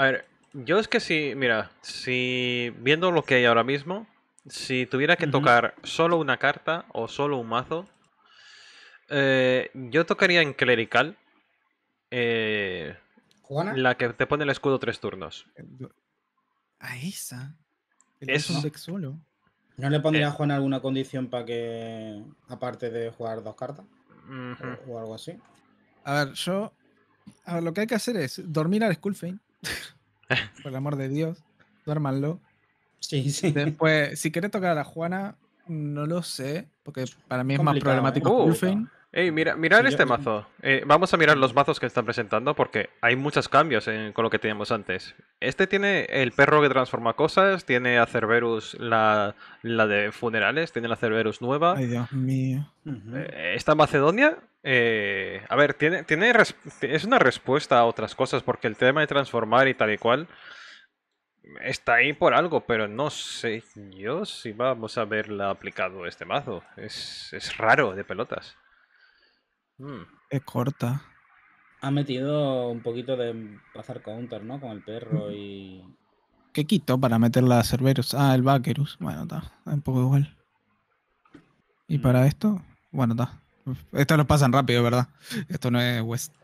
A ver, yo es que si, mira, si viendo lo que hay ahora mismo, si tuviera que tocar solo una carta o solo un mazo, eh, yo tocaría en clerical. Eh, ¿Juana? La que te pone el escudo tres turnos. Eh, a esa. Eso. No. ¿No le pondría a eh. Juan alguna condición para que, aparte de jugar dos cartas? o, algo así. A ver, yo. A ver, lo que hay que hacer es dormir al Skullfane por el amor de Dios, duérmanlo. Después, si quiere tocar a la Juana, no lo sé, porque para mí es más ¿eh? problemático uh. Ey, mira, mirar este mazo. Eh, vamos a mirar los mazos que están presentando porque hay muchos cambios con lo que teníamos antes. Este tiene el perro que transforma cosas, tiene a Cerberus la, la de funerales, tiene la Cerberus nueva. Ay, Dios mío. Eh, esta Macedonia, eh, a ver, tiene, tiene es una respuesta a otras cosas porque el tema de transformar y tal y cual está ahí por algo, pero no sé yo si vamos a verla aplicado este mazo. Es, es raro de pelotas. Mm. Es corta. Ha metido un poquito de pasar counter, ¿no? Con el perro mm. y. ¿Qué quito para meter la Cerberus? Ah, el Vaquerus. Bueno, está. Un poco igual. ¿Y mm. para esto? Bueno, está. Esto lo pasan rápido, ¿verdad? Esto no es West.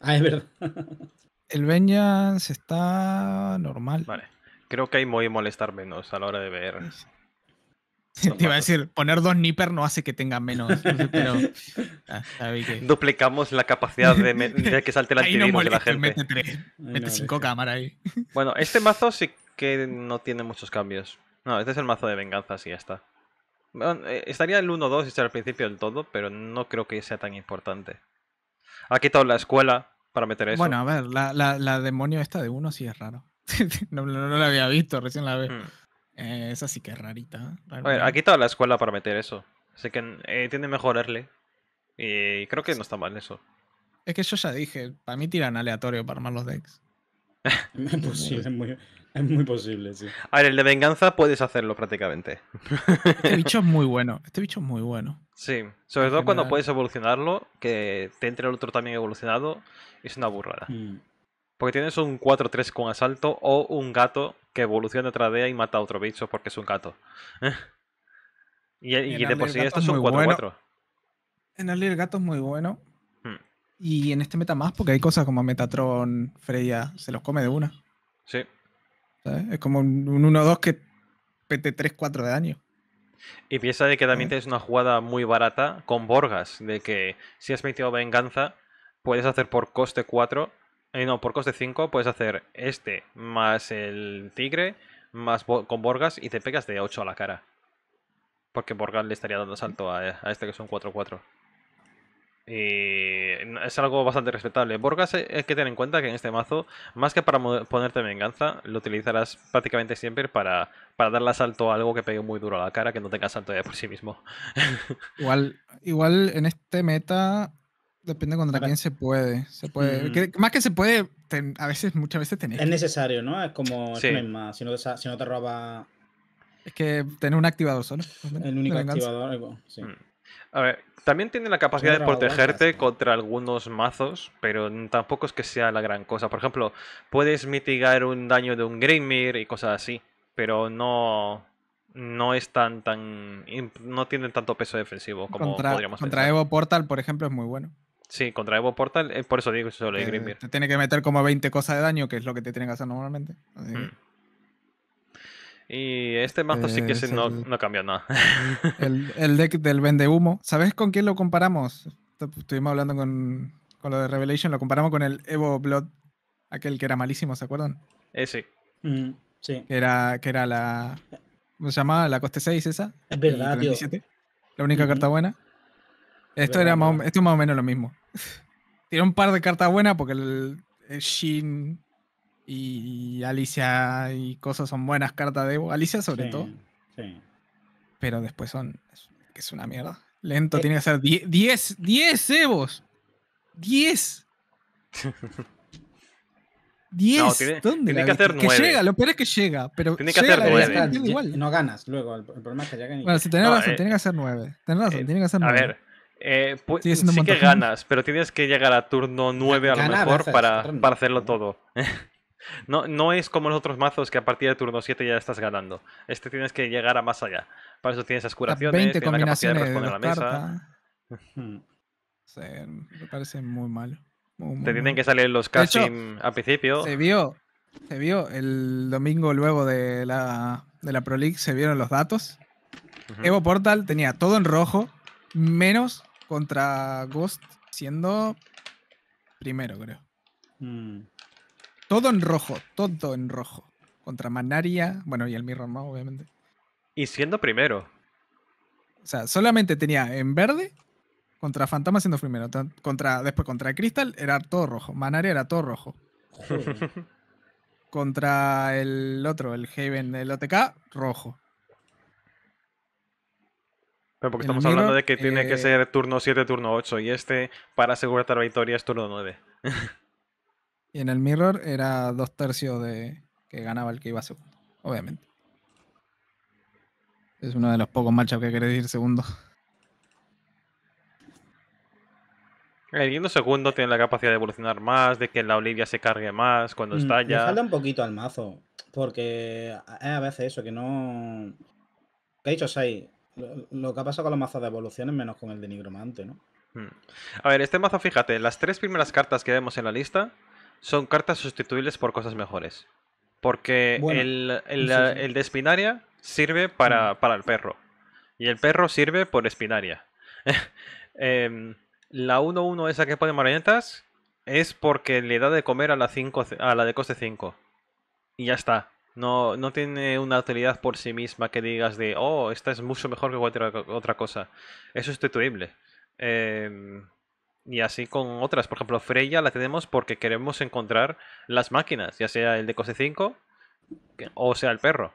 Ah, es verdad. el se está normal. Vale. Creo que hay muy molestar menos a la hora de ver. Te iba a decir, poner dos nippers no hace que tengan menos. Ah, Duplicamos la capacidad de, que salte el la gente. Mete, cinco cámaras ahí. Bueno, este mazo sí que no tiene muchos cambios. No, este es el mazo de venganza, sí, ya está. Eh, estaría el 1-2 estar al principio del todo, pero no creo que sea tan importante. Ha quitado la escuela para meter eso. Bueno, a ver, la, demonio esta de uno sí es raro. no, la había visto, recién la veo. Hmm. Eh, esa sí que es rarita. Ha quitado aquí la escuela para meter eso. Así que eh, tiene que mejorarle Y creo que no está mal eso. Es que eso ya dije, para mí tiran aleatorio para armar los decks. es muy, posible, sí. A ver, el de venganza puedes hacerlo prácticamente. este bicho es muy bueno. Este bicho es muy bueno. Sí, sobre todo cuando puedes evolucionarlo, que te entre el otro también evolucionado, es una burrada. Mm. Porque tienes un 4-3 con asalto o un gato que evoluciona otra DEA y mata a otro bicho porque es un gato. y, de por sí esto es un 4-4. En Early el gato es muy bueno. Hmm. Y en este meta más porque hay cosas como Metatron, Freya, se los come de una. Sí. Es como un 1-2 que pete 3-4 de daño. Y piensa de que también eh. tienes una jugada muy barata con Borgas, de que si has metido venganza, puedes hacer por coste 4 eh, no, por coste 5 puedes hacer este más el tigre, más con Borgas y te pegas de 8 a la cara. Porque Borgas le estaría dando salto a, este que son 4-4. Y es algo bastante respetable. Borgas eh, hay que tener en cuenta que en este mazo, más que para ponerte venganza, lo utilizarás prácticamente siempre para, para darle asalto a algo que pegue muy duro a la cara, que no tenga salto ya por sí mismo. Igual, igual en este meta Depende contra quién se puede. Se puede. Mm. más que se puede, a veces, muchas veces tener Es necesario, ¿no? Es como si, no, te roba. Es que tener un activador solo. El único activador, mm. también tiene la capacidad de protegerte contra algunos mazos, pero tampoco es que sea la gran cosa. Por ejemplo, puedes mitigar un daño de un grimir y cosas así, pero no no es tan tan no tiene tanto peso defensivo como contra, podríamos contra Evo Portal, por ejemplo, es muy bueno. Sí, contra Evo Portal, es eh, por eso digo que solo Grimmir. Te tiene que meter como 20 cosas de daño, que es lo que te tiene que hacer normalmente. Mm. Y este mazo sí que eh, no, el, nada. El, deck del Vende Humo. ¿Sabes con quién lo comparamos? Pues, estuvimos hablando con, lo de Revelation, lo comparamos con el Evo Blood, aquel que era malísimo, ¿se acuerdan? Ese. Eh, mm, sí. Que era, que era la. ¿Cómo se llamaba? La coste 6 esa. Es verdad, tío. La única carta buena. Esto, era más, esto es más o menos lo mismo. Tiene un par de cartas buenas porque el, Shin y, Alicia y cosas son buenas cartas de Evo. Alicia sobre todo. Pero después son... que es una mierda. Lento, eh. tiene que ser 10, 10 Evos. 10. 10. ¿Dónde tiene que hacer 9. llega, lo peor es que llega. Pero No ganas luego. Bueno, si tenés razón, eh. tiene que hacer Tenés eh, que hacer 9. A ver. Eh, sí que ganas, pero tienes que llegar a turno 9 a lo mejor para, para, hacerlo todo. no, no es como los otros mazos que a partir de turno 7 ya estás ganando. Este tienes que llegar a más allá. Para eso tienes las curaciones, tienes la capacidad de responder la mesa. me parece muy malo. Te tienen que salir los casting al principio. Se vio, se vio el domingo luego de la, de la Pro League, se vieron los datos. Evo Portal tenía todo en rojo, menos contra Ghost siendo primero, creo. Mm. Todo en rojo, todo en rojo. Contra Manaria, bueno, y el Mirror no obviamente. Y siendo primero. O sea, solamente tenía en verde contra Fantasma siendo primero. Contra, después contra Crystal era todo rojo. Manaria era todo rojo. contra el otro, el Haven, el OTK, rojo porque estamos hablando de que tiene que eh, ser turno 7, turno 8. Y este, para asegurar la victoria, es turno 9. y en el Mirror era dos tercios de que ganaba el que iba segundo, obviamente. Es uno de los pocos matchups que quiere ir segundo. El segundo tiene la capacidad de evolucionar más, de que la Olivia se cargue más cuando mm, estalla. Le falta un poquito al mazo, porque a veces eso, que no... ¿Qué ha dicho lo, que ha pasado con la mazos de evolución es menos con el de Nigromante, ¿no? Hmm. A ver, este mazo, fíjate, las tres primeras cartas que vemos en la lista son cartas sustituibles por cosas mejores. Porque el, de Espinaria sirve hmm. para, el perro. Y el perro sirve por Espinaria. Em, la 1-1 esa que pone marionetas es porque le da de comer a la, 5, a la de coste 5. Y ya está. No, tiene una utilidad por sí misma que digas de, oh, esta es mucho mejor que otra cosa. Es sustituible. Em, y así con otras. Por ejemplo, Freya la tenemos porque queremos encontrar las máquinas, ya sea el de Cose 5 o sea el perro.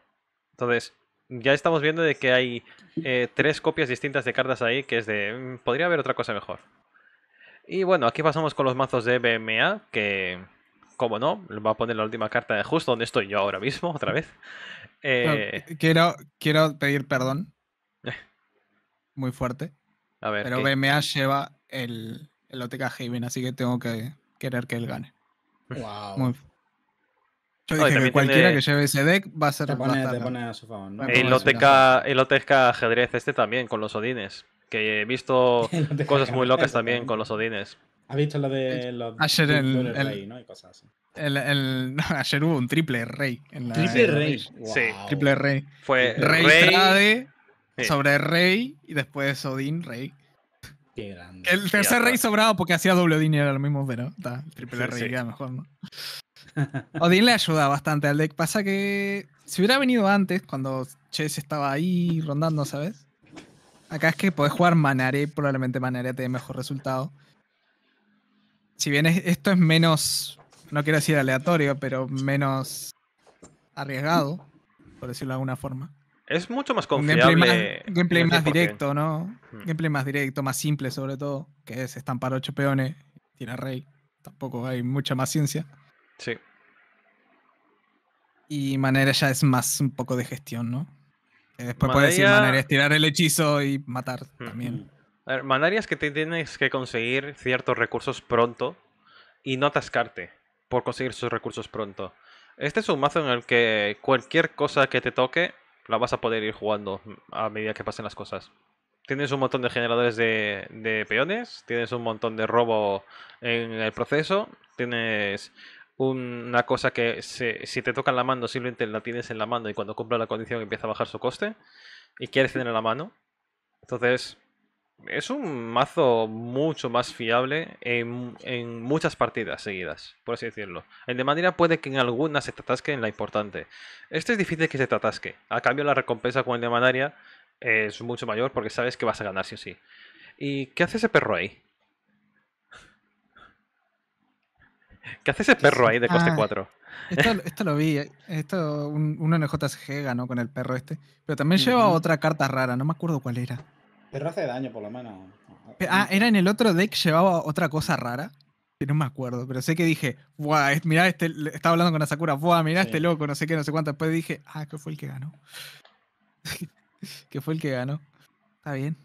Entonces, ya estamos viendo de que hay eh, tres copias distintas de cartas ahí, que es de, mm, podría haber otra cosa mejor. Y bueno, aquí pasamos con los mazos de BMA, que como no, va a poner la última carta de justo donde estoy yo ahora mismo, otra vez. Eh, quiero, quiero pedir perdón. Eh. Muy fuerte. pero BMA lleva el, el OTK Haven, así que tengo que querer que él gane. Wow. Yo dije que cualquiera que lleve ese deck va a ser el, OTK, el ajedrez este también con los odines. Que he visto cosas muy locas también con los odines. Has visto lo de eh, los el, ayer hubo un triple rey. triple rey. Triple rey. Fue rey, sobre rey y después Odin rey. Qué grande. El tercer rey sobrado porque hacía doble Odin y era lo mismo, pero triple rey mejor, ¿no? le ayuda bastante al deck. Pasa que si hubiera venido antes, cuando Chess estaba ahí rondando, ¿sabes? Acá es que podés jugar Manare, probablemente Manare te dé mejor resultado si bien esto es menos, no quiero decir aleatorio, pero menos arriesgado, por decirlo de alguna forma. Es mucho más confiable. gameplay más, directo, ¿no? Mm. Gameplay más directo, más simple sobre todo, que es estampar ocho peones, tirar rey. Tampoco hay mucha más ciencia. Sí. Y manera ya es más un poco de gestión, ¿no? después puedes decir manera es tirar el hechizo y matar también. Mm. Manarias que te tienes que conseguir ciertos recursos pronto y no atascarte por conseguir esos recursos pronto. Este es un mazo en el que cualquier cosa que te toque la vas a poder ir jugando a medida que pasen las cosas. Tienes un montón de generadores de, peones, tienes un montón de robo en el proceso, tienes una cosa que si te en la mano simplemente la tienes en la mano y cuando cumpla la condición empieza a bajar su coste y quieres tener en la mano. Entonces es un mazo mucho más fiable en, muchas partidas seguidas, por así decirlo. El de manaria puede que en algunas se atasque en la importante. Este es difícil que se atasque, A cambio, la recompensa con el de Manaria eh, es mucho mayor porque sabes que vas a ganar sí o sí. ¿Y qué hace ese perro ahí? ¿Qué hace ese perro ahí de coste 4? Ah. Esto, lo vi, eh. esto un, un ganó con el perro este, pero también lleva otra carta rara, no me acuerdo cuál era. Perro hace daño, por lo menos. Ah, era en el otro deck, llevaba otra cosa rara. Que no me acuerdo, pero sé que dije, Buah, mirá, este, estaba hablando con la Sakura, mirá este loco, no sé qué, no sé cuánto. Después dije, ah, que fue el que ganó. que fue el que ganó. Está bien.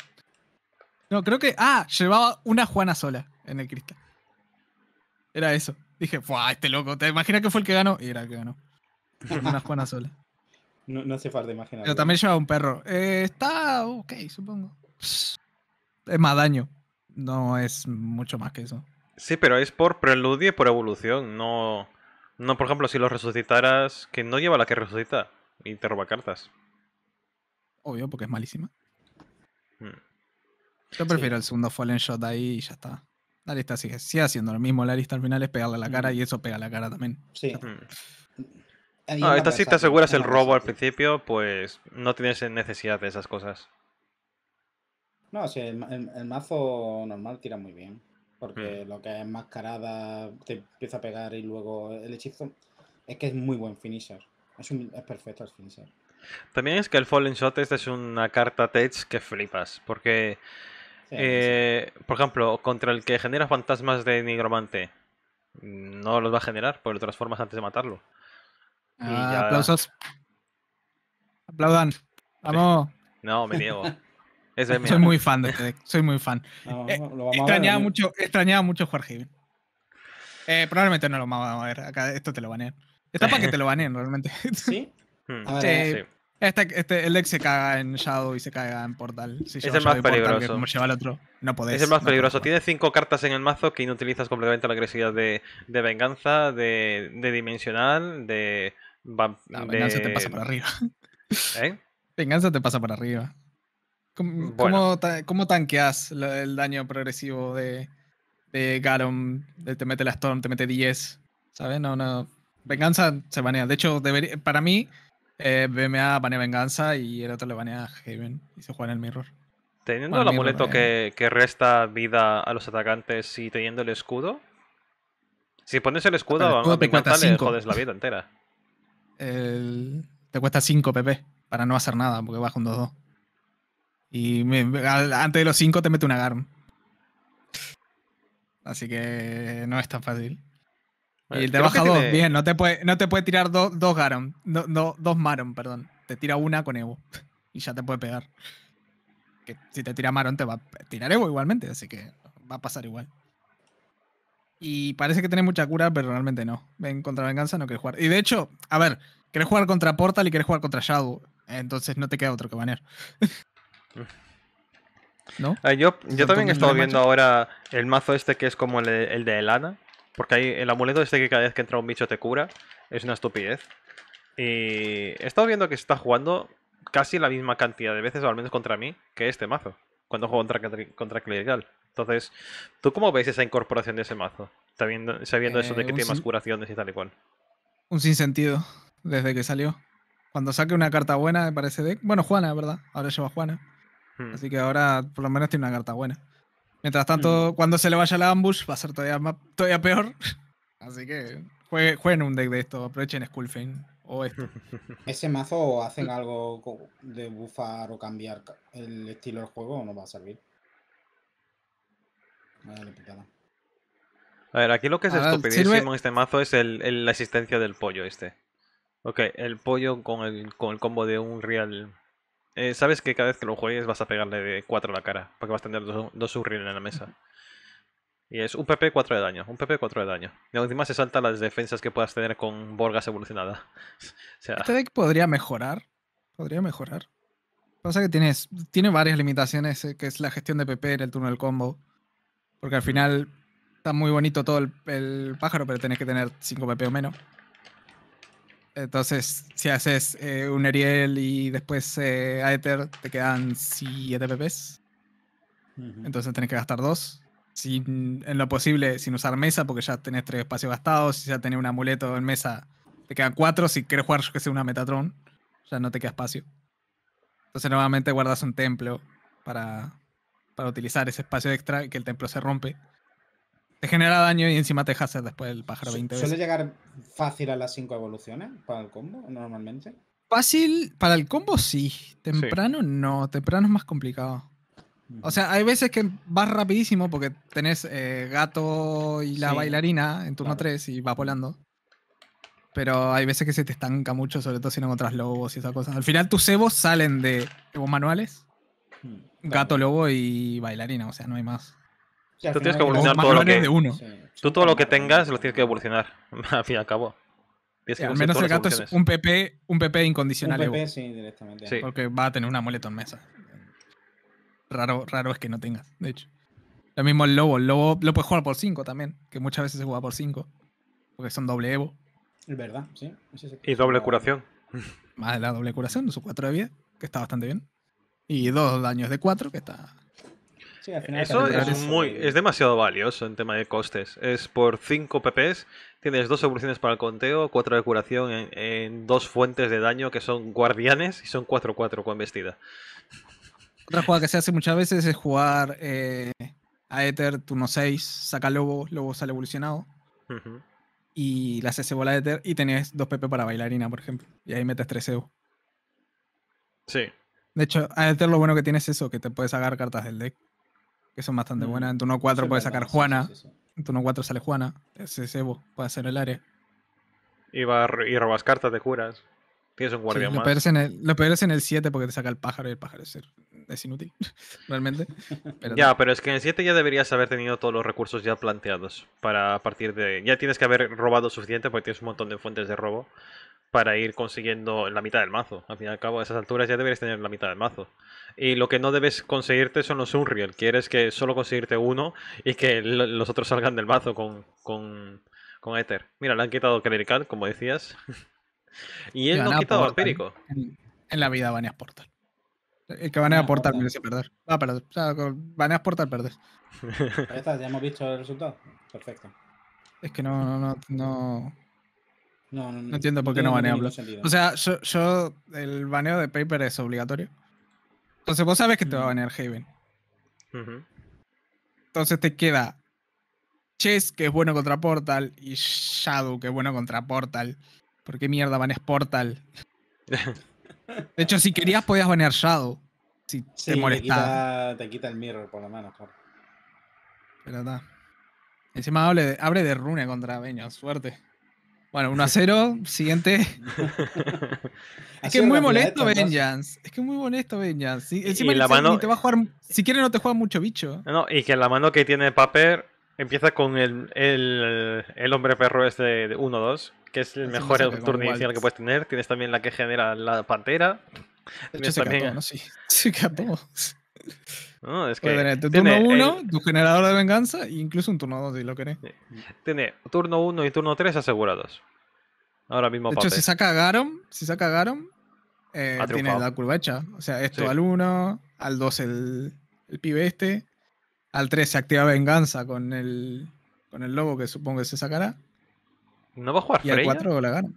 No, creo que, ah, llevaba una Juana sola en el cristal. Era eso. Dije, buah, este loco, ¿te imaginas que fue el que ganó? Y era el que ganó. una Juana sola. No, no hace falta imaginar. Pero también llevaba un perro. Eh, está ok, supongo es más daño. No es mucho más que eso. Sí, pero es por preludio y por evolución. No, no por ejemplo, si lo resucitaras, que no lleva la que resucita y te roba cartas. Obvio, porque es malísima. Hmm. Yo prefiero el segundo Fallen Shot ahí y ya está. La lista sigue, sigue haciendo lo mismo. La lista al final es pegarle a la cara mm. y eso pega a la cara también. Sí. Hmm. Ah, esta si te aseguras el robo al principio, pues no tienes necesidad de esas cosas. No, sí, el, mazo normal tira muy bien. Porque hmm. lo que es mascarada te empieza a pegar y luego el hechizo. Es que es muy buen finisher. Es, es perfecto el finisher. También es que el Fallen Shot es una carta Tech que flipas. Porque, eh, por ejemplo, contra el que genera fantasmas de nigromante, no los va a generar, porque lo transformas antes de matarlo. Y ah, Aplausos. Aplaudan. Vamos. No, me niego. soy muy fan de este deck soy muy fan. extrañaba, mucho, extrañaba mucho jugar eh, probablemente no lo vamos a ver. Acá esto te lo banean. Está para que te lo baneen realmente. ¿Sí? Hmm, a ver, eh, Este, este, el deck se caga en Shadow y se caga en Portal. es el más peligroso. el otro, no podés. Es el más peligroso. Tienes cinco cartas en el mazo que inutilizas completamente la agresividad de, de venganza, de, de dimensional, de, venganza te pasa para arriba. ¿Eh? Venganza te pasa para arriba. Mm, mm, ¿Cómo, tanqueas el daño progresivo de, de Te mete la Storm, te mete 10. ¿Sabes? No, no. Venganza se banea. De hecho, para mí, eh, BMA banea Venganza y el otro le banea Haven y se juega en el Mirror. Teniendo el amuleto que, resta vida a los atacantes y teniendo el escudo. Si pones el escudo, a a le jodes la vida entera. Te cuesta 5 PP para no hacer nada porque baja un 2-2. Y antes de los 5 te mete una GARM. Así que no es tan fácil. y te baja 2. bien, no te puede, no te puede tirar 2 dos Garon, dos Maron, perdón. Te tira una con Evo y ya te puede pegar. Que si te tira Maron te va a tirar Evo igualmente, así que va a pasar igual. Y parece que tiene mucha cura, pero realmente no. Ven, contra Venganza no querés jugar. Y de hecho, a ver, querés jugar contra Portal y querés jugar contra Shadow, entonces no te queda otro que banear. ¿No? Ah, yo yo también he estado viendo ahora el mazo este que es como el, de Elana. Porque hay el amuleto este que cada vez que entra un bicho te cura. Es una estupidez. Y he estado viendo que se está jugando casi la misma cantidad de veces, o al menos contra mí, que este mazo. Cuando juego contra, contra Clerical. Entonces, ¿tú cómo ves esa incorporación de ese mazo? Sabiendo, sabiendo eso de eh, que tiene más curaciones y tal y cual. Un sinsentido, desde que salió. Cuando saque una carta buena me parece de Bueno, Juana, ¿verdad? Ahora lleva Juana. Hmm. Así que ahora por lo menos tiene una carta buena. Mientras tanto, hmm. cuando se le vaya la ambush va a ser todavía, todavía peor. Así que jueguen, un deck de esto, aprovechen Skullfane o esto. ¿Ese mazo hacen algo de bufar o cambiar el estilo del juego o no va a servir? A ver, aquí lo que es estupidísimo en este mazo es la existencia del pollo este. Ok, el pollo con el combo de un real eh, sabes que cada vez que lo juegues vas a pegarle de 4 a la cara, porque vas a tener dos, dos en la mesa. Y es un PP 4 de daño, un PP 4 de daño. Y además se salta las defensas que puedas tener con Borgas evolucionada. o sea... Este deck podría mejorar. Podría mejorar. Pasa que tienes, tiene varias limitaciones, eh, que es la gestión de PP en el turno del combo. Porque al final está muy bonito todo el, el pájaro, pero tenés que tener 5 PP o menos. Entonces, si haces eh, un Ariel y después eh, Aether, te quedan 7 PPs. Entonces tenés que gastar 2. en lo posible, sin usar mesa, porque ya tenés 3 espacios gastados. Si ya tenés un amuleto en mesa, te quedan 4. Si querés jugar, yo que sé, una Metatron, ya no te queda espacio. Entonces, nuevamente guardas un templo para, para utilizar ese espacio extra que el templo se rompe. Te genera daño y encima te haces después el pájaro 20 ¿Suele llegar fácil a las 5 evoluciones para el combo normalmente? Fácil, para el combo sí. Temprano no, temprano es más complicado. O sea, hay veces que vas rapidísimo porque tenés eh, gato y la bailarina en turno 3 y va volando. Pero hay veces que se te estanca mucho, sobre todo si no encontrás lobos y esas cosas. Al final tus cebos salen de cebos manuales, hmm, gato, lobo y bailarina, o sea, no hay más tú tienes que evolucionar todo lo que. tú todo lo que tengas lo tienes que evolucionar, al fin y al cabo. al menos el gato es un PP, un PP incondicional. Porque va a tener una muleta en mesa. Raro, raro es que no tengas, de hecho. Lo mismo el lobo. El lobo lo puedes jugar por 5 también, que muchas veces se juega por 5. Porque son doble evo. Es verdad, sí. y doble curación. Más de la doble curación, su 4 de vida, que está bastante bien. Y dos daños de 4, que está eso es, muy, es demasiado valioso en tema de costes. Es por 5 PPs, tienes dos evoluciones para el conteo, 4 de curación en, 2 dos fuentes de daño que son guardianes y son 4-4 con vestida. Otra jugada que se hace muchas veces es jugar eh, a Ether turno 6, saca Lobo, Lobo sale evolucionado. Y la haces bola de Ether y tenés 2 PP para bailarina, por ejemplo. Y ahí metes 3 EU. Sí. De hecho, a Ether lo bueno que tienes es eso, que te puedes sacar cartas del deck que son bastante mm. buenas. En turno 4 puedes sacar Juana. En turno 4 sale Juana. Ese sebo puede hacer el área. Y, y robas cartas, te curas. Tienes un guardián más. lo peor es en el 7 porque te saca el pájaro y el pájaro es, es inútil, realmente. ya, pero es que en el 7 ya deberías haber tenido todos los recursos ya planteados para partir de... Ya tienes que haber robado suficiente porque tienes un montón de fuentes de robo para ir consiguiendo la mitad del mazo. Al fin y al cabo, a esas alturas ya deberías tener la mitad del mazo. Y lo que no debes conseguirte son los Unreal. Quieres que solo conseguirte uno y que los otros salgan del mazo con, con, Ether. Mira, le han quitado Clerical, como decías. y él no ha quitado Vampírico. En, la vida baneas Portal. El que banea Portal merece perder. Va a perder. O sea, baneas ya hemos visto el resultado. Perfecto. Es que no, no, no no, entiendo por qué no, baneo O sea, yo, el baneo de Paper es obligatorio. Entonces vos sabes que te va a mm. banear Haven. Entonces te queda Chess, que es bueno contra Portal, y Shadow, que es bueno contra Portal. ¿Por qué mierda baneas Portal? de hecho, si querías podías banear Shadow. Si te molestaba. Te quita, el mirror por lo mano, Pero está. Encima abre de, abre de rune contra Beño, suerte. Bueno, 1 0, siguiente. es que es muy molesto Vengeance. Es que es muy molesto Vengeance. Sí, encima y la mano... te va a jugar, si quiere no te juega mucho bicho. No, y que la mano que tiene Paper empieza con el, hombre perro este de 1-2, que es el mejor turno inicial que puedes tener. Tienes también la que genera la pantera. De hecho, se también... cató, ¿no? Sí, se cató. Eh, no, es tener tu turno 1, tu generador de venganza e incluso un turno 2 si lo querés. Tiene turno 1 y turno 3 asegurados. Ahora mismo De hecho, si saca Garum, eh, tiene la curva hecha. O sea, esto al 1, al 2 el, pibe este, al 3 se activa venganza con el, con el lobo que supongo que se sacará. ¿No va a jugar Y al 4 la gana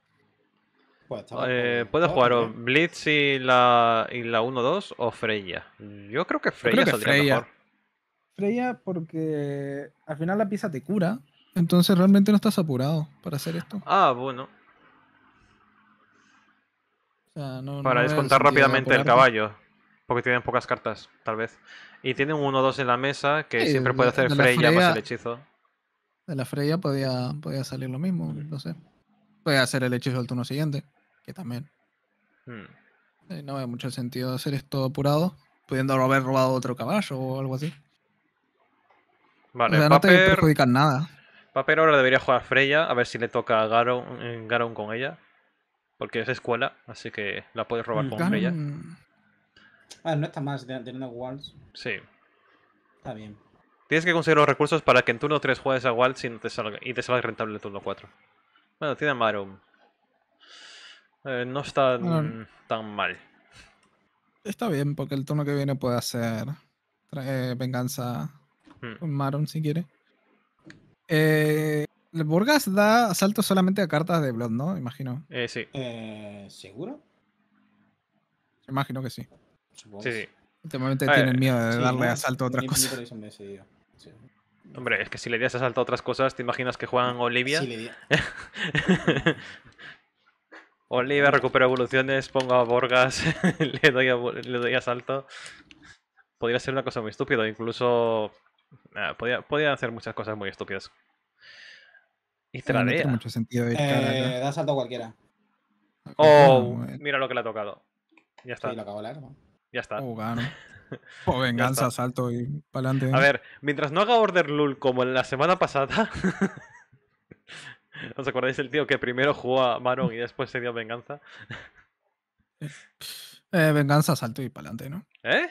pues eh, puedo jugar Blitz y la, la 1-2 o Freya. Yo creo que Freya saldría mejor. Freya porque al final la pieza te cura, entonces realmente no estás apurado para hacer esto. Ah, bueno. para descontar rápidamente el caballo, porque tienen pocas cartas, tal vez. Y tienen un 1-2 en la mesa que siempre puede hacer Freya, para más el hechizo. De la Freya podía, podía salir lo mismo, no sé. Puede hacer el hechizo al turno siguiente que también. Hmm. no veo mucho sentido hacer esto apurado, pudiendo haber robado otro caballo o algo así. Vale, o no te perjudican nada. Paper ahora debería jugar Freya, a ver si le toca a Garon, eh, Garon con ella. Porque es escuela, así que la puedes robar mm, con Freya. vale no está más teniendo Waltz. Sí. Está bien. Tienes que conseguir los recursos para que en turno 3 juegues a Waltz y, te salga, rentable en turno 4. Bueno, tiene a eh, no está ah. tan mal. Está bien, porque el turno que viene puede hacer venganza hmm. con Maron si quiere. Eh, Burgas da asalto solamente a cartas de Blood, ¿no? Imagino. Eh, sí. Eh, ¿Seguro? Imagino que sí. Sí, sí. Últimamente tienen miedo de darle asalto a otras cosas. Hombre, es que si le dieras asalto a otras cosas, ¿te imaginas que juegan Olivia? Sí, Oliver recupero evoluciones, pongo a Borgas, le, doy a, salto. Podría ser una cosa muy estúpida, incluso... Eh, podía, hacer muchas cosas muy estúpidas. Y te la sentido. Eh, da salto a cualquiera. Oh, mira lo que le ha tocado. Ya está. ya está. Oh, o oh, venganza, salto y para adelante. A ver, mientras no haga Order Lul como en la semana pasada... ¿Os acordáis del tío que primero jugó a Maron y después se dio venganza? Eh, venganza, salto y adelante ¿no? ¿Eh?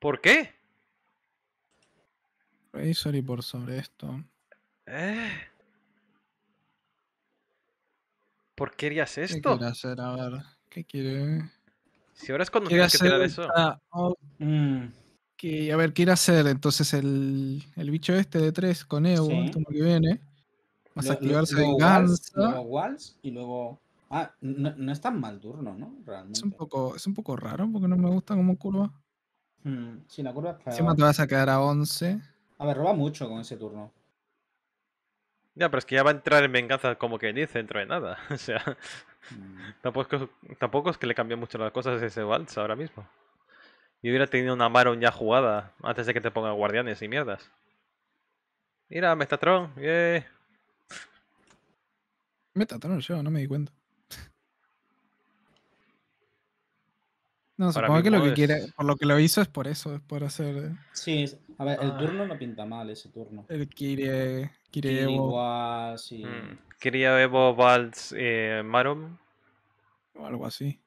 ¿Por qué? sorry por sobre esto. ¿Eh? ¿Por qué harías esto? ¿Qué quiere hacer? A ¿qué quiere? Si ahora es cuando tienes que tirar eso. que, mm. a ver, quiere hacer entonces el, el bicho este de 3 con Evo, sí. el que viene. Vas a activar su venganza. y luego. Ah, no, es tan mal turno, ¿no? Realmente. Es un poco, es un poco raro porque no me gusta como curva. Hmm, sí, la curva es que... Encima te vas a quedar a 11. A ver, roba mucho con ese turno. Ya, pero es que ya va a entrar en venganza como que dice dentro de nada. O sea, hmm. tampoco, es que, le cambie mucho las cosas a ese Waltz ahora mismo. Yo hubiera tenido una Maron ya jugada antes de que te pongan guardianes y mierdas. Mira, Mestatron, yeah. Me yo, no me di cuenta. No, supongo que lo que quiere, por lo que lo hizo es por eso, es por hacer. Eh, sí, a ver, el ah. turno no pinta mal ese turno. El Kire. Kire Evo. Sí. Mm. Evo eh, O algo así.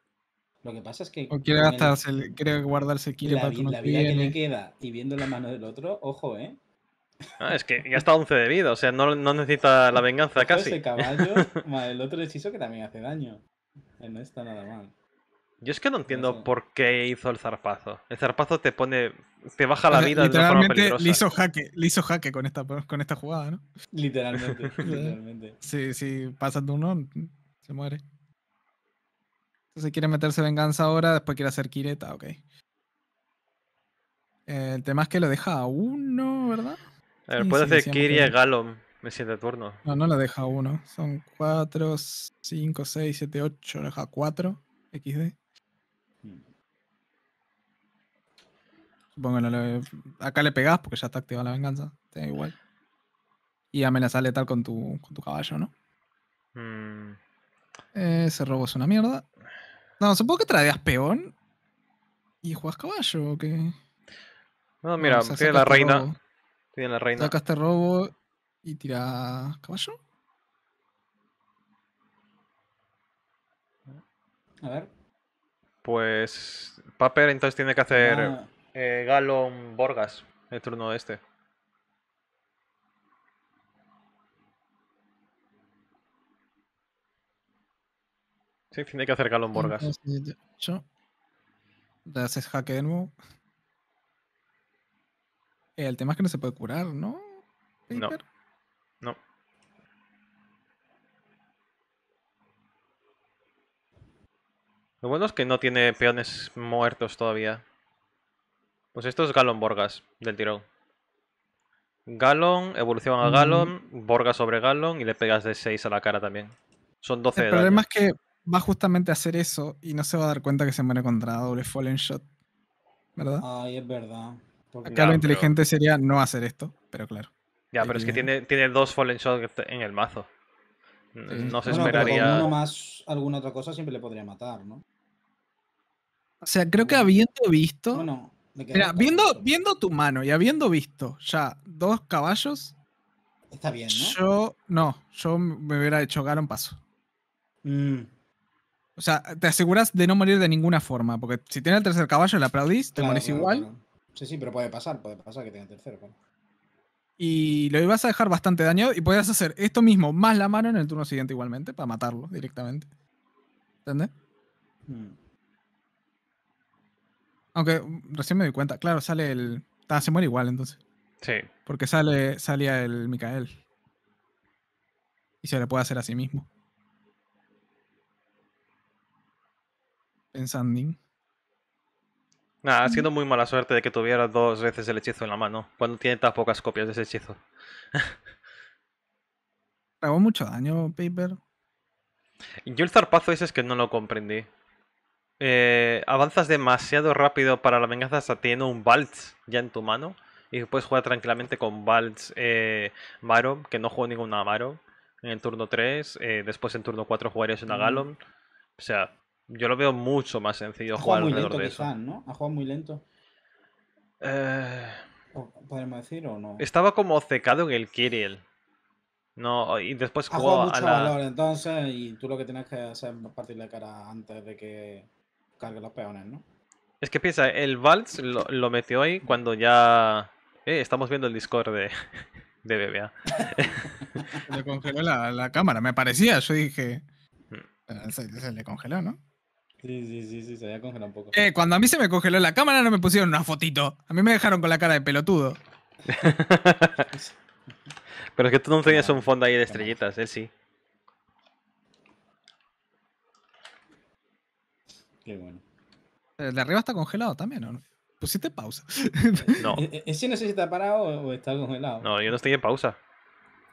Lo que pasa es que. O quiere gastarse, el... quiere guardarse Kire para La vida que le queda y viendo la mano del otro, ojo, eh. Ah, es que ya está 11 de vida, o sea, no, necesita la venganza casi. Ese caballo, el otro hechizo que también hace daño. Eh, no está nada mal. Yo es que no entiendo por qué hizo el zarpazo. El zarpazo te pone. te baja la vida de forma peligrosa. Le hizo jaque, le hizo jaque con esta, con esta jugada, ¿no? Literalmente, literalmente. Sí, sí, pasando uno, se muere. Entonces quiere meterse venganza ahora, después quiere hacer quireta, ok. El tema es que lo deja a uno, ¿verdad? A ver, puedo sí, hacer Kiri y Me siento turno. No, no le deja uno. Son 4, 5, 6, 7, 8. Lo deja 4 XD. Supongo que acá le pegás porque ya está activada la venganza. Te da igual. Y amenaza letal con tu, con tu caballo, ¿no? Mm. Eh, ese robo es una mierda. No, supongo que tradeas peón y juegas caballo o qué. No, mira, tiene la este reina. Tiene la reina. Sacaste robo y tira caballo. A ver. Pues. Paper entonces tiene que hacer ah. eh, Galon Borgas el turno este. Sí, tiene que hacer Galon Borgas. Yo. Le haces jaque nuevo. El tema es que no se puede curar, ¿no? No. No. Lo bueno es que no tiene peones muertos todavía. Pues esto es Galon Borgas del tirón. Galon, evolución a mm. Galon, Borgas sobre Galon y le pegas de 6 a la cara también. Son 12 El problema es que va justamente a hacer eso y no se va a dar cuenta que se muere contra doble Fallen Shot. ¿Verdad? Ay, es verdad. Acá lo inteligente sería no hacer esto, pero claro. Ya, pero es que tiene, dos Fallen Shot en el mazo. No se bueno, esperaría. Con uno más alguna otra cosa siempre le podría matar, ¿no? O sea, creo que habiendo visto. No, mira, viendo, viendo tu mano y habiendo visto ya dos caballos. Está bien, ¿no? Yo. No, yo me hubiera hecho un paso. Mm. O sea, te aseguras de no morir de ninguna forma. Porque si tiene el tercer caballo, la aplaudís, te morís igual. Sí, sí, pero puede pasar, puede pasar que tenga tercero. Y lo ibas a dejar bastante dañado y podías hacer esto mismo más la mano en el turno siguiente igualmente para matarlo directamente. ¿Entendés? Mm. Aunque mm, recién me di cuenta. Claro, sale el... Ah, se muere igual entonces. Sí. Porque sale, salía el Micael. Y se le puede hacer a sí mismo. Sanding Nada, ha sido muy mala suerte de que tuviera dos veces el hechizo en la mano, cuando tiene tan pocas copias de ese hechizo. ¿Hago mucho daño, Paper? Yo el zarpazo ese es que no lo comprendí. Eh, avanzas demasiado rápido para la venganza hasta teniendo un Valtz ya en tu mano. Y puedes jugar tranquilamente con Valtz eh, Marom, que no juego ninguna Marom. En el turno 3, eh, después en turno 4 jugarías una galon, O sea, yo lo veo mucho más sencillo jugar muy lento, de eso. Ha jugado muy lento. Eh, ¿Podemos decir o no? Estaba como secado en el Kirill. No, y después jugó ha jugado mucho a entonces, y tú lo que tienes que hacer es partirle cara antes de que cargue los peones, ¿no? Es que piensa, el Valtz lo, metió ahí cuando ya... Eh, estamos viendo el Discord de, de BBA. le congeló la, cámara, me parecía, yo dije... Mm. se le congeló, ¿no? Sí, sí, sí, se había congelado un poco. Eh, cuando a mí se me congeló la cámara no me pusieron una fotito. A mí me dejaron con la cara de pelotudo. Pero es que tú no tenías un fondo ahí de estrellitas, eh, sí. Qué bueno. El de arriba está congelado también, no? Pusiste pausa. No. ¿E-, e-, ¿Ese no sé si está parado o está congelado? No, yo no estoy en pausa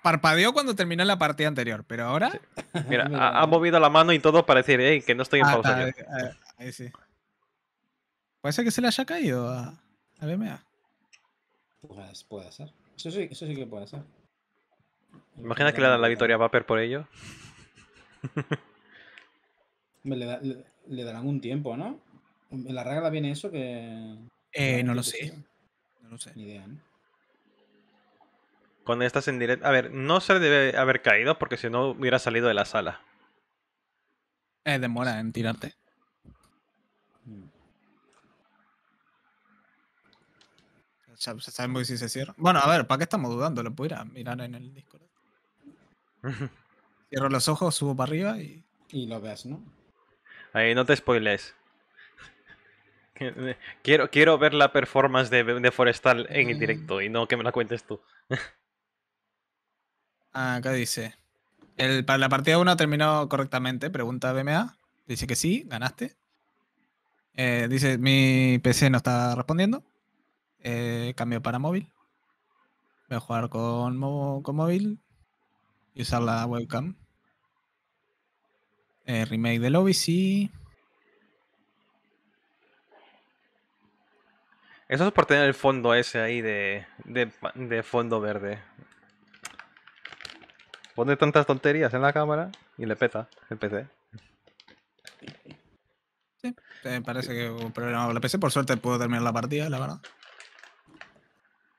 parpadeó cuando terminó la partida anterior, pero ahora. Mira, ha, movido la mano y todo para decir, que no estoy en ah, pausa. Ah, eh, eh, ahí, sí. Puede ser que se le haya caído a, BMA. Pues puede ser. Eso sí, que puede ser. Imagina que le dan la victoria a Vapor por ello. le, le, darán un tiempo, ¿no? ¿En la regla viene eso que.? Eh, no lo sé. No lo sé. Ni idea, ¿no? cuando estás en directo. A ver, no se debe haber caído porque si no hubiera salido de la sala. Eh, demora en tirarte. sabemos si se cierra. Bueno, a ver, ¿para qué estamos dudando? Lo puedo mirar en el Discord. Cierro los ojos, subo para arriba y. lo ves, ¿no? Ahí no te spoiles. Quiero, quiero ver la performance de, de Forestal en mm. directo y no que me la cuentes tú. Ah, acá dice. El, para la partida 1 terminó correctamente, pregunta BMA. Dice que sí, ganaste. Eh, dice, mi PC no está respondiendo. Eh, cambio para móvil. Voy a jugar con, con móvil y usar la webcam. Eh, remake de lobby, sí. Eso es por tener el fondo ese ahí de fondo verde. Pone tantas tonterías en la cámara y le peta el PC. Sí, me parece que un problema con la PC. Por suerte puedo terminar la partida, la verdad.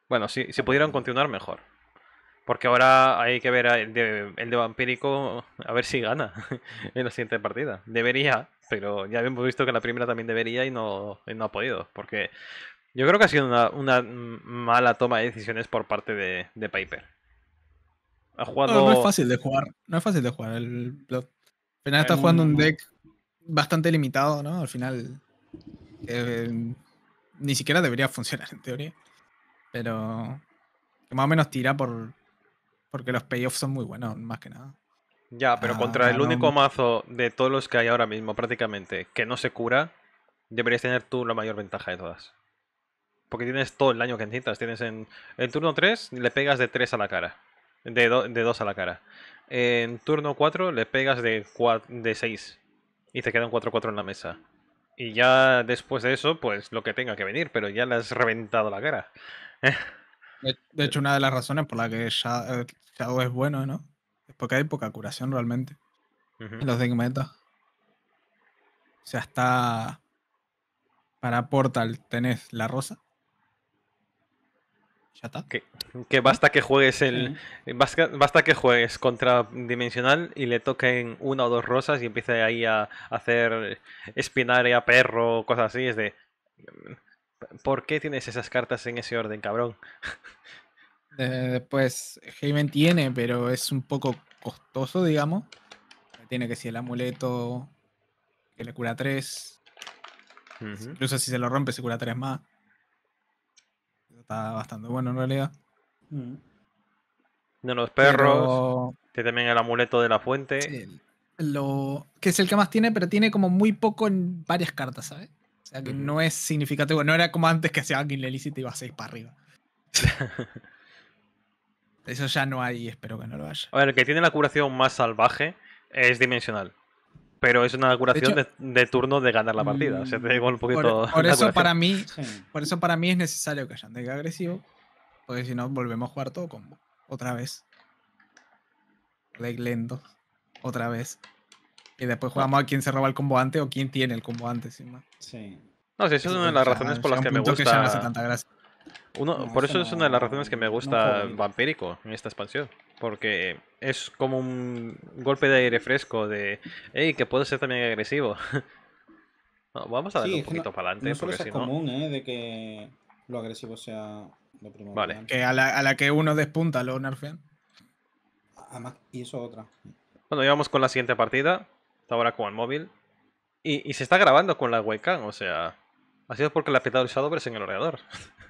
Bueno, sí si pudieran continuar, mejor. Porque ahora hay que ver el de, el de vampírico a ver si gana en la siguiente partida. Debería, pero ya hemos visto que la primera también debería y no, no ha podido. Porque yo creo que ha sido una, mala toma de decisiones por parte de, de Piper. No, es fácil de jugar. No es fácil de jugar el Al final estás jugando un deck bastante limitado, ¿no? Al final. Eh, ni siquiera debería funcionar en teoría. Pero. más o menos tira por. Porque los payoffs son muy buenos, más que nada. Ya, pero ah, contra el único mazo de todos los que hay ahora mismo, prácticamente, que no se cura, deberías tener tú la mayor ventaja de todas. Porque tienes todo el daño que necesitas. Tienes en, el turno 3, le pegas de 3 a la cara. De, do, dos a la cara. En turno 4 le pegas de, de 6. Y te quedan 4-4 en la mesa. Y ya después de eso, pues lo que tenga que venir, pero ya le has reventado la cara. de, hecho, una de las razones por la que eh, Shadow, es bueno, ¿no? Es porque hay poca curación realmente. En los de meta. O sea, está. Para Portal tenés la rosa. Que, basta que juegues el. basta, que juegues contra Dimensional y le toquen una o dos rosas y empiece ahí a, hacer espinaria, a perro, cosas así. Es de. ¿Por qué tienes esas cartas en ese orden, cabrón? después eh, pues, Jaime tiene, pero es un poco costoso, digamos. Tiene que si el amuleto que le cura 3. Incluso si se lo rompe, se cura tres más bastante bueno en realidad. Mm. De los perros. Tiene también el amuleto de la fuente. lo, que es el que más tiene, pero tiene como muy poco en varias cartas, ¿sabes? O sea que mm. no es significativo. No era como antes que sea alguien le y iba a 6 para arriba. Eso ya no hay espero que no lo haya. A ver, el que tiene la curación más salvaje es dimensional pero es una curación de, turno de ganar la partida. o un poquito. Por, eso para mí, por eso para mí es necesario que hayan de agresivo, porque si no volvemos a jugar todo combo otra vez. Deck lento otra vez. Y después jugamos a quién se roba el combo antes o quién tiene el combo antes, Sí. No, sé esa es una de las razones por las que me gusta por eso, es una de las razones que me gusta Vampírico en esta expansión. Porque es como un golpe de aire fresco de, Ey, que puedo ser también agresivo. vamos a darle un poquito para adelante. porque es común, ¿eh? De que lo agresivo sea lo primero. Que a la, que uno despunta lo nerfean. y eso otra. Bueno, ya vamos con la siguiente partida. Está ahora con el móvil. Y, se está grabando con la webcam, o sea... Ha sido porque la ha petado el Shadowverse en el ordenador.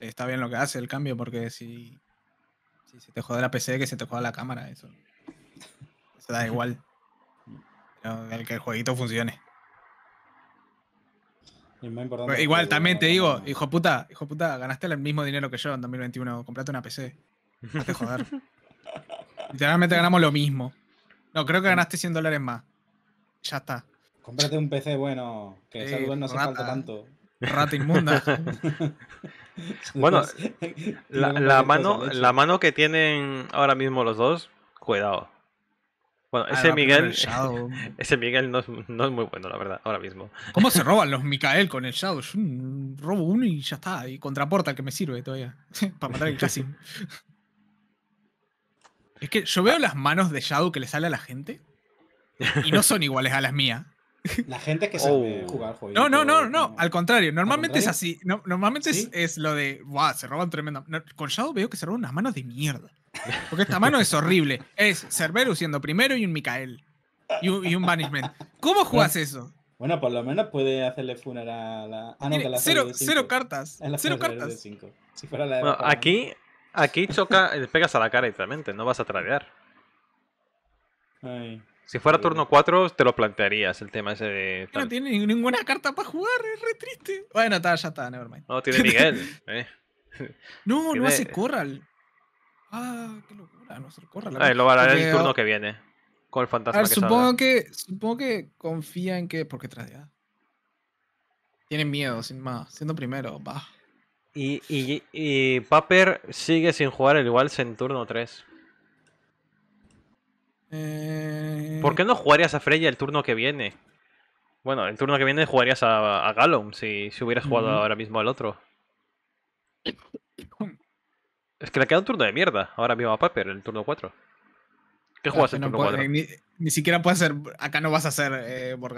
está bien lo que hace el cambio, porque si, si se te jode la PC, que se te joda la cámara, eso, se da igual. el que el jueguito funcione. igual, también te digo, hijo puta, hijo puta, ganaste el mismo dinero que yo en 2021, comprate una PC. te jodas. Literalmente ganamos lo mismo. No, creo que ganaste 100 dólares más. Ya está. Cómprate un PC bueno, que no hace falta tanto. Rata inmunda. bueno, la, mano, la mano que tienen ahora mismo los dos, cuidado. Bueno, ah, ese Miguel, ese Miguel no es, muy bueno, la verdad, ahora mismo. ¿Cómo se roban los Micael con el Shadow? Yo robo uno y ya está. Y contraporta el que me sirve todavía. para matar el casi. es que yo veo las manos de Shadow que le sale a la gente. Y no son iguales a las mías. La gente que sabe oh. jugar juego. No, no, no, no, al contrario. Normalmente es así. normalmente es, lo de, wow, se roban tremendo Con Shadow veo que se roban unas manos de mierda. Porque esta mano es horrible. Es Cerberus siendo primero y un Mikael Y un, Banishment. ¿Cómo jugas eso? Bueno, por lo menos puede hacerle funeral a la. Ah, cero, cero cartas. cero cartas. aquí, aquí choca, le eh, pegas a la cara directamente no vas a tradear. Ay. Si fuera turno 4, te lo plantearías el tema ese de. No tiene ninguna carta para jugar, es re triste. Bueno, está, ya está, nevermind. No, tiene Miguel. Eh. No, no hace Corral. Ah, qué locura, no hace Corral. Ah, lo dar el turno que viene. Con el fantasma. Ah, que supongo, que, supongo que confía en que. Porque trae ya. Tienen miedo, sin más. Siendo primero, va. Y, y, Paper sigue sin jugar el igual en turno 3. Eh, ¿Por qué no jugarías a Freya el turno que viene? Bueno, el turno que viene jugarías a, Gallum si, hubieras jugado ahora mismo al otro. Es que le queda un turno de mierda ahora mismo a Paper, el turno 4. ¿Qué ah, juegas en turno 4? Ni, siquiera puedes hacer. Acá no vas a ser eh, no,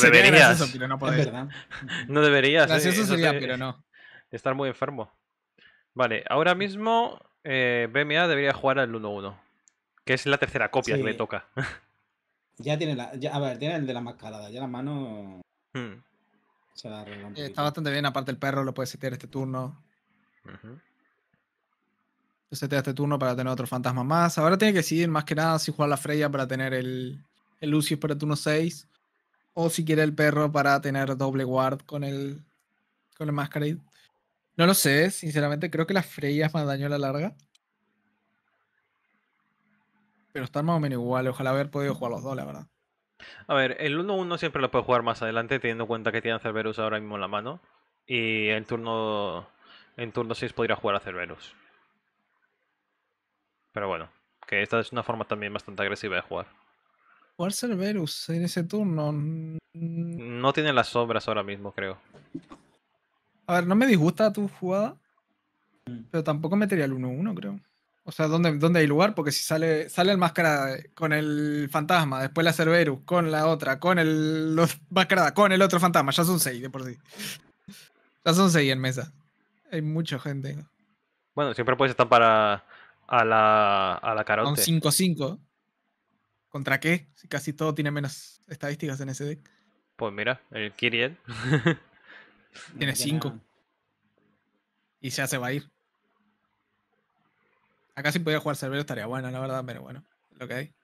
deberías. Eh, no, no deberías. Estar muy enfermo. Vale, ahora mismo eh, BMA debería jugar al 1-1. Que es la tercera copia que le toca. Ya tiene la. a ver, tiene el de la mascarada. Ya la mano. Hmm. Eh, está bastante bien. Aparte, el perro lo puede setear este turno. Uh Setea este turno para tener otro fantasma más. Ahora tiene que decidir más que nada si jugar la Freya para tener el, el Lucius para turno 6. O si quiere el perro para tener doble guard con el. Con el Masquerade. No lo sé, sinceramente. Creo que la Freya es más daño a la larga pero están más o menos igual, Ojalá haber podido jugar los dos, la verdad. A ver, el 1-1 siempre lo puede jugar más adelante, teniendo en cuenta que tiene a Cerberus ahora mismo en la mano. Y en turno, en turno 6 podría jugar a Cerberus. Pero bueno, que esta es una forma también bastante agresiva de jugar. ¿Jugar Cerberus en ese turno? Mm, no tiene las sombras ahora mismo, creo. A ver, no me disgusta tu jugada. Mm. Pero tampoco metería el 1-1, creo. O sea, ¿dónde, ¿dónde, hay lugar? Porque si sale, sale el máscara eh, con el fantasma, después la Cerberus, con la otra, con el máscara, con el otro fantasma, ya son 6, de por sí. Ya son seis en mesa. Hay mucha gente. Bueno, siempre puedes estar para a la, a la Con 5-5. ¿Contra qué? Si casi todo tiene menos estadísticas en ese deck. Pues mira, el Kiriel. tiene 5. Y ya se va a ir. Acá si pudiera jugar Cerberus estaría bueno, la verdad, pero bueno, lo que hay.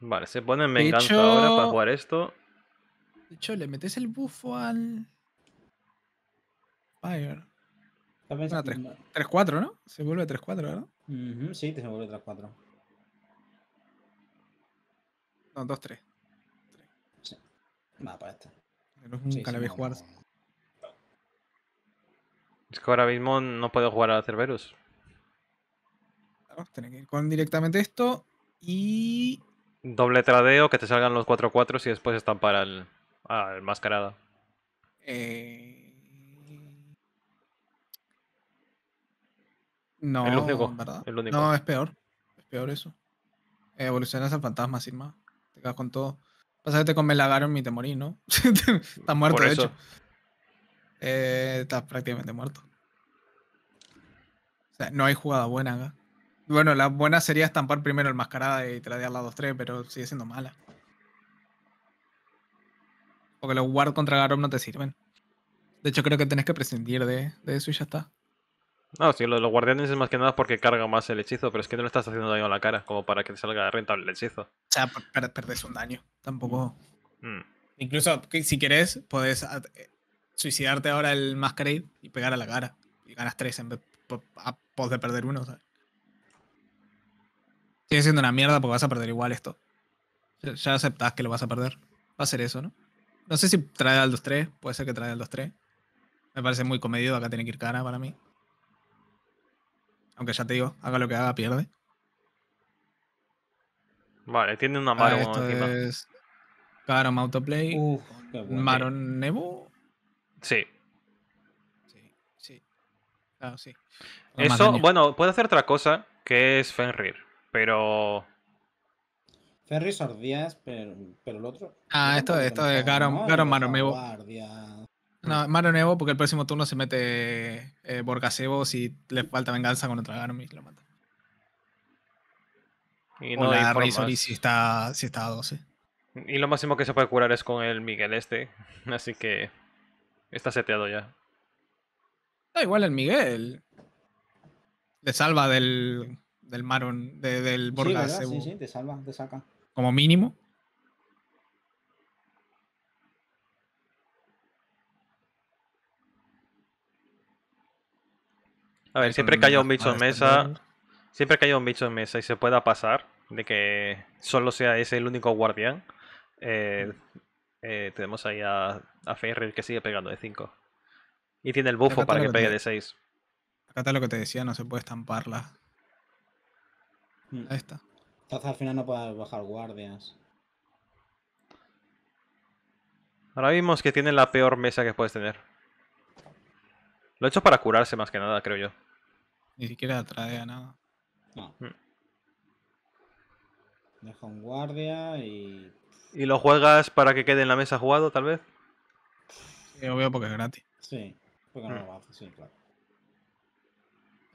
Vale, se pone en venganza ahora para jugar esto. De hecho, le metes el buffo al. Fire. Bueno, 3-4, ¿no? Se vuelve a 3-4, ¿verdad? sí, te se vuelve 3-4. No, 2-3. Sí. Va, para este. nunca sí, le jugar. Es que ahora mismo no puedo jugar a Cerberus que ir con directamente esto y... Doble tradeo, que te salgan los 4-4 y después estampar al, al No, el único, no, es peor. Es peor eso. Evolucionas al fantasma sin más. Te quedas con todo. Pasa que te y te morí, ¿no? estás muerto, de hecho. Eh, estás prácticamente muerto. O sea, no hay jugada buena acá. Bueno, la buena sería estampar primero el mascarada y la 2-3, pero sigue siendo mala. Porque los guard contra Garom no te sirven. De hecho, creo que tenés que prescindir de, eso y ya está. No, sí, los guardianes es más que nada porque carga más el hechizo, pero es que no le estás haciendo daño a la cara, como para que te salga rentable el hechizo. O sea, perdés un daño. Tampoco. Mm. Incluso si querés, podés eh, suicidarte ahora el Masquerade y pegar a la cara. Y ganas 3 en vez de perder uno, ¿sabes? Sigue siendo una mierda porque vas a perder igual esto. Ya aceptás que lo vas a perder. Va a ser eso, ¿no? No sé si trae al 2-3. Puede ser que trae al 2-3. Me parece muy comedido. Acá tiene que ir cara para mí. Aunque ya te digo, haga lo que haga, pierde. Vale, tiene una Maron ah, esto Es... Autoplay. Maron Nebu. Sí. Sí, sí. Claro, sí. Eso, bueno, puede hacer otra cosa que es Fenrir pero. Ferris Sordias, pero, el otro. Ah, esto, esto es Garon, no, Garon Mano Nuevo. No, Mano Nuevo, porque el próximo turno se mete eh, si le falta venganza con otro Garon y lo mata. Y no o la si está, si está a 12. Y lo máximo que se puede curar es con el Miguel este. Así que está seteado ya. Da igual el Miguel. Le salva del del Maron, de, del Borgas. Sí, sí, te salva, te saca. Como mínimo. A ver, siempre que haya un bicho en mesa, siempre que haya un bicho en mesa y se pueda pasar de que solo sea ese el único guardián, eh, eh, tenemos ahí a, a que sigue pegando de 5. Y tiene el bufo para que, pegue de 6. Acá está lo que te decía, no se puede estamparla. Mm. Ahí está. al final no puedes bajar guardias. Ahora vimos que tiene la peor mesa que puedes tener. Lo he hecho para curarse más que nada, creo yo. Ni siquiera trae a nada. No. Mm. Deja un guardia y... ¿Y lo juegas para que quede en la mesa jugado, tal vez? Sí, obvio, porque es gratis. Sí, porque no mm. sí, claro.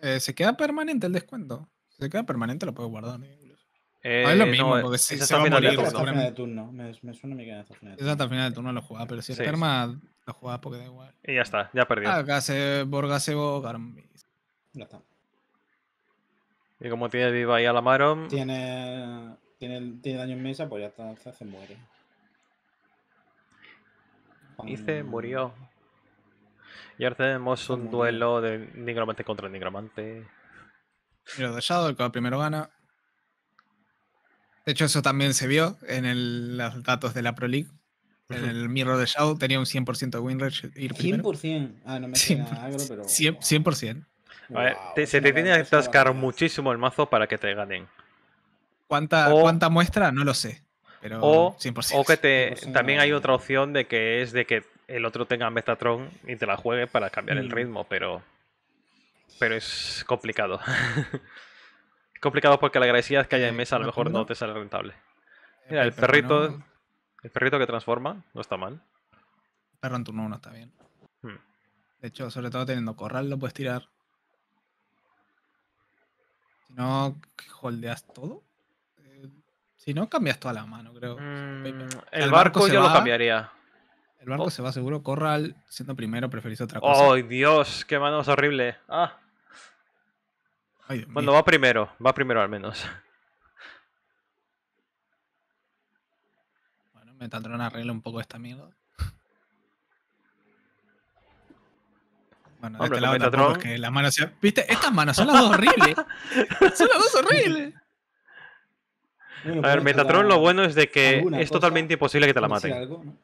Eh, ¿Se queda permanente el descuento? Se queda permanente, lo puedo guardar. es ¿eh? Eh, lo mismo, porque si se, se va a final de turno. Me, suena a mí hasta final Es hasta final de turno lo jugaba, pero si es sí, lo jugaba porque da igual. Y ya está, ya perdió. Ah, Gase, Ya está. Y como tiene viva ahí a la Maron. Tiene, tiene, tiene daño en mesa, pues ya está, se hace muere. dice murió. Y ahora tenemos un duelo de nigromante contra nigromante. Mirror de Shadow, el que primero gana. De hecho, eso también se vio en los datos de la Pro League. En el Mirror de Shadow tenía un 100% de win rate. 100%. Ah, no me 100%. se te tiene que atascar muchísimo el mazo para que te ganen. ¿Cuánta, muestra? No lo sé. Pero o, que También hay otra opción de que es de que el otro tenga Metatron y te la juegue para cambiar el mm. ritmo, pero pero es complicado. complicado porque la agresividad que haya en eh, mesa a lo mejor no te sale rentable. Eh, Mira, el perrito, el perrito que transforma no está mal. El perro en turno 1 está bien. Hmm. De hecho, sobre todo teniendo corral lo puedes tirar. Si no, holdeas todo. Eh, si no, cambias toda la mano, creo. Hmm, el, barco, yo lo cambiaría. El barco oh. se va seguro. Corral, siendo primero, preferís otra cosa. ¡Oh, Dios! ¡Qué mano horrible! ¡Ah! bueno, va primero, va primero al menos. Bueno, Metatron arregla un poco esta mierda. Bueno, de este lado Metatron... se... ¿Viste? Estas manos son las dos horribles. son las dos horribles. a ver, Metatron lo bueno es de que es totalmente imposible que te la maten.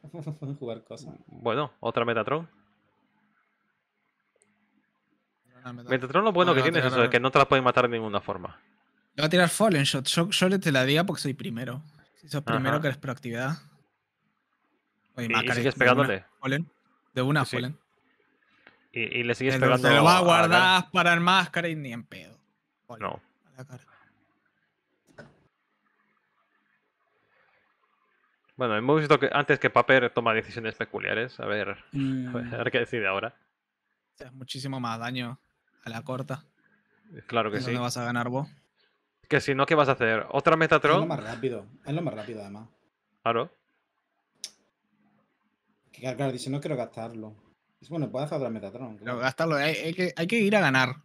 Bueno, otra Metatron. Metatron lo bueno que tienes es eso, de que no te la pueden matar de ninguna forma. Le va a tirar Fallen Shot. Yo, le te la diga porque soy primero. Si sos primero que eres proactividad. Oye, y sigues pegándole. De una Fallen. De una fallen. Y, le sigues pegando. Te lo vas a guardar para el máscara y ni en pedo. No. Bueno, hemos visto que antes que Paper toma decisiones peculiares. A ver, mm. qué decide ahora. O muchísimo más daño. A la corta. Eh, claro que sí. ¿Dónde vas a ganar vos? Que si no, ¿qué vas a hacer? ¿Otra Metatron? Es lo más rápido. Es lo más rápido, además. Claro. Claro, claro dice, no quiero gastarlo. es bueno, puedes hacer otra Metatron. Pero gastarlo, hay, que, hay, que, ir a ganar.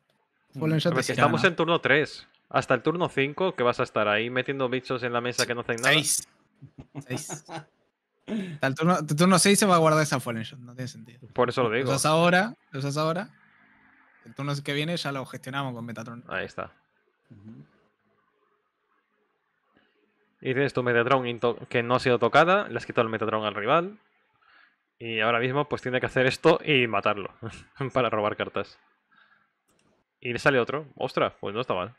Mm. Fallen Shot es que estamos en turno 3. Hasta el turno 5, que vas a estar ahí metiendo bichos en la mesa que no hacen nada. 6. 6. Hasta turno, el turno 6 se va a guardar esa Fallen Shot, no tiene sentido. Por eso lo digo. Lo usas ahora, lo usas ahora el turno que viene ya lo gestionamos con Metatron. Ahí está. Y tienes tu Metatron que no ha sido tocada, le has quitado el Metatron al rival. Y ahora mismo pues tiene que hacer esto y matarlo para robar cartas. Y le sale otro. Ostras, pues no está mal.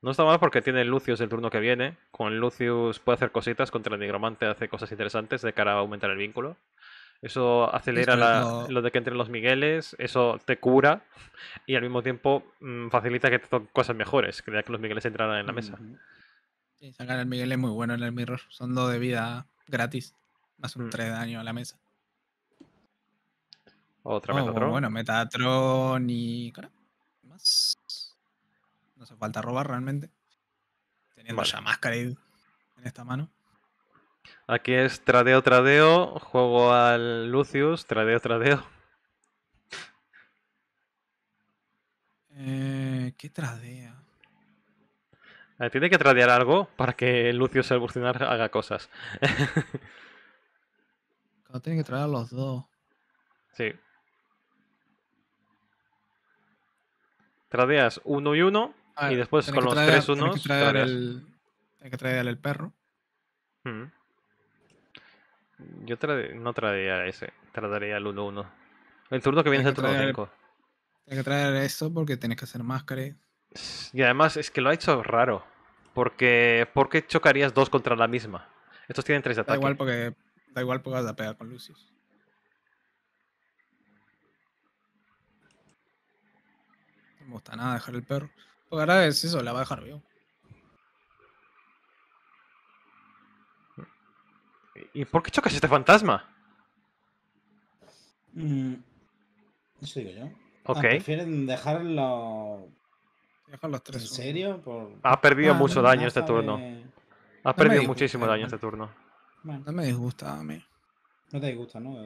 no está mal porque tiene Lucius el turno que viene. Con Lucius puede hacer cositas, contra el Nigromante hace cosas interesantes de cara a aumentar el vínculo. Eso acelera lo de que entren los Migueles, eso te cura y al mismo tiempo mm, facilita que te toquen cosas mejores, que que los Migueles entraran en la mesa. Sí, sacar el Miguel es muy bueno en el Mirror. Son dos de vida gratis, más un 3 mm. de daño a la mesa. Otra oh, Metatron. Bueno, Metatron y. más. No hace falta robar realmente. Teniendo ya máscara en esta mano. Aquí es tradeo, tradeo, juego al Lucius, tradeo, tradeo. Eh, ¿Qué tradeo...? Eh, tiene que tradear algo para que Lucius el Burcinar haga cosas. tiene que tradear los dos. Sí. Tradeas uno y uno y después con los tres unos. Hay que el, tradear el perro. Mm. Yo no traería ese, trataría el 1-1. El turno que viene es el turno 5. Tienes que traer esto porque tienes que hacer máscara. Y además es que lo ha hecho raro. Porque ¿por qué chocarías dos contra la misma? Estos tienen tres ataques. Da igual porque, da igual porque vas a pegar con Lucius. No me gusta nada dejar el perro. ahora es eso, la va a dejar bien. ¿Y por qué chocas este fantasma? Mm, eso digo yo. Ah, ok. prefieren dejarlo. los tres. ¿En serio? Por... Ha perdido ah, mucho daño este, este turno. Ha perdido muchísimo daño este turno. No me disgusta a mí. No te disgusta, ¿no?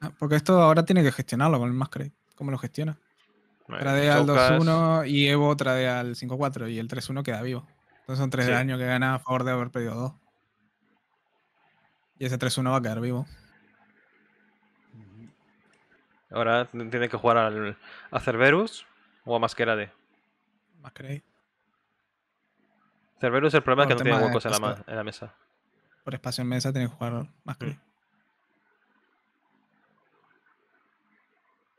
Ah, porque esto ahora tiene que gestionarlo con el crédito. ¿Cómo lo gestiona? Trade al 2-1 y Evo tradea al 5-4 y el 3-1 queda vivo. Entonces son 3 de daño que gana a favor de haber perdido 2. Y ese 3-1 va a quedar vivo. Ahora tiene que jugar a Cerberus o a Masquerade. Masquerade. Cerberus el problema es que no tiene huecos en la, mesa. Por espacio en mesa tiene que jugar Masquerade.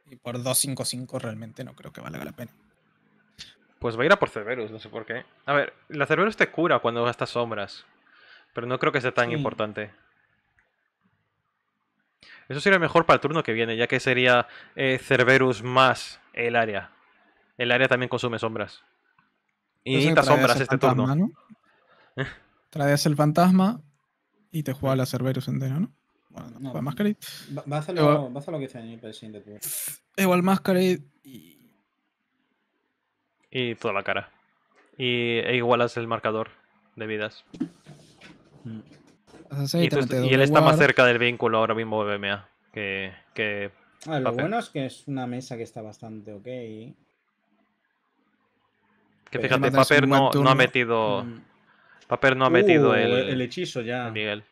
Mm. Y por 2-5-5 realmente no creo que valga la pena. Pues va a ir a por Cerberus, no sé por qué. A ver, la Cerberus te cura cuando gastas sombras. Pero no creo que sea tan importante. Eso sería mejor para el turno que viene, ya que sería eh, Cerberus más el área. El área también consume sombras. Y sombras este turno. ¿no? Traes el fantasma y te juega la Cerberus entero, ¿no? Bueno, no, va a, lo, eh, lo que dice en el siguiente eh, Igual Masquerade y. Y toda la cara. Y e igualas el marcador de vidas. Mm. Y, él está más cerca del vínculo ahora mismo BMA que, que ah, lo bueno es que es una mesa que está bastante ok. Que fíjate, Paper no, no, ha metido. Mm. Paper no ha metido uh, el, el, hechizo ya. Miguel.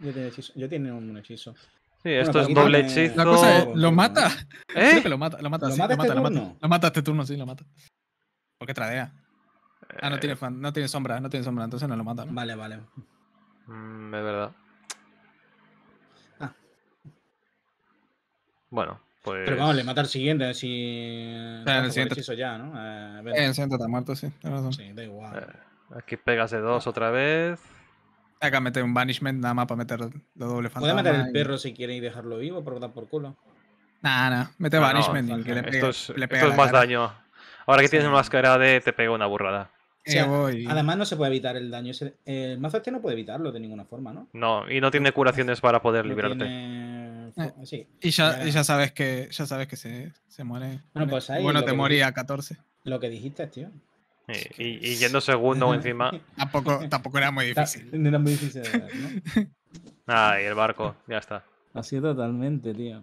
Yo tengo hechizo, yo tengo un hechizo. Sí, esto es doble hechizo. La cosa ¿lo mata? ¿Eh? lo mata, lo mata, ¿Lo mata, lo, este mata lo mata, lo mata. este turno, sí, lo mata. Porque tradea. Ah, no eh. tiene, fan, no tiene sombra, no tiene sombra, entonces no lo mata. Vale, vale. Mm, es verdad. Ah. Bueno, pues. Pero vamos, le pues mata al siguiente. Si. O en el siguiente. Eso ya, ¿no? en el siguiente está muerto, sí. Razón. Sí, da igual. Eh, aquí pegase dos otra vez. Acá mete un banishment nada más para meter los doble fantasma. Puede meter el perro si quiere y dejarlo vivo, pero da por culo. Nah, nah, mete banishment. que le pega, esto es, más daño. Ahora que tienes una máscara de, te pego una burrada. Eh, además, no se puede evitar el daño. El mazo este no puede evitarlo de ninguna forma, ¿no? No, y no tiene curaciones para poder liberarte. librarte. Eh, y, ya, sabes que ya sabes que se, muere. Bueno, pues bueno te moría a 14. Lo que dijiste, tío. Y, yendo segundo encima. tampoco, tampoco era muy difícil. No era muy difícil de ¿no? Ah, y el barco, ya está. Así totalmente, tío.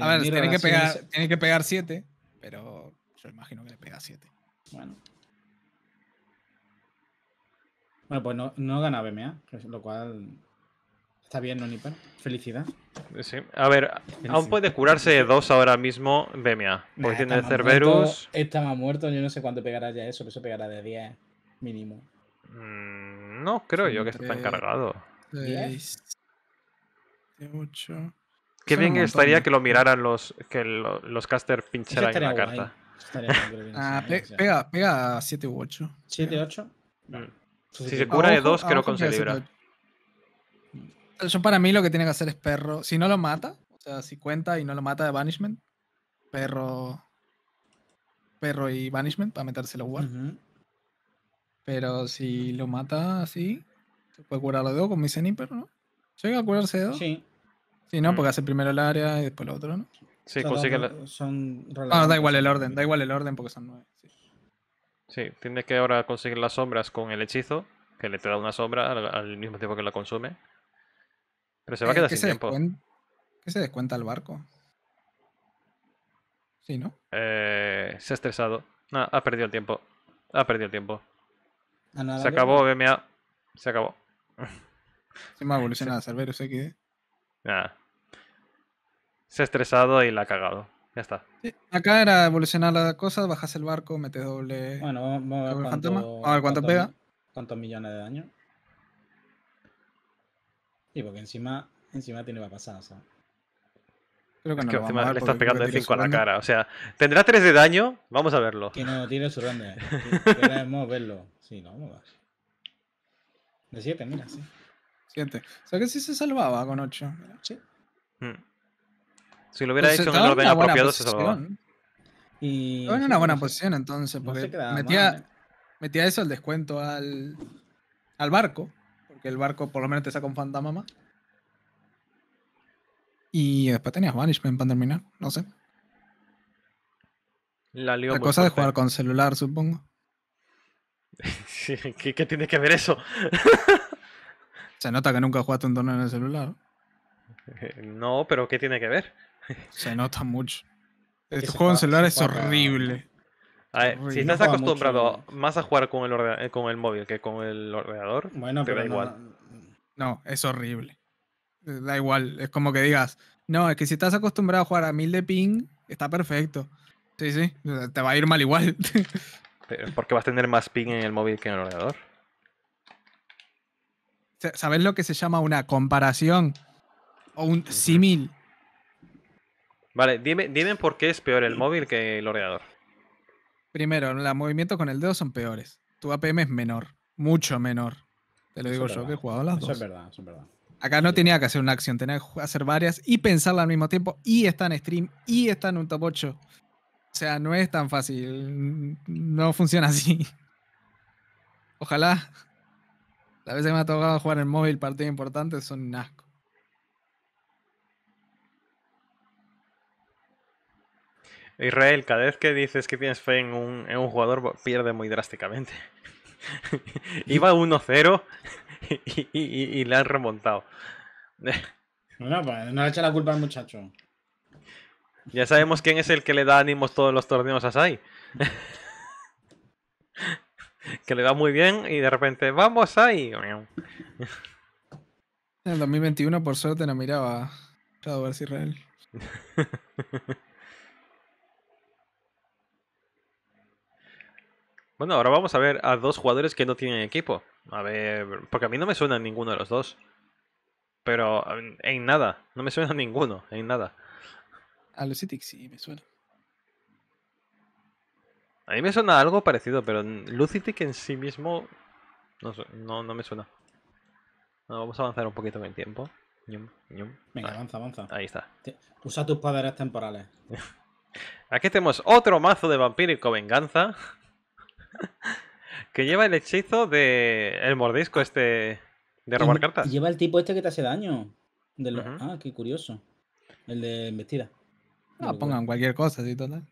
a ver, tiene que, tiene que pegar 7, pero yo imagino que le pega 7. Bueno, bueno, pues no, gana BMA, lo cual está bien, no Nipper. Felicidad. Sí. A ver, aún puede curarse dos ahora mismo BMA. Porque tiene Cerberus. Está muerto, yo no sé cuánto pegará ya eso, pero eso pegará de 10 mínimo. Mm, no creo yo que esté tan cargado. Qué bien estaría ¿eh? que lo miraran los que los caster pincharan en la carta. Ah, pega, pega 7 u 8. 7 u 8. Vale si se cura de dos, creo que Eso para mí lo que tiene que hacer es perro. Si no lo mata, o sea, si cuenta y no lo mata de Banishment, perro. Perro y Banishment para metérselo igual. Pero si lo mata así, se puede curar de dos con mi pero ¿no? Llega a curarse de dos. Sí. Sí, ¿no? Porque mm. hace primero el área y después lo otro, ¿no? Sí, consigue pues la... Son... Ah, da igual el orden, da igual el orden porque son nueve. Sí. Sí, tiene que ahora conseguir las sombras con el hechizo, que le te da una sombra al, mismo tiempo que la consume. Pero se va a eh, quedar sin tiempo. ¿Qué se descuenta el barco? Sí, ¿no? Eh, se ha estresado. No, ha perdido el tiempo. Ha perdido el tiempo. Ah, se acabó BMA. Se acabó. Se me ha evolucionado sé que Nada. Se ha estresado y la ha cagado. Ya está. acá era evolucionar las cosas, bajas el barco, metes doble. Bueno, vamos a ver, cuánto, a ver cuánto, pega. ¿Cuántos millones de daño? Sí, porque encima, encima tiene la pasada, o sea. Creo que es que encima le estás pegando de 5 a la cara. O sea, tendrá 3 de daño. Vamos a verlo. Que no tiene su ronda. Queremos verlo. Sí, no, vamos a ver. De 7, mira, sí. 7. O sea que sí se salvaba con 8. Sí. Mm. Si lo hubiera hecho pues, en el orden apropiado, se salvaba. Y... Estaba en una buena posición entonces, metía, eh. metía eso el descuento al, barco, porque el barco por lo menos te saca un fantasma Y después tenías Vanishment para terminar, no sé. La, cosa de jugar con celular, supongo. ¿qué, tiene que ver eso? Se nota que nunca jugaste un torneo en el celular. No, pero ¿qué tiene que ver? Se nota mucho. el este juego en celular es horrible. si estás acostumbrado más a jugar con el, eh, con el móvil que con el ordenador, bueno, pero da igual. No, es horrible. Eh, da igual, es como que digas, no, es que si estás acostumbrado a jugar a 1000 de ping, está perfecto. Sí, sí, te va a ir mal igual. Pero porque vas a tener más ping en el móvil que en el ordenador. ¿Sabes lo que se llama una comparación? O un símil. Vale, dime, por qué es peor el móvil que el ordenador. Primero, los movimientos con el dedo son peores. Tu APM es menor, mucho menor. Te lo digo yo que he jugado las dos. Eso es verdad, es verdad. Acá no tenía que hacer una acción, tenía que hacer varias y pensarla al mismo tiempo. Y está en stream, y está en un top 8. O sea, no es tan fácil. No funciona así. Ojalá. Las veces que me ha tocado jugar en móvil partidos importantes son un asco. Israel, cada vez que dices que tienes fe en un, en un jugador, pierde muy drásticamente. Iba 1-0 y, le han remontado. Bueno, pues no le echa la culpa al muchacho. Ya sabemos quién es el que le da ánimos todos los torneos a Sai. que le va muy bien y de repente, ¡vamos Sai! En el 2021, por suerte, no miraba ver si Israel. Bueno, ahora vamos a ver a dos jugadores que no tienen equipo. A ver, porque a mí no me suena ninguno de los dos. Pero en nada, no me suena ninguno, en nada. A los sí me suena. A mí me suena algo parecido, pero Lucitic en sí mismo no, no, me suena. vamos a avanzar un poquito en el tiempo. Venga, avanza, avanza. Ahí está. Usa tus poderes temporales. Aquí tenemos otro mazo de vampírico venganza que lleva el hechizo de el mordisco este de robar cartas. Lleva el tipo este que te hace daño. Ah, qué curioso. El de embestida No, pongan cualquier cosa, Si total.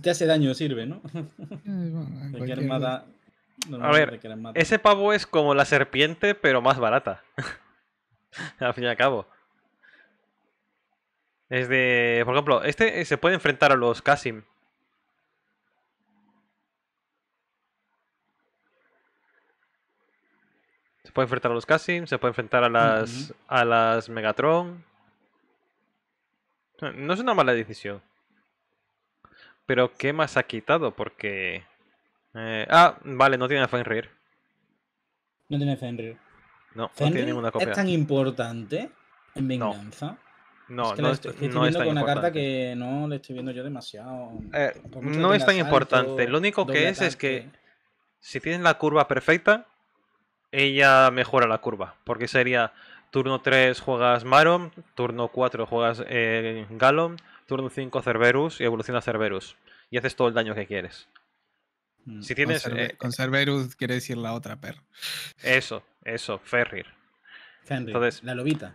Te hace daño, sirve, ¿no? Eh, a ver, ese pavo es como la serpiente, pero más barata. al fin y al cabo. Es de. Por ejemplo, este eh, se puede enfrentar a los Kasim. puede enfrentar a los Cassim se puede enfrentar a las, a las Megatron. No es una mala decisión. Pero ¿qué más ha quitado? Porque... Eh, ah, vale, no tiene Fenrir. No tiene Fenrir. No, no tiene ninguna copia. ¿Es tan importante en venganza? No, no, es que no, es carta que no le estoy viendo yo demasiado. Eh, no es tan importante. Lo único que es es que si tienen la curva perfecta, ella mejora la curva, porque sería turno 3 juegas Maron, turno 4 juegas eh, turno 5 Cerberus y evoluciona Cerberus. Y haces todo el daño que quieres. Mm, si tienes, eh, con, Cerberus quiere decir la otra perra. Eso, eso, Ferrir. Entonces, la lobita.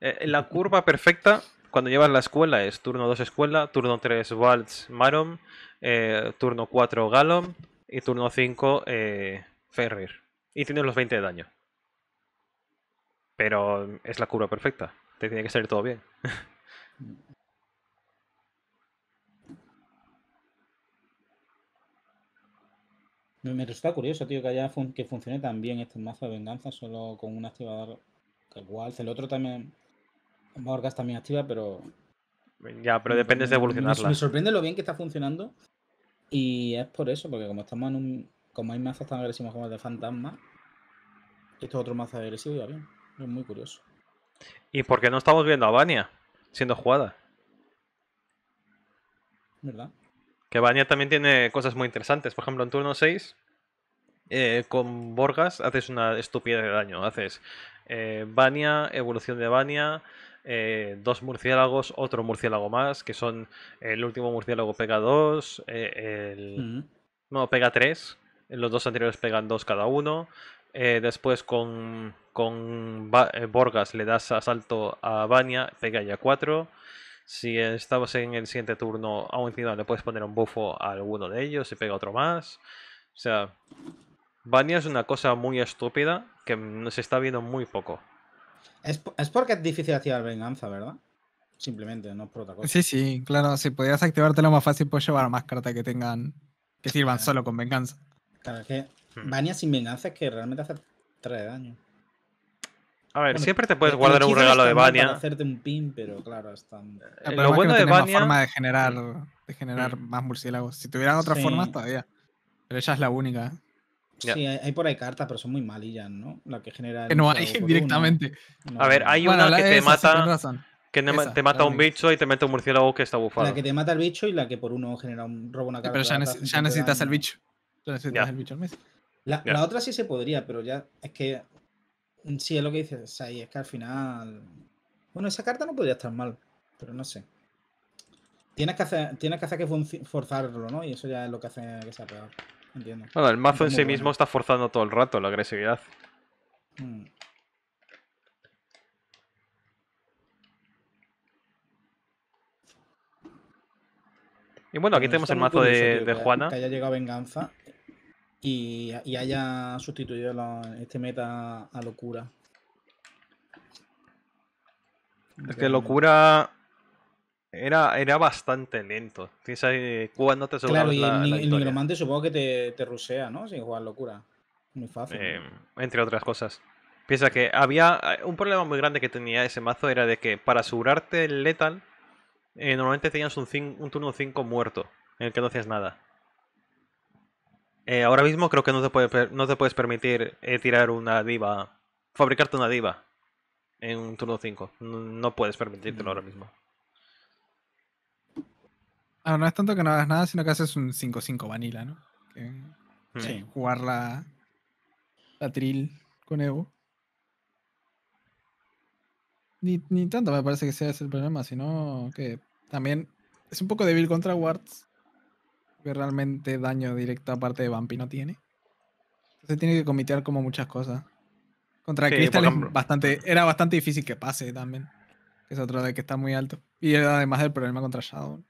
Eh, eh, la curva perfecta cuando llevas la escuela es turno 2 escuela, turno 3 Waltz Maron, turno 4 Galom y turno 5 Ferrir y tienes los 20 de daño. Pero es la curva perfecta. Te tiene que salir todo bien. Me resulta curioso, tío, que haya que funcione tan bien este mazo de venganza solo con un activador que igual. El otro también. Morgas también activa, pero. Ya, pero dependes de evolucionarla. me sorprende lo bien que está funcionando. Y es por eso, porque como estamos en un, como hay mazos tan agresivos como el de Fantasma, esto es otro mazo agresivo y va bien. Es muy curioso. ¿Y por qué no estamos viendo a Bania siendo jugada? ¿Verdad? Que Vania también tiene cosas muy interesantes. Por ejemplo, en turno 6, eh, con Borgas haces una estupidez de daño. Haces eh, Vania, evolución de Bania, eh, dos murciélagos, otro murciélago más, que son el último murciélago pega 2, No, pega 3, los dos anteriores pegan dos cada uno. Eh, después con, con eh, Borgas le das asalto a Bania, pega ya cuatro Si estamos en el siguiente turno a un le puedes poner un buffo a alguno de ellos y pega otro más. O sea, Bania es una cosa muy estúpida que nos está viendo muy poco. Es, porque es difícil activar venganza, ¿verdad? Simplemente, no es por cosa. Sí, sí, claro. Si pudieras activártelo más fácil, puedes llevar más cartas que tengan. que sirvan eh. solo con venganza que hmm. Vania sin venganza es que realmente hace tres daño. A ver, siempre te puedes guardar un regalo de Bania. Para hacerte un pin, pero claro, están. Eh, ah, lo bueno es que forma de generar, de generar hmm. más murciélagos. Si tuvieran otras formas, todavía. Pero ella es la única. Sí, hay, por ahí cartas, pero son muy malillas, ¿no? La que genera. Que no hay directamente. a ver, hay una que te mata. que te mata un bicho y te mete un murciélago que está bufado. La que te mata el bicho y la que por uno genera un robo una carta. pero ya necesitas el bicho. La, otra sí se podría, pero ya es que. Mm, sí, es lo que dices, ahí es que al final. Bueno, esa carta no podría estar mal, pero no sé. Tienes que hacer, que, hacer que forzarlo, ¿no? Y eso ya es lo que hace que sea peor. Entiendo. Bueno, el mazo en sí mismo está forzando todo el rato la agresividad. Mm. Y bueno, aquí tenemos el mazo de, de Juana. Que haya llegado venganza y, haya sustituido este meta a locura. Es que locura era, era bastante lento. Eh, cuando te Claro, y el, el nigromante supongo que te, te, rusea, ¿no? Sin jugar locura. Muy fácil. Em, entre otras cosas. Piensa que había eh, un problema muy grande que tenía ese mazo era de que para asegurarte el letal, eh, normalmente tenías un, un turno 5 muerto, en el que no hacías nada. Eh, ahora mismo creo que no te, puede, no te puedes permitir eh, tirar una diva, fabricarte una diva en un turno 5. No, puedes permitírtelo ahora mismo. Ah, no es tanto que no hagas nada, sino que haces un 5-5 vanilla, ¿no? Hmm. sí, jugar la, la trill con Evo. Ni, ni, tanto me parece que sea ese el problema, sino que también es un poco débil contra Wards que realmente daño directo aparte de Bumpy no tiene. Entonces tiene que comitear como muchas cosas. Contra Crystal bastante, era bastante difícil que pase también. Es otro de que está muy alto. Y además del problema contra Shadow.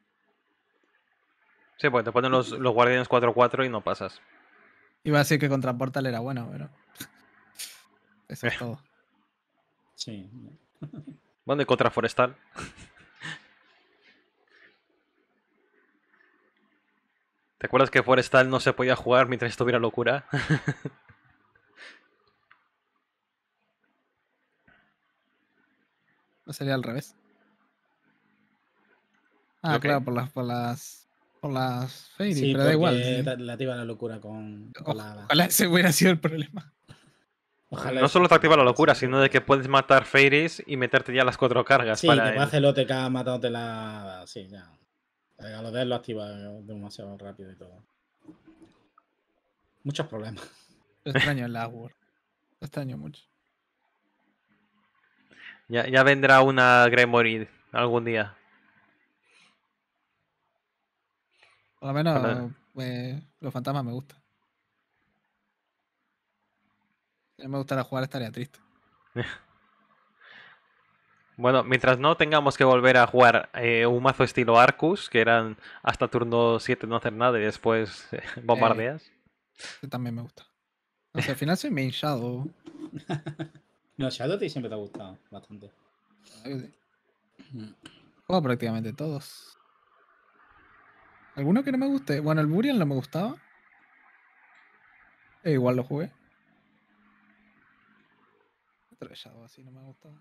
Sí, pues te ponen los, Guardianes 4-4 y no pasas. Iba a decir que contra Portal era bueno, pero. Eso es eh. todo. Sí. Bueno, y contra Forestal. ¿Te acuerdas que Forestal no se podía jugar mientras estuviera locura? ¿No sería al revés? Ah, claro, por las, por las, por las fairies, sí, pero da igual. ¿eh? la locura con. Ojalá, ese hubiera sido el problema. Ojalá no solo te activa la locura, sino de que puedes matar fairies y meterte ya las cuatro cargas. Sí, para te hacer el OTK matándote la. Sí, ya. Eh, a de él lo activa demasiado rápido y todo. Muchos problemas. extraño el la extraño mucho. Ya, vendrá una Gremorid algún día. Por lo menos pues, los fantasmas me gustan. Si no me gustara jugar estaría triste. Bueno, mientras no tengamos que volver a jugar eh, un mazo estilo Arcus, que eran hasta turno 7 no hacer nada y después eh, eh, bombardeas. Eso este también me gusta. O sea, al final soy main Shadow. no, Shadow te siempre te ha gustado bastante. Juego prácticamente todos. ¿Alguno que no me guste? Bueno, el Burial no me gustaba. E igual lo jugué. Otro Shadow así no me ha gustado.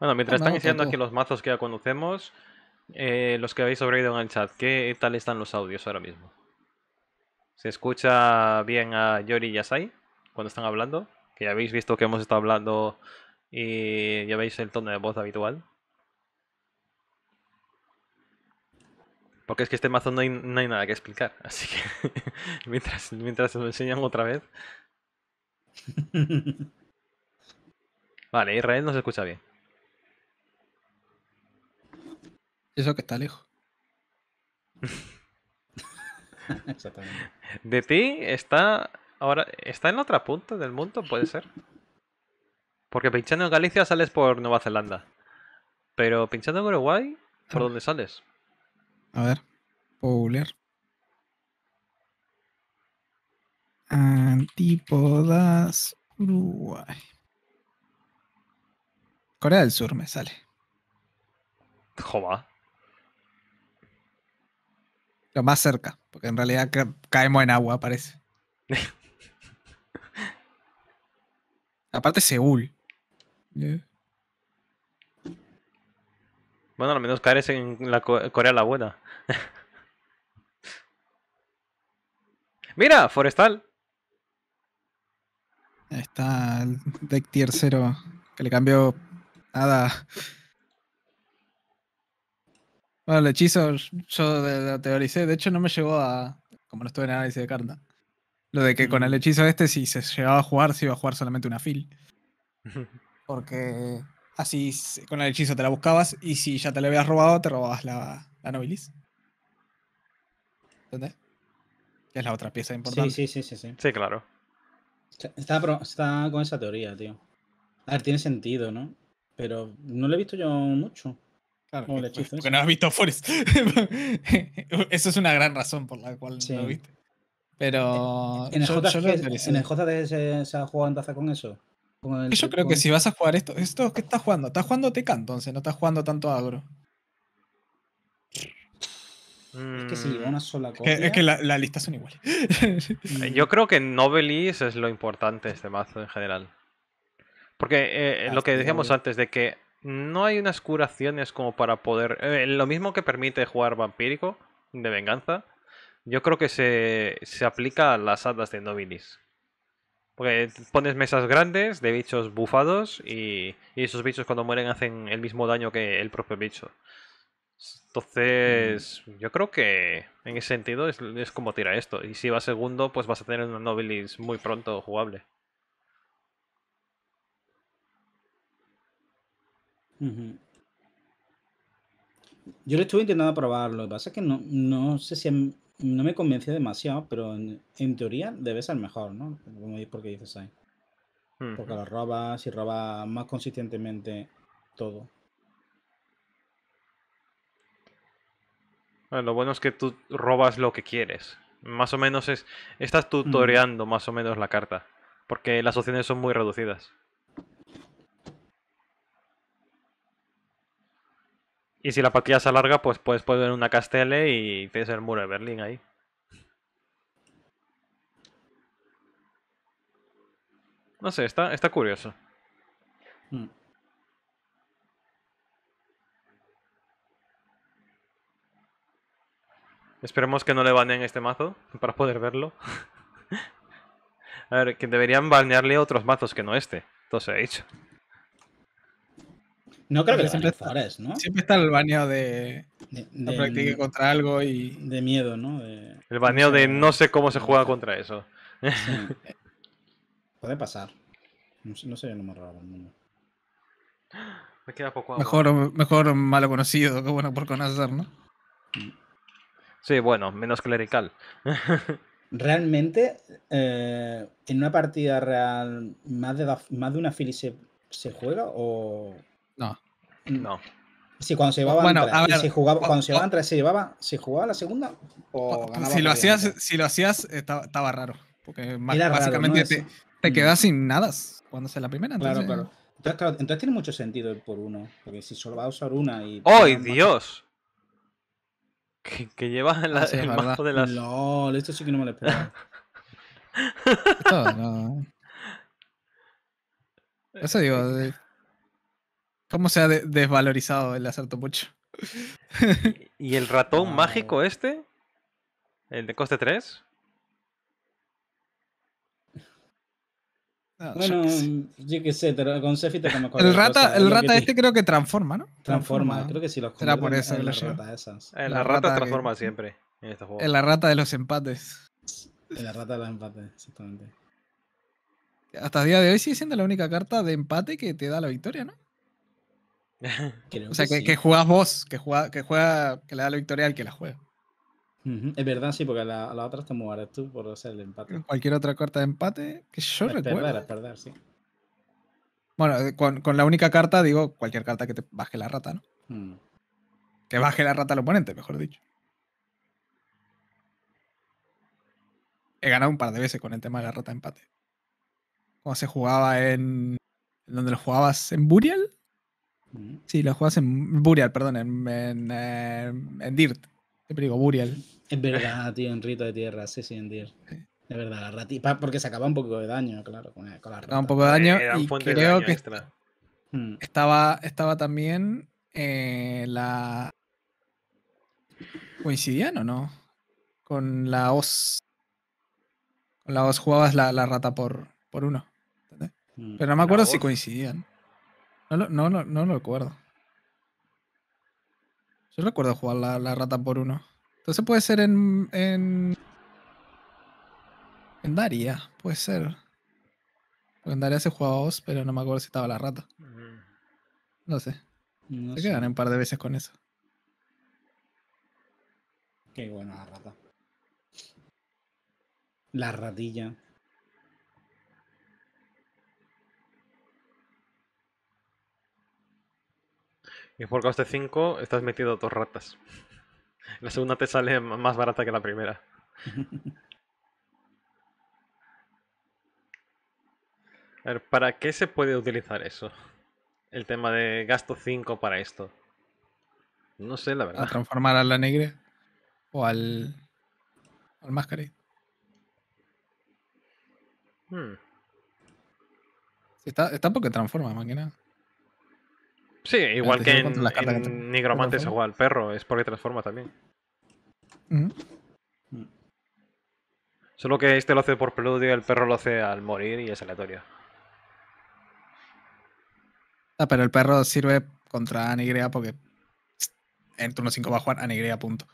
Bueno, mientras ah, están enseñando aquí los mazos que ya conocemos, eh, los que habéis sobrevivido en el chat, ¿qué tal están los audios ahora mismo? ¿Se escucha bien a Yori y Asai? cuando están hablando? Que ya habéis visto que hemos estado hablando y ya veis el tono de voz habitual. Porque es que este mazo no hay, nada que explicar, así que mientras, mientras lo enseñan otra vez. Vale, Israel nos escucha bien. Eso que está lejos. De ti está ahora está en otra punta del mundo, puede ser. Porque pinchando en Galicia sales por Nueva Zelanda. Pero pinchando en Uruguay, ¿por ah. dónde sales? A ver, puedo Antípodas Uruguay. Corea del Sur me sale. Joba más cerca, porque en realidad caemos en agua, parece. Aparte Seúl. Bueno, al menos es en la Corea la buena. Mira, Forestal. Ahí está el deck tier 0, que le cambió nada bueno, el hechizo yo lo teoricé. De hecho, no me llegó a. Como no estuve en análisis de carta. Lo de que con el mm. hechizo este, si se llegaba a jugar, se iba a jugar solamente una fil. Porque así ah, con el hechizo te la buscabas y si ya te la habías robado, te robabas la, nobilis. ¿Entendés? Que es la otra pieza importante. Sí, sí, sí, sí. Sí, claro. Está, está con esa teoría, tío. A ver, tiene sentido, ¿no? Pero no lo he visto yo mucho porque, no has visto Forest. Eso es una gran razón por la cual no lo viste. Pero. ¿En el, yo, ¿en el JD se, se, ha jugado en taza con eso? yo creo que si vas a jugar esto, esto ¿qué estás jugando? Estás jugando TK entonces, no estás jugando tanto agro. Mm. Es que si una sola cosa. Es que, las la listas son iguales. Yo creo que Novelis es lo importante este mazo en general. Porque eh, ah, lo que decíamos antes de que no hay unas curaciones como para poder... Eh, lo mismo que permite jugar vampírico de venganza, yo creo que se, se aplica a las hadas de nobilis. Porque pones mesas grandes de bichos bufados y, y, esos bichos cuando mueren hacen el mismo daño que el propio bicho. Entonces, yo creo que en ese sentido es, como tira esto. Y si va segundo, pues vas a tener una nobilis muy pronto jugable. Yo lo estuve intentando probarlo lo que pasa es que no, sé si no me convence demasiado, pero en, teoría debe ser mejor, ¿no? Como porque dices ahí. Porque lo robas y robas más consistentemente todo. Ah, lo bueno es que tú robas lo que quieres. Más o menos es, estás tutoreando más o menos la carta, porque las opciones son muy reducidas. Y si la partida se alarga, pues puedes poner una castele y tienes el muro de Berlín ahí. No sé, está, está curioso. Mm. Esperemos que no le baneen este mazo para poder verlo. A ver, que deberían banearle otros mazos que no este. Todo se ha dicho. No creo que siempre está, ¿no? Siempre está el baneo de, de, practique contra algo y. De miedo, ¿no? el baneo de no sé cómo se juega contra eso. Puede pasar. No, no sería lo más raro Me queda poco. Agua. Mejor, mejor malo conocido que bueno por conocer, ¿no? Sí, bueno, menos clerical. Realmente, eh, en una partida real, ¿más de, más de una fili se juega o, no. Sí, cuando se bueno, si jugaba, cuando se llevaban tres, ¿se llevaba, se jugaba la segunda? si, lo hacías, si lo hacías, estaba, estaba raro. Porque básicamente te, mm. quedas sin nada cuando se la primera. Entonces... Claro, claro. Entonces, tiene mucho sentido ir por uno. Porque si solo vas a usar una y. ¡Ay, Dios! Que, que, llevas la, ah, el mazo de las. No, esto sí que no me lo esperaba. esto no. Eso digo, eh, ¿Cómo se ha desvalorizado el mucho. ¿Y el ratón ah. mágico este? ¿El de coste 3? Ah, bueno, yo qué sé, te lo, con te El rata, el rata este creo que transforma, ¿no? Transforma, creo que sí. Los Era por eso. En eh, la, rata esas. la, rata, transforma siempre en este En la rata de los empates. En la rata de los empates, exactamente. Hasta el día de hoy sigue siendo la única carta de empate que te da la victoria, ¿no? o sea, que, juegas vos, que juega, que juega, que le da la victoria al que la juega. Es verdad, sí, porque a las otras te mueres tú por hacer el empate. Cualquier otra carta de empate que yo es recuerdo. Perder, perder, sí. Bueno, eh, con, la única carta, digo, cualquier carta que te baje la rata, ¿no? Mm. Que baje la rata al oponente, mejor dicho. He ganado un par de veces con el tema de la rata de empate. Cuando se jugaba en. donde lo jugabas? ¿En Burial? Sí, lo jugabas en Burial, perdón, en, eh, en, Dirt. Siempre digo Burial. Es verdad, tío, en Rito de Tierra, sí, sí, en Dirt. Es verdad, la ratita, porque se acaba un poco de daño, claro, con, la rata. un poco de daño y creo que hmm. estaba, estaba también eh, la... ¿Coincidían o no? Con la os. Con la os jugabas la, rata por, por uno. Hmm. Pero no me acuerdo si coincidían. No, no, no, no lo recuerdo. Yo recuerdo jugar la, rata por uno. Entonces puede ser en. En, en Daria, puede ser. en Daria se jugaba Oz, pero no me acuerdo si estaba la rata. No sé. Se quedan un par de veces con eso. Qué buena la rata. La ratilla. Y por coste 5 estás metido dos ratas. La segunda te sale más barata que la primera. A ver, ¿para qué se puede utilizar eso? El tema de gasto 5 para esto. No sé, la verdad. ¿A transformar a la negra? ¿O al, al máscara? Hmm. está, porque transforma, máquina Sí, igual que en, la al perro, es porque transforma también. Mm. Solo que este lo hace por preludio y el perro lo hace al morir y es aleatorio. Ah, pero el perro sirve contra Anigrea porque en turno 5 va a jugar Anigrea, punto.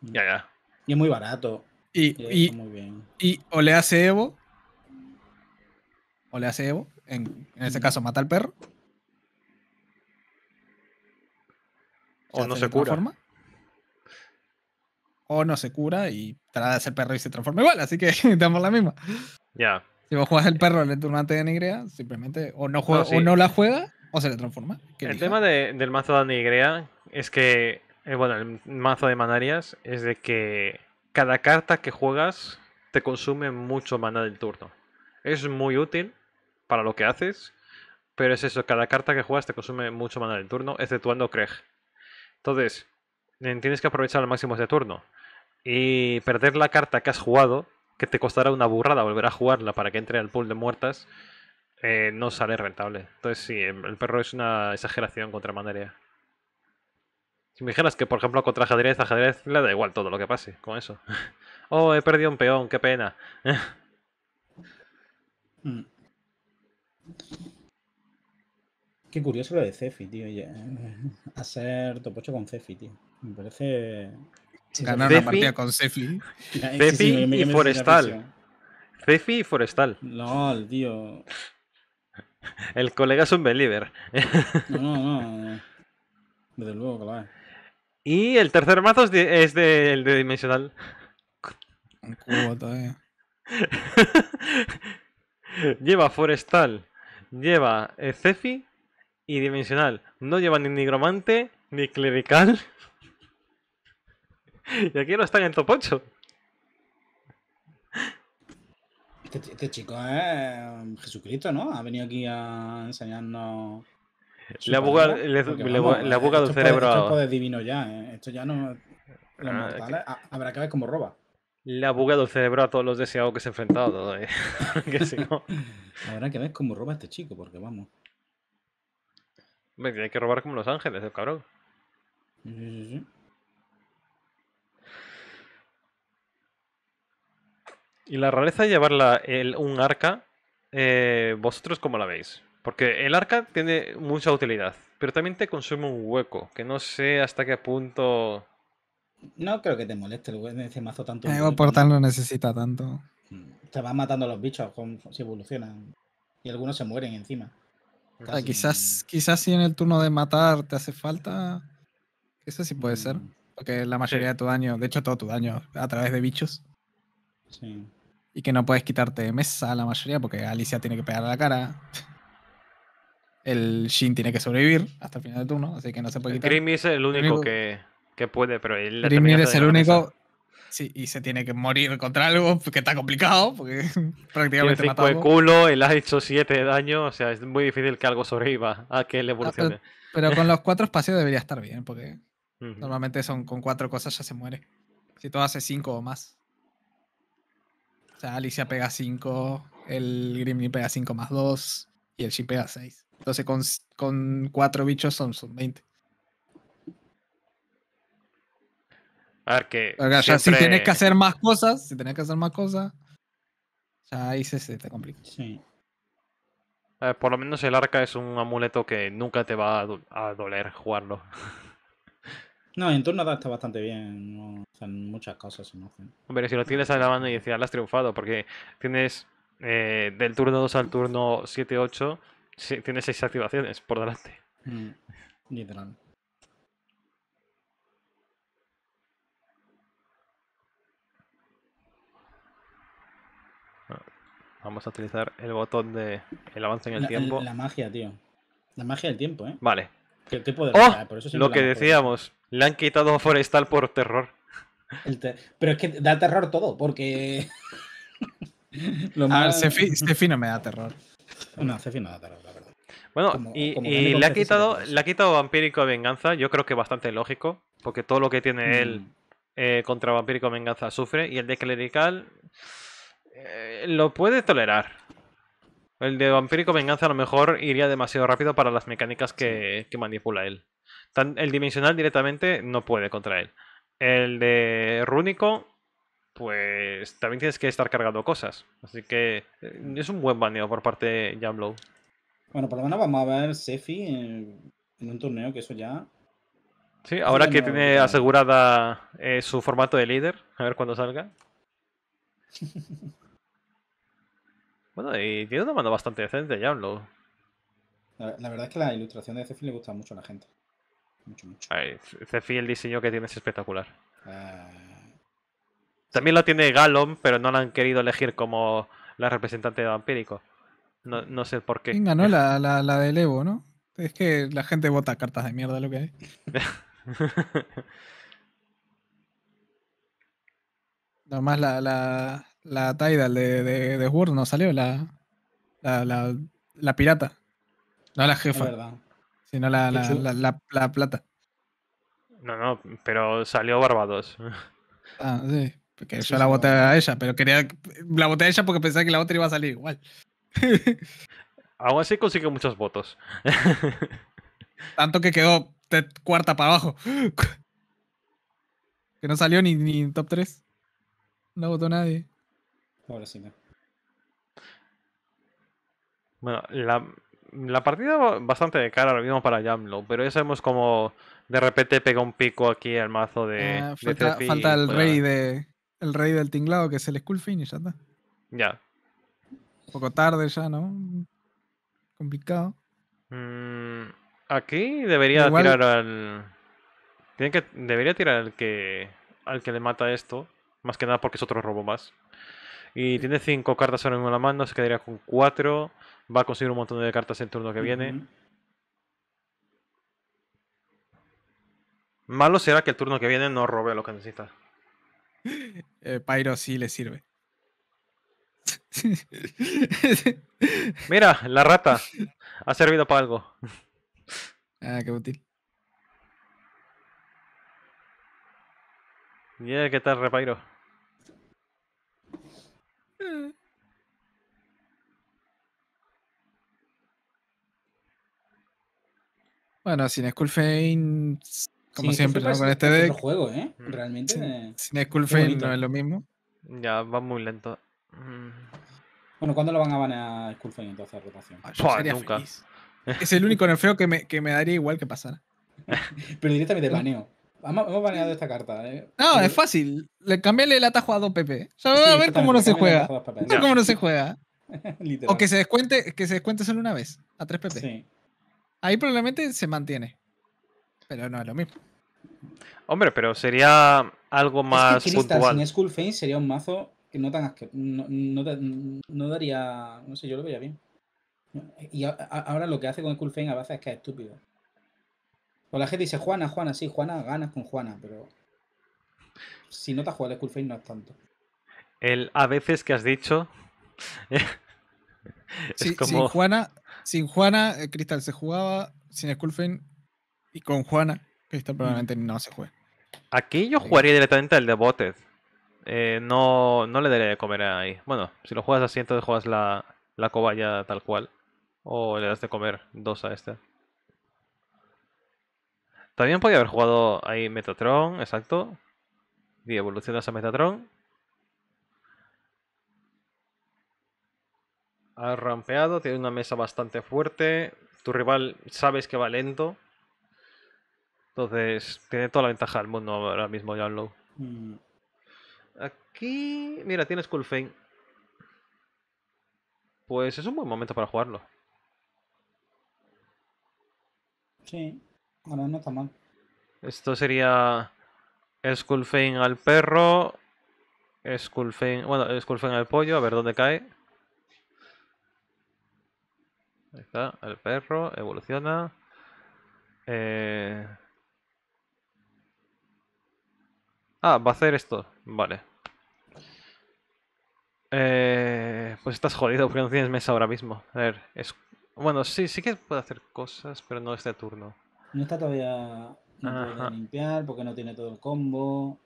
Mm. Ya, ya. Y es muy barato. Y, y, o le hace Evo, o le hace Evo, en, en este caso mata al perro, O, no se, cura. O no se cura y trata de ser perro y se transforma igual, así que necesitamos la misma. Ya. Si vos juegas el perro en el turnante de Nigrea, simplemente o no, juega, la juega o se le transforma. El tema del mazo de Nigrea es que, eh, bueno, el mazo de Manarias es de que cada carta que juegas te consume mucho mana del turno. Es muy útil para lo que haces, pero es eso, cada carta que juegas te consume mucho mana del turno, exceptuando Kreg entonces, tienes que aprovechar al máximo ese turno. Y perder la carta que has jugado, que te costará una burrada volver a jugarla para que entre al pool de muertas, eh, no sale rentable. Entonces, sí, em, el perro es una exageración contra Mandaria. Si me dijeras que, por ejemplo, contra ajedrez, ajedrez le da igual todo lo que pase con eso. oh, he perdido un peón, qué pena. Mm. Qué curioso lo de Cefi, tío. Hacer topocho con Cefi, tío. Me parece. Ganar la partida con Cefi. Cefi y Forestal. Cefi y Forestal. LOL, tío. El colega es un believer. No, no, no. Desde luego que lo Y el tercer mazo es, de, el de Dimensional. lleva Forestal, lleva eh, Cefi y dimensional. No lleva ni nigromante, ni clerical. y aquí no están en top 8. Este, este, chico es Jesucristo, ¿no? Ha venido aquí a enseñarnos. Le ha bugado, el cerebro. esto divino ya, ¿eh? Esto ya no. Ah, habrá que ver cómo roba. Le ha bugado el cerebro a todos los deseados que se ha enfrentado. ¿eh? que si no... Habrá que ver cómo roba este chico, porque vamos. Me hay que robar como Los Ángeles, el cabrón. Y la rareza de llevar un arca, eh, ¿vosotros cómo la veis? Porque el arca tiene mucha utilidad, pero también te consume un hueco, que no sé hasta qué punto... No creo que te moleste el hueco, ese mazo tanto... El eh, portal mm. no necesita tanto. Te mm. van matando los bichos si evolucionan. Y algunos se mueren encima. Ah, quizás, quizás si en el turno de matar te hace falta. Eso sí puede ser. Mm. Porque la mayoría de tu daño, de hecho todo tu daño, a través de bichos. Sí. Y que no puedes quitarte de mesa la mayoría porque Alicia tiene que pegar a la cara. El Shin tiene que sobrevivir hasta el final del turno, así que no se puede quitar. Grimmy es el único, Que, que, puede, pero él Grimmy es el único. Sí, y se tiene que morir contra algo que está complicado, porque prácticamente mata de culo, él ha hecho 7 de daño, o sea, es muy difícil que algo sobreviva a que él ah, ah, evolucione. pero, con los 4 espacios debería estar bien, porque normalmente son con 4 cosas ya se muere. Si todo hace 5 o más. O sea, Alicia pega 5, el Grimly pega 5 más 2 y el Shin pega 6. Entonces con, con 4 bichos son, son 20. A ver, que. si tienes que hacer más cosas, si tienes que hacer más cosas, ahí se, te complica. por lo menos el arca es un amuleto que nunca te va a, doler jugarlo. No, en turno está bastante bien. No, o sea, muchas cosas. ¿no? Hombre, si lo tienes a la mano y decías, has triunfado, porque tienes eh, del turno 2 al turno 7-8, tienes 6 activaciones por delante. Mm, literal. Vamos a utilizar el botón de el avance en el tiempo. la magia, tío. La magia del tiempo, ¿eh? Vale. ¡Oh! lo que ¿eh? decíamos, le han quitado Forestal por terror. Pero es que da terror todo, porque... lo Sefi, no me da terror. No, Sefi no da terror, la verdad. Bueno, y, le, ha quitado, le ha quitado Vampírico Venganza, yo creo que es bastante lógico, porque todo lo que tiene él mm. eh, contra Vampírico Venganza sufre, y el de Clerical... Eh, lo puede tolerar. El de Vampírico Venganza a lo mejor iría demasiado rápido para las mecánicas que, manipula él. el Dimensional directamente no puede contra él. El de Rúnico, pues también tienes que estar cargando cosas. Así que eh, es un buen baneo por parte de Jamlow. Bueno, por lo menos vamos a ver Sefi en, un torneo que eso ya Sí, ahora que tiene asegurada eh, su formato de líder, a ver cuando salga. y tiene una mano bastante decente, ya La, la verdad es que la ilustración de Cefi le gusta mucho a la gente. Mucho, mucho. Cefi, el diseño que tiene es espectacular. Ah, También lo tiene Galon, pero no la han querido elegir como la representante de Vampírico. No, sé por qué. Venga, ¿no? La, la, del Evo, ¿no? Es que la gente vota cartas de mierda, lo que hay. Nomás la, la, la taida de, de, Word no salió, la, la, pirata. No la jefa. Sino la, plata. No, no, pero salió Barbados. Ah, sí. Porque yo la voté a ella, pero quería. La voté a ella porque pensaba que la otra iba a salir igual. Aún así consigue muchos votos. Tanto que quedó cuarta para abajo. Que no salió ni, ni top 3. No votó nadie. Ahora sí, no. Bueno, la, la partida bastante de cara lo mismo para Yamlo, pero ya sabemos cómo de repente pega un pico aquí al mazo de. Ah, falta, el, pues rey de, el rey del tinglado, que es el Skullfin, y ya está. Ya. Un poco tarde ya, ¿no? Complicado. Mm, aquí debería tirar al. Tiene que, debería tirar al que. al que le mata esto. Más que nada porque es otro robo más. Y tiene cinco cartas ahora mismo en la mano, se quedaría con 4 Va a conseguir un montón de cartas el turno que viene. Malo será que el turno que viene no robe lo que necesita. Eh, Pyro sí le sirve. Mira, la rata ha servido para algo. Ah, qué útil. Bien, ¿qué tal, Repairo? Bueno, sin School como siempre, con este deck. juego, ¿eh? Mm. Realmente. Sin, Skullfane no es lo mismo. Ya, va muy lento. Mm. Bueno, ¿cuándo lo van a banear a entonces a rotación? Ah, nunca. Feliz. Es el único nerfeo que me, que me daría igual que pasara. Pero directamente baneo. Hemos baneado esta carta. ¿eh? No, es fácil. Le el atajo a 2 PP. Ya a ver cómo no se juega. A ver cómo no se juega. o que se descuente, que se descuente solo una vez, a 3 PP. Sí. Ahí probablemente se mantiene. Pero no es lo mismo. Hombre, pero sería algo más es que Sin Skull sería un mazo que no tan no, no, daría. No sé, yo lo veía bien. Y ahora lo que hace con Skull a veces es que es estúpido. O pues la gente dice Juana, Juana, sí, Juana ganas con Juana, pero. Si no te has el Skull no es tanto. El a veces que has dicho. es como. Sí, Juana, sin Juana, eh, Cristal se jugaba, sin Skulfen y con Juana, Cristal probablemente no se juegue. Aquí yo jugaría directamente al de eh, no, le daría de comer ahí. Bueno, si lo juegas así, entonces juegas la, la cobaya tal cual. O le das de comer dos a este. También podía haber jugado ahí Metatron, exacto. Y evolucionas a Metatron. Ha rampeado, tiene una mesa bastante fuerte. Tu rival sabes que va lento. Entonces, tiene toda la ventaja del mundo ahora mismo, ya mm. Aquí. Mira, tienes Skullfane Pues es un buen momento para jugarlo. Sí, ahora no está mal. Esto sería. Skullfane al perro. Skullfane. Bueno, Skullfane al pollo, a ver dónde cae. Ahí está, el perro evoluciona. Eh, ah, va a hacer esto. Vale. Eh, pues estás jodido porque no tienes mesa ahora mismo. A ver, es... Bueno, sí, sí que puede hacer cosas, pero no este turno. No está todavía no limpiar porque no tiene todo el combo.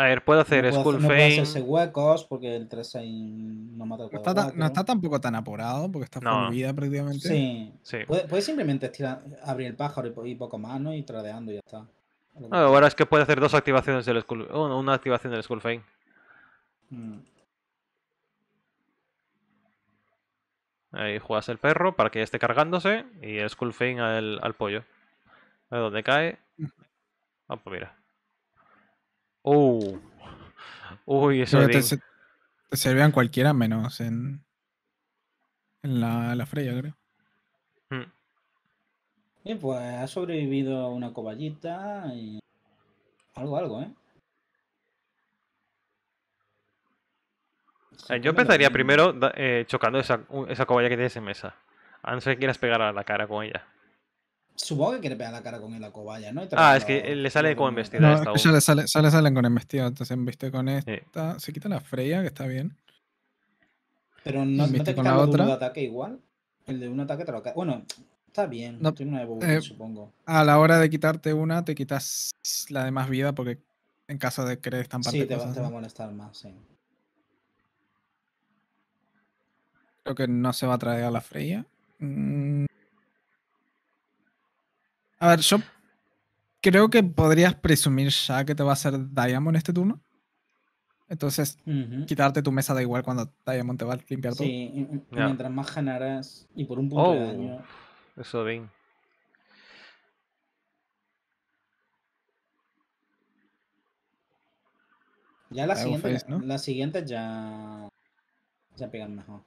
A ver, puedo hacer no Skull puedo no huecos porque el 3 no mata no está, no está, tampoco tan apurado porque está fluida prácticamente. Sí. Puedes, puede simplemente abrir el pájaro y, poco más, ¿no? Y tradeando y ya está. ahora es que puede hacer dos activaciones del Skull... Oh, una activación del Skull mm. Ahí juegas el perro para que esté cargándose y el Skull al, pollo. A ver dónde cae. Mm. Ah, pues mira. Uh. Uy, eso te, te, servían cualquiera menos en, en la, la Freya, creo. Bien, hmm. pues ha sobrevivido una coballita y algo, algo, ¿eh? eh yo empezaría primero eh, chocando esa, esa cobaya que tienes en mesa. A no ser que quieras pegar a la cara con ella. Supongo que quiere pegar la cara con a cobaya, ¿no? Ah, es que le sale con embestida. No, esta le sale, sale, salen con embestida. Entonces embiste con esta. Se quita la Freya, que está bien. Pero no, te con la otra. De ataque igual. El de un ataque Bueno, está bien. Eh, supongo. A la hora de quitarte una, te quitas la de más vida porque en caso de que estamparte. Sí, te, va, a molestar más, sí. Creo que no se va a traer a la Freya. Mm, a ver, yo creo que podrías presumir ya que te va a hacer Diamond este turno. Entonces, quitarte tu mesa da igual cuando Diamond te va a limpiar todo. Sí, mientras más ganarás y por un punto de oh, daño. Eso bien. Ya la siguiente, la siguiente ya, ya pegan mejor.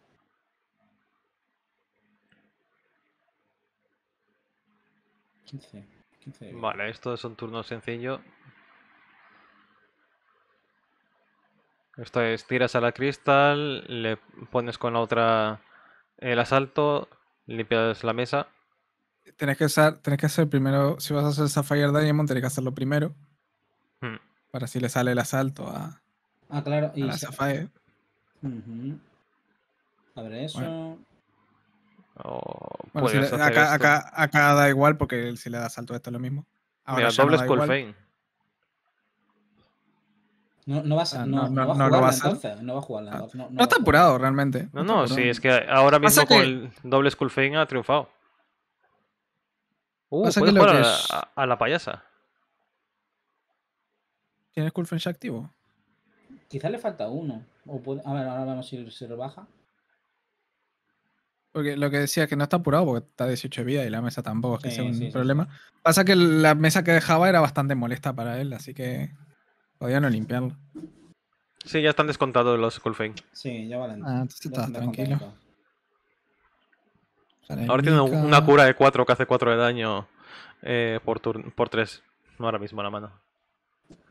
Vale, esto vale, un turno sencillo. sencillo. Esto es, tiras a la cristal, le pones con la otra el asalto, limpias la mesa. Tienes que, que hacer primero, si vas a hacer Sapphire Diamond, tienes que hacerlo primero. Hmm. Para si le sale el asalto a, ah, claro. la Sapphire. A ver, eso acá, da igual porque si le da salto esto es lo mismo. doble ah, no no, no, va a jugar no, está apurado realmente. No, no, sí, es que ahora mismo con el doble Skull ha triunfado. Uh, jugar a, la payasa. ¿Tienes Skull ya activo? Quizás le falta uno. O A ver, ahora vemos si se rebaja. Porque lo que decía que no está apurado porque está 18 vida y la mesa tampoco es que un problema. Pasa que la mesa que dejaba era bastante molesta para él, así que podía no limpiarlo. Sí, ya están descontados los Skullfane. Sí, ya valen. Ah, entonces estás tranquilo. Ahora tiene una cura de 4 que hace 4 de daño eh, por, por 3. No ahora mismo la mano.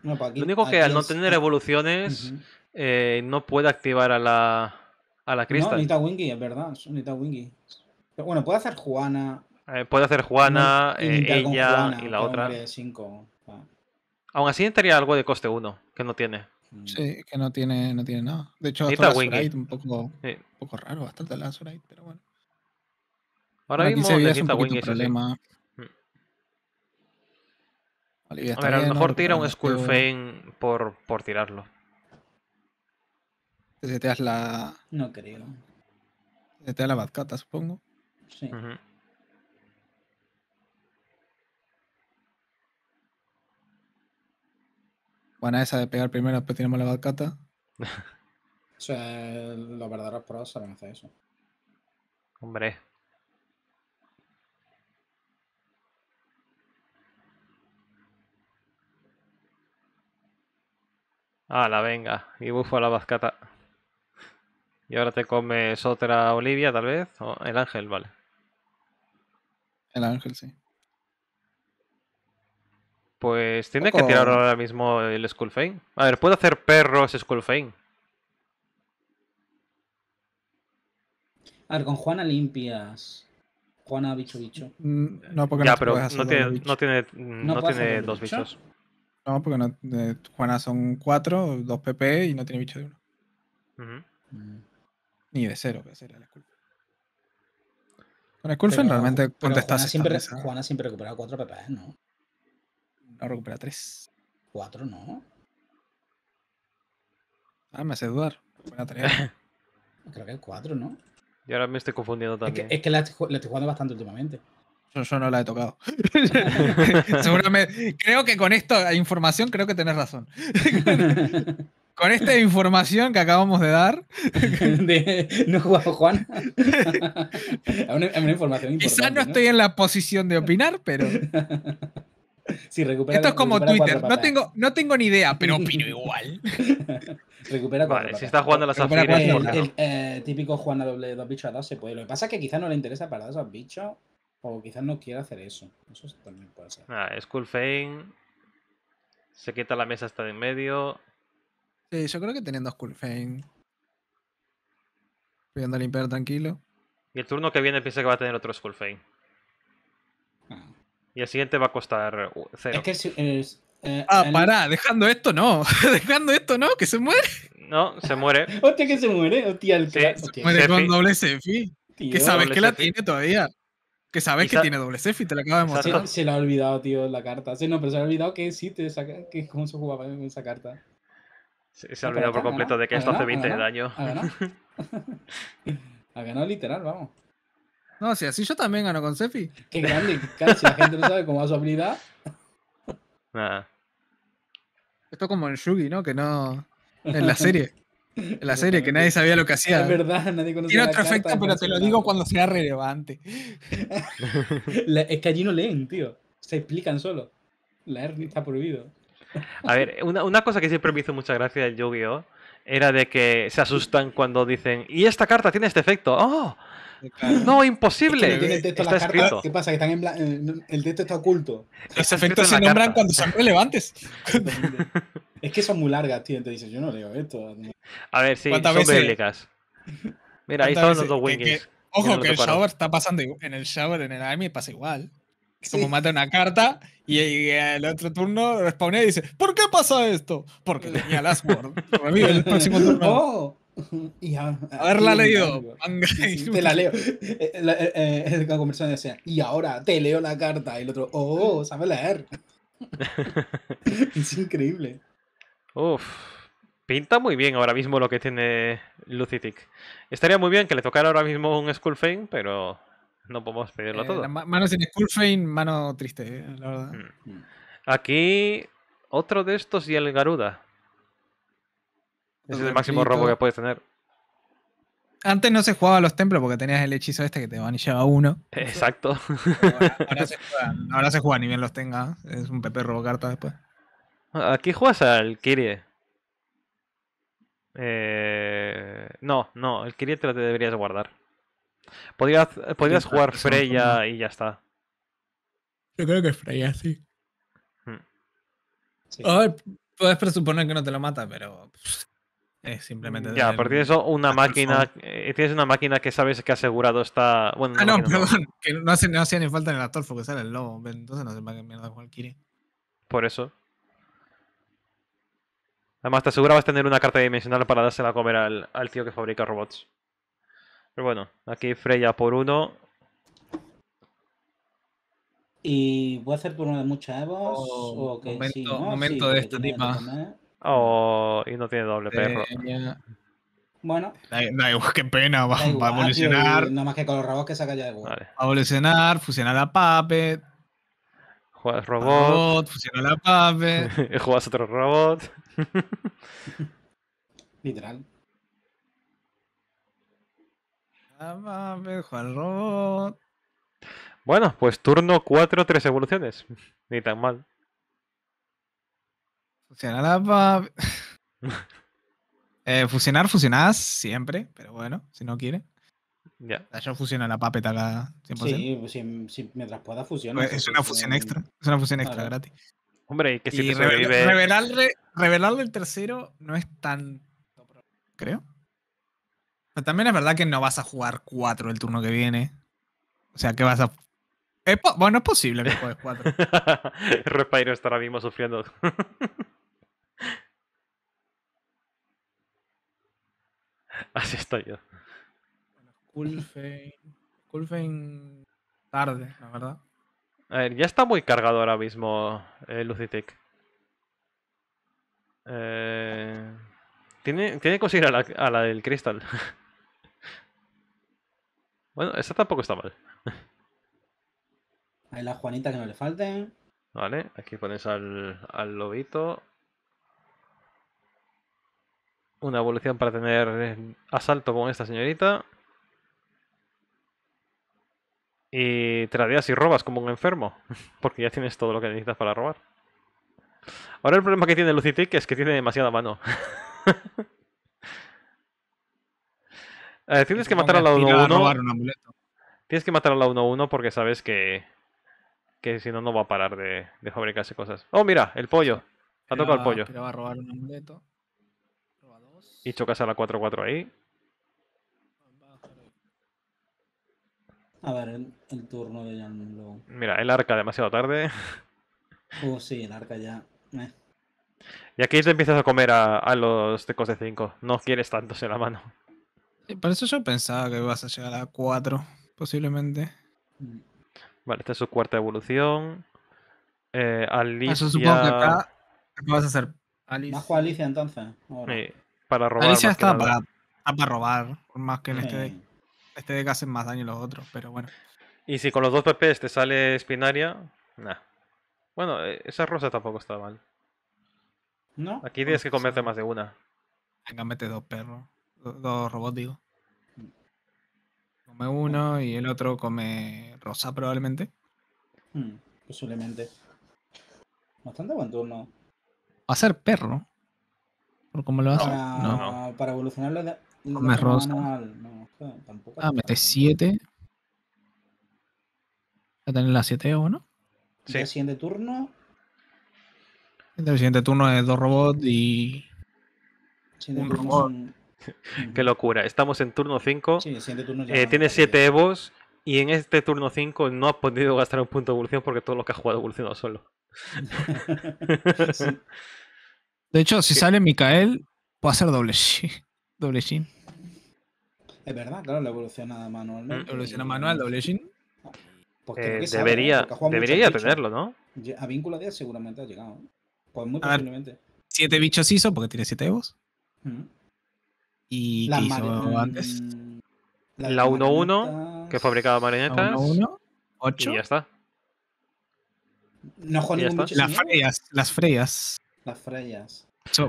Lo único que al no tener evoluciones eh, no puede activar a la, a la crista. No, necesita Wingy, es verdad. Necesita Wingy. Pero bueno, puede hacer Juana. Eh, puede hacer Juana, eh, ella y la otra. Aún así tendría algo de coste 1, que no tiene. Mm. Sí, que no tiene, no tiene nada. De hecho, hasta un poco, un poco raro, bastante la Azurite pero bueno. Ahora mismo necesita problema. Mm. a ver, a lo mejor tira un Skullfane por, por tirarlo. Te seteas la. No creo. Te seteas la bazcata, supongo. Sí. buena Bueno, esa de pegar primero, después tenemos la balcata. O sea, los verdaderos pros saben hacer eso. Hombre. Ah, la venga. Y bufo a la bascata. Y ahora te comes otra Olivia, tal vez. O el ángel, vale. El ángel, sí. Pues tiene que tirar ahora mismo el Skullfane. A ver, ¿puedo hacer perros Skullfane? A ver, con Juana limpias. Juana bicho bicho. Mm, no, porque no tiene, no tiene, no, tiene dos bichos. No, porque eh, Juana son cuatro, dos PP y no tiene bicho de uno. Ni de cero que sería la culpa. Con Skulfen realmente contestas ¿ah? Juana siempre, siempre recupera cuatro PP, ¿no? No recupera tres cuatro no. Ah, me hace dudar. Creo que el cuatro ¿no? Y ahora me estoy confundiendo también. Es que, la, estoy jugando bastante últimamente. Yo, no la he tocado. Seguramente. Creo que con esta información creo que tenés razón. Con esta información que acabamos de dar. De, no con Juan. Es una, información importante. Quizás no, estoy en la posición de opinar, pero. recupera, Esto es como Twitter. No tengo, no tengo ni idea, pero opino igual. recupera Vale, si está jugando las afiras, El, el eh, típico Juan a doble dos bichos a dos se puede. Lo que pasa es que quizás no le interesa para dos bichos. O quizás no quiera hacer eso. Eso también puede ser. Ah, Se quita la mesa hasta de en medio yo creo que teniendo a Skullfane. ...pidiendo limpiar tranquilo. Y el turno que viene piensa que va a tener otro Skullfane. Ah. Y el siguiente va a costar uh, cero. Es que eh, eh, ah, pará, dejando esto no. dejando esto no, que se muere. No, se muere. Hostia, que se muere. Hostia, el que se muere con doble Sefi. Que sabes que la tiene todavía. Que sabes que tiene doble Sefi, te la acabo de mostrar. Se, la ha olvidado, tío, la carta. Sí, no, pero se le ha olvidado que sí, te que es se jugaba esa carta. Se, ha olvidado por completo de que esto hace 20 de daño. Ha ganado. literal, vamos. No, si así yo también gano con Sefi. Qué grande, casi la gente no sabe cómo va su habilidad. Nada. Esto como en Shugi, ¿no? Que no. En la serie. En la serie, que nadie sabía lo que hacía. Es verdad, nadie conocía. Tiene otro efecto, pero te lo digo cuando sea relevante. es que allí no leen, tío. Se explican solo. La está prohibido. A ver, una, una cosa que siempre me hizo mucha gracia el Yu-Gi-Oh! era de que se asustan cuando dicen, y esta carta tiene este efecto. ¡Oh! No, imposible. ¿Qué pasa? Que están en El texto está oculto. ¿Ese efecto se nombran cuando son relevantes. es que son muy largas, tío. Te dices, yo no leo esto. A ver, sí, son veces? Mira, ahí están los dos Winkies. Ojo, que el shower está pasando en el shower, en el anime pasa igual. Como mata una carta y, el otro turno responde y dice, ¿por qué pasa esto? Porque tenía las Word. el próximo turno. Oh. Y a, Haberla leído. te la leo. Eh, eh, eh, conversación y ahora te leo la carta. Y el otro, oh, sabe leer. es increíble. Uf. Pinta muy bien ahora mismo lo que tiene Lucytic. Estaría muy bien que le tocara ahora mismo un Skull Fame, pero no podemos pedirlo eh, todo. Manos en Skullfane, mano triste, eh, la verdad. Hmm. Hmm. Aquí, otro de estos y el Garuda. Ese es el máximo robo que puedes tener. Antes no se jugaba a los templos porque tenías el hechizo este que te lleva uno. Exacto. Ahora, se juega, ni bien los tengas. ¿eh? Es un PP robo carta después. Aquí juegas al Kirie. no, no, el Kirie te lo deberías guardar. Podrías, eh, podrías jugar Freya y ya está. Yo creo que Freya, hmm. sí. A Ver, puedes presuponer que no te lo mata, pero es simplemente. Ya, pero tienes una máquina. Eh, tienes una máquina que sabes que asegurado está. ah, no, perdón. Que no, hacía ni falta en el atolfo que sale el lobo. Entonces no sé qué mierda cualquiera. Por eso. Además, te asegurabas tener una carta dimensional para dársela a comer al tío que fabrica robots. Pero bueno, aquí Freya por uno. ¿Y voy a hacer turno de mucha Evos? Oh, Un Momento, momento de este tipo Oh, y no tiene doble eh, perro. Bueno. qué pena. Va, a evolucionar. Nada no más que con los robots que saca ya de Va a evolucionar, fusionar a Puppet. Juegas robot. robot fusionar a Puppet. Juegas otro robot. Literal. Bueno, pues turno 4, 3 evoluciones. Ni tan mal. Fusionar a eh, fusionar, siempre, pero bueno, si no quiere. Ya. Yo fusiono la papeta Sí, mientras pueda fusionar. Pues, es una fusión extra. Es una fusión extra gratis. Hombre, y que si revelarle el tercero no es tan. Creo. Pero también es verdad que no vas a jugar 4 el turno que viene. O sea, que vas a. bueno, es posible que juegues 4. Respire está ahora mismo sufriendo. Así estoy yo. Kulfein. tarde, la verdad. A ver, ya está muy cargado ahora mismo el eh, Lucitec. Eh, tiene, que conseguir a la, a la del cristal. Bueno, esta tampoco está mal. Hay la Juanita que no le falten. Vale, aquí pones al, al lobito. Una evolución para tener asalto con esta señorita. Y te y robas como un enfermo. Porque ya tienes todo lo que necesitas para robar. Ahora el problema que tiene Lucitic es que tiene demasiada mano. Eh, pues, tienes que matar a la 1-1. Tienes que matar a la porque sabes que, que si no, no va a parar de, de fabricarse cosas. Oh, mira, el pollo. Ha tocado el pollo. Va a robar un amuleto. Y chocas a la 4-4 ahí. A ver, el, turno de Jan Mira, el arca demasiado tarde. Oh, sí, el arca ya. Eh. Y aquí te empiezas a comer a, a los tecos de 5. No quieres tantos en la mano. Eh, por eso yo pensaba que ibas a llegar a 4, posiblemente. Vale, esta es su cuarta evolución. Eh, ah, Alicia... Eso supongo que acá, vas a hacer Bajo Alicia entonces. para robar. Alicia está para, robar, por más que en este de Este hacen más daño los otros, pero bueno. Y si con los dos pp te sale espinaria? nah. Bueno, eh, esa rosa tampoco está mal. ¿No? Aquí tienes ah, que comerte más de una. Venga, mete dos perros. Dos robots, digo. Come uno y el otro come rosa, probablemente. Hmm, posiblemente. Bastante buen turno. Va a ser perro. ¿Por cómo lo hace? Para, no. para evolucionar la... rosa. ah, mete 7. Va a tener la 7 o no. Sí. El siguiente turno. El siguiente turno es dos robots y. Un Qué locura. Estamos en turno 5. Eh, tiene 7 Evos y en este turno 5 no ha podido gastar un punto de evolución porque todo lo que ha jugado evolucionado solo. De hecho, si sale Micael, puede ser doble shin. Doble shin. Es verdad, claro, la evoluciona manualmente. Evoluciona manual, doble shin. Ah, pues eh, porque debería debería tenerlo, ¿no? A vínculo de seguramente ha llegado. ¿eh? Pues muy posiblemente. 7 bichos hizo porque tiene 7 evos. Mm. ¿Y qué hizo antes? La 1-1, que fabricaba marionetas. 1-1, 8. Y ya está. No jugó Las Freyas, las Freyas. Las Freyas.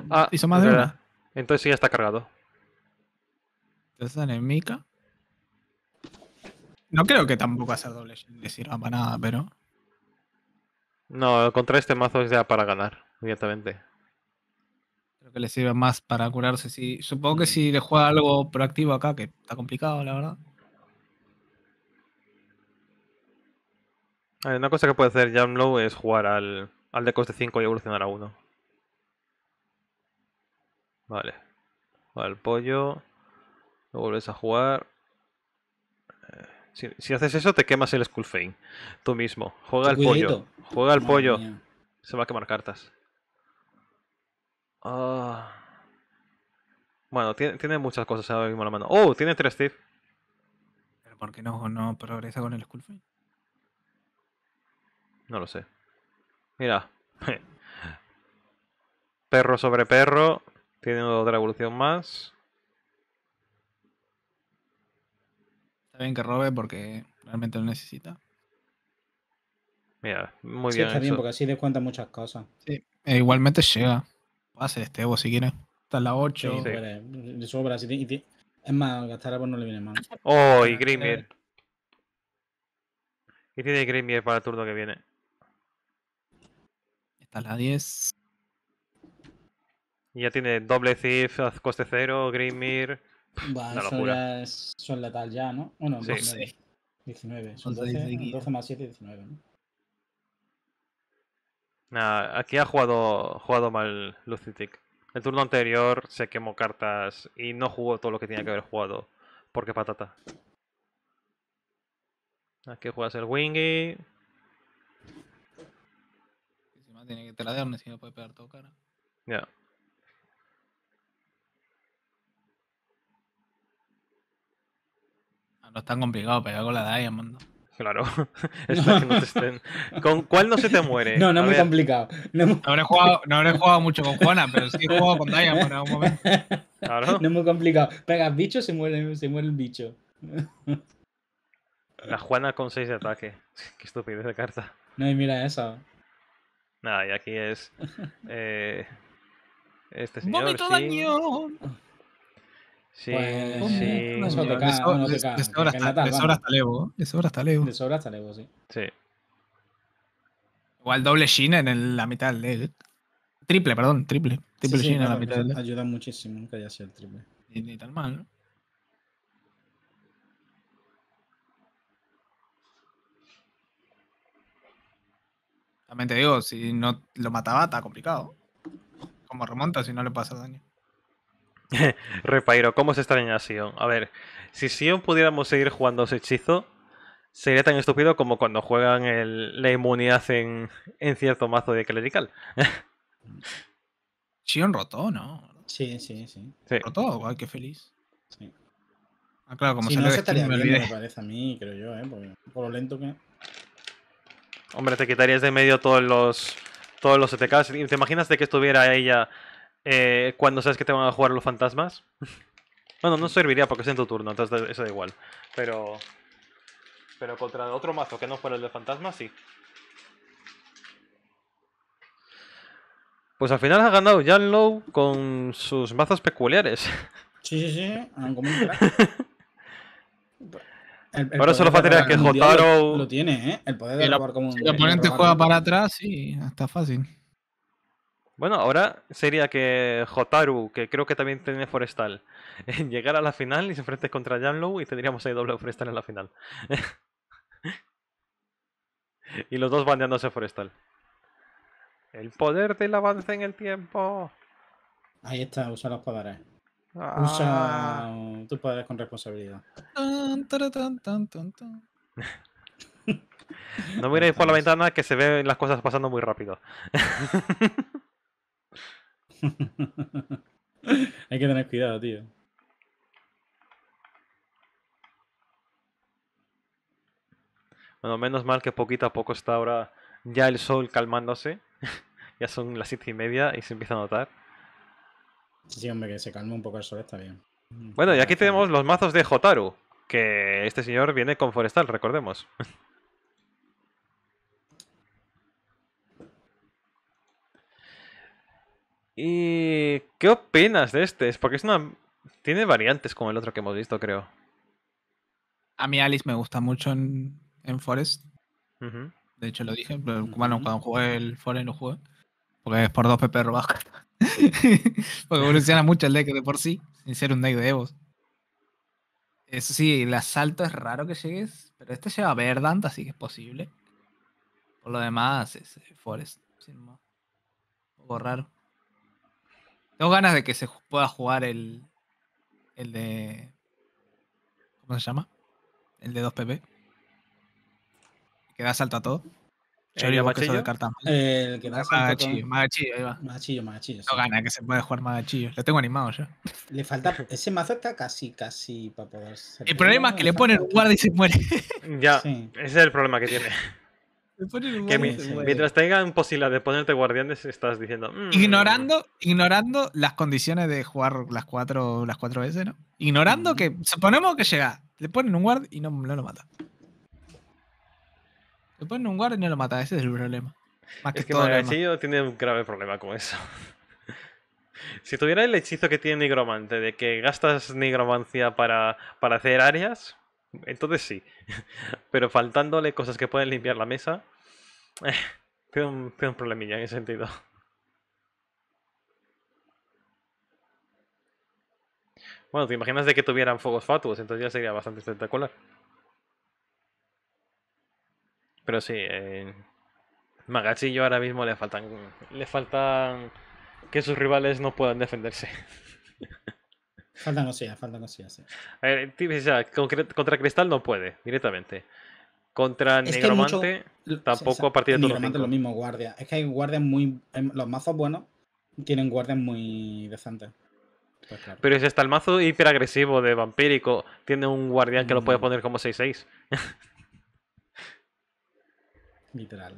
Ah, hizo, ah, más Entonces ya está cargado. Entonces dale Mika. No creo que tampoco sea doble le sirva para nada, pero. No, contra este mazo es ya para ganar, obviamente que le sirve más para curarse. Si, supongo que mm. si le juega algo proactivo acá, que está complicado, la verdad. Una cosa que puede hacer Jamlow es jugar al, al de coste 5 y evolucionar a 1. Vale. Juega Al pollo. Lo vuelves a jugar. Eh, si, haces eso, te quemas el Skullfane Tú mismo. Juega al pollo. Juega al pollo. Se va a quemar cartas. Ah. Bueno, tiene, muchas cosas ahora mismo la mano. ¡Oh! Tiene tres Steve. ¿Pero por qué no, no progresa con el Skullfight? No lo sé. Mira. perro sobre perro. Tiene otra evolución más. Está bien que robe porque realmente lo necesita. Mira, muy bien. Está bien porque así le cuenta muchas cosas. e igualmente llega pase este vos si quieres. Está en la 8. Sí, sí. le Es más, gastar pues no le viene mal. Oh, y grimir eh. ¿Qué tiene grimir para el turno que viene? Está en la 10. Ya tiene doble Thief, coste cero, Grimir. Va, eso son letal ya, ¿no? Bueno, sí. 19. 19 son 12, 12 más 7, 19, ¿no? Nah, aquí ha jugado, jugado mal Lucitic. El turno anterior se quemó cartas y no jugó todo lo que tenía que haber jugado. Porque patata. Aquí juegas el Wingy. Encima tiene que si no puede pegar todo cara. Ya. Ah, no es tan complicado pero con la Diamond. Claro. que estén. ¿Con cuál no se te muere? No, no es muy complicado. No, habré jugado, no, jugado, mucho con Juana, pero sí he jugado con Diamond en algún momento. Claro. No es muy complicado. Pegas bicho, se muere, se muere el bicho. La Juana con 6 de ataque. Qué estupidez de carta. No, y mira esa. Nada, y aquí es. Eh, este señor. ¡Vómito sí. daño! Sí, sí. sobra hasta Levo. de ¿eh? sobra hasta Levo. sobra hasta Levo, sí. Sí. Igual doble Shin en la mitad del Triple, perdón, triple. Triple en la mitad del Ayuda muchísimo que haya sido el triple. Ni, ni tan mal, ¿no? También te digo, si no lo mataba, está complicado. Como remonta si no le pasa daño. Repairo, ¿cómo se extraña a Sion? A ver, si Sion pudiéramos seguir jugando ese hechizo, sería tan estúpido como cuando juegan la inmunidad en, cierto mazo de clerical. Sion rotó, ¿no? Sí, sí, sí. Rotó, qué feliz. Ah, claro, como si no, se estaría bien, me, parece a mí, creo yo, ¿eh? por lo lento que. Hombre, te quitarías de medio todos los todos los e ¿Te imaginas de que estuviera ella eh, cuando sabes que te van a jugar los fantasmas. bueno, no serviría porque es en tu turno, entonces eso da igual. Pero. Pero contra otro mazo que no fuera el de fantasmas, sí. Pues al final ha ganado Jan Low con sus mazos peculiares. Sí, sí, sí. Como un Ahora solo faltaría que Jotaro. Lo, tiene, ¿eh? El poder de jugar como Si el oponente juega para atrás, sí, está fácil. Bueno, ahora sería que Jotaru, que creo que también tiene Forestal, llegara a la final y se enfrentes contra Janlow y tendríamos ahí doble Forestal en la final. y los dos bandeándose Forestal. El poder del avance en el tiempo. Ahí está, usa los poderes. Ah. Usa tus poderes con responsabilidad. no miréis por la ventana que se ven las cosas pasando muy rápido. Hay que tener cuidado, tío. Bueno, menos mal que poquito a poco está ahora ya el sol calmándose. ya son las siete y media y se empieza a notar. Sí, hombre, que se calme un poco el sol, está bien. Bueno, y aquí tenemos los mazos de Jotaru, que este señor viene con Forestal, recordemos. ¿Y qué opinas de este? Es porque es Tiene variantes como el otro que hemos visto, creo. A mí Alice me gusta mucho en, Forest. De hecho lo dije, pero bueno, cuando jugué el Forest lo jugué. Porque es por dos PP robados. porque evoluciona mucho el deck de por sí, sin ser un deck de Evos. Eso sí, el asalto es raro que llegues, pero este lleva Verdant, así que es posible. Por lo demás, es eh, Forest, sin Un poco raro no ganas de que se pueda jugar el. El de. ¿Cómo se llama? El de 2PP. Que da salto a todo. Yo de cartas. El que da salto Magachillo, Magachillo, ahí va. Magachillo, Magachillo. Sí. No gana que se pueda jugar Magachillo. Lo tengo animado yo. Le falta. Ese mazo está casi, casi para poder El problema es que le ponen guarda y se muere. Ya, ese es el problema que tiene mientras tengan posibilidad de ponerte guardianes, estás diciendo. Mm". Ignorando, ignorando las condiciones de jugar las cuatro, las cuatro veces, ¿no? Ignorando que. Suponemos que llega. Le ponen un guard y no, lo mata. Le ponen un guard y no lo mata. Ese es el problema. es que, tiene un grave problema con eso. si tuviera el hechizo que tiene Nigromante, de que gastas nigromancia para, para hacer áreas entonces sí. Pero faltándole cosas que pueden limpiar la mesa, eh, un, problemilla en ese sentido. Bueno, te imaginas de que tuvieran fuegos fatuos, entonces ya sería bastante espectacular. Pero sí, eh, Magachi y yo ahora mismo le faltan, le faltan que sus rivales no puedan defenderse. Faltan cosillas, faltan cosillas, sí. A contra Cristal no puede, directamente. Contra Negromante tampoco a partir de Negromante lo mismo, guardia. Es que hay guardias muy... Em, los mazos buenos tienen guardias muy decentes. Pues Pero si hasta el mazo hiperagresivo de vampírico tiene un guardián que lo puede mm. poner como 6-6. Literal.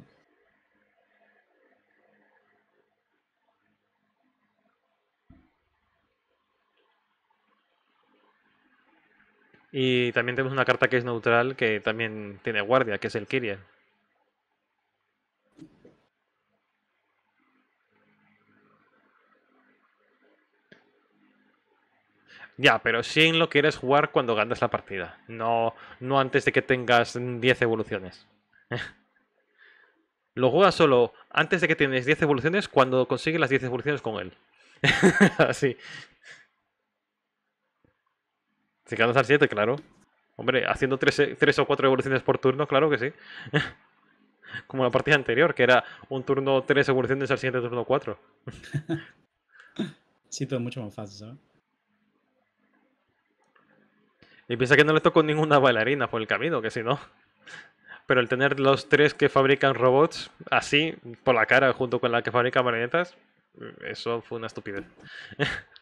Y también tenemos una carta que es neutral que también tiene guardia, que es el Kiria. Ya, pero Shin lo quieres jugar cuando ganas la partida, no, no antes de que tengas 10 evoluciones. lo juegas solo antes de que tienes 10 evoluciones cuando consigues las 10 evoluciones con él. Así. Si ganas al 7, claro. Hombre, haciendo 3 o 4 evoluciones por turno, claro que sí. Como la partida anterior, que era un turno 3 evoluciones al siguiente turno 4. sí, todo mucho más fácil, ¿sabes? Y piensa que no le tocó ninguna bailarina por el camino, que si no. Pero el tener los tres que fabrican robots así, por la cara, junto con la que fabrica marionetas, eso fue una estupidez.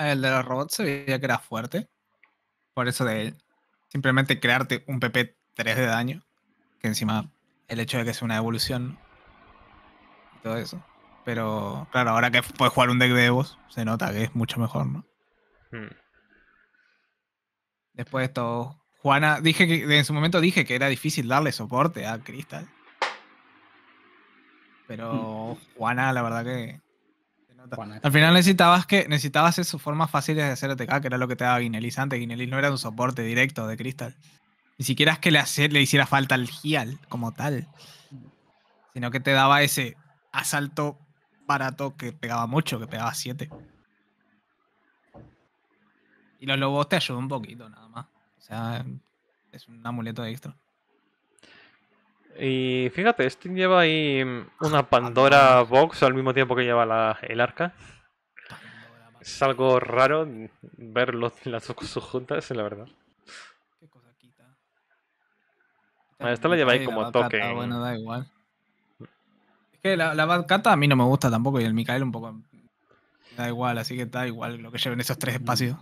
Ah, el de los robots se veía que era fuerte. Por eso de él. Simplemente crearte un PP 3 de daño. Que encima el hecho de que sea una evolución. Y todo eso. Pero claro, ahora que puedes jugar un deck de Evos, se nota que es mucho mejor, ¿no? Hmm. Después de esto, Juana, dije que en su momento dije que era difícil darle soporte a Crystal. Pero hmm. Juana, la verdad que al final necesitabas que necesitabas sus formas fáciles de hacer ATK, que era lo que te daba Guinelis antes. Guinelis no era un soporte directo de cristal Ni siquiera es que le, le hiciera falta al Gial como tal. Sino que te daba ese asalto barato que pegaba mucho, que pegaba 7. Y los lobos te ayudan un poquito nada más. O sea, es un amuleto extra. Y fíjate, este lleva ahí mm, ah, una Pandora Box al mismo tiempo que lleva el arca. Es algo raro ver los, las dos juntas, la verdad. Qué cosa quita. Ah, esta la lleva ahí como toque. Bueno, da igual. Es que la, la Bad a mí no me gusta tampoco y el Mikael un poco. Mm, da igual, así que da igual lo que lleven esos tres mm. espacios.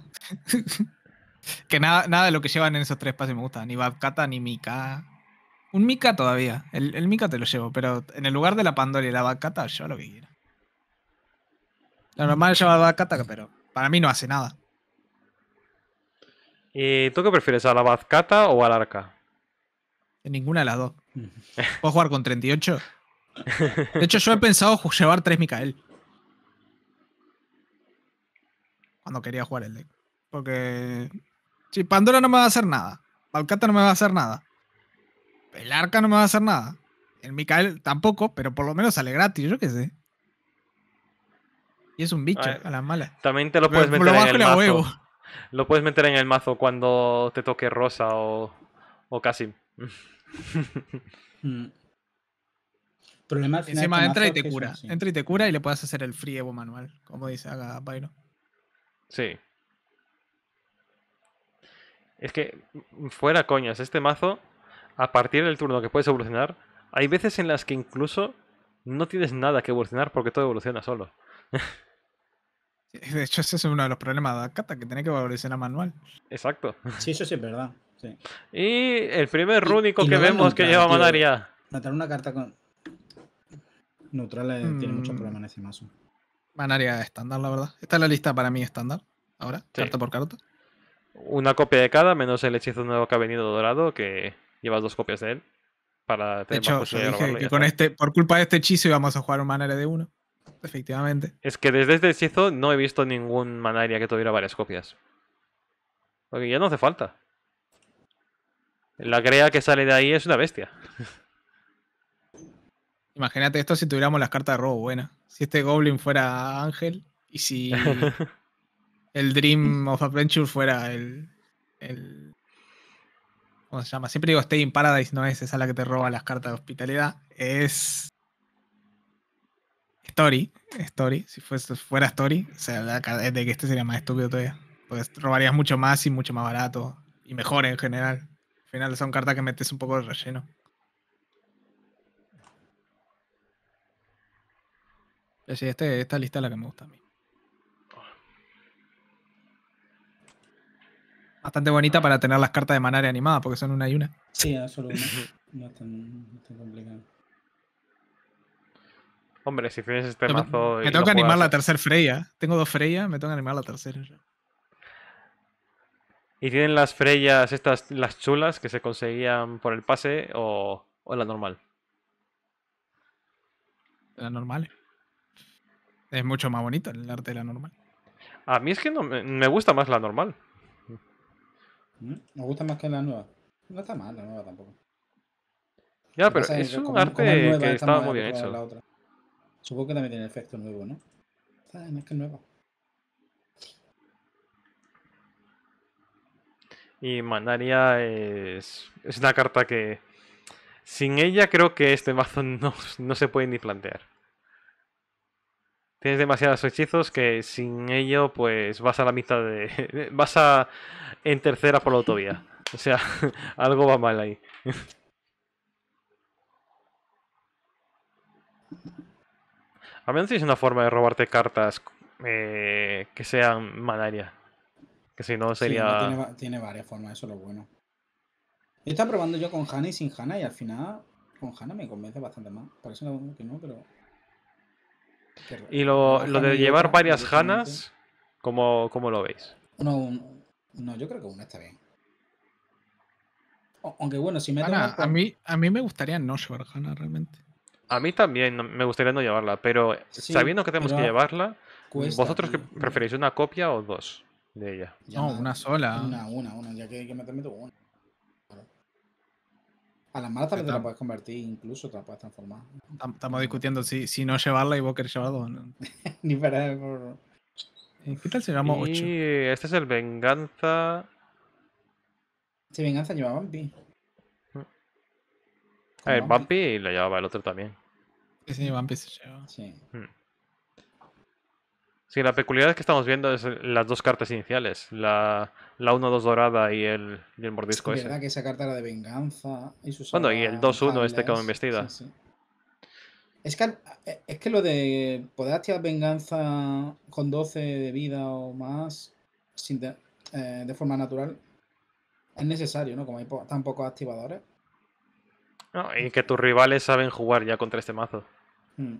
que nada, nada de lo que llevan en esos tres espacios me gusta. Ni Bad ni Mika. Un Mika todavía. El, Mika te lo llevo, pero en el lugar de la Pandora y la Bacata, yo lo que quiera Lo normal es llevar la Bacata, pero para mí no hace nada. ¿Y eh, tú qué prefieres, a la Bazcata o al Arca? ninguna de las dos. ¿Puedo jugar con 38? De hecho, yo he pensado llevar 3 Micael. Cuando quería jugar el deck. Porque. Si Pandora no me va a hacer nada. Balcata no me va a hacer nada. El arca no me va a hacer nada. El Mikael tampoco, pero por lo menos sale gratis, yo qué sé. Y es un bicho, a, las malas. mala. También te lo puedes meter en el mazo. Lo puedes meter en el mazo cuando te toque Rosa o, o casi. Mm. Encima entra y te cura. Entra y te cura y le puedes hacer el free manual, como dice haga Byron. Sí. Es que, fuera coñas, este mazo a partir del turno que puedes evolucionar, hay veces en las que incluso no tienes nada que evolucionar porque todo evoluciona solo. De hecho, ese es uno de los problemas de Akata, que tiene que evolucionar manual. Exacto. Sí, eso sí es verdad. Y el primer runico que vemos que lleva Manaria. Matar una carta con. Neutral eh, tiene muchos mm. problemas en ese mazo. Manaria estándar, la verdad. Esta es la lista para mí estándar. Ahora, carta por carta. Una copia de cada, menos el hechizo nuevo que ha venido dorado, que llevas dos copias de él para tener de hecho, dije que con este, por culpa de este hechizo íbamos a jugar un manaria de uno. Efectivamente. Es que desde este hechizo no he visto ningún manaria que tuviera varias copias. Porque ya no hace falta. La crea que sale de ahí es una bestia. Imagínate esto si tuviéramos las cartas de robo buenas. Si este Goblin fuera Ángel y si el Dream of Adventure fuera el se llama? Siempre digo Stay in Paradise, no es esa la que te roba las cartas de hospitalidad. Es. Story. Story. Si fuera Story, o sea, de que este sería más estúpido todavía. Pues robarías mucho más y mucho más barato. Y mejor en general. Al final son cartas que metes un poco de relleno. Este, esta lista es la que me gusta a mí. bastante bonita para tener las cartas de maná animadas, porque son una y una. Sí, No es tan, complicado. Hombre, si tienes este mazo. Me tengo que animar la tercera Freya. Tengo dos freyas, me tengo que animar la tercera. ¿Y tienen las Freyas estas, las chulas que se conseguían por el pase o, la normal? La normal. Es mucho más bonito el arte de la normal. A mí es que no, me gusta más la normal. Mm. Me gusta más que la nueva. No está mal la nueva tampoco. Ya, pero es un arte que estaba muy bien hecho. Supongo que también tiene efecto nuevo, ¿no? Está no que nueva. Y mandaría es, es una carta que sin ella creo que este mazo no, no se puede ni plantear. Tienes demasiados hechizos que sin ello, pues vas a la mitad de. vas a. en tercera por la autovía. O sea, algo va mal ahí. A menos es una forma de robarte cartas eh, que sean malaria. Que si no sería. tiene, varias formas, eso es lo bueno. está estaba probando yo con Hannah y sin Hannah y al final con Hannah me convence bastante más. Parece que no, pero y lo, de llevar varias janas, ¿cómo, lo veis? No, no, yo creo que una está bien. Aunque bueno, si me a, mí, a mí me gustaría no llevar Hanas realmente. A mí también me gustaría no llevarla, pero sabiendo que tenemos que llevarla, ¿vosotros que preferís una copia o dos de ella? no, una, sola. Una, una, una, ya que, que meterme una. A la mala te la puedes convertir, incluso te la puedes transformar. Estamos discutiendo si, si no llevarla y vos querés llevarlo. No. Ni para. Por... Eh, ¿Qué tal si llevamos 8? este es el Venganza. si Venganza lleva Bumpy. Mm. El eh, Bumpy lo llevaba el otro también. Sí, sí, Bumpy se lleva. Sí. Mm. Sí, la peculiaridad que estamos viendo es eh, las dos cartas iniciales, la, la 1-2 dorada y el, el mordisco es verdad que esa carta era de venganza. Y sus bueno, y el 2-1 este como investida. Es que, eh, es que lo de poder activar venganza con 12 de vida o más sin eh, de, forma natural es necesario, ¿no? Como hay tan pocos activadores. No, y que tus rivales saben jugar ya contra este mazo. Mm.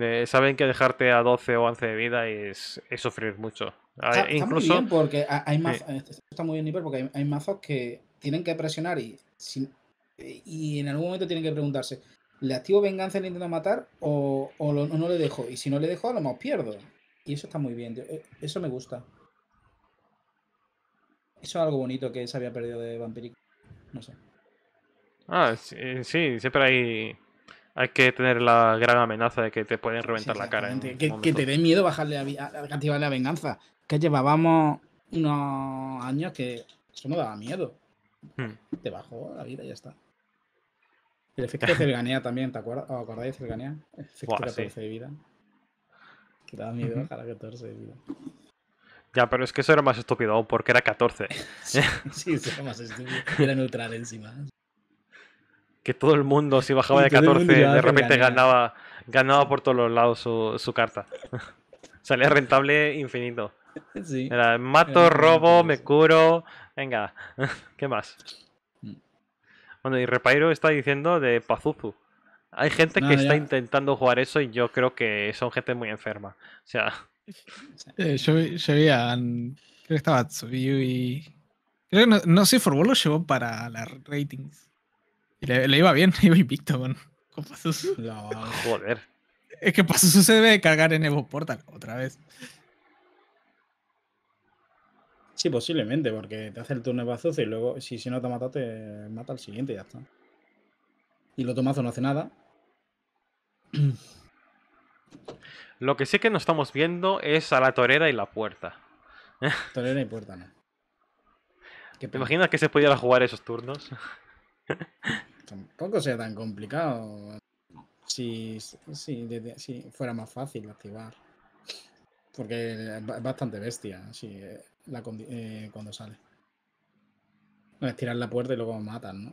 Eh, saben que dejarte a 12 o 11 de vida es, sufrir mucho. Está, Incluso, muy bien porque hay mazos, está muy bien porque hay, mazos que tienen que presionar y, y en algún momento tienen que preguntarse, ¿le activo venganza y le intento matar o, no le dejo? Y si no le dejo, a lo mejor pierdo. Y eso está muy bien, eh, eso me gusta. Eso es algo bonito que se había perdido de Vampiric. No sé. Ah, sí, sí siempre hay hay que tener la gran amenaza de que te pueden reventar la cara. Que, que, te dé miedo bajarle a, a activar la venganza. Que llevábamos unos años que eso no daba miedo. Hmm. Te bajó la vida y ya está. El efecto de cercanía también, ¿te acuerdas? ¿O acordáis de cercanía? efecto Buah, 14 de vida. Que daba miedo bajar a 14 de vida. Ya, pero es que eso era más estúpido porque era 14. sí, sí, eso era más estúpido. Era neutral encima que todo el mundo, si bajaba de 14, de repente ganaba, ganaba por todos los lados su, carta. Salía rentable infinito. Era, mato, robo, me curo. Venga, ¿qué más? Mm. Bueno, y Repairo está diciendo de Pazuzu. Hay gente ah, que está intentando jugar eso y yo creo que son gente muy enferma. O sea. Eh, yo, Creo que estaba Tsubiyu y. Creo que no, sé, si lo llevó para las ratings. Le, iba bien, le iba invicto con, con Pazuzu. joder. Es que Pazuzu se debe cargar en Evo Portal otra vez. Sí, posiblemente, porque te hace el turno de Pazuzu y luego, si, si no te mata, te mata al siguiente y ya está. Y lo tomazo no hace nada. Lo que sí que no estamos viendo es a la torera y la puerta. Torera y puerta, no. ¿Te imaginas que se pudiera jugar esos turnos? tampoco sea tan complicado. Si, si, fuera más fácil activar. Porque es bastante bestia si, la, eh, cuando sale. No, es tirar la puerta y luego matan, ¿no?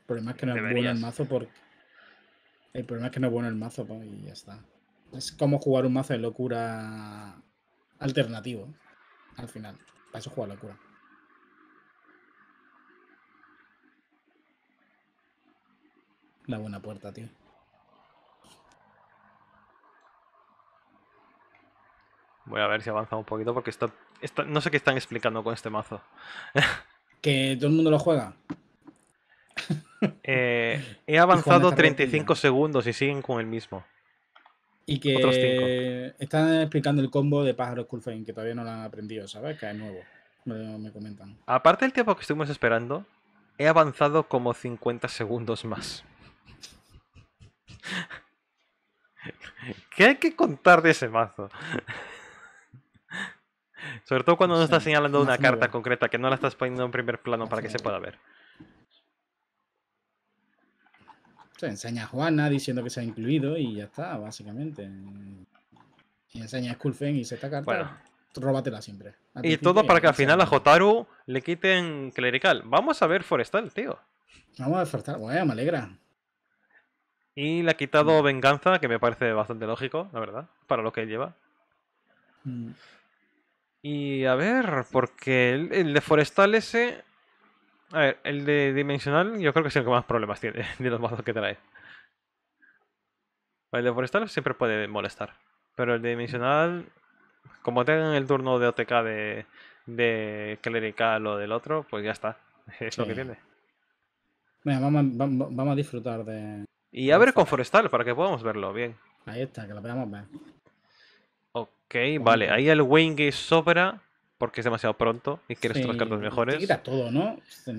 El problema es que no es bueno el mazo porque. El problema es que no es bueno el mazo pues, y ya está. Es como jugar un mazo de locura alternativo. Al final. Para eso juega locura. La buena puerta, tío. Voy a ver si avanza un poquito porque no sé qué están explicando con este mazo. ¿Que todo el mundo lo juega? Eh, he avanzado 35 segundos y siguen con el mismo. Y que están explicando el combo de pájaros que todavía no lo han aprendido, ¿sabes? Que es nuevo. Me, me comentan. Aparte del tiempo que estuvimos esperando, he avanzado como 50 segundos más. ¿Qué hay que contar de ese mazo? Sobre todo cuando no, estás señalando una carta concreta, que no la estás poniendo en primer plano para que se pueda ver. Se enseña a Juana diciendo que se ha incluido y ya está, básicamente. Y enseña a y se esta carta, bueno. róbatela siempre. Y todo para que al final a Jotaru le quiten clerical. Vamos a ver Forestal, tío. Vamos a ver Forestal, me alegra. Y le ha quitado mm. venganza, que me parece bastante lógico, la verdad, para lo que lleva. Mm. Y a ver, porque el, de Forestal ese. A ver, el de Dimensional yo creo que es el que más problemas tiene de los mazos que trae. El de Forestal siempre puede molestar. Pero el de Dimensional, como tengan el turno de OTK de, de Clerical o del otro, pues ya está. Es lo que tiene. Venga, vamos a disfrutar de, y a ver con Forestal para que podamos verlo bien. Ahí está, que lo podamos ver. Ok, vale. Ahí el wingy sobra porque es demasiado pronto y quieres sí, los cartas mejores. todo, ¿no? Este,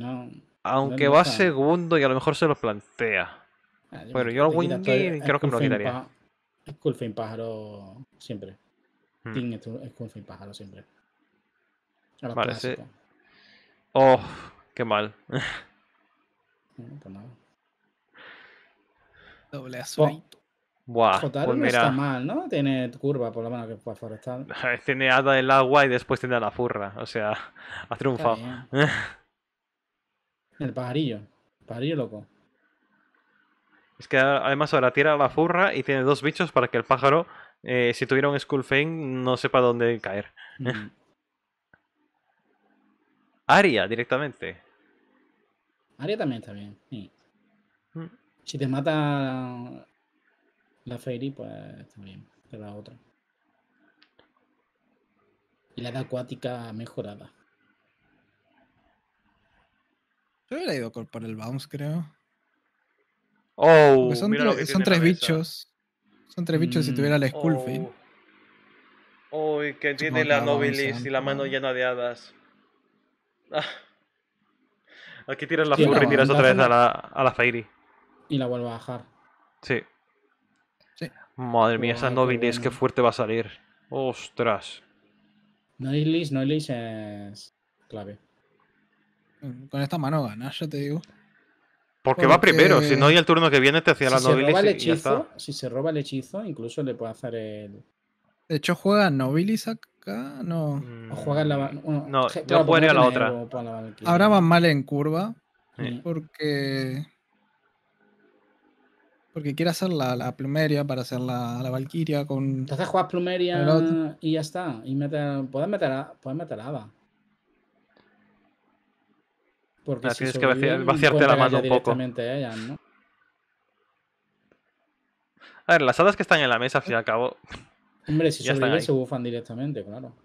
Aunque va segundo y a lo mejor se lo plantea. Ah, Pero yo al wingy creo que me lo quitaría. y pájaro siempre. Hmm. Team y pájaro siempre. Vale, sí. Oh, qué mal. pues nada. Doble azul. Pues está mal, ¿no? Tiene curva, por lo menos, que puede forestar. tiene Hada del Agua y después tiene a la Furra. O sea, ha triunfado. el pajarillo. El pajarillo loco. Es que además ahora tira a la Furra y tiene dos bichos para que el pájaro, eh, si tuviera un Skull no sepa dónde caer. Aria directamente. Aria también está bien. Sí. Mm. Si te mata la Fairy, pues está bien, la otra. Y la edad acuática mejorada. Yo hubiera ido por el bounce, creo. Oh, son, tres bichos. Son tres bichos si tuviera la mm, Skullfin. Oh. Uy, que tiene la Nobilis y la mano llena de hadas. Ah. Aquí tiras la y tiras otra vez a la, a la Fairy y la vuelvo a bajar. Sí. sí. Madre mía, esa Nobilis, qué, fuerte va a salir. Ostras. nobilis nobilis es clave. Mm, con esta mano ganas, yo te digo. Porque, va primero, si no hay el turno que viene te hacía la Nobilis. si se roba el hechizo, incluso le puede hacer el. De hecho, juega Nobilis acá, no. O juega mm, en la. no, yo a la otra. Ahora va mal en curva. Porque porque quiere hacer la, plumeria para hacer la, la valquiria con. Entonces juegas plumeria y ya está. Y meter, puedes meter, a, puedes Porque si tienes que vaciarte la mano un poco. ¿no? A ver, las hadas que están en la mesa, al fin y al cabo. Hombre, si se bufan directamente, claro.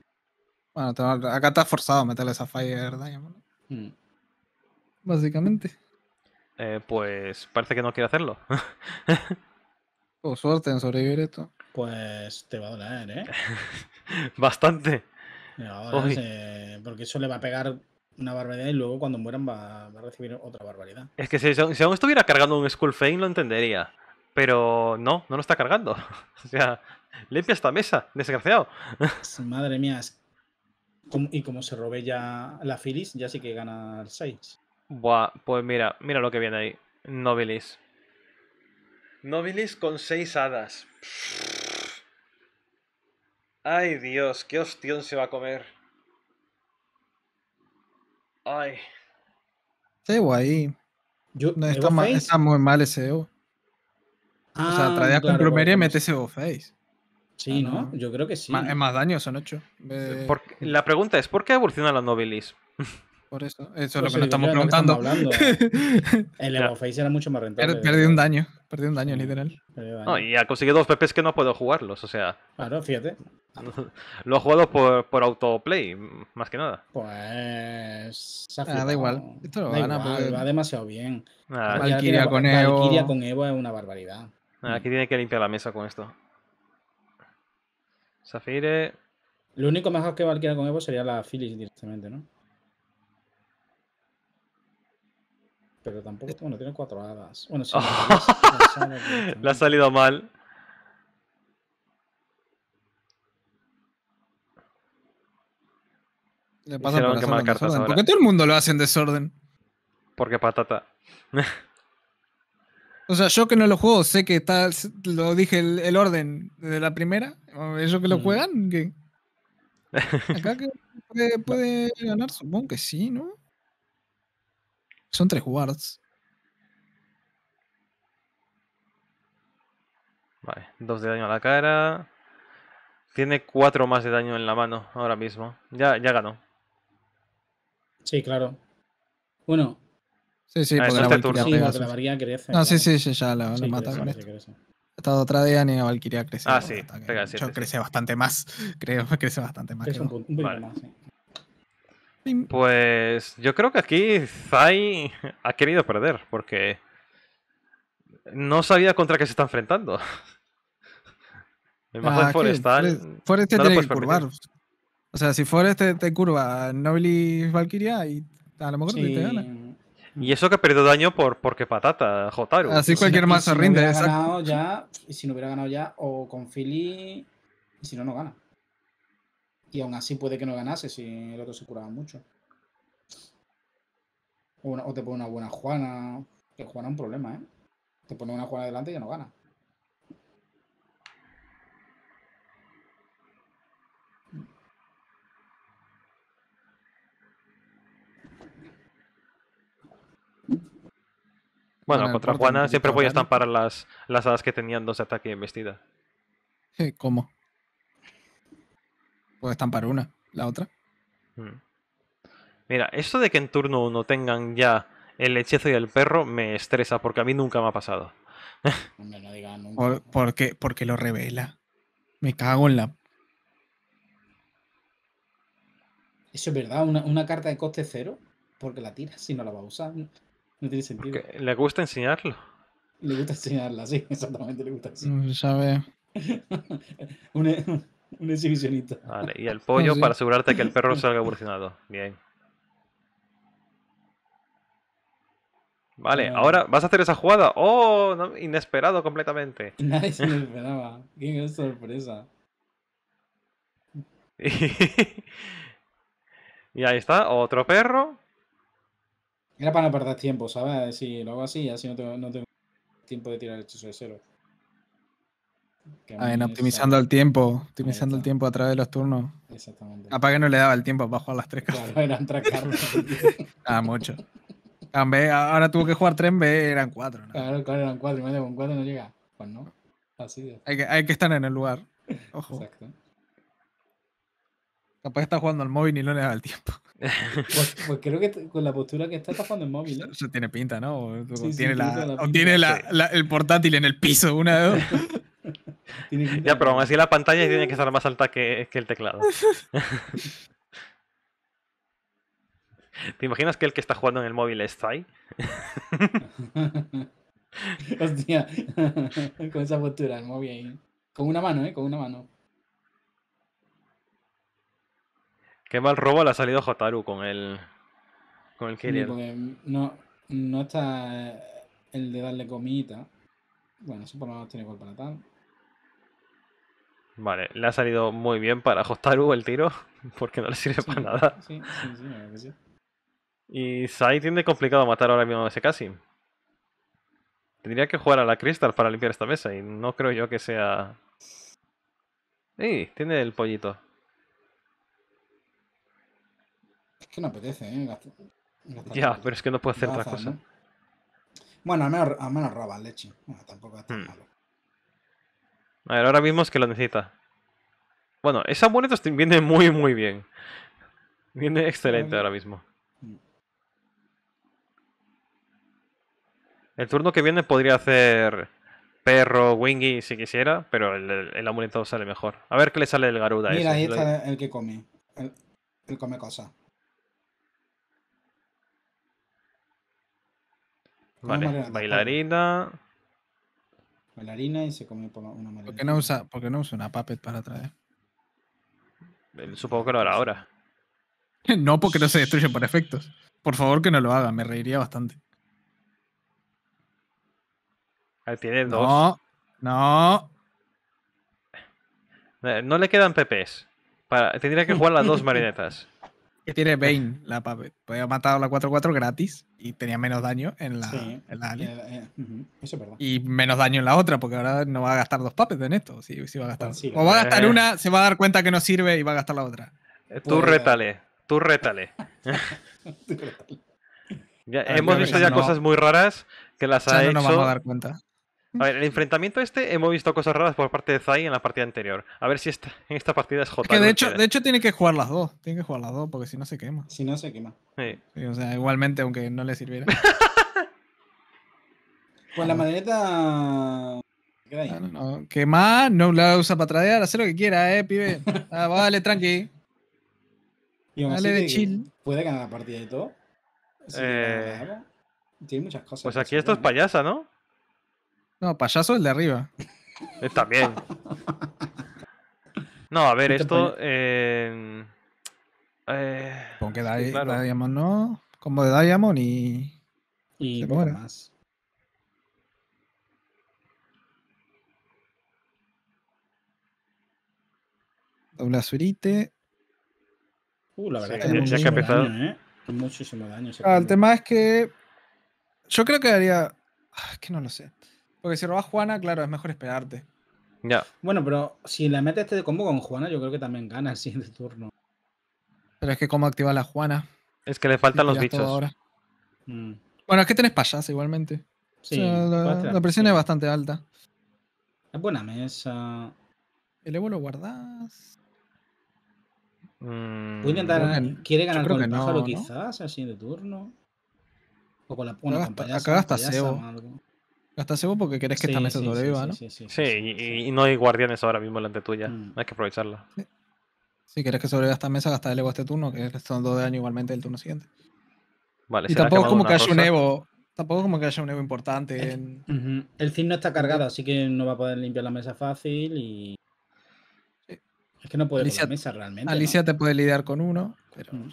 Bueno, acá te has forzado a meterle esa Fire Diamond. Mm. Básicamente. Eh, pues parece que no quiere hacerlo. Por suerte en sobrevivir esto. Pues te va a doler, ¿eh? Bastante. porque eso le va a pegar una barbaridad y luego cuando mueran va, a recibir otra barbaridad. Es que si, aún estuviera cargando un Skull Fane lo entendería. Pero no, no lo está cargando. o sea, limpia esta mesa, desgraciado. Madre mía. Y como se robe ya la Filis, ya sí que gana el 6. Buah, pues mira, mira lo que viene ahí. Nobilis. Nobilis con seis hadas. Ay, Dios, qué hostión se va a comer. Ay. Ese guay. ahí. Yo, no, está, muy mal ese Evo. o sea, ah, trae a con y mete ese Evo Face. Sí, ah, ¿no? Yo creo que sí. es más daño, son ocho. Eh, la pregunta es, ¿por qué evolucionan los Nobilis? Por eso, eso es pues lo que nos estamos preguntando. el Evo Face era mucho más rentable. Perdí un daño, Perdí un daño, literal. y ha conseguido dos PPs que no puedo jugarlos, o sea. Claro, fíjate. Lo ha jugado por, por autoplay, más que nada. Pues. nada ah, da igual. Esto lo pues. va demasiado bien. Ah, Valkyria con Evo. Valkyria con Evo es una barbaridad. Ah, aquí tiene que limpiar la mesa con esto. safire Lo único mejor que Valkyria con Evo sería la Phyllis directamente, ¿no? Pero tampoco. Eh. Bueno, tiene cuatro hadas. Bueno, sí. Le ha salido mal. Le pasa por que cartas qué todo el mundo lo hace en desorden? Porque patata. o sea, yo que no lo juego, sé que está. Lo dije el, orden de la primera. Ellos que lo mm. juegan, que. Acá que puede ganar, supongo que sí, ¿no? Son tres wards. Vale, dos de daño a la cara. Tiene cuatro más de daño en la mano ahora mismo. Ya, ya ganó. Sí, claro. Bueno. Sí, sí, ah, porque la Valkyria, sí, sí. No, sí, sí, ya lo mata con Ha estado otra de Annie, la Valkyria crece. Ah, sí, Yo crece bastante más, creo, crece bastante más. un, más, sí. Pues yo creo que aquí Zai ha querido perder, porque no sabía contra qué se está enfrentando. El mazo ah, Forest no O sea, si Forest te, curva Nobilis Valkyria, y a lo mejor te, gana. Y eso que ha perdido daño por porque patata, Jotaro. Así cualquier más si rinde. ya, si no hubiera ganado ya, o con Philly, si no, no gana. Y aún así puede que no ganase si el otro se curaba mucho. O, te pone una buena Juana. Que Juana es un problema, ¿eh? Te pone una Juana adelante y ya no gana. Bueno, contra Juana siempre voy a estampar las, las hadas que tenían dos ataques embestida. ¿Cómo? Pues están para una, la otra. Mm. Mira, esto de que en turno uno tengan ya el hechizo y el perro me estresa porque a mí nunca me ha pasado. no diga nunca. porque, porque lo revela. Me cago en la. Eso es verdad, una, carta de coste cero, porque la tira si no la va a usar. No, tiene sentido. le gusta enseñarlo. Le gusta enseñarla, sí, exactamente, le gusta enseñarla. ¿Sabe? Un Vale, y el pollo para asegurarte que el perro salga evolucionado. Bien. Vale, ahora vas a hacer esa jugada. ¡Oh! inesperado completamente. Nadie se lo esperaba. ¡Qué sorpresa! y ahí está, otro perro. Era para no perder tiempo, ¿sabes? Si lo hago así, así no tengo, no tengo tiempo de tirar el hechizo de cero. Ah, optimizando el tiempo, optimizando el tiempo a través de los turnos. Exactamente. Capaz no le daba el tiempo para jugar las tres cartas. Claro, eran tres cartas. ah, mucho. En ahora tuvo que jugar tres, en vez eran cuatro. Claro, claro, eran cuatro. Y con cuatro no llega. Pues no. Así es. hay, que, hay que estar en el lugar. Ojo. Exacto. Capaz está jugando al móvil y no le da el tiempo. Pues, pues creo que con la postura que está, está jugando el móvil. ¿eh? Eso tiene pinta, ¿no? O, tiene, la, o tiene el portátil en el piso, una de dos. ya, pero aún así la pantalla tiene que estar más alta que, el teclado. ¿Te imaginas que el que está jugando en el móvil es Zai? Hostia, con esa postura, el móvil Con una mano, ¿eh? Con una mano. Qué mal robo le ha salido Jotaru con el. Con el genio. no, no está el de darle comida. Bueno, por lo menos tiene culpa para tal. Vale, le ha salido muy bien para Hotaru el tiro, porque no le sirve para nada. Y Sai tiene complicado matar ahora mismo a ese casi. Tendría que jugar a la Crystal para limpiar esta mesa y no creo yo que sea... ¡Ey! tiene el pollito. Es que no apetece, ¿eh? ya, pero es que no puede hacer otra cosa. Bueno, a menos, al menos leche. Bueno, tampoco es tan hmm. malo. A ver, ahora mismo es que lo necesita. Bueno, esa amuleto viene muy, muy bien. Viene excelente ahora mismo. El turno que viene podría hacer perro, wingy si quisiera, pero el, amuleto sale mejor. A ver qué le sale el garuda. Mira, ahí está el que come. El, come cosa. Vale, bailarina harina y se come una marineta ¿Por qué no usa, porque no usa una puppet para traer? Eh, supongo que lo hará ahora. no, porque no se destruye por efectos. Por favor que no lo haga, me reiría bastante. Ahí tiene dos. No, no. Eh, no le quedan PPs. Para, tendría que jugar las dos marinetas que tiene Bane, la Puppet. Podía matar la 4-4 gratis y tenía menos daño en la, eh, eh, Y menos daño en la otra, porque ahora no va a gastar dos Puppets en esto. o va a gastar una, se va a dar cuenta que no sirve y va a gastar la otra. Eh, tú rétale, tú rétale. hemos visto ya cosas muy raras que las ha hecho. No vamos a dar cuenta. A ver, el enfrentamiento este hemos visto cosas raras por parte de Zai en la partida anterior. A ver si esta, esta partida es J. que de, hecho, tiene que jugar las dos. Tiene que jugar las dos porque si no se quema. Si no se quema. o sea, igualmente, aunque no le sirviera. pues la maleta Quema, no, no. Quemar, no la usa para tradear, hace lo que quiera, eh, pibe. Ah, vale, tranqui. Dale de chill. Puede ganar la partida y todo. Eh, tiene muchas cosas. Pues aquí esto es payasa, ¿no? No, payaso el de arriba. Está bien. No, a ver, esto. Eh, eh Con que Diamond no. Como de Diamond y. Y nada más. azurite. Uh, la verdad que, ya que ha pesado. Eh. Muchísimo daño. Ah, el tema es que. Yo creo que daría... Ah, es que no lo sé. Porque si robas Juana, claro, es mejor esperarte. Ya. Bueno, pero si le metes este combo con Juana, yo creo que también gana el siguiente turno. Pero es que cómo activa la Juana. Es que le faltan los bichos. Mm. Bueno, es que tenés payas igualmente. Sí, la, presión es bastante alta. Es buena mesa. ¿El Evo lo guardás? Voy mm, a intentar ¿Quiere ganar con el pájaro quizás al siguiente turno? O con la punta, acá, Gastas cebo porque querés que esta mesa sobreviva, sí, ¿no? Sí, sí, y, no hay guardianes ahora mismo delante tuya. No mm. Hay que aprovecharla. Si querés que sobreviva esta mesa, gasta el Evo este turno, que son dos de año igualmente del turno siguiente. Vale, y tampoco es como que haya un Evo. Tampoco como que haya un Evo importante. El Zin no está cargado, así que no va a poder limpiar la mesa fácil y. Es que no puede limpiar la mesa realmente. Alicia te puede lidiar con uno, pero. Mm.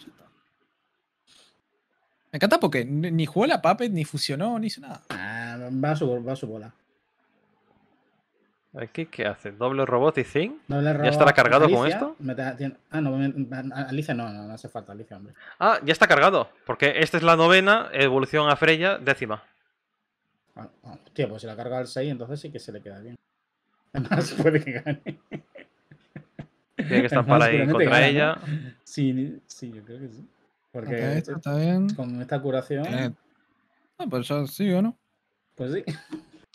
Me encanta porque ni jugó la Puppet, ni fusionó, ni hizo nada. Ah, va, a su, bola. ¿Aquí qué hace? ¿Doble robot y zinc? ¿Ya estará cargado con esto? ah, no, Alicia no, no, hace falta, Alicia, hombre. Ah, ya está cargado, porque esta es la novena, evolución a Freya, décima. Ah, ah, tío, pues si la carga al 6, entonces sí que se le queda bien. Además, puede que gane. Tiene que estar para ahí contra ella. Sí, sí, yo creo que sí. Porque con esta curación. Eh, ah, pues sí, ¿o ¿no? Pues sí.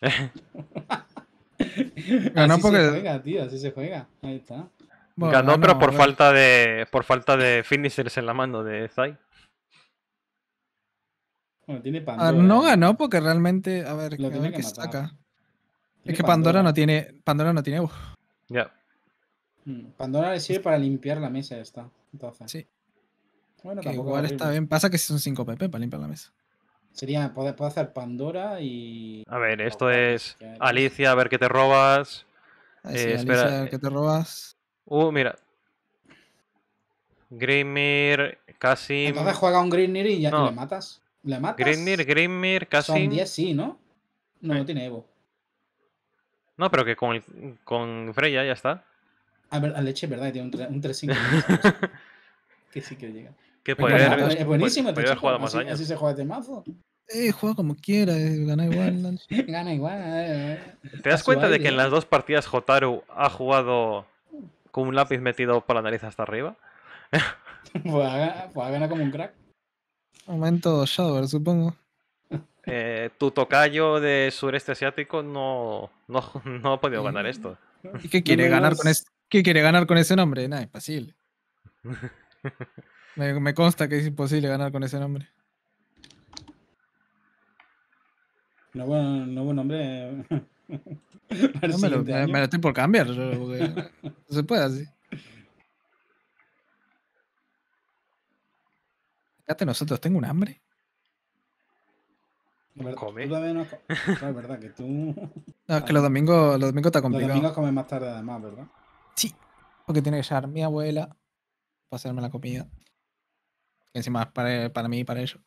ganó así porque. Se juega, tío, así se juega. Ahí está. ganó, pero por falta de. por falta de finishers en la mano de Zai. Bueno, tiene ah, Pandora. no eh. ganó porque realmente. A ver, Lo tiene que Es que Pandora, no tiene. Pandora no tiene. Ya. Mm, Pandora le sirve para limpiar la mesa, está. Entonces. Sí. Bueno, que igual está bien. Pasa que son 5 PP para limpiar la mesa. Sería, puedo hacer Pandora y. A ver, esto es Alicia, a ver qué te robas. Eh, espera. Alicia, a ver eh, qué te robas. Uh, mira. Grimir, Casim. Entonces juega un Grimir y ya no. le matas. ¿Le matas? Grimir, Grimir, casi Son 10, sí, ¿no? No, eh. no tiene Evo. No, pero que con, con Freya ya está. A ver, a leche, verdad, tiene un 3-5. que sí que llega. Que puede es buenísimo, te así, se juega de mazo. Eh, juega como quiera, eh, gana igual. gana igual. Eh, eh. ¿Te das cuenta de que en las dos partidas Jotaro ha jugado con un lápiz metido por la nariz hasta arriba? pues, ha, pues ganado como un crack. Momento Shower, supongo. Eh, tu tocayo de sureste asiático no, no, no ha podido ganar esto. ¿Y qué quiere, ganar con, es, qué quiere ganar con ese nombre? Nada, es me, consta que es imposible ganar con ese nombre. No buen, no buen nombre. Eh. no, me, lo, estoy por cambiar. no se puede así. Fíjate, nosotros tengo un hambre. Come. no, es verdad que tú. No, es que los domingos, los domingos está complicado. Los domingos comes más tarde, además, ¿verdad? Sí, porque tiene que llegar mi abuela para hacerme la comida. Encima para, mí y para ellos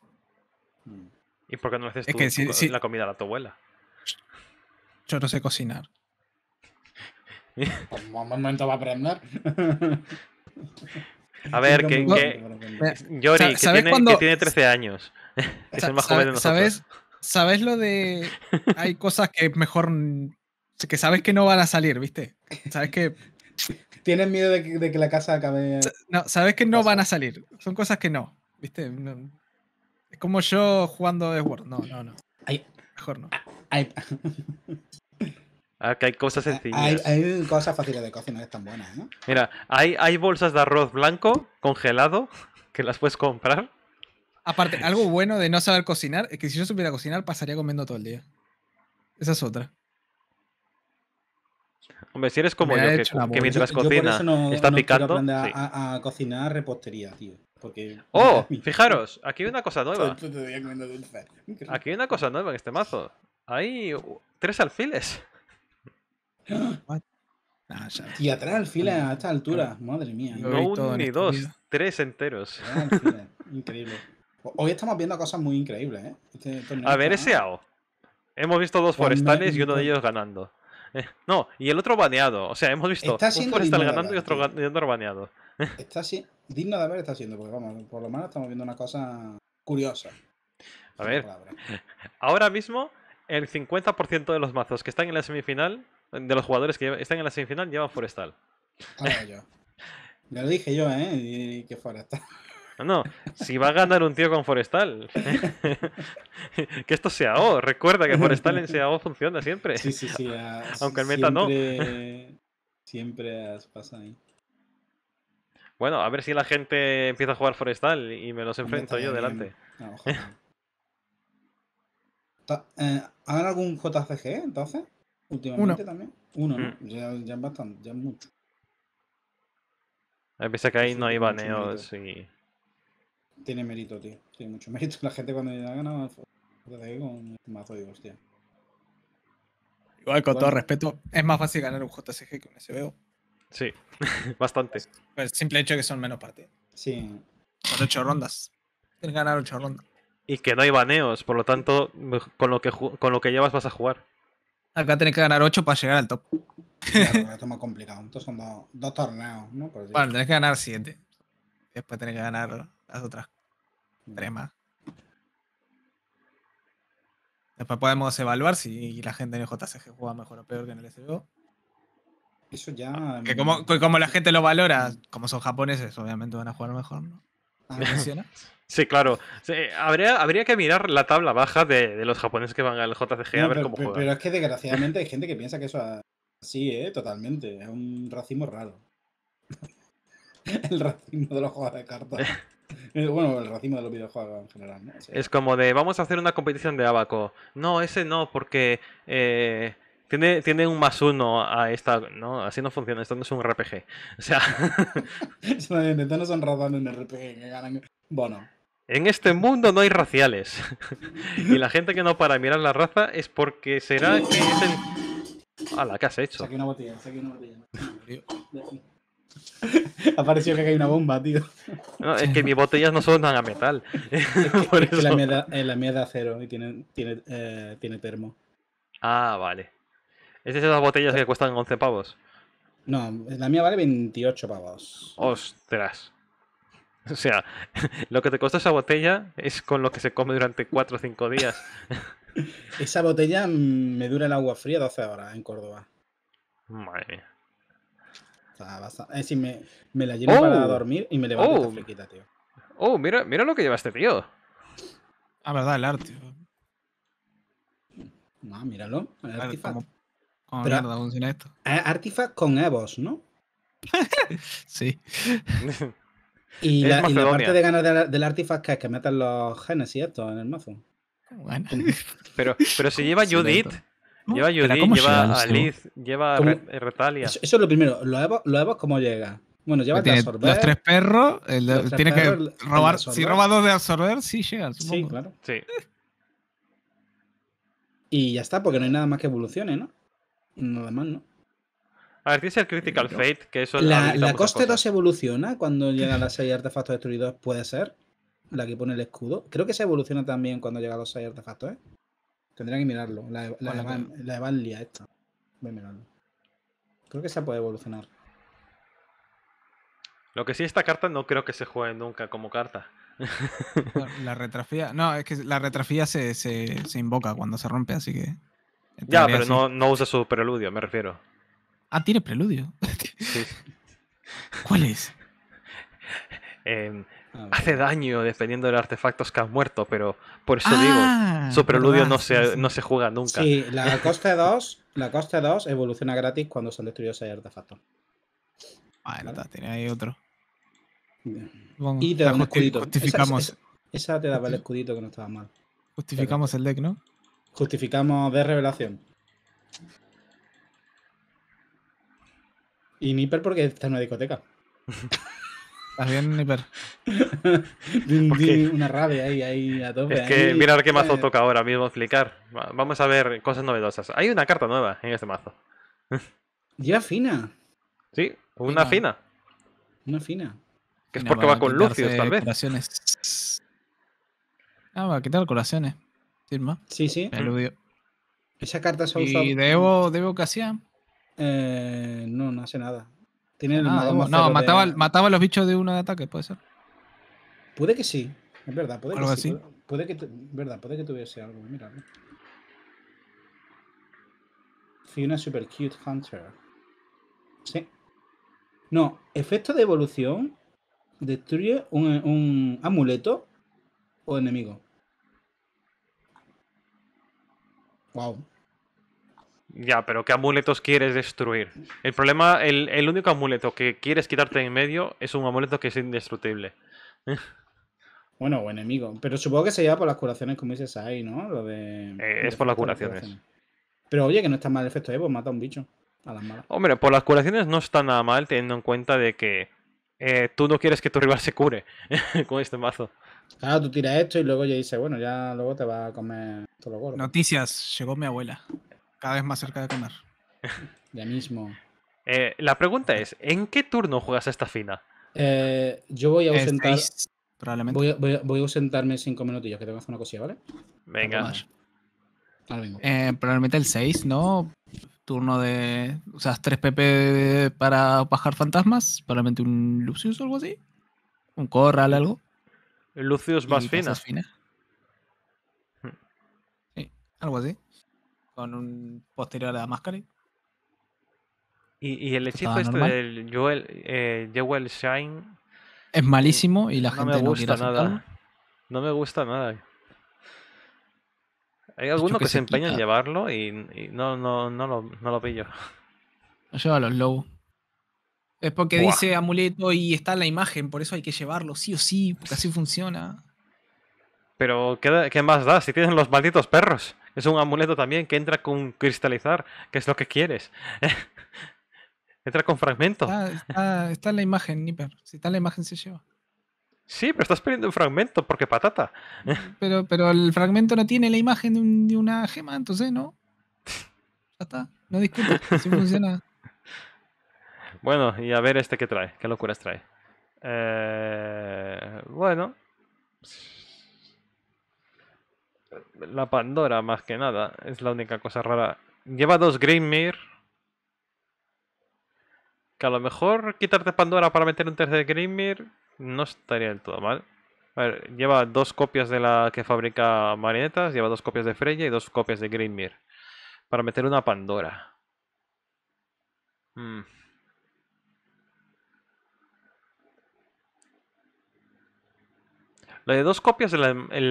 mm. ¿Y por qué no le haces la comida a la tu abuela? Yo no sé cocinar. Un momento va a aprender. A ver, que, Yori, que tiene, 13 años. Es el más joven de nosotros. ¿Sabes, ¿Sabes lo de.? Hay cosas que mejor. que sabes que no van a salir, ¿viste? Sabes que. Tienes miedo de que, de que la casa acabe. No, sabes que no van a salir. Son cosas que no. ¿Viste? es como yo jugando de Word. No, no, no. Mejor no. Hay, ah, hay cosas ah, sencillas. Hay, cosas fáciles de cocinar, están buenas, ¿no? Mira, hay, bolsas de arroz blanco congelado que las puedes comprar. Aparte, algo bueno de no saber cocinar es que si yo supiera cocinar pasaría comiendo todo el día. Esa es otra. Hombre, si eres como yo, que, mientras cocina está picando. a, cocinar repostería, tío. ¡Oh! Fijaros, aquí hay una cosa nueva. Aquí hay una cosa nueva en este mazo. Hay tres alfiles. Y ah, tres alfiles a esta altura, madre mía. No uno ni dos, tres enteros. Increíble. Hoy estamos viendo cosas muy increíbles, ¿eh? este, a ver, ese AO. Hemos visto dos pues forestales y uno de ellos ganando. Eh, no, y el otro baneado. O sea, hemos visto un forestal ganando y otro, baneado. Está así digno de haber está haciendo, porque vamos, por lo menos estamos viendo una cosa curiosa. A ver, ahora mismo el 50% de los mazos que están en la semifinal, de los jugadores que están en la semifinal, llevan Forestal. yo. Ya lo dije yo, ¿eh? que Forestal. No, si va a ganar un tío con Forestal. que esto sea O, recuerda que Forestal en sea O funciona siempre. Sí, sí, sí. Aunque el meta no. Siempre pasa ahí. Bueno, a ver si la gente empieza a jugar Forestal y me los enfrento yo delante. Eh, ¿Han algún JCG entonces? Últimamente también. Uno, ¿no? Mm. Ya, es bastante, ya es mucho. a que ahí no hay baneos y. Tiene mérito, tío. Tiene mucho mérito. La gente cuando ha ganado JCG con un mazo digo, hostia. Igual, con todo respeto, es más fácil ganar un JCG que un SBO. Sí, bastante. Pues, el pues, simple hecho que son menos partidos. Sí. Son ocho rondas. Tienes que ganar ocho rondas. Y que no hay baneos, por lo tanto, con lo que, con lo que llevas vas a jugar. Acá tienes que ganar 8 para llegar al top. esto es más complicado. Entonces son dos, torneos, ¿no? bueno, tenés que ganar 7. Después tienes que ganar las otras tres Después podemos evaluar si la gente en el JCG juega mejor o peor que en el SBO. Eso ya. Que como, la gente lo valora, como son japoneses, obviamente van a jugar mejor, ¿no? Ah. Sí, claro. Sí, habría, habría que mirar la tabla baja de, los japoneses que van al JCG a ver cómo juegan. Pero es que desgraciadamente hay gente que piensa que eso así, ¿eh? Totalmente. Es un racismo raro. el racismo de los juegos de cartas. Eh, bueno, el racismo de los videojuegos en general. ¿no? Es como de, vamos a hacer una competición de abaco. No, ese no, porque eh, tiene, tiene un más uno a esta, ¿no? Así no funciona, esto no es un RPG. O sea... Esto no son razón en RPG Bueno. En este mundo no hay raciales. y la gente que no para mirar la raza es porque será que es el... ¡Hala! ¿Qué has hecho? Saqué una botella, saqué una botella. ha parecido que hay una bomba, tío. No, es que mis botellas no son a metal. es que, la mía es eh, cero y tiene, tiene, eh, tiene termo. Ah, vale. ¿Es de esas botellas que cuestan 11 pavos? No, la mía vale 28 pavos. Ostras. O sea, lo que te cuesta esa botella es con lo que se come durante 4 o 5 días. esa botella mm, me dura el agua fría 12 horas en Córdoba. Madre mía. Es decir, me, me la llevo para oh. dormir y me levanto oh, flequita, tío. Oh, mira, mira lo que lleva este tío. Ah, verdad, el arte. No, ah, míralo. El, ¿Cómo oh, funciona esto? Artifact con Evos, ¿no? sí. y, la, parte de ganas del, Artifact que es que metan los y ¿cierto? en el mazo. Bueno. Pero, pero si lleva Judith. Lleva Judith, lleva Liz, lleva Retalia. Eso, es lo primero. Los Evos, lo ¿cómo llega? Bueno, lleva de absorber. Los tres perros, tiene que robar. Si roba dos de absorber, sí llega, supongo. Sí, claro. Sí. Y ya está, porque no hay nada más que evolucione, ¿no? Nada más, ¿no? A ver, dice el Critical Fate, que eso... La, la coste 2 evoluciona cuando llega a las 6 artefactos destruidos, puede ser. La que pone el escudo. Creo que se evoluciona también cuando llega a los 6 artefactos, ¿eh? Tendría que mirarlo. La, la, esta. Voy a mirarlo. Creo que se puede evolucionar. Lo que sí, esta carta no creo que se juegue nunca como carta. La retrafía. No, es que la retrafía se invoca cuando se rompe, así que. Ya, pero no, no, usa su preludio, me refiero. Ah, tiene preludio. ¿Cuál es? Em, hace daño dependiendo de los artefactos que han muerto, pero por eso ah, digo, su preludio no se, no se juega nunca. Sí, la coste 2, la coste 2 evoluciona gratis cuando se han destruido seis artefactos. Bueno, ¿Vale? tiene ahí otro. y te da un escudito. Justificamos. Esa, te daba el escudito que no estaba mal. Justificamos el deck, ¿no? Justificamos de revelación. Y Nipper porque está en una discoteca. bien, Nipper. una rabia ahí, ahí a tope. Es que qué eh. mazo toca ahora mismo explicar. Vamos a ver cosas novedosas. Hay una carta nueva en este mazo. ya fina. Sí, una fina. Una fina. Que es porque va con Lucio tal vez. Ah, va a quitar colaciones. Sí, sí. Esa carta se ha usado. ¿Y de Evo, de no, no hace nada. Tiene ah, no, mataba, los bichos de uno de ataque, puede ser. Puede que sí, es verdad. Puede que sí. Puede, que, verdad, puede que tuviese algo. Mira. una Super Cute Hunter. Sí. No, efecto de evolución. Destruye un amuleto o enemigo. Wow. Ya, pero ¿qué amuletos quieres destruir? El problema, el, único amuleto que quieres quitarte en medio es un amuleto que es indestructible. Bueno, o enemigo. Pero supongo que se lleva por las curaciones, como dices ahí, ¿no? Eh, es por las curaciones. Pero oye, que no está mal el efecto Evo, eh, pues mata a un bicho. A las malas. Hombre, por las curaciones no está nada mal, teniendo en cuenta de que eh, tú no quieres que tu rival se cure con este mazo. Claro, tú tiras esto y luego ya dice, bueno, ya luego te va a comer todo lo gordo. Noticias, llegó mi abuela. Cada vez más cerca de comer. Ya mismo. Eh, la pregunta es, ¿en qué turno juegas esta fina? Eh, yo voy a este, probablemente. Voy voy, ausentarme cinco minutillos, que tengo que hacer una cosilla, ¿vale? Venga. Eh, probablemente el 6, ¿no? Turno de... O sea, 3 PP para bajar fantasmas. Probablemente un Lucius o algo así. Un Corral, algo. Lucius más fina. Hmm. Sí, algo así. Con un posterior a la máscara. Y, el hechizo este Joel, Jewel eh, Shine. Es mm, malísimo y la no gente me gusta nada. No me gusta nada. Hay algunos que, se, empeñan en llevarlo y, no, no, no, lo, no lo pillo. No lleva los lobos. Es porque dice amuleto y está en la imagen, por eso hay que llevarlo, sí o sí, porque así funciona. Pero, ¿qué, más da si tienen los malditos perros? Es un amuleto también que entra con cristalizar, que es lo que quieres. entra con fragmento. Está, en la imagen, Nipper. Si está en la imagen, se lleva. Sí, pero estás pidiendo un fragmento, porque patata. Pero, pero el fragmento no tiene la imagen de, una gema, entonces no. Ya está, no discuto, así funciona. Bueno, y a ver este que trae. ¿Qué locuras trae? Eh, bueno. La Pandora, más que nada. Es la única cosa rara. Lleva dos Grimmir. Que a lo mejor quitarte Pandora para meter un tercer Grimmir no estaría del todo mal. A ver, lleva dos copias de la que fabrica marionetas, lleva dos copias de Freya y dos copias de Grimmir. Para meter una Pandora. Hmm. dos copias en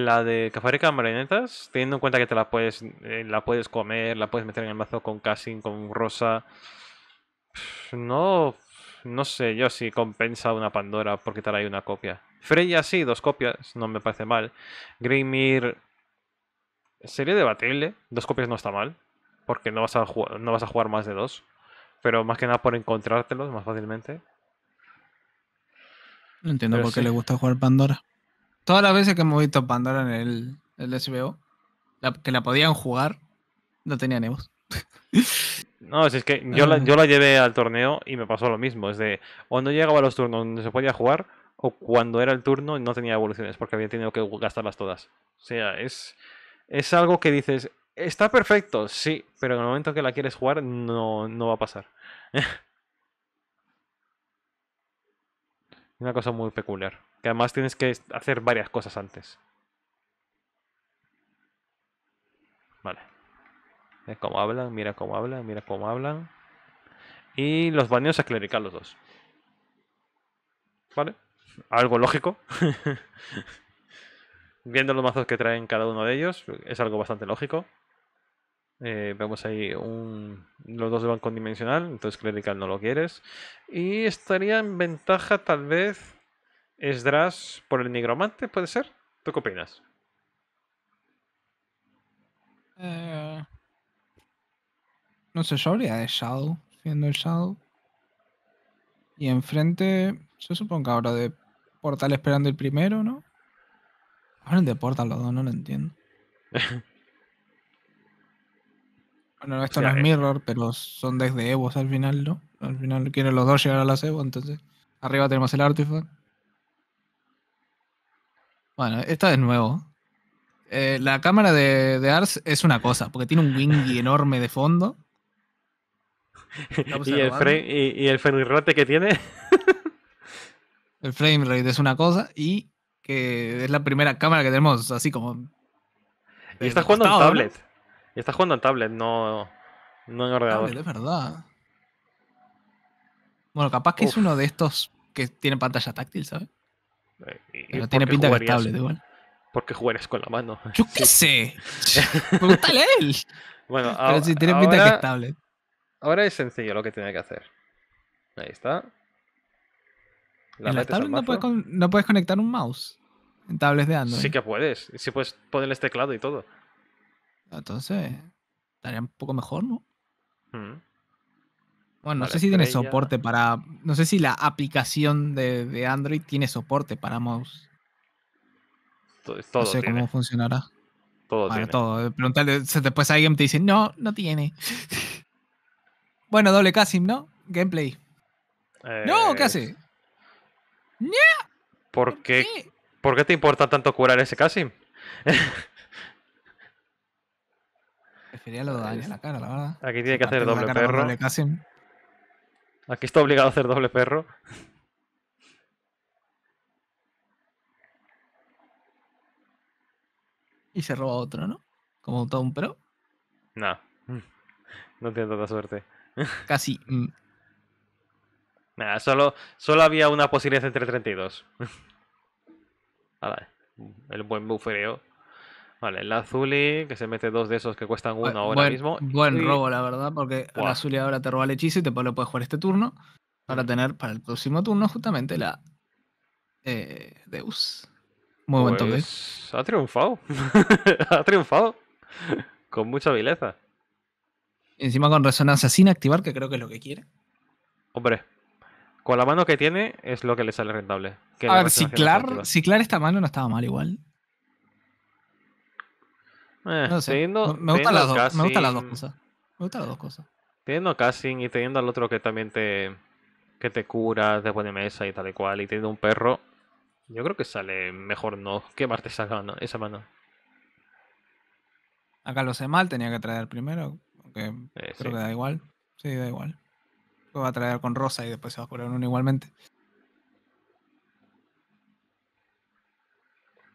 la, de que marionetas, teniendo en cuenta que te la puedes, eh, la puedes comer, la puedes meter en el mazo con Cassin, con Rosa. No, no sé yo si compensa una Pandora porque quitar ahí una copia. Freya sí, dos copias, no me parece mal. Greymir sería debatible, dos copias no está mal, porque no vas a jugar, no vas a jugar más de dos, pero más que nada por encontrártelos más fácilmente. No entiendo por qué le gusta jugar Pandora todas las veces que hemos visto Pandora en el, SBO, que la podían jugar, no tenía Nemos. No, es que yo la, llevé al torneo y me pasó lo mismo. Es de no llegaba a los turnos donde se podía jugar o cuando era el turno no tenía evoluciones porque había tenido que gastarlas todas. O sea, es, es algo que dices, está perfecto, sí, pero en el momento que la quieres jugar no, no va a pasar. Una cosa muy peculiar. Que además tienes que hacer varias cosas antes. Vale. Mira cómo hablan, mira cómo hablan, mira cómo hablan. Y los baños a clerical los dos. ¿Vale? Algo lógico. Viendo los mazos que traen cada uno de ellos, es algo bastante lógico. Eh, vemos ahí un, los dos de banco dimensional, entonces clerical no lo quieres. Y estaría en ventaja tal vez Esdras por el nigromante, ¿puede ser? ¿Tú qué opinas? Eh, no sé, yo habría de Shadow, siendo el Shadow. Y enfrente, yo supongo que ahora de Portal esperando el primero, ¿no? Hablan de Portal los dos, no lo entiendo. bueno, esto no es eh, Mirror, pero son desde Evos al final, ¿no? Al final quieren los dos llegar a las Evo, entonces arriba tenemos el artefacto bueno, esta es nuevo. Eh, la cámara de, de, Ars es una cosa, porque tiene un wingy enorme de fondo. ¿Y el, frame, rate que tiene? el frame rate es una cosa y que es la primera cámara que tenemos, así como. Y estás jugando en tablet. Y estás jugando en tablet, no, no en ordenador. es verdad. Bueno, capaz que es uno de estos que tiene pantalla táctil, ¿sabes? Pero tiene pinta de estable, igual. Porque juegues con la mano. Yo qué sé. él. Bueno, Pero tiene ahora, pinta estable. Ahora es sencillo lo que tiene que hacer. Ahí está. La en la tablet no puedes, conectar un mouse. En tablets de Android. Sí que puedes. Si puedes ponerles teclado y todo. Entonces, estaría un poco mejor, ¿no? Mm. Bueno, no sé si tiene soporte para. No sé si la aplicación de, Android tiene soporte para mouse. todo no sé cómo funcionará. Todo para tiene. todo. Eh, preguntarle, después pues, alguien te dice, no, no tiene. bueno, doble casim, ¿no? Gameplay. no, ¿qué hace? ¿Por qué, ¿Por qué te importa tanto curar ese casim? Prefería lo de en la cara, la verdad. Aquí tiene que hacer doble perro. Doble Aquí está obligado a hacer doble perro. Y se roba otro, ¿no? Como todo un pro. No. No tiene tanta suerte. Casi. Mm. Nada, solo, había una posibilidad entre 32. ver. el buen bufereo. Vale, la Azuli, que se mete dos de esos que cuestan uno ahora mismo. Buen robo, la verdad, porque la Azuli ahora te roba el hechizo y te lo puedes jugar este turno para mm. tener para el próximo turno justamente la eh, Deus. Muy buen toque. Pues, ha triunfado. ha triunfado. Con mucha vileza. Encima con resonancia sin activar, que creo que es lo que quiere. Hombre, con la mano que tiene es lo que le sale rentable. a ver, si ciclar esta mano no estaba mal igual. Eh, me, gustan las dos, cosas. Me gustan las dos cosas. Teniendo Cassin y teniendo al otro que también te, que te cura, después de mesa y tal y cual, y teniendo un perro, yo creo que sale mejor no quemarte parte mano. Esa mano. Acá lo sé mal, tenía que traer primero, aunque eh, creo que da igual. Sí, da igual. Lo va a traer con Rosa y después se va a curar uno igualmente.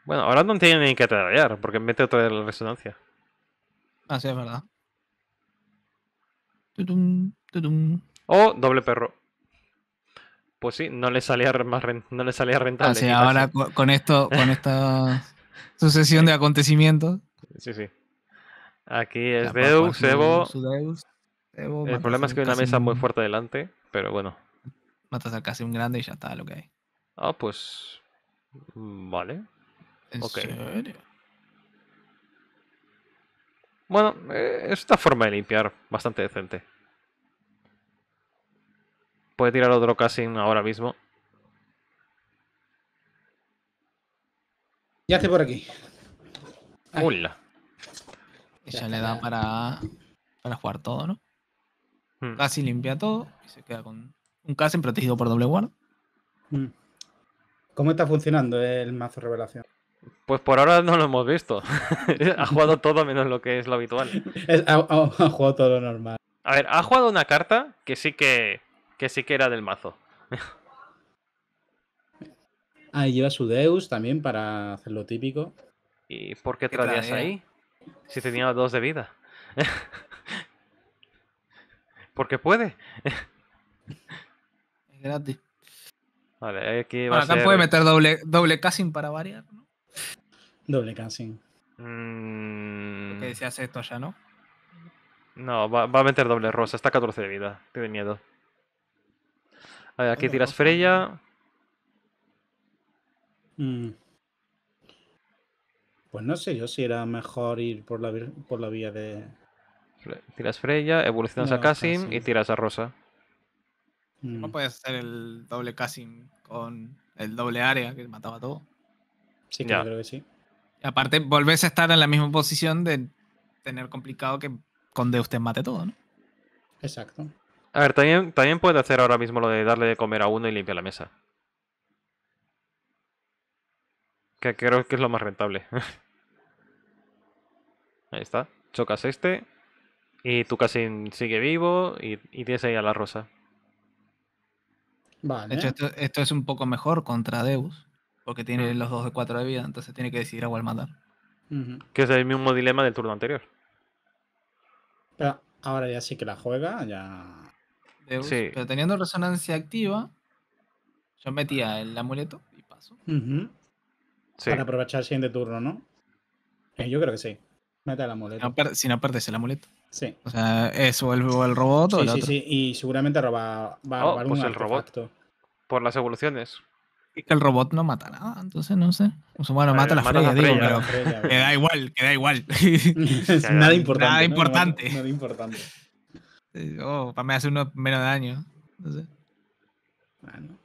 Bueno, ahora no tiene ni que atrayar, porque mete otra de resonancia. Así ah, es verdad. Tutum, O doble perro. Pues sí, no le salía más no le salía rentable. Así, ah, ahora con, esto, con esta sucesión de acontecimientos. Sí, sí. Aquí es Deus, pues, Evo. Pues, el problema es que hay una mesa muy fuerte delante, pero bueno. Matas a casi un grande y ya está lo que hay. Ah, pues. Mm, vale okay. Bueno, esta eh, es forma de limpiar bastante decente. Puede tirar otro casting ahora mismo. Ya hace por aquí. Hola. Ella le da para, para jugar todo, ¿no? Hmm. Casi limpia todo y se queda con un casting protegido por doble guard. Hmm. ¿Cómo está funcionando el mazo revelación? Pues por ahora no lo hemos visto. ha jugado todo menos lo que es lo habitual. ha, jugado todo lo normal. A ver, ha jugado una carta que sí que, que sí que era del mazo. ah, y lleva su Deus también para hacer lo típico. ¿Y por qué, traías ahí? Si tenía dos de vida. Porque puede. Es gratis. Vale, aquí va a puede meter doble, doble casting para variar, ¿no? Doble Kassim mm. Que decías esto ya, ¿no? No, va, a meter doble rosa. Está a 14 de vida. Tiene miedo. A ver, aquí tiras Freya. Mm. Pues no sé yo si era mejor ir por la, por la vía de. Tiras Freya, evolucionas a Cassim y tiras a Rosa. Mm. No puedes hacer el doble Cassim con el doble área que mataba todo. Sí, claro, creo que sí. Aparte, volvés a estar en la misma posición de tener complicado que con Deus te mate todo, ¿no? Exacto. A ver, también, también puede hacer ahora mismo lo de darle de comer a uno y limpiar la mesa. Que creo que es lo más rentable. ahí está. Chocas este. Y tu casi sigue vivo. Y, tienes ahí a la rosa. Vale. De hecho, esto, esto es un poco mejor contra Deus. Porque tiene los dos de 4 de vida, entonces tiene que decidir a cuál matar. Que es el mismo dilema del turno anterior. ahora ya sí que la juega, ya. Pero teniendo resonancia activa, yo metía el amuleto y paso. Para aprovechar el siguiente turno, ¿no? Eh, yo creo que sí. Mete el amuleto. Si no, si perdes el amuleto. Sí. O sea, es o el, robot o sí, Sí, sí, y seguramente roba, va a oh, robar pues el robot. Por las evoluciones que el robot no mata nada, entonces no sé. Un sea, bueno, mata a la Freya, digo, pero que da igual, que da igual. nada importante. Nada importante. nada importante. Oh, para mí hace uno menos daño. No Bueno.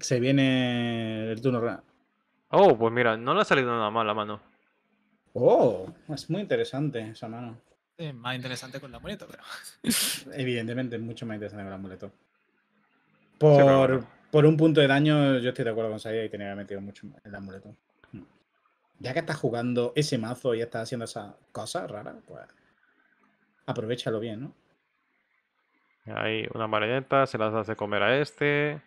Se viene el turno. Oh, pues mira, no le ha salido nada mal la mano. Oh, es muy interesante esa mano. más interesante con la amuleto, pero. Evidentemente, mucho más interesante con la amuleto. Por. Por un punto de daño, yo estoy de acuerdo con Saida y tenía metido mucho el amuleto. Hmm. Ya que estás jugando ese mazo y estás haciendo esa cosa rara, pues aprovechalo bien, ¿no? Hay una marioneta, se las hace comer a este.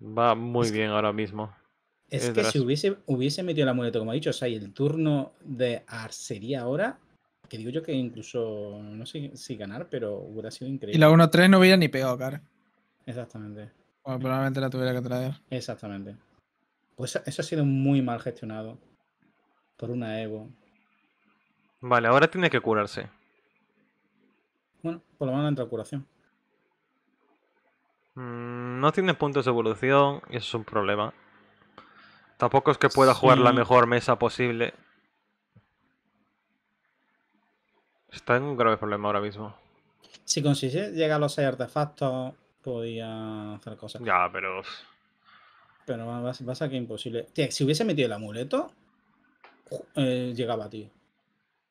Va muy bien ahora mismo. Es, que si hubiese, hubiese metido el amuleto, como ha dicho, o el turno de arcería ahora, que digo yo que incluso, no sé si ganar, pero hubiera sido increíble. Y la 1-3 no hubiera ni pegado, cara. Exactamente. Pues probablemente la tuviera que traer. Exactamente. Pues eso ha sido muy mal gestionado por una ego. Vale, ahora tiene que curarse. Bueno, por lo menos entra curación. Mm, no tiene puntos de evolución y eso es un problema. Tampoco es que pueda jugar la mejor mesa posible. Está en un grave problema ahora mismo. Si consigue, llegar a los 6 artefactos podía hacer cosas. Ya, pero. Pero vas, a que imposible. si hubiese metido el amuleto, eh, llegaba, tío.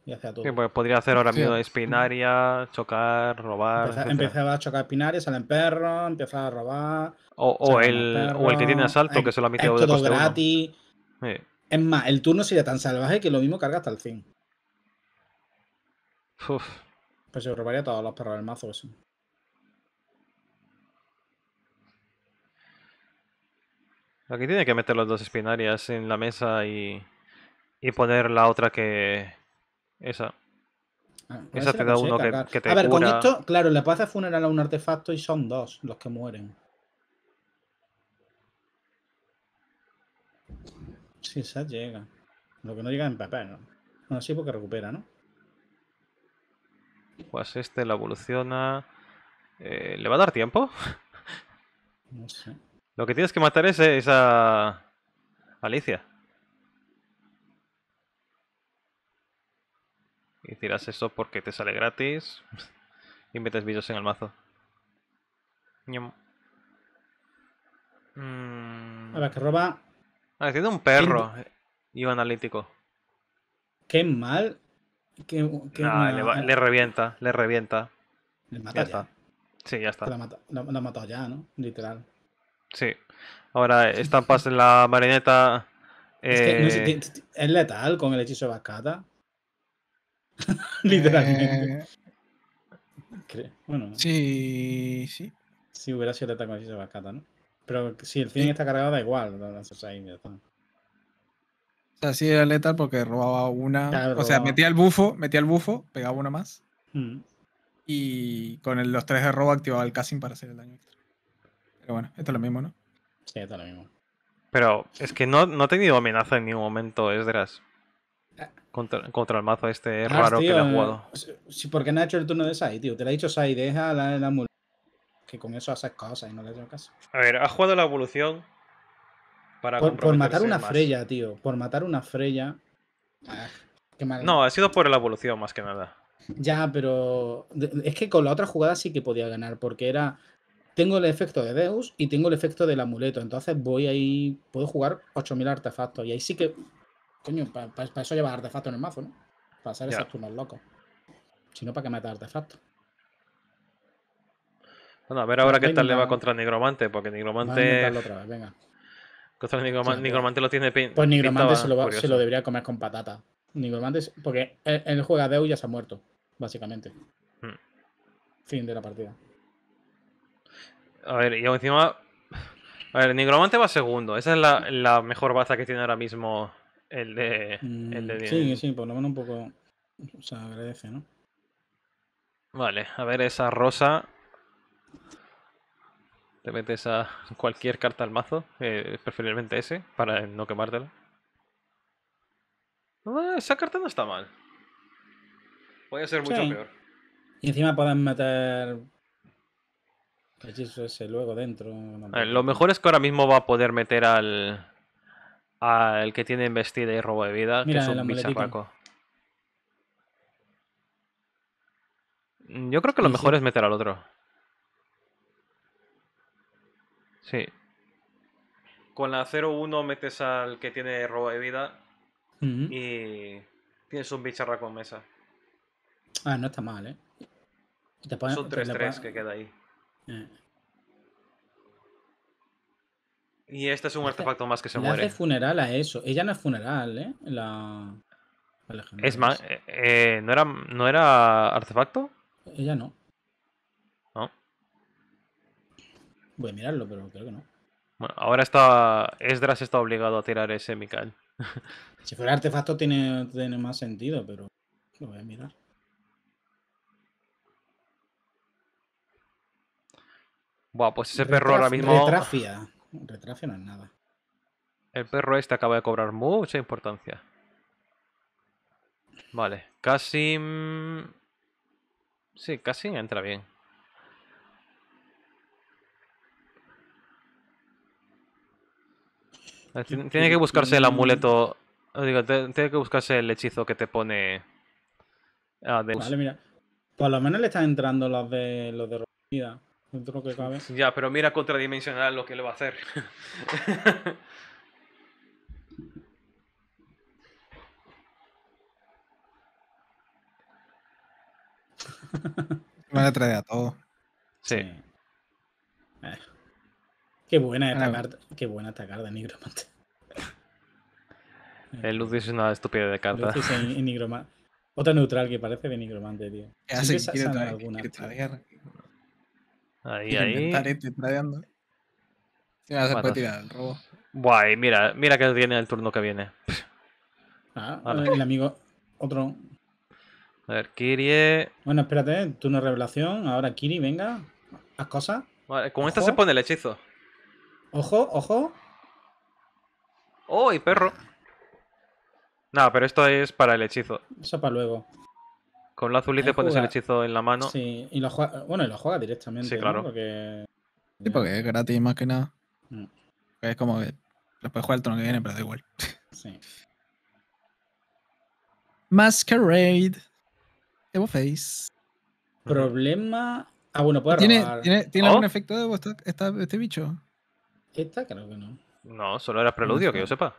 Y hacía todo. Sí, pues podría hacer ahora mismo espinaria, chocar, robar. Empezaba, a chocar espinaria, salen perros, empezaba a robar. O, el, o que tiene asalto, que se lo ha metido de todo gratis. Es más, el turno sería tan salvaje que lo mismo carga hasta el fin. Uf. Pues se robaría todos los perros del mazo, eso. Aquí tiene que meter las dos espinarias en la mesa y, y poner la otra que... Esa. Ah, esa te da uno que, que, te A ver, con esto, claro, le puedes hacer funeral a un artefacto y son dos los que mueren. Sí, esa llega. Lo que no llega en papel, ¿no? Bueno, sí, porque recupera, ¿no? Pues este la evoluciona. Eh, ¿Le va a dar tiempo? No sé. Lo que tienes que matar es eh, esa... Alicia. Y tiras eso porque te sale gratis. y metes bichos en el mazo. Mm. A ver, que roba. Ha ah, tiene un perro. Eh, y un analítico. Qué mal. Le, eh, revienta, le revienta. Le ya. Sí, ya está. La, mata, ya, ¿no? Literal. Sí. Ahora estampas en la marioneta. Es, que, eh, es letal con el hechizo de Bascata. Literalmente. Eh. Bueno. Sí, sí. Sí, hubiera sido letal con el hechizo de Bascata, ¿no? Pero si el fin está cargado, da igual. O sea, sí era letal porque robaba una. o sea, metía el bufo, metía el bufo, pegaba una más. Mm. Y con los tres de robo activaba el casting para hacer el daño extra bueno, esto es lo mismo, ¿no? Sí, esto es lo mismo. Pero es que no, no ha tenido amenaza en ningún momento Esdras. Ah. Contra, contra el mazo este ah, raro que le ha jugado. Sí, porque no ha hecho el turno de Sai, tío? Te lo ha dicho Sai, deja la, la Que con eso haces cosas y no le hecho caso. A ver, ha jugado la evolución para. Por, matar una Freya, tío. Por matar una Freya. Ah, no, ha sido por la evolución más que nada. Ya, pero es que con la otra jugada sí que podía ganar, porque era tengo el efecto de Deus y tengo el efecto del amuleto. Entonces voy ahí, puedo jugar 8000 artefactos. Y ahí sí que, coño, para eso llevar artefactos en el mazo, ¿no? Para hacer esos turnos locos. Si no, para que metas artefactos. Bueno, a ver ahora qué tal le va contra el Nigromante, porque Nigromante. venga. Contra el Nigromante, lo tiene Pues Nigromante se lo, debería comer con patata. Nigromante, porque el el juega Deus ya se ha muerto, básicamente. Hmm. Fin de la partida. A ver, y encima. A ver, Nigromante va segundo. Esa es la, mejor baza que tiene ahora mismo el de. Mm, el de sí, sí, por lo menos un poco. O sea, agradece, ¿no? Vale, a ver esa rosa. Te metes a cualquier carta al mazo, eh, preferiblemente ese, para no quemártela. Ah, esa carta no está mal. Puede ser mucho peor. Y encima pueden meter luego dentro. Lo mejor es que ahora mismo va a poder meter al. al que tiene investida y robo de vida, que es un bicharraco. Mm, yo creo que lo mejor es meter al otro. Sí. Con la 0-1 metes al que tiene robo de vida y tienes un bicharraco en mesa. Ah, no está mal, ¿eh? Te Son 3-3 que queda ahí. Eh. Y este es un artefacto más que se muere. Hace funeral a eso. Ella no es funeral, ¿eh? La... es más, eh, eh, ¿no, era, ¿no era artefacto? Ella no. No. Voy a mirarlo, pero creo que no. Bueno, ahora está. Esdras está obligado a tirar ese Mikael. si fuera artefacto tiene, tiene más sentido, pero lo voy a mirar. Buah, pues ese perro ahora mismo. Retrafia. Retrafia no es nada. El perro este acaba de cobrar mucha importancia. Vale, casi. Sí, casi entra bien. Eh, tiene que buscarse el amuleto. Eh, digo, tiene que buscarse el hechizo que te pone. Ah, vale, mira. Por lo menos le están entrando los de los de ya, pero mira contradimensional lo que le va a hacer. Van a traer a todo. Sí. Eh. Qué buena esta carta. Qué buena esta carta, Nigromante. El Luz dice una estúpida de carta. Luz en, Otra neutral que parece de Nigromante, tío. ¿Qué hace? ¿Quiere traer, alguna, Ahí, ahí. el robo. Guay, mira, mira que viene el turno que viene. Ah, el amigo. Otro. A ver, Kirie. Eh. Bueno, espérate, eh, turno de revelación. Ahora Kiri, venga. Haz cosas. Vale, con esta se pone el hechizo. Ojo, ojo. ¡Oh, perro! nada pero esto es para el hechizo. Eso para luego. Con la azul te pones el hechizo en la mano. Sí, y lo bueno, y lo juega directamente. Sí, claro. Porque... Sí, porque es gratis más que nada. Mm. Es como que Después puedes jugar el trono que viene, pero da igual. Sí. Masquerade. Evo Face. Problema. Ah, bueno, puede ¿Tiene, robar. ¿Tiene, ¿tiene algún oh. efecto de Evo esta, este bicho? Esta creo que no. No, solo era preludio, que yo sepa.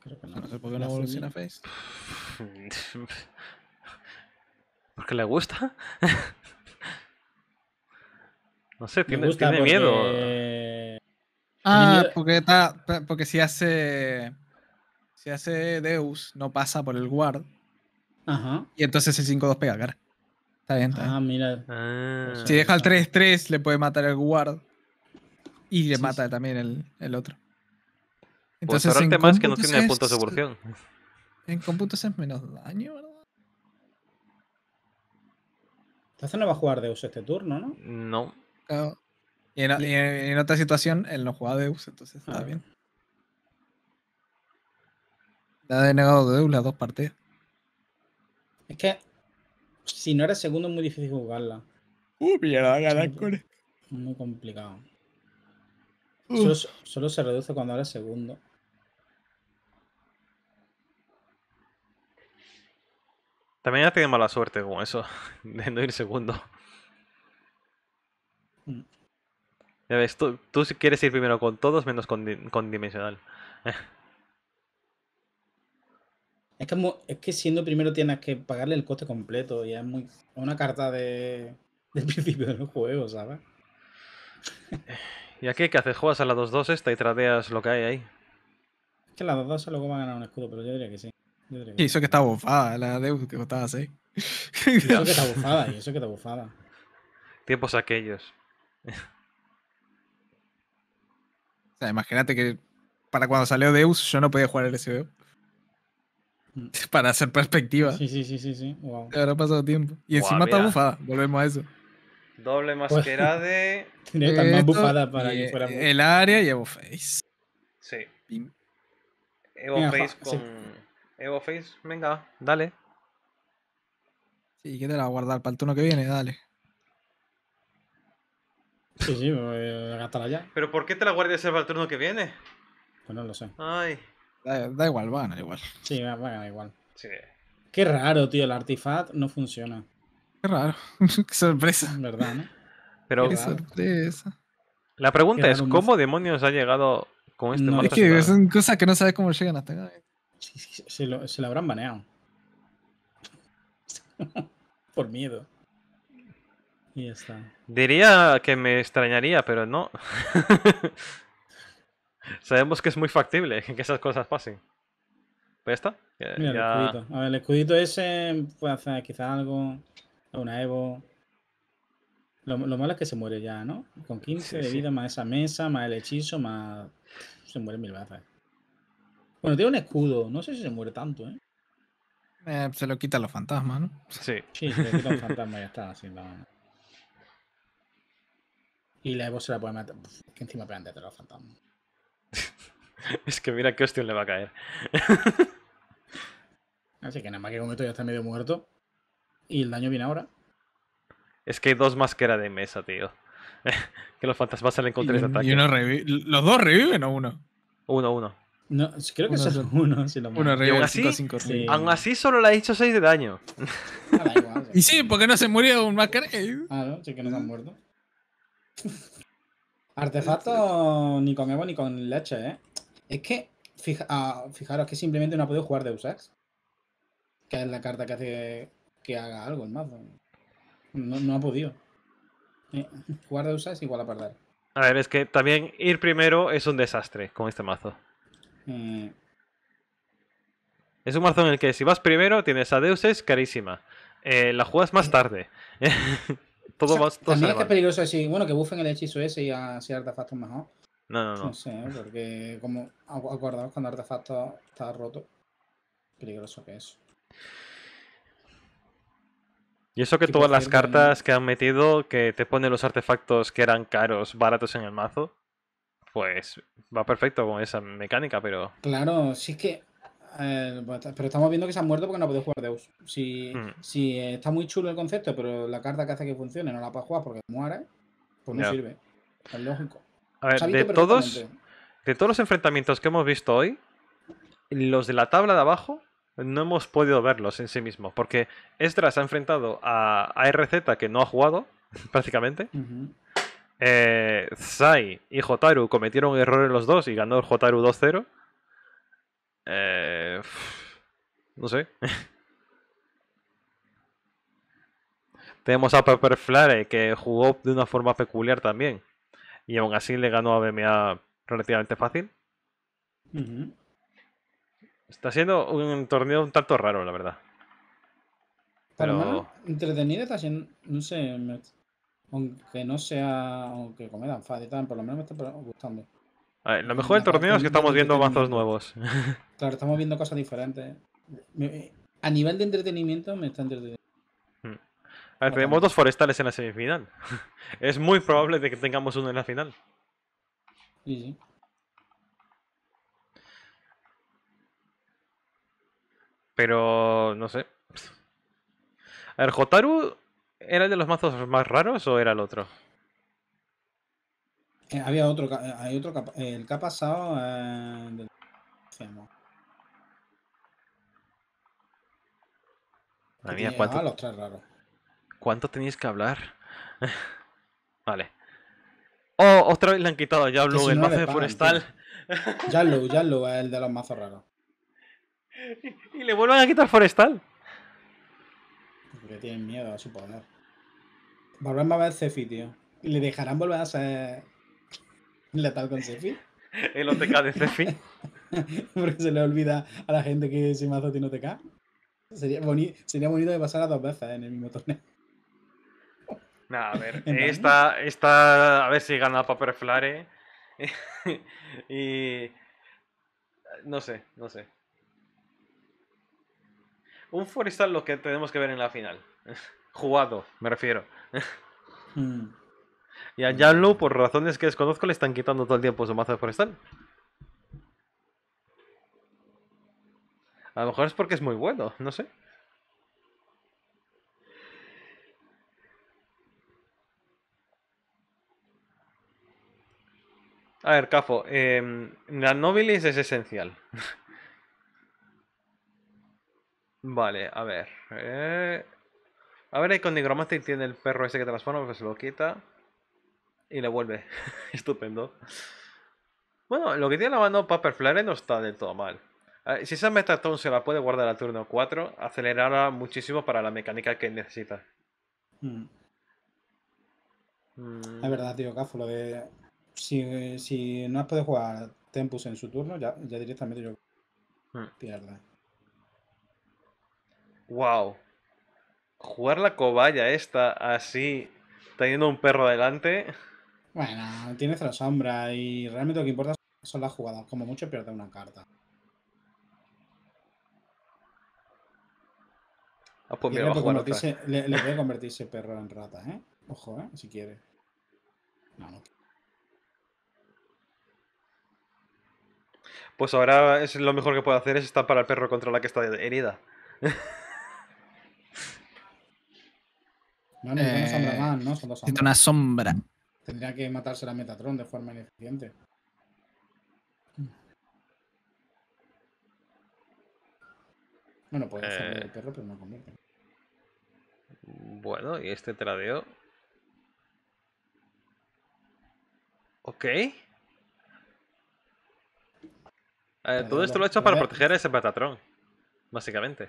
Creo que no. No sé por qué no evoluciona Face. ¿Porque le gusta? no sé, tiene, miedo. Ah, porque, si hace. Si hace Deus, no pasa por el guard. Ajá. Y entonces el 5-2 pega cara. Está bien, Ah, mira. Ah. si deja el 3-3, le puede matar el guard. Y le mata también el, el, otro. Pues entonces, pues el que no tiene puntos de evolución. En con puntos es menos daño, ¿verdad? Entonces no va a jugar Deus este turno, ¿no? No. Y, en, otra situación, él no juega Deus, entonces está ah, ah. bien. Le ha denegado Deus las dos partidas. Es que si no eres segundo es muy difícil jugarla. Uh, mierda, ganar con Muy complicado. Uh. solo, se reduce cuando eres segundo. También ha tenido mala suerte con eso, de no ir segundo. Mm. Ya ves, tú, tú quieres ir primero con todos menos con, dimensional. Es que, siendo primero tienes que pagarle el coste completo y es muy una carta de, del principio del juego, ¿sabes? ¿Y aquí qué haces? ¿Juegas a la 2-2 esta y tradeas lo que hay ahí? Es que la 2-2 solo lo a ganar un escudo, pero yo diría que sí. Sí, eso que está bufada, la Deus que estaba 6. eso que está bufada, eso que está bufada. Tiempos aquellos. O sea, imagínate que para cuando salió Deus yo no podía jugar el SBO. Mm. Para hacer perspectiva. Sí, sí, sí, sí, sí. Wow. Habrá pasado tiempo. Y encima está bufada, volvemos a eso. Doble máscara pues, de. También más bufada para que fuera. El área y Evo Face. Sí. Evo Face con. Evo eh, Face, venga, dale. Sí, ¿qué te la va a guardar para el turno que viene? Dale. Sí, sí, gastar ya. ¿Pero por qué te la guardas para el turno que viene? Pues no lo sé. Ay. Da, igual, van, da igual. Sí, van, da igual. Sí. Qué raro, tío, el artifact no funciona. Qué raro. qué sorpresa. ¿Verdad, no? Qué sorpresa. La pregunta es, ¿cómo demonios ha llegado con este no, Es que son cosas que no sabes cómo llegan hasta acá se, lo, habrán baneado. Por miedo. Y ya está. Diría que me extrañaría, pero no. Sabemos que es muy factible que esas cosas pasen. Pues ya está. El escudito. A ver, el escudito ese puede hacer quizá algo. Una Evo. Lo, malo es que se muere ya, ¿no? Con 15 de vida, más esa mesa, más el hechizo, más. Se muere mil veces bueno, tiene un escudo. No sé si se muere tanto, ¿eh? eh se lo quita los fantasmas, ¿no? Sí. Sí, se lo quita los fantasmas y ya está. Sin la... Y la Evo se la puede matar, Es que encima pegan detrás los fantasmas. es que mira qué hostia le va a caer. Así que nada más que con esto ya está medio muerto. Y el daño viene ahora. Es que hay dos más que era de mesa, tío. que los fantasmas salen con tres ataques. uno Los dos reviven o uno. Uno, uno. No, creo que solo uno. Si lo uno aún, así, aún así solo le ha hecho 6 de daño. Ah, y sí, porque no se murió un Ah, no, sí que no se han muerto. Artefacto ni con Evo ni con leche, ¿eh? Es que, fija ah, fijaros que simplemente no ha podido jugar de Ex. Que es la carta que hace que haga algo el mazo. No, ha podido. Eh, jugar Deus igual a perder. A ver, es que también ir primero es un desastre con este mazo. Es un mazo en el que si vas primero tienes a es carísima. Eh, la juegas más tarde. todo va es peligroso así bueno, que bufen el hechizo ese y así artefactos mejor. No, no, no. No sé, porque como acordamos cuando artefacto está roto, peligroso que es. Y eso que todas las cartas que han metido que te ponen los artefactos que eran caros, baratos en el mazo, pues va perfecto con esa mecánica, pero. Claro, sí es que. Pues, pero estamos viendo que se han muerto porque no puede jugar Deus. Hmm. Si, está muy chulo el concepto, pero la carta que hace que funcione no la puede jugar porque muere, pues no sirve. Es lógico. A ver, de todos, de todos los enfrentamientos que hemos visto hoy, los de la tabla de abajo no hemos podido verlos en sí mismos. Porque se ha enfrentado a, RZ que no ha jugado, prácticamente. Eh, Sai y Jotaru cometieron un error en los dos y ganó el Jotaru 2-0. Eh, no sé. Tenemos a Pepper Flare que jugó de una forma peculiar también. Y aún así le ganó a BMA relativamente fácil. Está siendo un torneo un tanto raro, la verdad. Pero... entretenido está siendo. No sé, aunque no sea. Aunque comedan fade tan, por lo menos me está gustando. A ver, lo mejor del torneo es que estamos viendo mazos nuevos. Claro, estamos viendo cosas diferentes. A nivel de entretenimiento me está entreteniendo. Hmm. A ver, tenemos dos forestales en la semifinal. Es muy probable de que tengamos uno en la final. Sí, sí. Pero no sé. A ver, Jotaru ¿Era el de los mazos más raros o era el otro? Eh, había otro, eh, hay otro el que ha pasado eh, Había ah, cuatro ¿cuánto, ¿Cuánto tenéis que hablar? vale. Oh, otra vez le han quitado ya Blue el mazo de forestal. Ya ya es el de los mazos raros. y le vuelven a quitar forestal. Porque tienen miedo a su poder. Volvemos a ver Cefi, tío. ¿Le dejarán volver a ser letal con Cefi? El OTK de Cefi. Porque se le olvida a la gente que se tiene OTK. Sería, bonito de pasar a dos veces en el mismo torneo. Nada, a ver. Esta, esta, a ver si gana Paper Flare. y. No sé, no sé un Forestal lo que tenemos que ver en la final. Jugado, me refiero. Mm. Y a Janlu, por razones que desconozco, le están quitando todo el tiempo su mazo de Forestal. A lo mejor es porque es muy bueno, no sé. A ver, Cafo, eh, la Nobilis es esencial. Vale, a ver. Eh. A ver, ahí con Nigromantic tiene el perro ese que transforma, pues se lo quita. Y le vuelve. Estupendo. Bueno, lo que tiene la mano Flare no está del todo mal. si esa stone se la puede guardar al turno 4, acelerará muchísimo para la mecánica que necesita. La hmm. mm. Es verdad, tío, Cafu, lo de... Si, si no has podido jugar Tempus en su turno, ya, ya directamente yo... Hmm. pierdo. Wow. Jugar la cobaya esta así, teniendo un perro adelante. Bueno, tienes la sombra y realmente lo que importa son las jugadas. Como mucho pierde una carta. Ah, pues mira, le, puede convertirse, perro en rata, ¿eh? Ojo, ¿eh? Si quiere. Pues ahora es lo mejor que puedo hacer es estampar al perro contra la que está herida. No, sombra eh, ¿no? Son dos una sombra. Tendría que matarse la Metatron de forma ineficiente. Bueno, puede ser el eh. perro, pero no convierte. Bueno, y este tradeo. Ok. Eh, todo esto lo ha he hecho para proteger a ese Metatron, básicamente.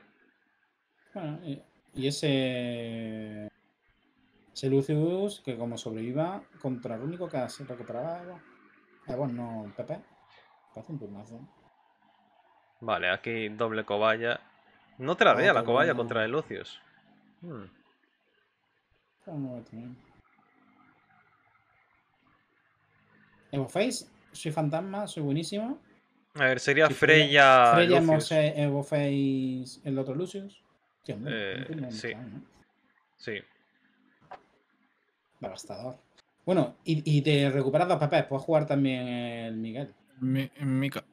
y ese Lucius, que como sobreviva contra el único que se recuperaba algo... Ah, bueno, no, Pepe. Parece un turnazo. Vale, aquí doble cobaya. No te la oh, vea la cobaya contra el Lucius. Hmm. Evo Face, soy fantasma, soy buenísimo. A ver, sería freya Freya. Freya, morse Evo eh, Face, el otro Lucius. Eh, sí. sí. Devastador. Bueno, y, y te recuperas dos papás. Puedes jugar también el Miguel. ¿En Mika.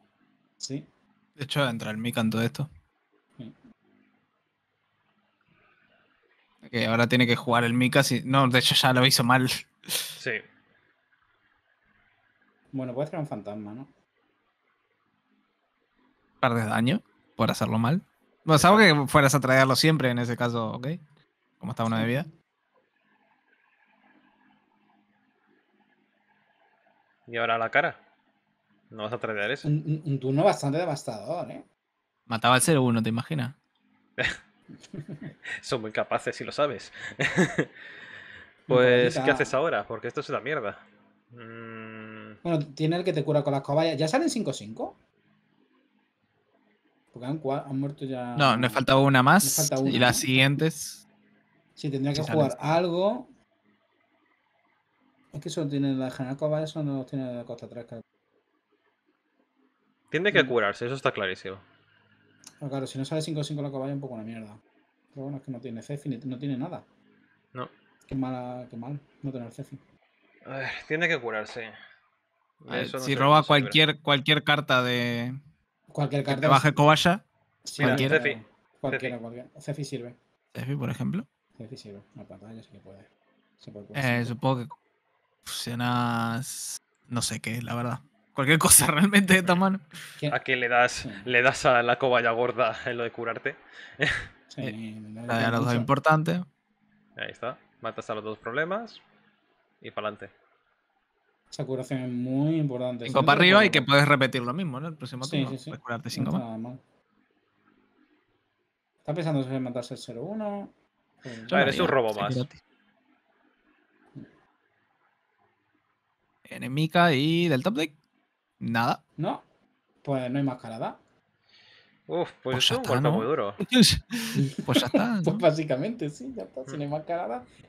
Sí. De hecho, entra el Mika en todo esto. Que ahora tiene que jugar el Mika. Si... No, de hecho ya lo hizo mal. Sí. Bueno, puede ser un fantasma, ¿no? Un par de daño por hacerlo mal. Bueno, salvo que fueras a traerlo siempre en ese caso, ¿ok? Como está una de Y ahora la cara. No vas a traer eso. Un, turno bastante devastador, ¿eh? Mataba al 0-1, ¿te imaginas? Son muy capaces, si lo sabes. pues, ¿qué haces ahora? Porque esto es una mierda. Mm. Bueno, tiene el que te cura con las cobayas. ¿Ya salen 5-5? Porque han, muerto ya. No, me faltaba una más. Y las siguientes. Sí, tendría que jugar algo es que eso tiene la General cobaya, eso no lo tiene la Costa 3. Tiene que mm. curarse, eso está clarísimo. claro, si no sale 5-5 la cobaya, un poco una mierda. Pero bueno, es que no tiene Cefi, no tiene nada. No. Qué, mala, qué mal no tener Cefi. tiene que curarse. si roba cualquier, cualquier carta de. Cualquier carta. De baje Cobaya. Sí, cualquiera, Cefi. Cualquiera, cualquiera. Cefi sirve. Cefi, por ejemplo. Cefi sirve. La pantalla sí que puede. Se puede eh, supongo que Fusionas. No sé qué, la verdad. Cualquier cosa realmente de tamaño. ¿A qué le das, le das a la cobaya gorda en lo de curarte? Sí, eh, la de los dos importante. Ahí está. Matas a los dos problemas y para adelante. Esa curación es muy importante. 5 para arriba y que puedes repetir lo mismo, ¿no? El próximo turno. Sí, curarte cinco más. Está pensando en matarse el 0-1. A ver, es un robo más. enemica y del top deck. Nada. No, pues no hay más Uf, pues, pues eso muy duro. pues ya está. pues básicamente, sí, ya está, sin mm.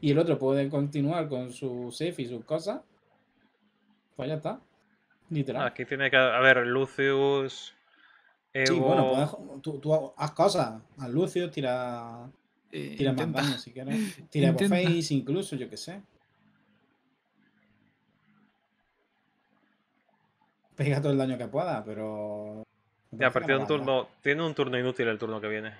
Y el otro puede continuar con su safe y sus cosas. Pues ya está. Literal. Aquí tiene que haber Lucius. Evo... bueno, pues tú, haz cosas. A Lucius tira. Eh, tira más daño si quieres. Tira Face, incluso, yo qué sé. pega todo el daño que pueda, pero. Ya, a partir de un turno. Tiene un turno inútil el turno que viene.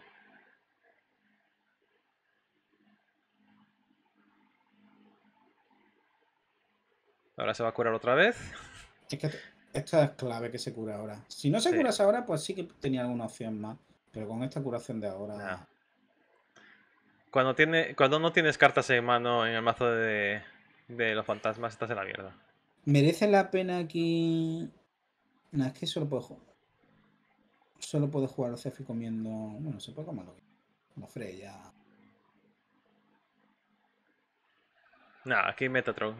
Ahora se va a curar otra vez. Es que esta es clave que se cure ahora. Si no se curas ahora, pues sí que tenía alguna opción más. Pero con esta curación de ahora. Cuando, tiene, cuando no tienes cartas en mano en el mazo de, de los fantasmas, estás en la mierda. ¿Merece la pena aquí Nada, es que solo puedo jugar. Solo puede jugar o Cefi comiendo. Bueno, se puede comer lo que. Nada, Freya. Nah, aquí Metatron.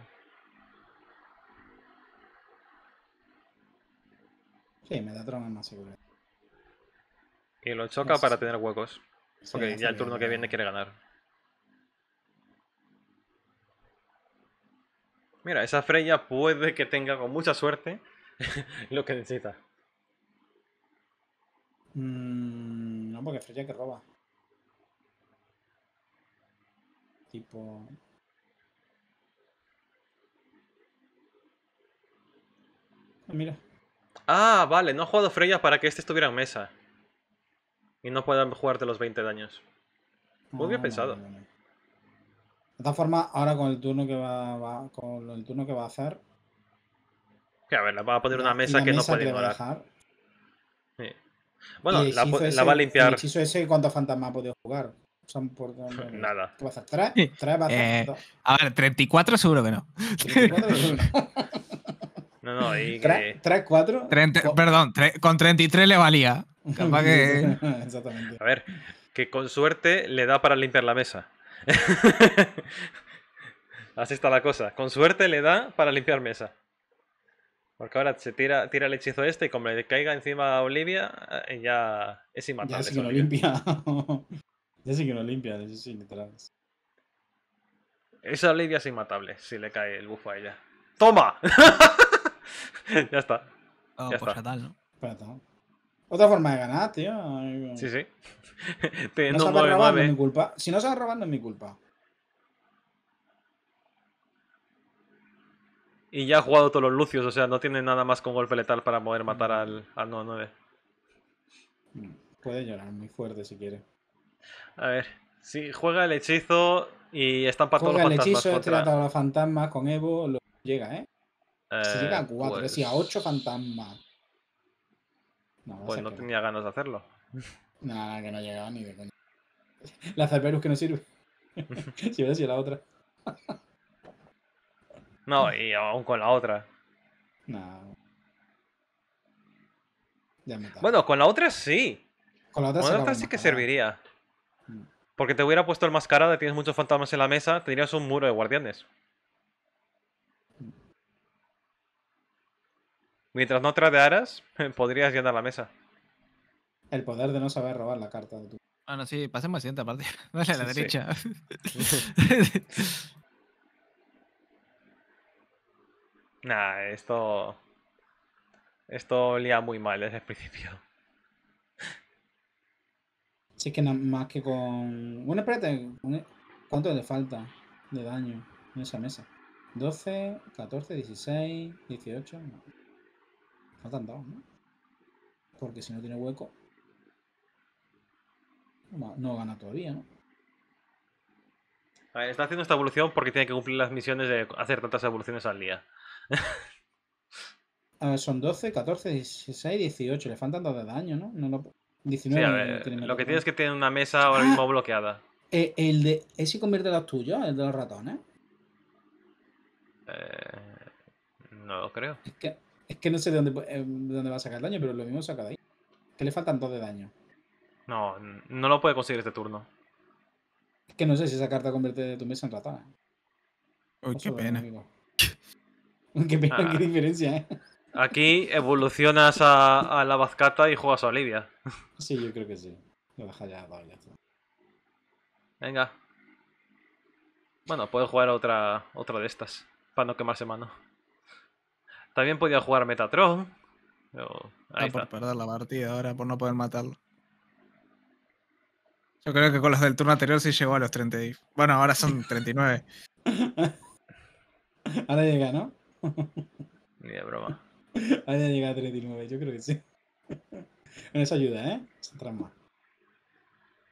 Sí, Metatron es más seguro. Y lo choca para tener huecos. Porque ya el turno que viene quiere ganar. Mira, esa Freya puede que tenga con mucha suerte lo que necesita. Mm, no, porque Freya que roba. Tipo. Ah, mira. Ah, vale, no ha jugado Freya para que este estuviera en mesa. Y no puedan jugarte los 20 daños. Muy bien ah, pensado. De todas formas, ahora con el turno que va, va, con el turno que va a hacer, que a ver, la va a poner una mesa que no puede ignorar. Bueno, la, va a limpiar. ¿cuántos fantasmas ha podido jugar? Nada. ¿Tú vas a hacer? ¿Tres? ¿Tres a, eh, a ver, 34 seguro que no. 34 no, no, y ¿Tres, cuatro? perdón, con 33 le valía. Capaz que... Exactamente. A ver, que con suerte le da para limpiar la mesa. Así está la cosa. Con suerte le da para limpiar mesa. Porque ahora se tira, tira el hechizo este y como le caiga encima a Olivia, eh, ya es inmatable. Ya sí que lo limpia. ya sí que lo limpia, eso Esa Olivia es inmatable si le cae el bufo a ella. ¡Toma! ya está. Ah, ¿no? Otra forma de ganar, tío. Sí, sí. no, no sabes no es mi culpa. Si no se va robando es mi culpa. Y ya ha jugado todos los Lucios, o sea, no tiene nada más con golpe letal para poder matar al, al 9-9. Puede llorar muy fuerte si quiere. A ver, sí, juega el hechizo y estampa para todos los el fantasmas. el hechizo, contra... a los fantasmas con Evo, lo llega, ¿eh? eh si llega a 4, pues... si a 8 fantasmas. pues no tenía ganas de hacerlo. Nada, que no llegaba ni de coño. La Cerberus que no sirve. si hubiera sido la otra. No, y aún con la otra. No. bueno, con la otra sí. Con la otra, sí que serviría. Mm. Porque te hubiera puesto el de tienes muchos fantasmas en la mesa, tendrías un muro de guardianes. Mientras no tratearas, podrías llenar la mesa. El poder de no saber robar la carta de tu. Ah, no, sí, pasemos a la siguiente parte. Dale a la derecha. Nah, esto. Esto olía muy mal desde el principio. Sí, que nada más que con. Bueno, espérate, ¿cuánto le falta de daño en esa mesa? 12, 14, 16, 18. No. Faltan dos, ¿no? Porque si no tiene hueco. No gana todavía, ¿no? está haciendo esta evolución porque tiene que cumplir las misiones de hacer tantas evoluciones al día. Ah, son 12, 14, 16, 18. Le faltan 2 de daño, ¿no? lo... 19. lo que tienes es que tiene una mesa ahora ah. mismo bloqueada. Eh, el de. ¿Ese convierte los tuyos? ¿El de los ratones? Eh, no lo creo. Es que, no sé de dónde, eh, dónde, va a sacar el daño, pero lo mismo saca de ahí. Que le faltan 2 de daño. No, no lo puede conseguir este turno. Es que no sé si esa carta convierte de tu mesa en ratón. Uy, qué pena. Qué, ah. diferencia, ¿eh? Aquí evolucionas a, la bazcata y juegas a Olivia. Sí, yo creo que sí. Venga. Bueno, puedo jugar otra, otra de estas. Para no quemarse mano. También podía jugar Metatron. Pero... por perder la partida ahora, por no poder matarlo. Yo creo que con las del turno anterior sí llegó a los 30. Bueno, ahora son 39. ahora llega, ¿no? Ni de broma. Vaya a llegar a 39, yo creo que sí. Bueno, eso ayuda, ¿eh? Esa más.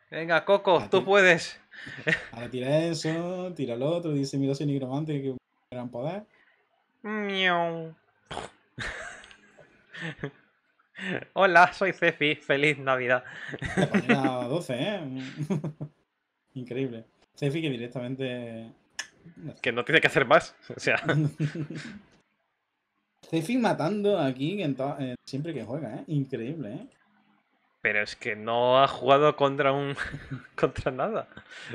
Venga, Coco, tú puedes. Ahora tira eso, tira el otro, dice, mira, soy nigromante, que gran poder. Miau. Hola, soy Cefi, feliz Navidad. La 12, ¿eh? Increíble. Cefi que directamente que no tiene que hacer más. O sea. matando aquí siempre que juega, ¿eh? Increíble, ¿eh? Pero es que no ha jugado contra un contra nada.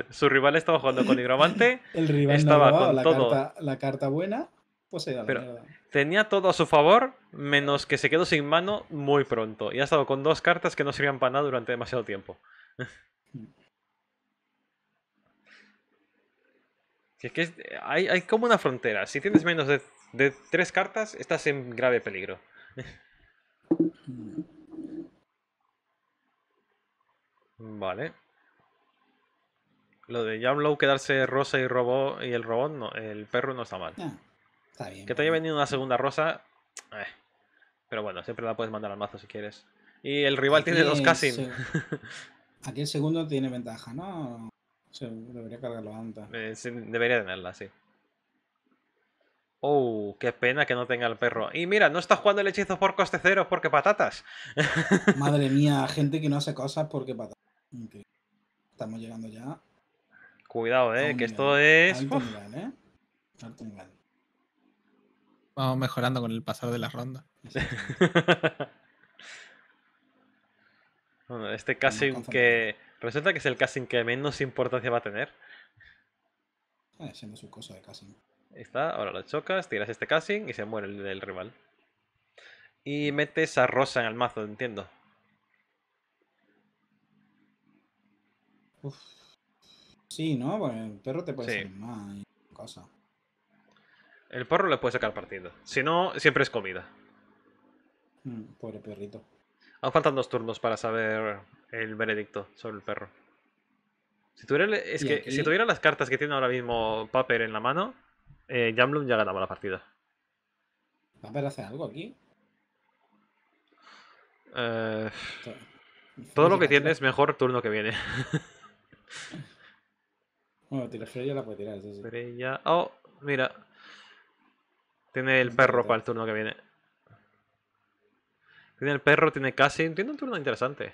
Su rival estaba jugando con hidromante. El rival estaba con la todo. Carta, la carta buena, pues Pero tenía todo a su favor, menos que se quedó sin mano muy pronto. Y ha estado con dos cartas que no servían para nada durante demasiado tiempo. es que hay, como una frontera. Si tienes menos de, tres cartas, estás en grave peligro. vale. Lo de Jamlow quedarse rosa y y el robot, el perro no está mal. Ah, que te haya venido una segunda rosa. Eh. Pero bueno, siempre la puedes mandar al mazo si quieres. Y el rival tiene dos casi Aquí el segundo tiene ventaja, ¿no? debería cargarlo antes. Eh, debería tenerla, sí. Oh, qué pena que no tenga el perro. Y mira, no estás jugando el hechizo por coste cero porque patatas. Madre mía, gente que no hace cosas porque patatas. Estamos llegando ya. Cuidado, eh, que esto es. Eh. Vamos mejorando con el pasar de la ronda. bueno, este casi que Resulta que es el casting que menos importancia va a tener. Ah, su cosa de casting. Ahí está, ahora lo chocas, tiras este casting y se muere el del rival. Y metes a Rosa en el mazo, entiendo. Uf. Sí, ¿no? Bueno, el perro te puede hacer más cosa. El perro le puede sacar partido. Si no, siempre es comida. Mm, pobre perrito. Aún faltan dos turnos para saber el veredicto sobre el perro. Si tuviera, las cartas que tiene ahora mismo Paper en la mano, eh, ya ganaba la partida. ¿Paper hace algo aquí? Eh, todo lo que tiene es mejor turno que viene. bueno, ya la puede tirar. Oh, mira. Tiene el perro para el turno que viene. Tiene el perro, tiene casi. Tiene un turno interesante.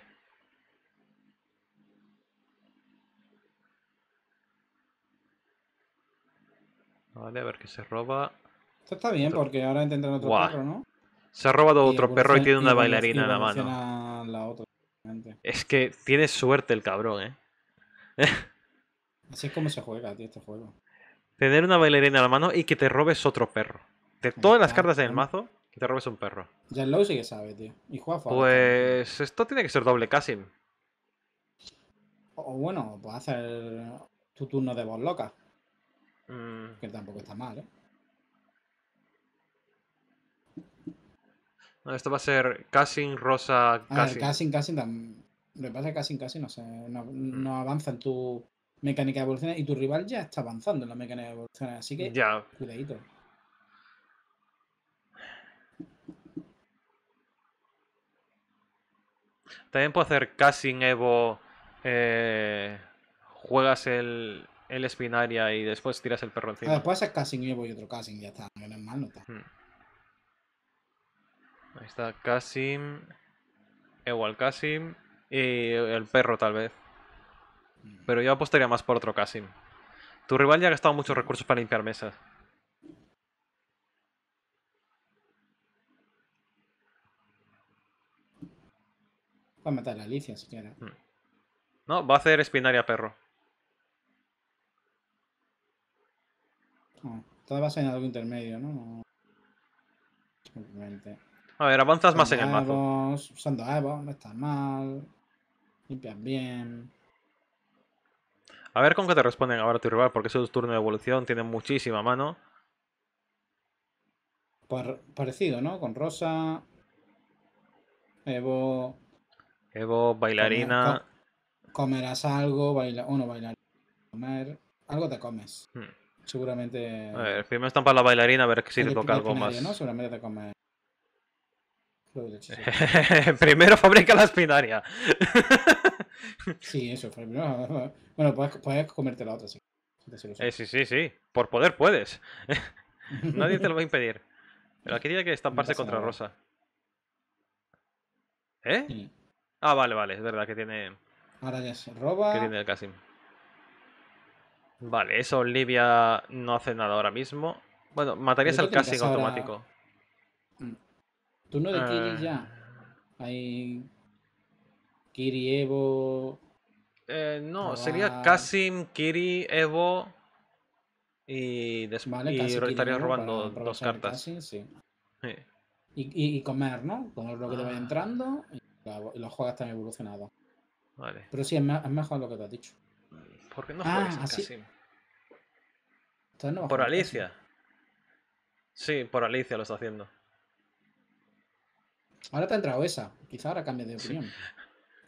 Vale, a ver que se roba. Esto está bien, porque ahora intentan otro perro, ¿no? Se ha robado otro pues perro y tiene una bailarina en la mano. es que tiene suerte el cabrón, ¿eh? Así es como se juega, tío, este juego. Tener una bailarina en la mano y que te robes otro perro. De todas las cartas en el mazo, y te robes un perro. Ya lo sí que sabe, tío. Pues esto tiene que ser doble Cassin. O bueno, pues hacer tu turno de voz loca. Mm. Que tampoco está mal, ¿eh? esto va a ser Cassin, Rosa, Cassin. Cassin, Lo que pasa es que Cassin, no sé, no, mm. avanza en tu mecánica de evolución y tu rival ya está avanzando en la mecánica de evolución, así que ya. cuidadito. También puedo hacer Cassin Evo. Eh, juegas el, el spinaria y después tiras el perro encima. Ah, puedes hacer Evo y otro Cassin, ya está. No es mal, nota. Hmm. Ahí está Cassin. Evo al Y el perro, tal vez. Hmm. Pero yo apostaría más por otro Cassim. Tu rival ya ha gastado muchos recursos para limpiar mesas. Va a matar a Alicia si mm. No, va a hacer espinaria perro. No, ah, todo va a ser en algo intermedio, ¿no? A ver, avanzas más en el mazo. Usando Evo, no está mal. y bien. A ver cómo qué te responden ahora tu rival, porque su turno de evolución tiene muchísima mano. parecido, ¿no? Con Rosa, Evo, Evo, eh, bailarina. comerás algo, baila uno bailar. Comer. Algo te comes. Hmm. Seguramente. A ver, primero están para la bailarina a ver si te toca algo más. Seguramente te comes. primero fabrica la espinaria. sí, eso. Primero... Bueno, puedes, puedes comerte la otra, sí. Eh, sí, sí, sí. Por poder puedes. Nadie te lo va a impedir. Pero aquí tiene que estamparse contra Rosa. ¿Eh? Ah, vale, vale, es verdad que tiene. Ahora ya se roba. Que tiene el Casim. Vale, eso Olivia no hace nada ahora mismo. Bueno, matarías al Casim automático. Mm. Tú no de eh. ya. Hay. Kiri, Evo. Eh, no, sería Casim, Kiri, Evo. Y, después y estarías robando dos cartas. sí. Y, comer, ¿no? Comer lo que te va ah. entrando los juegos están evolucionados. Vale. Pero sí, es, mejor lo que te has dicho. Mm, ¿Por qué no ah, juegas así? por Alicia. Sí, por Alicia lo está haciendo. Ahora te ha entrado esa. Quizá ahora cambie de opinión.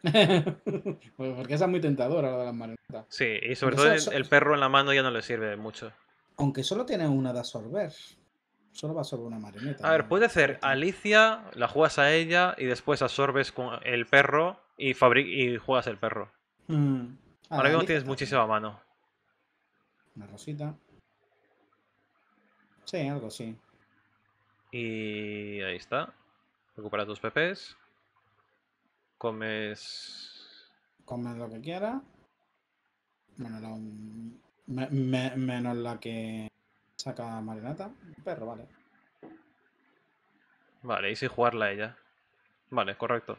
Pues porque esa es muy tentadora, la de las marionetas. Sí, y sobre todo el, el, perro en la mano ya no le sirve mucho. Aunque solo tiene una de absorber. Solo va a absorber una marioneta. A ver, puede ser Alicia, la juegas a ella y después absorbes con el perro y, y juegas el perro. Mm. Ah, Ahora tienes muchísima mano. Una rosita. Sí, algo así Y ahí está. Recupera tus PPs. Comes. Comes lo que quieras. menos la que Saca Marinata. perro, vale. Vale, y si jugarla a ella. Vale, correcto.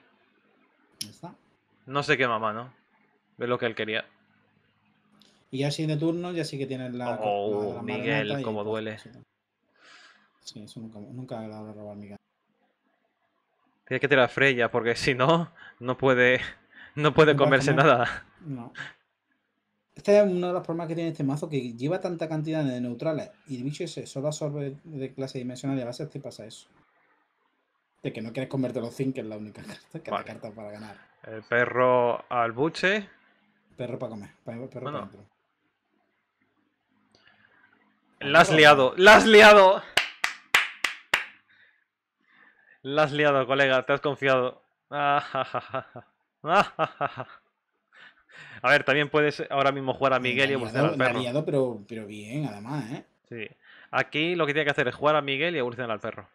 No sé qué mamá, ¿no? Es lo que él quería. Y ya de turno, ya sí que tienes la. Oh, Miguel, como duele. Sí, nunca, nunca Miguel. Tiene que tirar Freya, porque si no, no puede. No puede comerse nada. No. Este es una de las formas que tiene este mazo, que lleva tanta cantidad de neutrales y el bicho ese solo absorbe de clase dimensional a base, te pasa eso. De que no quieres convertir los zinc, que es la única carta que para ganar. El perro al buche. Perro para comer, perro dentro. La liado, la liado. La has liado, colega, te has confiado. Ah, ja, ja, ja. Ah, a ver, también puedes ahora mismo jugar a Miguel y evolucionar al perro. pero, pero bien, además, ¿eh? Sí. Aquí lo que tiene que hacer es jugar a Miguel y evolucionar al perro.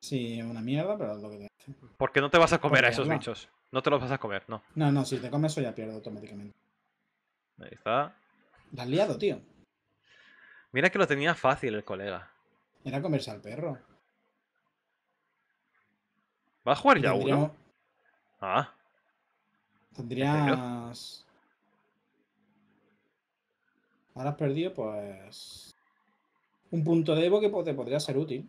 Sí, es una mierda, pero es lo que te hace. Porque no te vas a comer a esos bichos. No te los vas a comer, no. No, no, si te comes eso ya pierdo automáticamente. Ahí está. La has liado, tío. Mira que lo tenía fácil el colega. Era comerse al perro. ¿Va a jugar ya uno? Ah. Tendrías Ahora has perdido, pues. Un punto de Evo que te podría ser útil.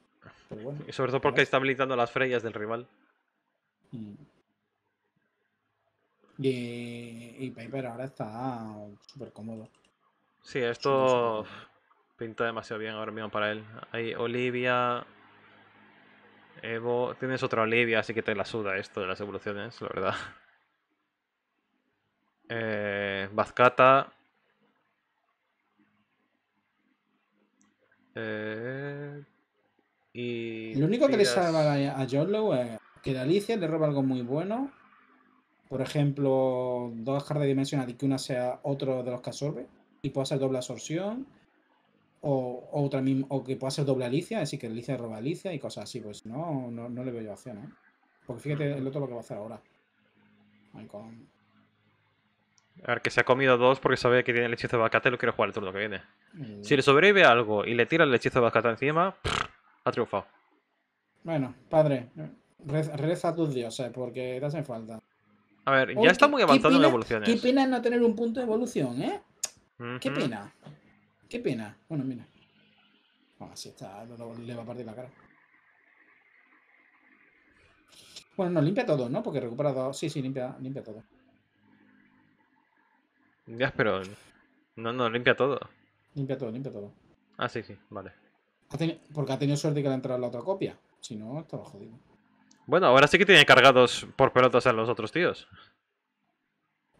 y sobre todo porque está habilitando las freyas del rival. Mm. Y, y Paper ahora está súper cómodo. Sí, esto pinta demasiado bien ahora mismo para él. Hay Olivia. Evo. Tienes otra Olivia, así que te la suda esto de las evoluciones, la verdad. Eh, Vazcata. Eh, y Lo único que le salva a, a es que la Alicia le roba algo muy bueno. Por ejemplo, dos cartas y que una sea otro de los que absorbe y puede ser doble absorción. O, otra o que pueda ser doble Alicia, así que Alicia roba Alicia y cosas así. Pues no, no, no le veo yo ¿eh? Porque fíjate el otro lo que va a hacer ahora. A ver, que se ha comido dos porque sabe que tiene el hechizo de vacate y lo quiere jugar el turno que viene. Si le sobrevive algo y le tira el hechizo de bascata encima, ha triunfado. Bueno, padre, reza, a tus dioses porque te hacen falta. A ver, ya está muy avanzado en evoluciones. Qué pena no tener un punto de evolución, ¿eh? Qué pena. Qué pena. Bueno, mira. Bueno, ah, así está, le va a partir la cara. Bueno, no, limpia todo, ¿no? Porque recupera dos. Sí, sí, limpia, limpia todo. Ya, pero. No, no, limpia todo. Limpia todo, limpia todo. Ah, sí, sí, vale. porque ha tenido suerte que le ha entrado la otra copia. Si no, estaba jodido. Bueno, ahora sí que tiene cargados por pelotas a los otros tíos.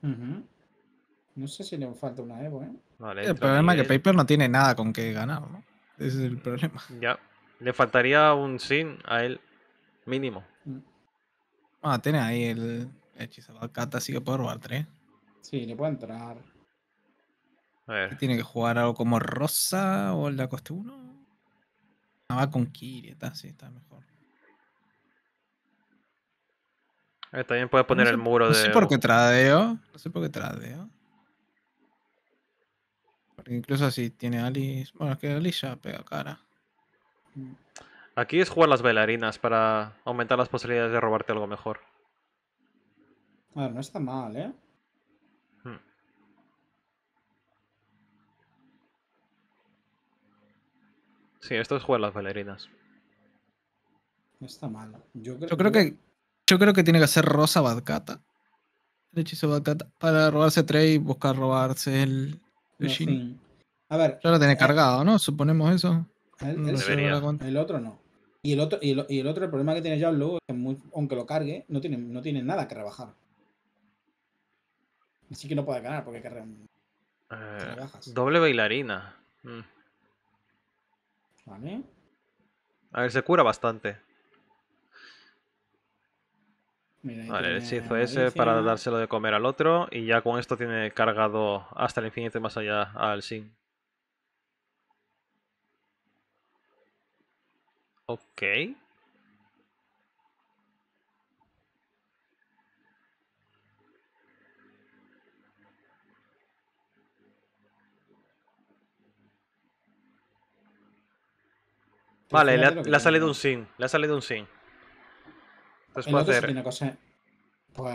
No sé si le falta una Evo, ¿eh? Vale, el problema es que Paper no tiene nada con que ganar, ¿no? Ese es el problema. Ya. Le faltaría un sin a él, mínimo. Mm. Ah, tiene ahí el hechizado cata así que puede robar tres. Sí, le puede entrar. Tiene que jugar algo como Rosa o el de 1. va con Kiri, está, sí, está mejor. también puede poner el muro de. No sé por qué tradeo. No sé por qué tradeo. incluso si tiene Alice. Bueno, es que Alice ya pega cara. Aquí es jugar las bailarinas para aumentar las posibilidades de robarte algo mejor. A ver, no está mal, ¿eh? Sí, esto es jugar las bailarinas. No está mal. Yo creo, que... Yo creo que tiene que ser Rosa Badcata. El hechizo Badcata. Para robarse tres Trey y buscar robarse el. A ver. Ya tiene eh, cargado, ¿no? Suponemos eso. El, otro no. Y el otro, y el, otro, el problema que tiene ya luego es que aunque lo cargue, no tiene, no tiene nada que rebajar. Así que no puede ganar porque carga. Eh, doble bailarina. Mm. Vale. A ver, se cura bastante. vale, el hechizo ese para dárselo de comer al otro. Y ya con esto tiene cargado hasta el infinito y más allá al Sin. Ok. Vale, le ha, salido un sin. Le ha salido un sin. Entonces puede tiene cosas... Pues,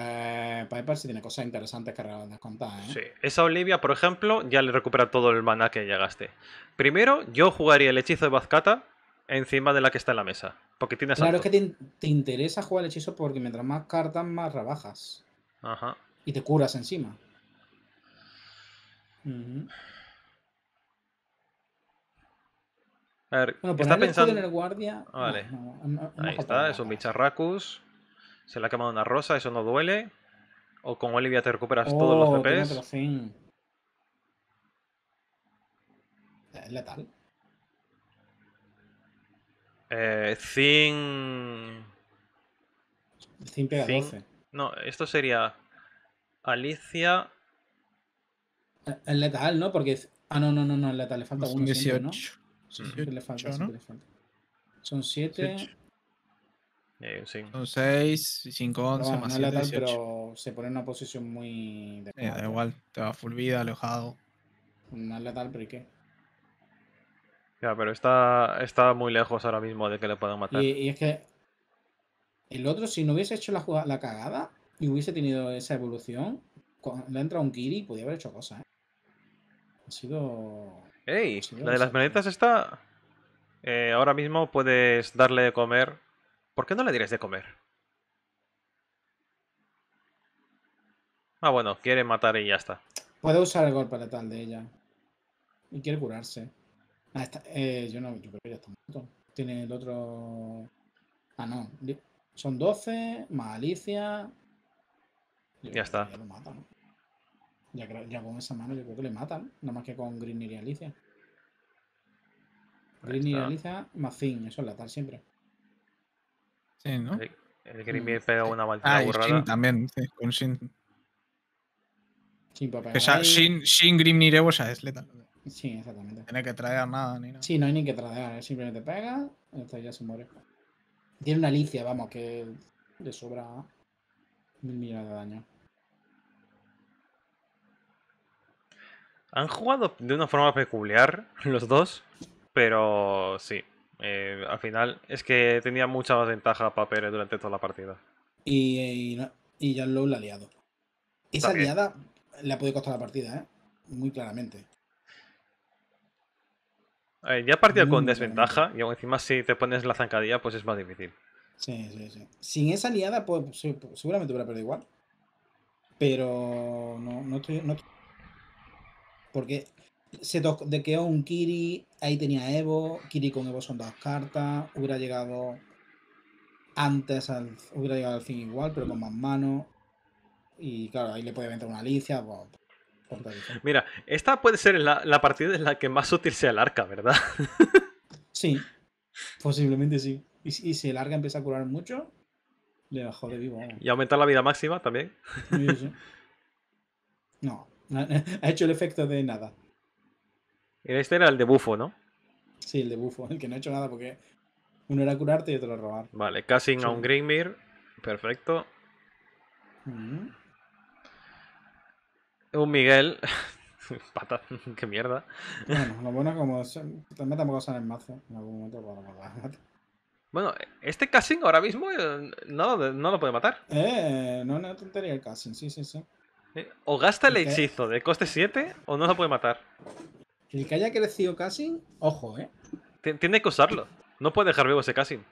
pues Piper sí tiene cosas interesantes que contar, ¿eh? Sí, esa Olivia, por ejemplo, ya le recupera todo el mana que llegaste. Primero, yo jugaría el hechizo de Bazcata encima de la que está en la mesa. Porque tienes Claro, es que te, interesa jugar el hechizo porque mientras más cartas, más rebajas. Ajá. Y te curas encima. Ajá. A ver, está pensando. El guardia. Ah, vale. Ahí está, es un bicharracus. Se le ha quemado una rosa, eso no duele. O con Olivia te recuperas todos los DPS. Oh, es letal. Eh, Zin. Zin pega No, esto sería. Alicia. E-, es letal, ¿no? Porque. Ah, no, no, no, no, es letal, le falta un ¿no? Son 7. Eh, Son 6, 5, 11, más no Pero se pone en una posición muy... Eh, da igual, te va full vida, alojado. No es letal, pero ¿y qué? Ya, pero está, está muy lejos ahora mismo de que le puedan matar. Y, es que el otro, si no hubiese hecho la, jugada, la cagada y hubiese tenido esa evolución, le entra un Kiri y podía haber hecho cosas. ¿eh? Ha sido ¡Ey! La de las manetas está... Eh, ahora mismo puedes darle de comer... ¿Por qué no le dirás de comer? Ah, bueno, quiere matar y ya está. Puede usar el golpe letal de ella. Y quiere curarse. Ah, está, eh, yo no, yo creo que ya está muerto. Tiene el otro... Ah, no. Son 12, malicia ya está. Ya, con esa mano yo creo que le matan, nada más que con Grimnir y Alicia. Pues Grimnir y Alicia más Zin, eso es la siempre. Sí, ¿no? El, Grimnir pega una baltada ah, burrada. Shin también, sí, con Shin. Shin papá. Esa, Shin, Shin Grimnir sea, pues es letal. Sí, exactamente. Tiene que traer nada ni nada. Sí, no hay ni que traer, simplemente pega, entonces ya se muere. Tiene una Alicia, vamos, que le sobra mil millones de daño. Han jugado de una forma peculiar los dos, pero sí. Eh, al final es que tenía mucha más ventaja para durante toda la partida. Y, ya lo low ha liado. Esa liada le ha podido costar la partida, ¿eh? Muy claramente. Ya eh, ya partido con desventaja y aún encima si te pones la zancadilla pues es más difícil. Sí, sí, sí. Sin esa liada pues, pues, seguramente hubiera perdido igual. Pero no, no estoy porque se dequeó un Kiri, ahí tenía Evo, Kiri con Evo son dos cartas, hubiera llegado antes, al, hubiera llegado al fin igual, pero con más manos. Y claro, ahí le puede meter una Alicia. Pues, Mira, esta puede ser la, partida en la que más útil sea el arca, ¿verdad? sí, posiblemente sí. Y, si el arca empieza a curar mucho, le bajó de vivo. Y aumentar la vida máxima también. Sí, No, Ha hecho el efecto de nada. Este era el de bufo, ¿no? Sí, el de bufo, el que no ha hecho nada porque uno era curarte y otro era robar. Vale, casting a un Greenmere. Perfecto. Un Miguel. Pata, qué mierda. Bueno, lo bueno es como también tampoco sale el mazo en algún momento para matar. Bueno, este casting ahora mismo eh, no, no lo puede matar. Eh, no no, una tontería el casting, sí, sí, sí. Eh, o gasta el, hechizo de coste 7 o no lo puede matar. El que haya crecido Cassin, ojo, ¿eh? tiene que usarlo. No puede dejar vivo ese Cassin.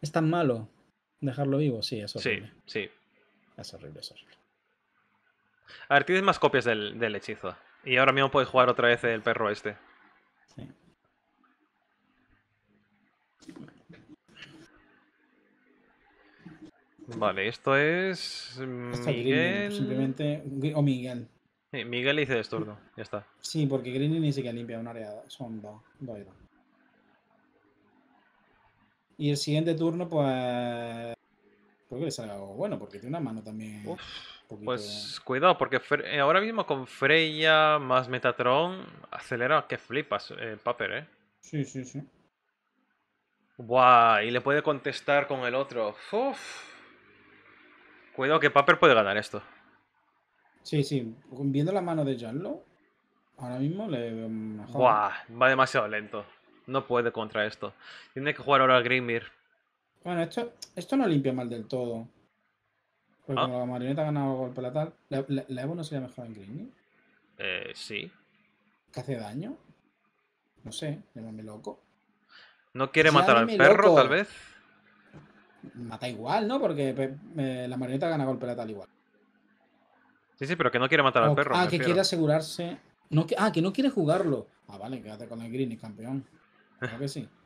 ¿Es tan malo dejarlo vivo? Sí, eso Sí, sí. Es horrible, es horrible. A ver, tienes más copias del, del, hechizo. Y ahora mismo puedes jugar otra vez el perro este. Sí. Vale, esto es. Miguel. simplemente. O Miguel. Sí, Miguel hice turno. ya está. Sí, porque Green ni siquiera limpia un área, son dos, y el siguiente turno, pues. Creo que le salga algo bueno, porque tiene una mano también. pues cuidado, porque eh, ahora mismo con Freya más Metatron acelera que flipas el eh, Paper, ¿eh? Sí, sí, sí. Buah, y le puede contestar con el otro. Uf. Cuidado que Paper puede ganar esto. Sí, sí. Viendo la mano de Janlo, ahora mismo le veo mejor. Buah, va demasiado lento. No puede contra esto. Tiene que jugar ahora a Grimir. Bueno, esto, esto no limpia mal del todo. Porque ah. cuando la marioneta ganado golpe ¿la, la, la Evo no sería mejor en Grimir? Eh, sí. ¿Que hace daño? No sé, llámame loco. ¿No quiere matar al perro, tal vez? mata igual, ¿no? Porque la marioneta gana golpe tal igual. Sí, sí, pero que no quiere matar al perro. Ah, que quiere asegurarse. No, que, ah, que no quiere jugarlo. Ah, vale, quédate con el Green, campeón. Creo que sí.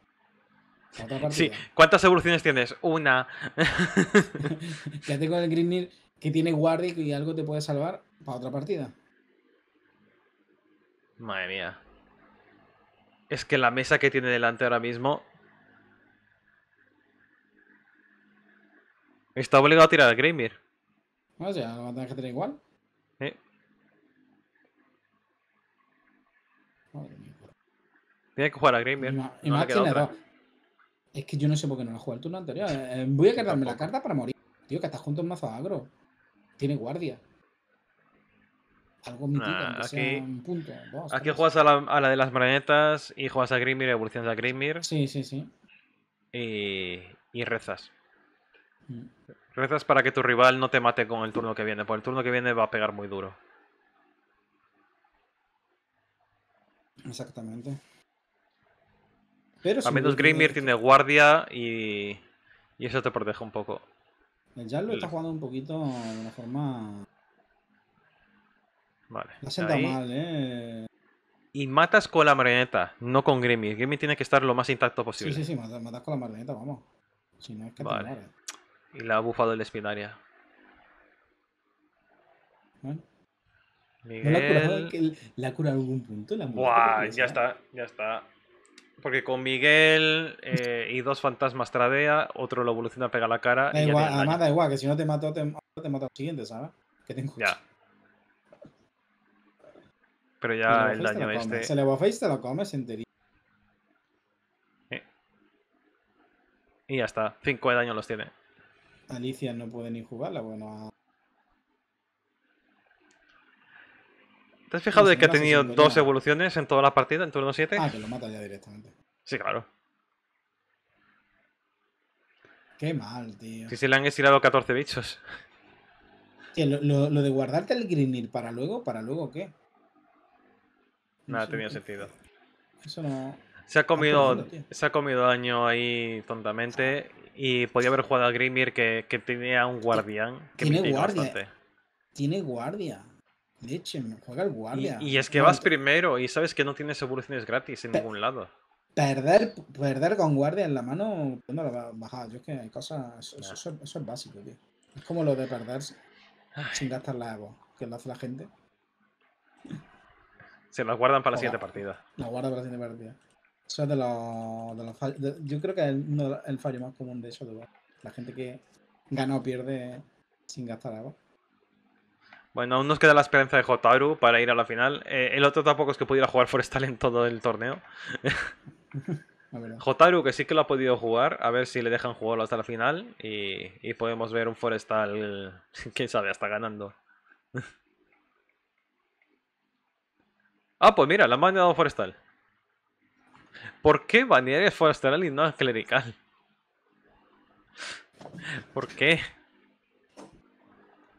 Sí, ¿cuántas evoluciones tienes? Una. quédate con el Green que tiene guardia y algo te puede salvar para otra partida. Madre mía. Es que la mesa que tiene delante ahora mismo Está obligado a tirar a Greymir. o ya va a tener que tirar igual. Tiene que jugar a Grimir Y, Es que yo no sé por qué no la jugado el turno anterior. Eh, eh, voy a quedarme la carta para morir. Tío, que estás junto a un mazo agro. Tiene guardia. Algo mítico, aquí, juegas a la, de las marionetas y juegas a y evolucionas a Grimir Sí, sí, sí. y rezas. Mm. Rezas para que tu rival no te mate con el turno que viene, porque el turno que viene va a pegar muy duro. Exactamente. Pero a menos Grimir tiene guardia y... y eso te protege un poco. El Jarl lo está jugando un poquito de una forma. Vale. La senta mal, eh. Y matas con la marioneta, no con Grimir Grimmy tiene que estar lo más intacto posible. Sí, sí, sí, matas, con la marioneta, vamos. Si no es que vale. te y la ha bufado el espinaria. Bueno. ¿Ah? Miguel... la, cura curado, algún punto? ¿La ya está, ya está. Porque con Miguel eh, y dos fantasmas tradea, otro lo evoluciona, pega la cara. y igual, además da igual, que si no te mato, te, mata a los siguiente, ¿sabes? Que tengo... Ya. Pero ya el daño este. Se le boféis, te lo comes enterito. Y ya está, 5 de daño los tiene. Alicia no puede ni jugarla, bueno. ¿Te has fijado de que ha tenido dos evoluciones en toda la partida, en turno 7? Ah, que lo mata ya directamente. Sí, claro. Qué mal, tío. Si se le han estirado 14 bichos. lo, de guardarte el Grinir para luego, ¿para luego qué? No ha tenido sentido. Eso no. Se ha comido, se ha comido daño ahí tontamente y podía haber jugado a Grimir que, que tenía un guardián. tiene guardia. Tiene guardia. juega el guardia. Y, es que vas primero y sabes que no tienes evoluciones gratis en ningún lado. Perder, perder con guardia en la mano, no lo va a bajar. Yo que hay cosas. Eso, es básico, tío. Es como lo de perder sin gastar la Evo, que lo hace la gente. Se las guardan para la siguiente partida. Las guardan para la siguiente partida de los, yo creo que es el, el fallo más común de eso, la gente que gana o pierde sin gastar algo Bueno, aún nos queda la esperanza de Jotaru para ir a la final. Eh, el otro tampoco es que pudiera jugar Forestal en todo el torneo. Jotaru, que sí que lo ha podido jugar, a ver si le dejan jugarlo hasta la final y, y podemos ver un Forestal, quién sabe, hasta ganando. ah, pues mira, le han mandado Forestal. ¿Por qué banear el forestal y no el clerical? ¿Por qué?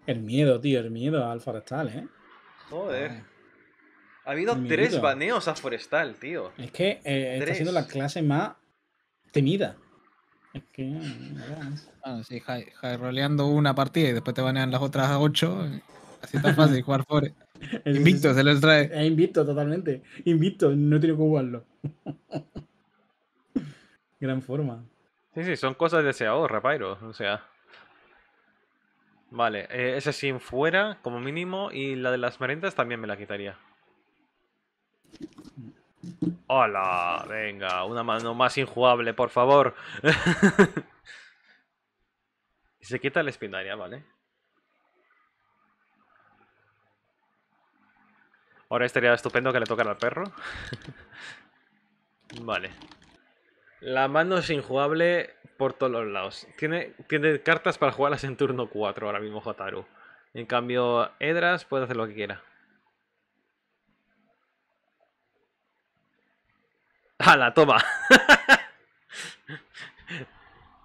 El miedo, tío, el miedo al forestal, ¿eh? Joder. Ha habido tres baneos a forestal, tío. Es que eh, ha la clase más temida. Es que. Bueno, eh, ah, sí, roleando una partida y después te banean las otras ocho. Eh, así tan fácil jugar Forest. Invicto, se lo trae. invicto, totalmente. Invicto, no tiene que jugarlo. Gran forma. Sí, sí, son cosas de ese O sea. Vale, eh, ese sin fuera, como mínimo, y la de las merendas también me la quitaría. ¡Hola! Venga, una mano más injugable, por favor. Se quita la espinaria, ¿vale? Ahora estaría estupendo que le tocara al perro. Vale. La mano es injugable por todos los lados. Tiene, tiene cartas para jugarlas en turno 4 ahora mismo Jotaru En cambio, Edras puede hacer lo que quiera. ¡Hala, toma!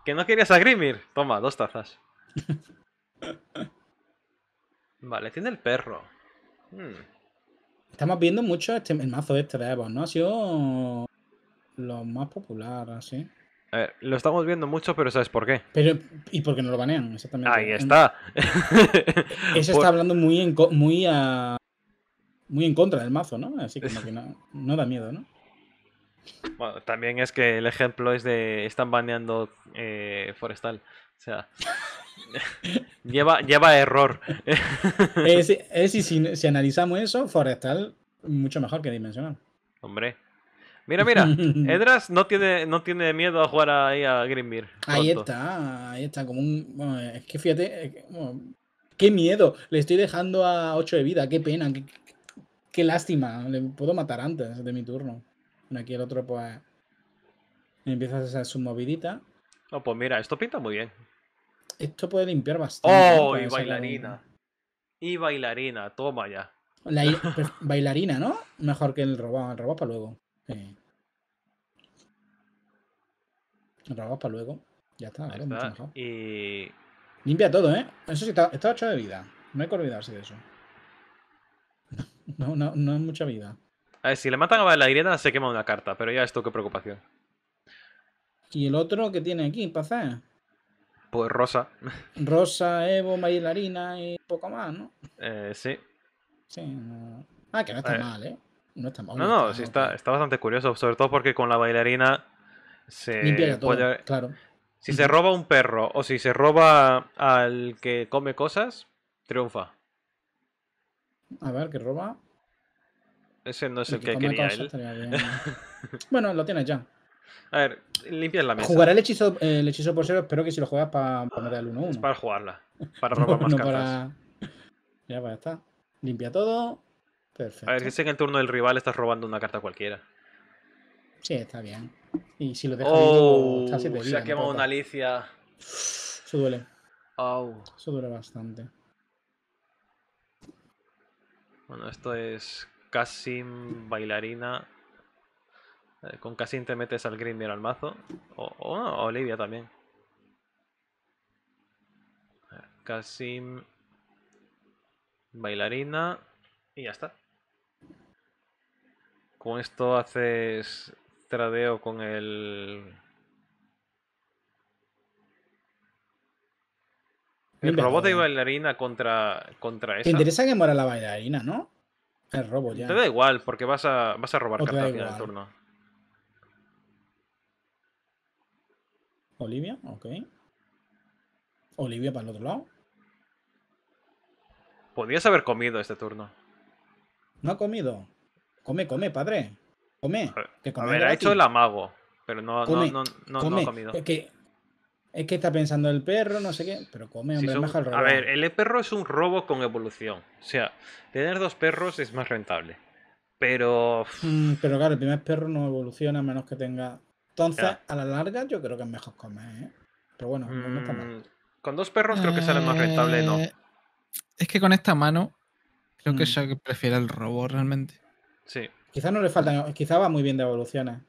que no querías a Grimir. Toma, dos tazas. Vale, tiene el perro. Hmm. Estamos viendo mucho este, el mazo este de Evo, ¿no? Ha sido lo más popular así lo estamos viendo mucho, pero ¿sabes por qué? Pero, y porque no lo banean, exactamente. Ahí está. Eso está hablando muy en, muy, muy en contra del mazo, ¿no? Así como que no, da miedo, ¿no? Bueno, también es que el ejemplo es de. Están baneando eh, Forestal. O sea. lleva, lleva error. es, si, si analizamos eso, Forestal, mucho mejor que Dimensional. Hombre. Mira, mira, Edras no tiene, no tiene miedo a jugar ahí a grimmir Ahí está, ahí está, como un. es que fíjate, eh, qué miedo, le estoy dejando a 8 de vida, qué pena, qué, lástima, le puedo matar antes de mi turno. aquí el otro, pues. Empieza a hacer su movidita. No, pues mira, esto pinta muy bien. Esto puede limpiar bastante. ¿eh? ¡Oh! Y bailarina. Y bailarina, toma ya. La pues, bailarina, ¿no? Mejor que el robot, el robot para luego. Sí. Eh, Lo para luego. Ya está, Mucho mejor. Y... Limpia todo, ¿eh? Eso sí, está, hecho de vida. No hay que olvidarse de eso. No, no, no es mucha vida. A ver, si le matan a la se quema una carta, pero ya esto qué preocupación. ¿Y el otro que tiene aquí para hacer? Pues Rosa. Rosa, Evo, bailarina y poco más, ¿no? Eh, sí. Sí. Ah, que no está mal, ¿eh? No está mal. No, no, sí está, está bastante curioso, sobre todo porque con la bailarina todo, Si se roba un perro o si se roba al que come cosas, triunfa. A ver, ¿qué roba? Ese no es el, que, quería él. bueno, lo tienes ya. A ver, limpias la mesa. Jugaré el hechizo, el hechizo por cero, espero que si lo juegas para poner el 1-1. Es para jugarla, para robar más cartas. Ya, pues ya está. Limpia todo. Perfecto. A ver, si es en el turno del rival estás robando una carta cualquiera. Sí, está bien. Y si lo dejas oh, vivo, se, ha quemado una Alicia. Eso duele. Oh. Eso duele bastante. Bueno, esto es Kasim, bailarina. Eh, con Kasim te metes al Grimir al mazo. O, Olivia también. Kasim... bailarina y ya está. Con esto haces tradeo con el... El robot de eh. bailarina contra, contra esa. Te interesa que muera la bailarina, ¿no? El robo ya. Te da igual, porque vas a, vas a robar carta al final turno. Olivia, ok. Olivia para el otro lado. Podrías haber comido este turno. No ha comido. Come, come, padre. Come. Que a ver, ha hecho el amago, pero no, ha comido. Es que, está pensando el perro, no sé qué, pero come, hombre, mejor A ver, el perro es un robo con evolución. O sea, tener dos perros es más rentable. Pero. Mm, pero claro, el primer perro no evoluciona a menos que tenga. Entonces, a la larga, yo creo que es mejor comer, ¿eh? Pero bueno, mm, Con dos perros creo que sale más rentable, ¿no? Eh, es que con esta mano, creo mm. que yo prefiero el robo realmente. Sí. Quizás no le faltan, quizá va muy bien de evoluciones.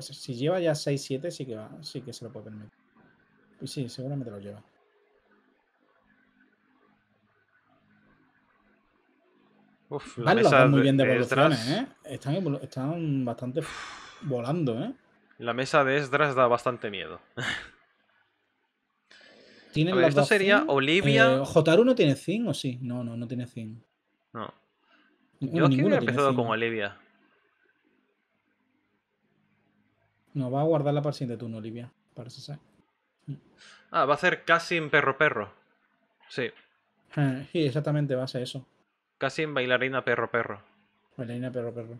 si lleva ya 6, 7, sí que va, sí que se lo puede permitir. Y sí, seguramente lo lleva. Uf, la mesa muy bien de, evoluciones, ¿eh? Están, bastante volando, ¿eh? La mesa de Esdras da bastante miedo. esto sería Olivia. Eh, ¿Jotaru no tiene Zin o sí? No, no, no tiene Zin. No. Yo no, aquí hubiera empezado con Olivia. No, va a guardarla para el siguiente turno, Olivia. Parece ser. Ah, va a hacer casi perro-perro. Sí. Ah, sí, exactamente, va a ser eso. Casi bailarina perro-perro. Bailarina perro-perro.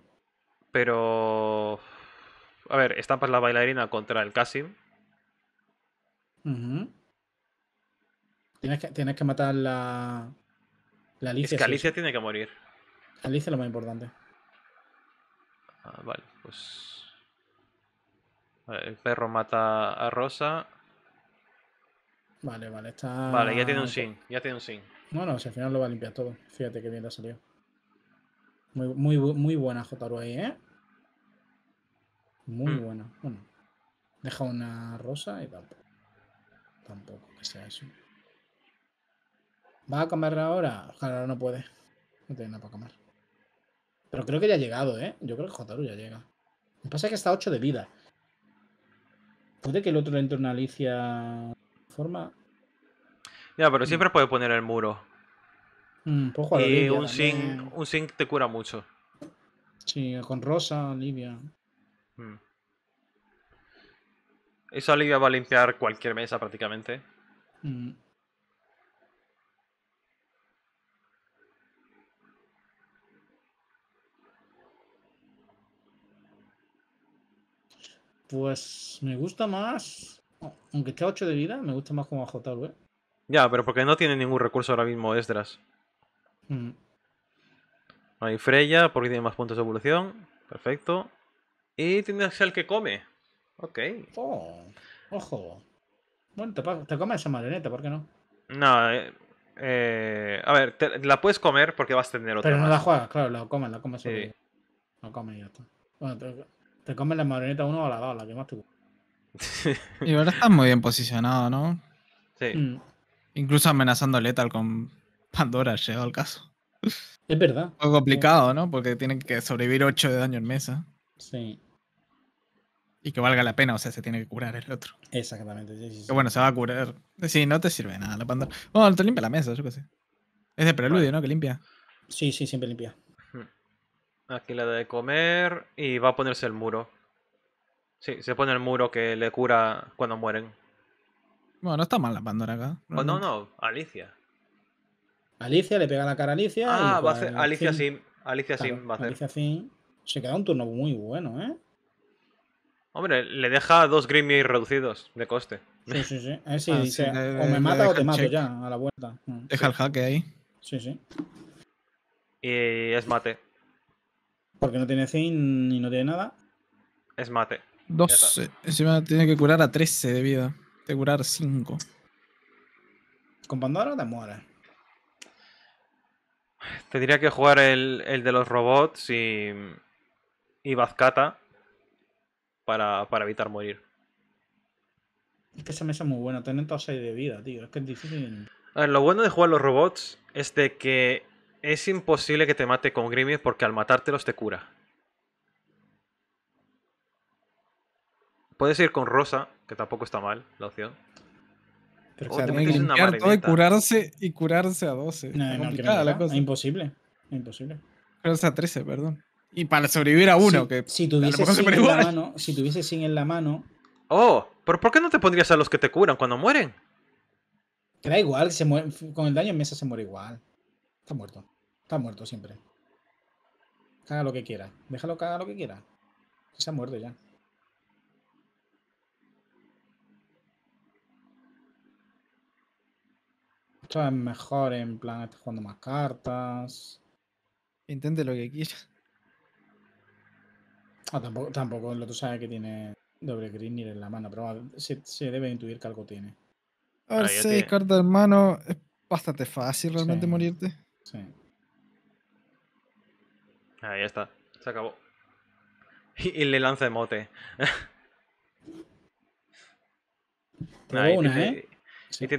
Pero. A ver, estampas la bailarina contra el Casim tienes, que, tienes que matar la. La Alicia. Es que Alicia tiene que morir. Alicia es lo más importante. Ah, vale, pues. El perro mata a Rosa. Vale, vale, está. Vale, ya tiene un sin, ya tiene un sin. Bueno, si al final lo va a limpiar todo. Fíjate que bien le ha salido. Muy, muy, muy buena Jotaru ahí, ¿eh? Muy mm. buena. Bueno, deja una rosa y tampoco. Tampoco que sea eso. ¿Va a comer ahora? Ojalá no puede. No tiene nada para comer. Pero creo que ya ha llegado, ¿eh? Yo creo que Jotaru ya llega. Lo que pasa es que está 8 de vida. ¿Puede que el otro le entre una Alicia forma? Ya, pero mm. siempre puede poner el muro. Mm, y un zinc, un zinc te cura mucho. Sí, con Rosa, alivia. Mm. Esa Olivia va a limpiar cualquier mesa prácticamente. Pues me gusta más. Aunque esté a 8 de vida, me gusta más como a JW. Ya, pero porque no tiene ningún recurso ahora mismo Esdras. Mm. Ahí Freya, porque tiene más puntos de evolución. Perfecto. Y tiene el que come. Ok. Oh, ojo. Bueno, te, te comes esa marioneta, ¿por qué no? No, eh, eh a ver, la puedes comer porque vas a tener otra. Pero no la juegas, claro, la comes, la comes. Sí. La comes y ya está. Bueno, te, te comes la marioneta uno a la dos, la que más te Y ahora estás muy bien posicionado, ¿no? Sí. Mm. Incluso amenazando a Lethal con Pandora, llegado al caso. Es verdad. Un complicado, ¿no? Porque tienen que sobrevivir 8 de daño en mesa. Sí. Y que valga la pena, o sea, se tiene que curar el otro. Exactamente, sí, sí. bueno, se va a curar. Eh, sí, no te sirve nada la pandora. Bueno, te limpia la mesa, yo qué sé. Es de preludio, ¿no? Que limpia. Sí, sí, siempre limpia. Aquí le da de comer y va a ponerse el muro. Sí, se pone el muro que le cura cuando mueren. Bueno, no está mal la Pandora acá. Oh, no, no, Alicia. Alicia, le pega la cara a Alicia. Ah, va a hacer Alicia Sim. Alicia sí, va a hacer. Alicia Se queda un turno muy bueno, ¿eh? Hombre, le deja dos Grimmy reducidos de coste. Sí, sí, sí. Eh, ah, eh, o me mata o te mato ya, a la vuelta. Mm, deja el hack ahí. Sí, sí. Y es mate. Porque no tiene zinc y no tiene nada. Es mate. 12. Eh, encima tiene que curar a 13 de vida. Te curar 5. Con Pandora te mueres. Tendría que jugar el, de los robots y. y Vazcata para, para evitar morir. Es que esa mesa es muy buena, tienen todos 6 de vida, tío. Es que es difícil. A ver, lo bueno de jugar los robots es de que es imposible que te mate con Grimmie porque al matártelos te cura. Puedes ir con Rosa, que tampoco está mal la opción. Pero oh, o te metes todo y curarse y curarse a 12. No, Imposible. Imposible. Curarse a 13, perdón. Y para sobrevivir a uno, que si tuviese sin en la mano, si tuviese sin en la mano. Oh, pero ¿por qué no te pondrías a los que te curan cuando mueren? Que da igual, con el daño en mesa se muere igual. Está muerto ha muerto siempre. Caga lo que quiera. Déjalo haga lo que quiera. Se ha muerto ya. Esto es mejor en plan, estás jugando más cartas. Intente lo que quiera. Ah, tampoco, tampoco lo tú sabes que tiene doble green en la mano, pero se, se, debe intuir que algo tiene. A ver, 6 cartas en mano es bastante fácil realmente morirte. Sí. Ahí está, se acabó. Y, le lanza emote. Nah, una, ¿eh?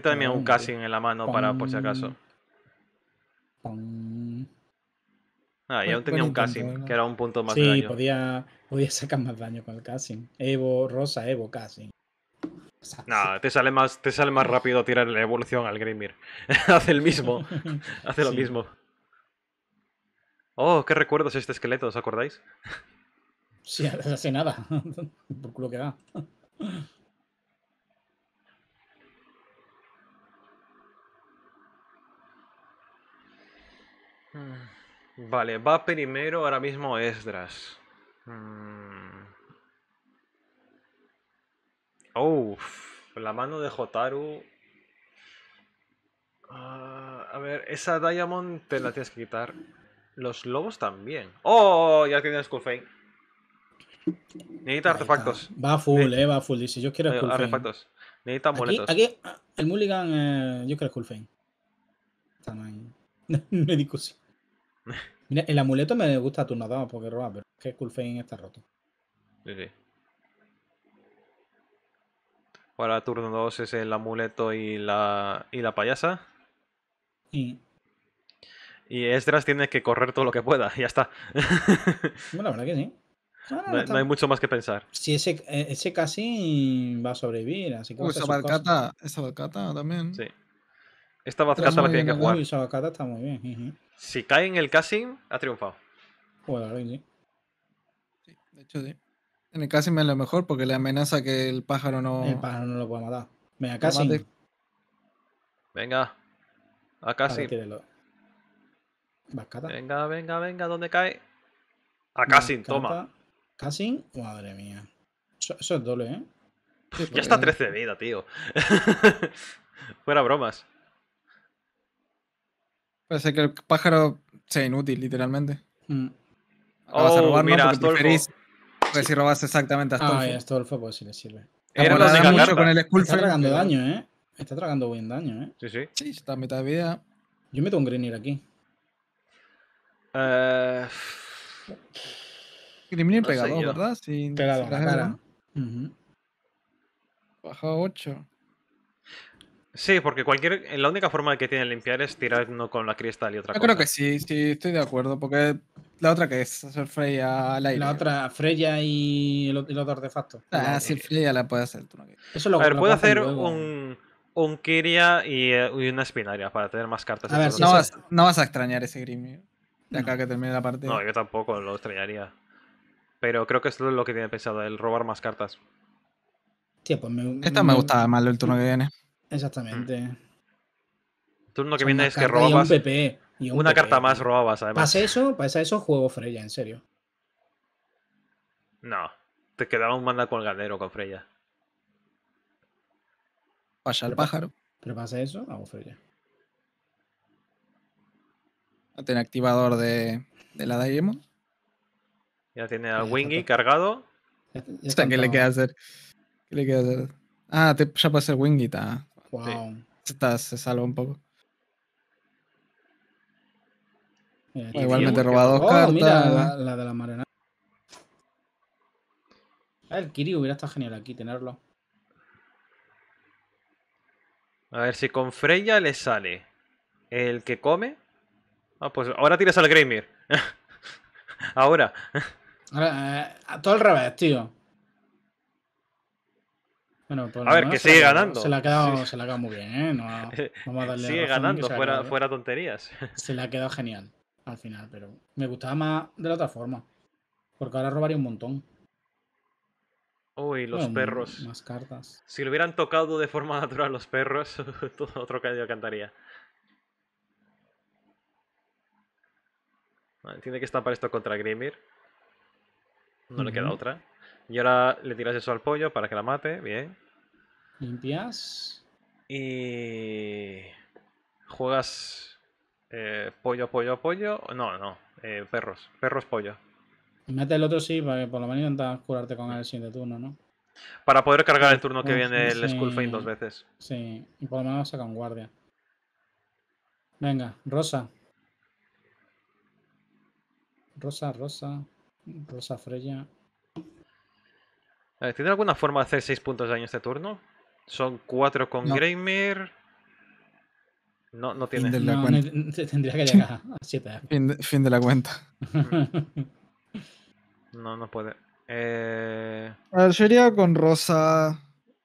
también un casing en la mano para por si acaso. Ah, y aún tenía un casing, que era un punto más daño. Sí, podía, podía, sacar más daño con el casing. Evo, rosa, Evo, casing. No, te sale más, te sale más rápido tirar la evolución al Grimir. Hace el mismo. Hace lo mismo. Oh, qué recuerdos este esqueleto, ¿os acordáis? Sí, hace nada. Por culo que da. Vale, va primero ahora mismo Esdras. Oh, la mano de Jotaru. Ah, a ver, esa Diamond te la tienes que quitar. Los lobos también. ¡Oh! Ya tiene Fane. Necesita artefactos. Va full, eh, va full. Dice, yo quiero Artefactos. Necesita amuletos. Aquí, ah, el Mulligan, eh, yo quiero Está No hay discusión. Mira, el amuleto me gusta turno 2, porque roba, pero es que Fane está roto. Sí, sí. Ahora turno 2 es el amuleto y la, y la payasa. Sí. Y Esdras tiene que correr todo lo que pueda, y ya está. bueno, la verdad que sí. Ah, no, hay mucho más que pensar. Si ese, eh, ese va a sobrevivir, así que. esa Valkata también. Sí. Esta balcata la tiene que jugar. Esa barcata está muy bien. Si cae en el Casim, ha triunfado. Bueno, pues sí. Sí, de hecho sí. En el Casim es lo mejor porque le amenaza que el pájaro no. El pájaro no lo puede matar. Venga, casi Venga. A casting. Venga, venga, venga, ¿dónde cae? A Cassin, toma. Cassin, madre mía. Eso, es doble, ¿eh? ya está 13 de vida, tío. Fuera bromas. Parece que el pájaro sea inútil, literalmente. Mm. Oh, a mira, Astolfo. pues, si robas exactamente a ah, Astolfo. Ah, y Astolfo, pues le sirve. Pero lo mucho con el Está tragando daño, ¿eh? Está tragando buen daño, ¿eh? Sí, sí. Sí, está a mitad de vida. Yo meto un Grenier aquí. Uh... Eh, pegado, ¿verdad? Sin, pegado, la cara. 8. Sí, porque cualquier, eh, la única forma que tiene limpiar es tirar uno con la cristal y otra Yo creo que sí, sí, estoy de acuerdo, porque la otra que es hacer Freya al aire. La otra, Freya y el, el otro artefacto. Ah, sí, Freya la puede hacer Eso A ver, puedo hacer un, un Kiria y, eh, una espinaria para tener más cartas. A ver, no, vas, a extrañar ese Grimio acá que termine la partida. No, yo tampoco lo extrañaría. Pero creo que es lo que tiene pensado, el robar más cartas. Tío, pues me, Esta me, gustaba gusta más el turno que viene. Exactamente. El turno que viene es que robabas. Y una carta más robabas, además. Pasa eso, pasa eso, juego Freya, en serio. No, te quedaba un manda ganero con Freya. Pasa el pájaro. ¿Pero pasa eso? Hago Freya a tener activador de, la Diamond. Ya tiene al Wingy cargado. ¿Qué le queda hacer? ¿Qué le queda hacer? Ah, ya puede ser Wingy. se salva un poco. Igualmente roba dos cartas. Oh, mira, la, de la marena. el Kiri hubiera estado genial aquí tenerlo. A ver si con Freya le sale el que come Ah, pues ahora tiras al Greymir. ahora. Eh, todo al revés, tío. Bueno, pues a ver, que sigue ganando. Se la, ha quedado, muy bien, ¿eh? sigue ganando, ¿eh? fuera, tonterías. Se la ha quedado genial al final, pero me gustaba más de la otra forma. Porque ahora robaría un montón. Uy, los perros. Más cartas. Si lo hubieran tocado de forma natural los perros, todo otro caño cantaría. tiene que estampar esto contra Grimir. No le queda otra. Y ahora le tiras eso al pollo para que la mate. Bien. Limpias. Y. Juegas. Eh, pollo, pollo, pollo. No, no. Eh, perros. Perros, pollo. Mete el otro sí, para que por lo menos intentas curarte con el siguiente turno, ¿no? Para poder cargar el turno que viene el sí, dos veces. Sí, y por lo menos saca un guardia. Venga, Rosa. Rosa, Rosa, Rosa Freya. ¿Tiene alguna forma de hacer 6 puntos de daño este turno? Son 4 con no. No, no tiene. tendría que llegar a 7. Fin, de la cuenta. No, no puede. Eh... A yo con Rosa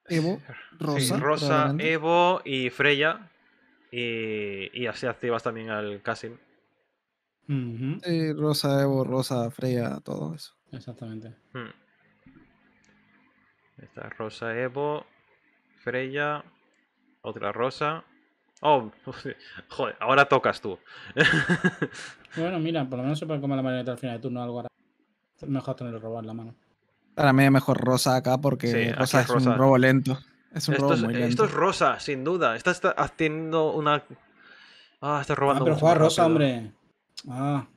Evo. Rosa, Rosa Evo y Freya. Y, y así activas también al Casim. Rosa, Evo, Rosa, Freya, todo eso. Exactamente. Hmm. esta es Rosa, Evo, Freya, otra Rosa. Oh, pues joder, ahora tocas tú. bueno, mira, por lo menos se puede comer la marioneta al final de turno algo. Ahora. Mejor tener robar la mano. Para mí es mejor Rosa acá porque Rosa es un robo lento. Es un esto robo es, muy lento. Esto es Rosa, sin duda. Estás haciendo una. Ah, estás robando. Ah, pero juega Rosa, hombre. Ah.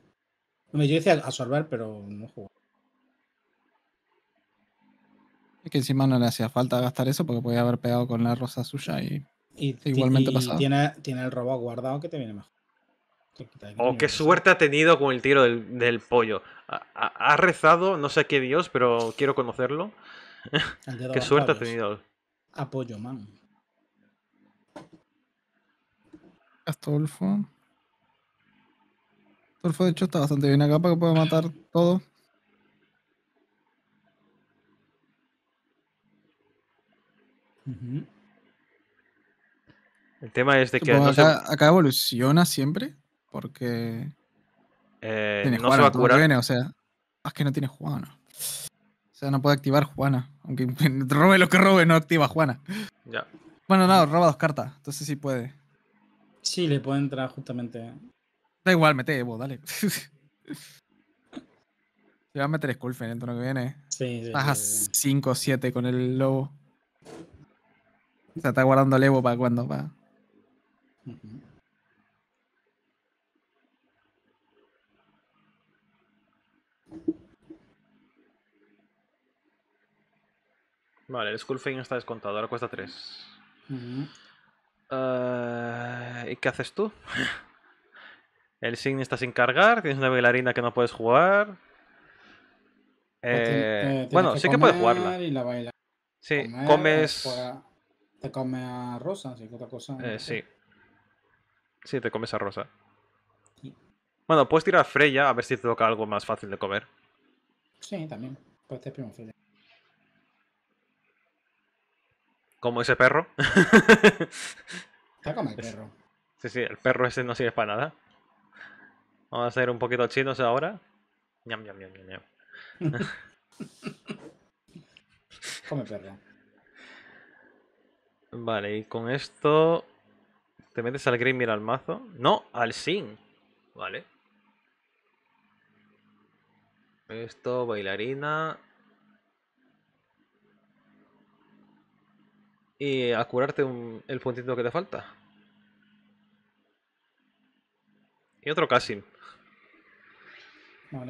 yo hice absorber, pero no jugó Es que encima no le hacía falta gastar eso porque podía haber pegado con la rosa suya y, igualmente pasado. Tiene, tiene el robot guardado que te viene mejor. Oh, qué suerte ha tenido con el tiro del, pollo. Ha, rezado, no sé qué Dios, pero quiero conocerlo. qué suerte ha tenido. Apoyo, man. Astolfo. Torfo, de hecho, está bastante bien acá para que pueda matar todo. El tema es de que. acá, evoluciona siempre. Porque. Eh, tiene Juana, se o sea. Ah, es que no tiene Juana. O sea, no puede activar Juana. Aunque robe lo que robe, no activa Juana. Ya. Bueno, nada, roba dos cartas. Entonces sí puede. Sí, le puede entrar justamente. Da igual, mete Evo, dale. Se va a meter Skullfen el turno que viene. Sí, sí, a 5 o 7 con el lobo. Se está guardando el Evo para cuando va. Vale, el Skullfane está descontado, ahora cuesta 3. Eh, ¿Y qué haces tú? El signo está sin cargar, tienes una bailarina que no puedes jugar. Eh, bueno, sí que puedes jugarla. Sí, eh, comes. Te come a Rosa, así que otra cosa. Eh, sí. Sí, te comes a Rosa. Ah. Bueno, puedes tirar a Freya a ver si te toca algo más fácil de comer. Sí, también. Puede ser primo Freya. Como ese perro. Te come el perro. Sí, sí, el perro ese no sirve para nada. Vamos a hacer un poquito chinos ahora. Come Vale, y con esto te metes al Grimir al mazo. No, al Sin. Vale. Esto, bailarina. Y a curarte el puntito que te falta. Y otro Casim.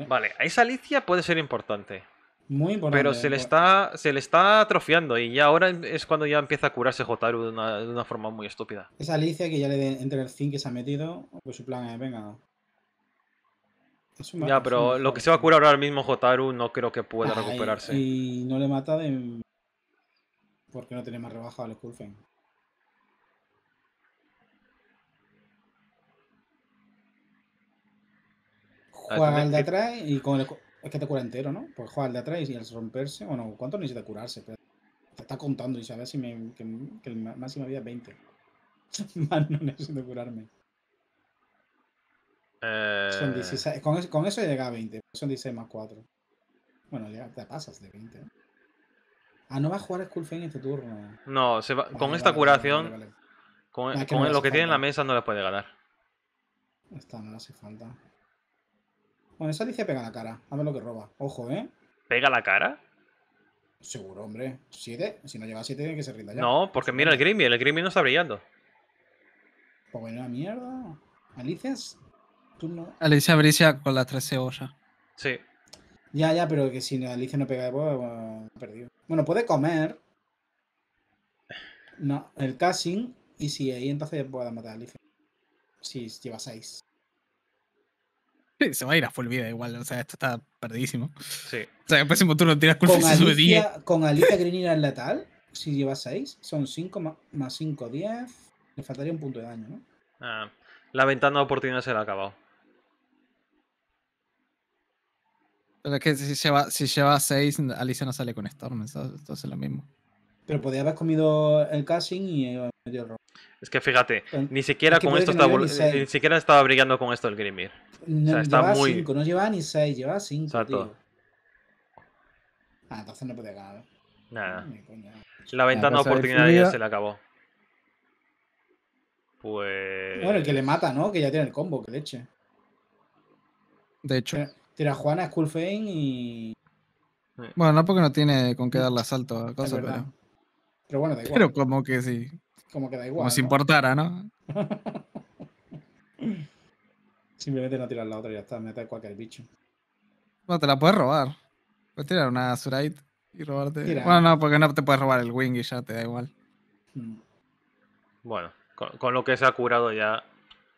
Vale. a esa Alicia puede ser importante. Muy importante. Pero se le eh, está, se le está atrofiando y ya ahora es cuando ya empieza a curarse Jotaru de una, forma muy estúpida. Esa Alicia que ya le entre el fin que se ha metido, pues su plan es, venga. ya, pero lo que se va a curar ahora mismo Jotaru no creo que pueda recuperarse. Y, no le mata de... Porque no tiene más rebaja al Skulfen. Ah, juega al de atrás y con el... Es que te cura entero, ¿no? Pues juega al de atrás y al romperse... Bueno, ¿cuánto necesita curarse? te está contando y sabes si me, que, el máximo vida es 20. Más no necesito curarme. Son 16, eh. con, eso, con, eso llega a 20. Son 16 más 4. Bueno, ya te pasas de 20. ¿eh? Ah, no va a jugar en este turno. No, se va, con esta curación, con, lo que tiene en la mesa no les puede ganar. Esta no hace falta. Bueno, esa Alicia pega la cara. A lo que roba. Ojo, ¿eh? ¿Pega la cara? Seguro, hombre. ¿Siete? Si no lleva siete, que se rinda ya. No, porque mira el Grimmy. El Grimmy no está brillando. Pues buena mierda. Alicia ¿Tú no? Alicia brilla con las 13 osa Sí. Ya, ya, pero que si Alicia no pega de pues, perdido. Bueno, puede comer. No, el casting. Y si ahí entonces puede matar a Alicia. Si lleva seis. se va a ir a full vida igual, o sea, esto está perdidísimo. Sí. O sea, el tú lo tiras con y día. Con Alicia Green al letal, si lleva 6, son 5 más 5, 10. Le faltaría un punto de daño, ¿no? Ah, la ventana de oportunidad se la ha acabado. Pero es que si lleva, 6, Alicia no sale con Storm, entonces es lo mismo. Pero podría haber comido el casting y eh, metido el robo. Es que fíjate, ni siquiera con esto estaba, ni, siquiera estaba brillando con esto el Grimir. No, está llevaba muy... no llevaba ni 6, llevaba 5. Exacto. Ah, entonces no puede ganar. Nada. La ventana de oportunidad ya se le acabó. Pues. Bueno, el que le mata, ¿no? Que ya tiene el combo, que leche. De hecho. Tira, Juana, Juana, Skullfane y. Mm. Bueno, no porque no tiene con qué darle asalto a cosa, pero. Pero bueno, da igual. Pero como que sí. Como que da igual. Como si ¿no? importara, ¿no? Simplemente no tirar la otra y ya está, meter cualquier bicho. No, te la puedes robar. Puedes tirar una Surite y robarte. Bueno, no, porque no te puedes robar el Wing y ya te da igual. Mm. Bueno, con, lo que se ha curado ya.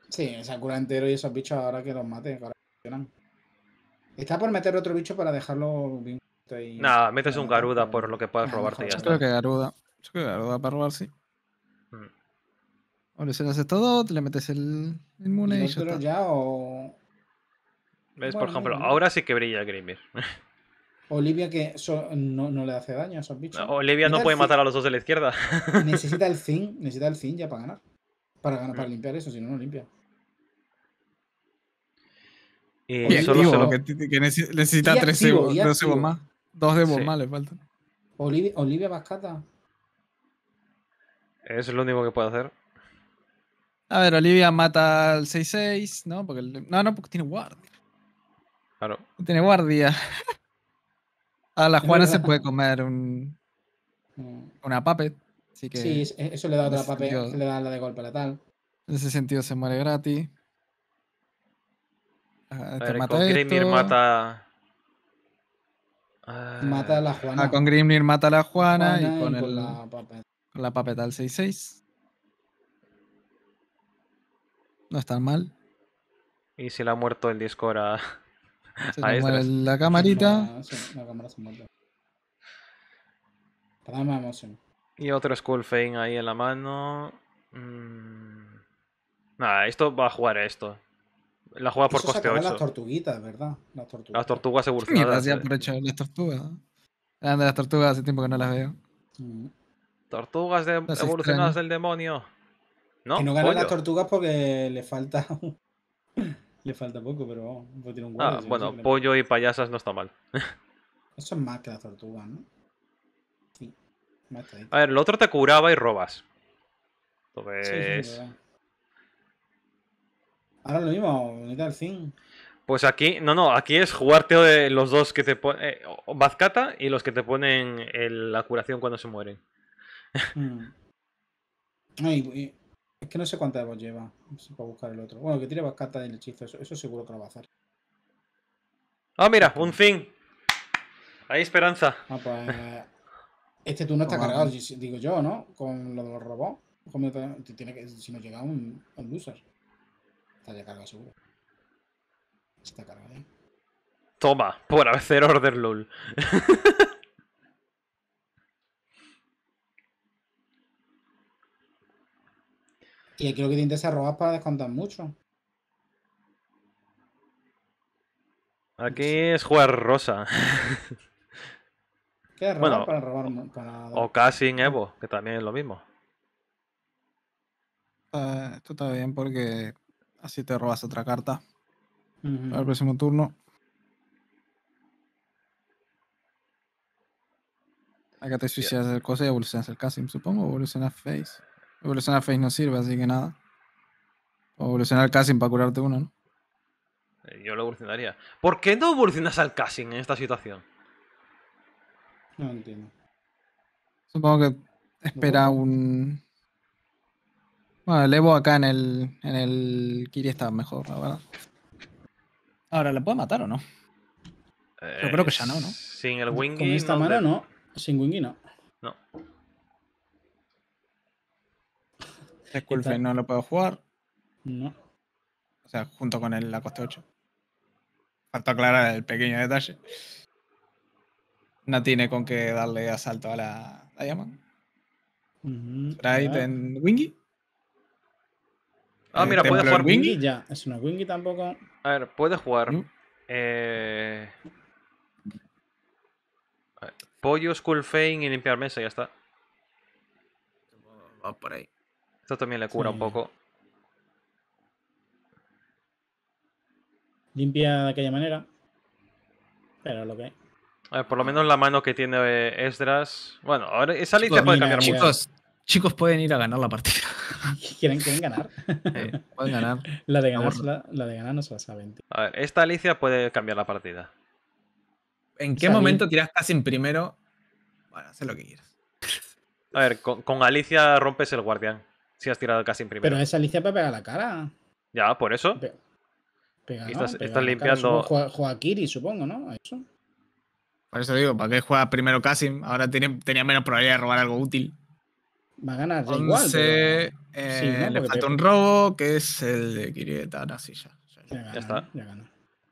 Sí, se ha curado entero y esos bichos ahora que los mate, ahora Está por meter otro bicho para dejarlo bien. Nada, metes un Garuda por lo que puedes robarte y ya Yo creo que Garuda. Yo creo que Garuda para robar, sí. O le hicieras todo, dos, le metes el inmune ya, o... ¿Ves? Por ejemplo, ahora sí que brilla Grimir. Olivia que no, le hace daño a esos bichos. Olivia no puede matar a los dos de la izquierda. necesita el fin, necesita el fin ya para ganar. Para ganar, para limpiar eso, si no, no limpia. Eh, y solo que, necesita tres dos más. Dos de más le faltan. Olivia, Olivia Bascata. Eso es lo único que puedo hacer. A ver, Olivia mata al 6-6, ¿no? Porque No, no, porque tiene guardia. Claro. Tiene guardia. A la Juana se puede comer un... Mm. una puppet. que sí, eso le da otra puppet. le da la de golpe la a tal. En ese sentido se muere gratis. Ah, a este ver, mata con Grimnir mata. mata a la Juana. Ah, con Grimnir mata a la Juana, y, con el, la puppet la papetal 6-6. No están mal. ¿Y si le ha muerto el Discord a.? Se a este. la camarita. la, cámara se muere. Perdón, me Y otro Skull Fane ahí en la mano. Mm. Nada, esto va a jugar a esto. La juega por coste 8. Las tortuguitas, ¿verdad? Las tortugas. Las tortugas evolucionadas. Gracias eh. por hecho las tortugas. Eran de las tortugas hace tiempo que no las veo. Mm. Tortugas de evolucionadas del demonio. No, que no ganan las tortugas porque le falta. le falta poco, pero ah, un bueno, pollo y payasas no está mal. Eso es más que la tortuga, ¿no? Sí. Más A ver, lo otro te curaba y robas. Entonces. Ahora lo mismo, necesita el fin. Pues aquí, no, no, aquí es jugarte los dos que te ponen. Eh, Bazcata y los que te ponen eh, la curación cuando se mueren. Mm. es que no sé cuánta vos lleva. No a buscar el otro. Bueno, que tire cartas de hechizo, eso, seguro que lo va a hacer. Ah, mira, un fin. Hay esperanza. Ah, pues. Eh, este turno está cargado, digo yo, ¿no? Con lo de los robots. Tiene que, si no llega un, un loser. Está ya cargado seguro. Está cargado, ¿eh? Toma, por hacer order LOL. Y aquí lo que te interesa robar para descontar mucho. Aquí es jugar rosa. ¿Qué es para robar? O casi Evo, que también es lo mismo. Ah, esto está bien porque así te robas otra carta. Para el próximo turno. Acá te suicidas el cosa y evolucionas el Casim, supongo, o evolucionas Face. Evolucionar Face no sirve, así que nada. O evolucionar Cassin para curarte uno, ¿no? Eh, yo lo evolucionaría. ¿Por qué no evolucionas al Cassin en esta situación? No entiendo. Supongo que espera un. Bueno, el Evo acá en el. En el Kiri está mejor, la verdad. Ahora, ¿le puede matar o no? Yo creo que ya no, ¿no? Eh, sin el Wingy. Con esta mano no. Sin Wingy no. Skullface no lo puedo jugar. No. O sea, junto con el, la coste 8. Falta aclarar el pequeño detalle. No tiene con qué darle asalto a la Diamond. Uh Wingy. Ah, mira, puede jugar Wingy. Ya, es una Wingy tampoco. A ver, puede jugar. Mm. Eh, eh, pollo, Skull y limpiar mesa, ya está. Va por ahí. Esto también le cura un poco. Limpia de aquella manera. Pero lo que. A ver, por lo menos la mano que tiene eh, Esdras. Bueno, ahora esa Alicia puede cambiar mucho. Chicos, pueden ir a ganar la partida. ¿Quieren, ganar? pueden ganar. La de ganar, la, de ganar no se la saben. A ver, esta Alicia puede cambiar la partida. ¿En qué momento tiras Cassin primero? Bueno, haz lo que quieras. A ver, con, con Alicia rompes el guardián. Si has tirado casi en primero. Pero esa Alicia para pegar la cara. Ya, por eso. estás, limpiando. Juega Kiri, supongo, ¿no? Eso. Por eso digo, ¿para qué juega primero Casim? Ahora tenía menos probabilidad de robar algo útil. Va a ganar, igual. Eh, le falta un robo, que es el de Kirieta sí, ya. Ya, ya, está. Ya gana.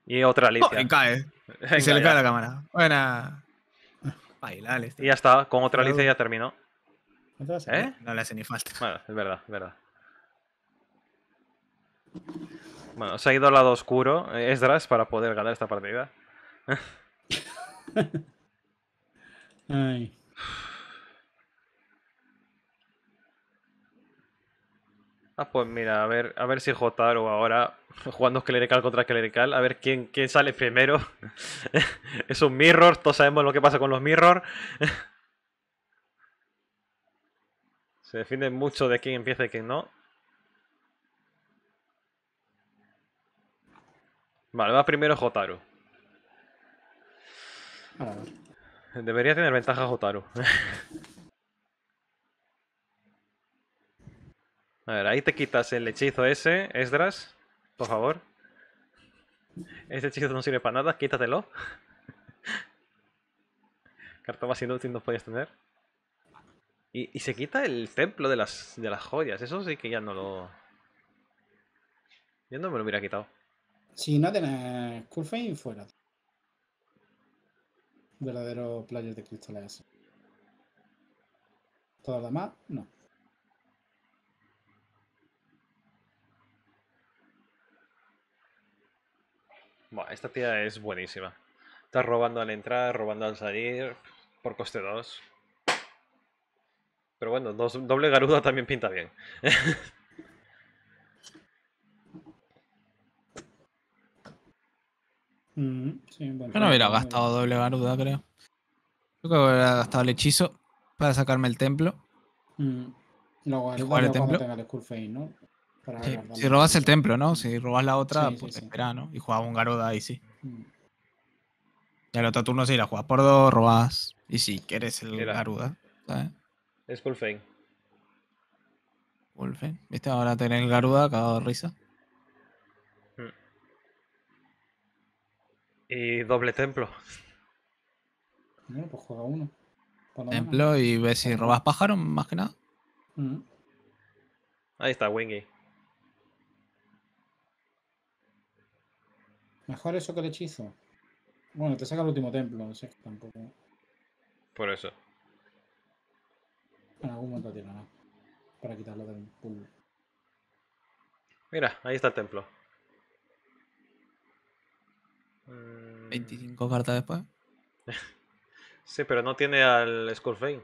Y otra oh, Alicia. y cae. y se le cae la cámara. Buena. Ah. Bailales. Y ya está, con otra Alicia ya terminó. ¿Eh? No, le hace ni falta. Bueno, es verdad, verdad. Bueno, se ha ido al lado oscuro Es eh, Esdras para poder ganar esta partida. Ay. Ah, pues mira, a ver, a ver si Jotaro ahora, jugando clerical contra clerical, a ver quién, quién sale primero. es un mirror, todos sabemos lo que pasa con los mirror. Se defiende mucho de quién empieza y quién no. Vale, va primero Jotaro. Ah, Debería tener ventaja Jotaro. A ver, ahí te quitas el hechizo ese, Esdras, por favor. Este hechizo no sirve para nada, quítatelo. Carta más inútil no podías tener. Y, se quita el templo de las, de las joyas. Eso sí que ya no lo. Ya no me lo hubiera quitado. Si no tenés Kurfain, fuera. Verdadero player de cristales. Todo lo demás, no. Bueno, esta tía es buenísima. Está robando al entrar, robando al salir, por coste 2. Pero bueno, doble garuda también pinta bien. Mm, Yo no hubiera gastado doble garuda, creo. creo que hubiera gastado el hechizo para sacarme el templo. Mm. Luego, el templo. si robas el templo, ¿no? Si robas la otra, pues espera, ¿no? Y jugaba un garuda ahí, sí. Mm. Y al otro turno sí la juegas por dos, robas. Y si quieres el garuda, ¿sabes? Es Wolfen. Wolfen. ¿Viste? Ahora tener el Garuda cagado de risa. Hmm. Y doble templo. Bueno, pues juega uno. Templo y ves si robas pájaro, más que nada. Mm. Ahí está, Wingy. Mejor eso que el hechizo. Bueno, te saca el último templo, no sé, tampoco. Por eso. En algún momento Para quitarlo del pulo. Mira, ahí está el templo. 25 mm. cartas después. sí, pero no tiene al Skullfane.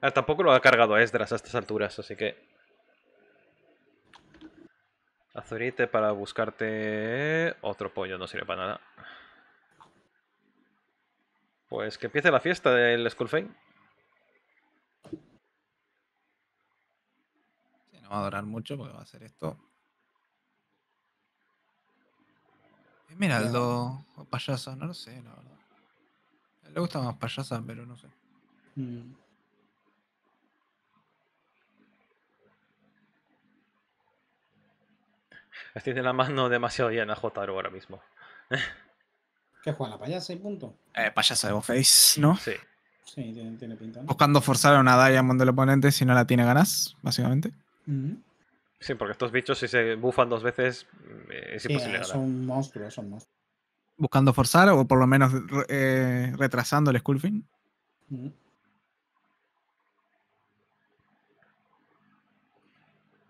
Ah, tampoco lo ha cargado a Esdras a estas alturas, así que... Azurite para buscarte... Otro pollo no sirve para nada. Pues que empiece la fiesta del Skullfane. no va a durar mucho porque va a ser esto. Esmeraldo em. o Payaso, no lo sé, la verdad. Le gusta más payasa, pero no sé. Mm. Estoy de la mano demasiado llena, Jotaro, ahora mismo. ¿Qué juega? ¿La payasa y punto? Eh, payasa de face ¿no? Sí. Sí, tiene, tiene Buscando forzar a una Diamond del oponente si no la tiene ganas, básicamente. Sí, porque estos bichos, si se bufan dos veces, mm, eh, es imposible. un eh, son monstruos, son monstruos. Buscando forzar o por lo menos eh, retrasando el Skullfin.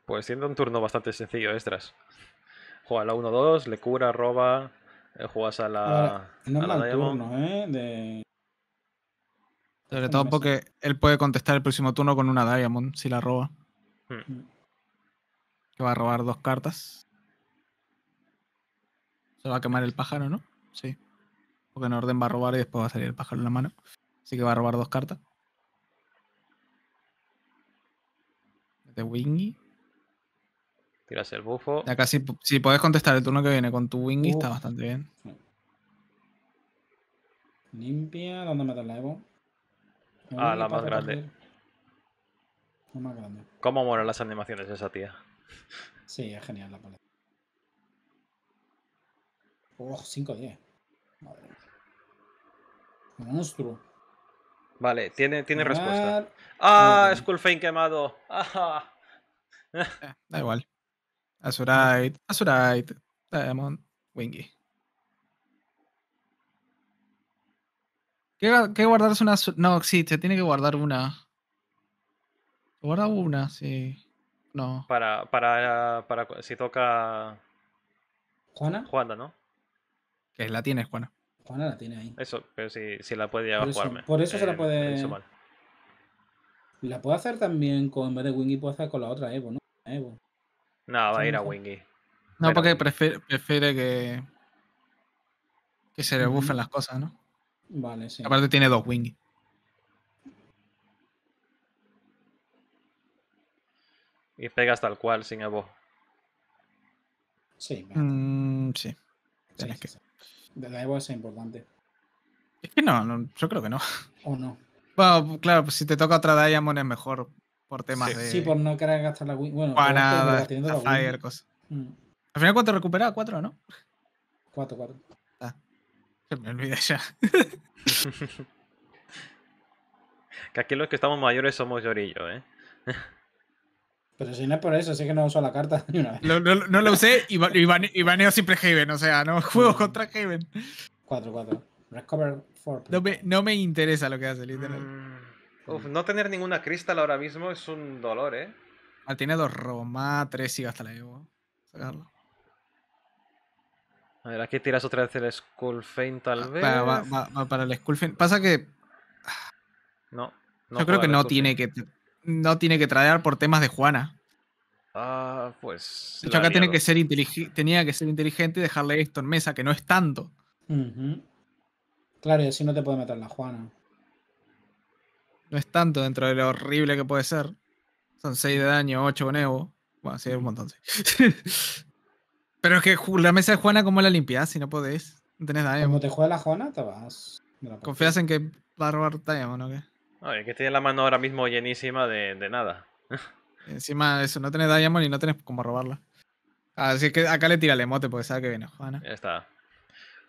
Pues siendo un turno bastante sencillo, extras. Juega a la 1-2, le cura, roba, juegas a la. No, turno, ¿eh? Sobre todo porque él puede contestar el próximo turno con una Diamond si la roba. Hmm. Mm. Que va a robar dos cartas. Se va a quemar el pájaro, ¿no? Sí. Porque en orden va a robar y después va a salir el pájaro en la mano. Así que va a robar dos cartas. De Wingy. Tiras el bufo. Acá si, si puedes contestar el turno que viene con tu Wingy está bastante bien. Limpia, ¿dónde metes la Evo? Ah, la más grande. ¿Cómo mueren las animaciones esa tía? Sí, es genial la paleta. Oh, 5 10. Madre mía. Monstruo. Vale, tiene, tiene respuesta. ¡Ah! Skullfane quemado. Ah. Eh, da igual. Azurite, Azurite, Diamond, Wingy. ¿Qué, ¿Qué guardarse una? No, sí, se tiene que guardar una. Guarda una, sí. No. Para, para, para si toca. ¿Juana? Juana, ¿no? Que la tienes, Juana. Juana la tiene ahí. Eso, pero si, si la puede llevar jugarme. Por eso se la eh, puede. La puede hacer también con, en vez de Wingy, puede hacer con la otra Evo, ¿no? Evo. No, va a ir a Wingy. No, porque prefiere, que. Que se le las cosas, ¿no? Vale, sí. Aparte tiene dos Wingy. y pegas tal cual sin Evo? Sí, mm, sí. De La evo es importante. Es que no, yo creo que no. O no. Bueno, claro, pues si te toca otra Diamond es mejor por temas de. Sí, por no querer gastar la Win. Bueno, para Fire, cosa Al final, ¿cuánto recupera? ¿Cuatro, no? Cuatro, cuatro. Ah, se me olvida ya. que aquí los que estamos mayores somos llorillos ¿eh? Pero pues si no es por eso, es que no uso la carta ni una vez. No, la usé y, baneo siempre Haven, o sea, no juego contra Haven. 4-4. Recover 4. No me, interesa lo que hace, literal. Mm. Uf, no tener ninguna cristal ahora mismo es un dolor, ¿eh? Ah, tiene dos Roma, tres y hasta la llevo. Sacarlo. A ver, aquí tiras otra vez el Skull Feint, tal ah, vez. Para, va, para el Skull Pasa que. no Yo creo que no tiene que no tiene que tradear por temas de Juana. Ah, pues. De hecho, acá tiene que ser tenía que ser inteligente y dejarle esto en mesa, que no es tanto. Claro, y así no te puede meter la Juana. No es tanto dentro de lo horrible que puede ser. Son 6 de daño, 8 con Evo. Bueno, sí, hay un montón. Pero es que la mesa de Juana, ¿cómo la limpias si no podés? No tenés daño. Como te juega la Juana, te vas. Confías en que va a robar time, ¿no qué? Oye, que en la mano ahora mismo llenísima de, de nada. Encima eso, no tenés Diamond y no tenés cómo robarla. Así que acá le tira el emote porque sabe que viene Juana. Ya está.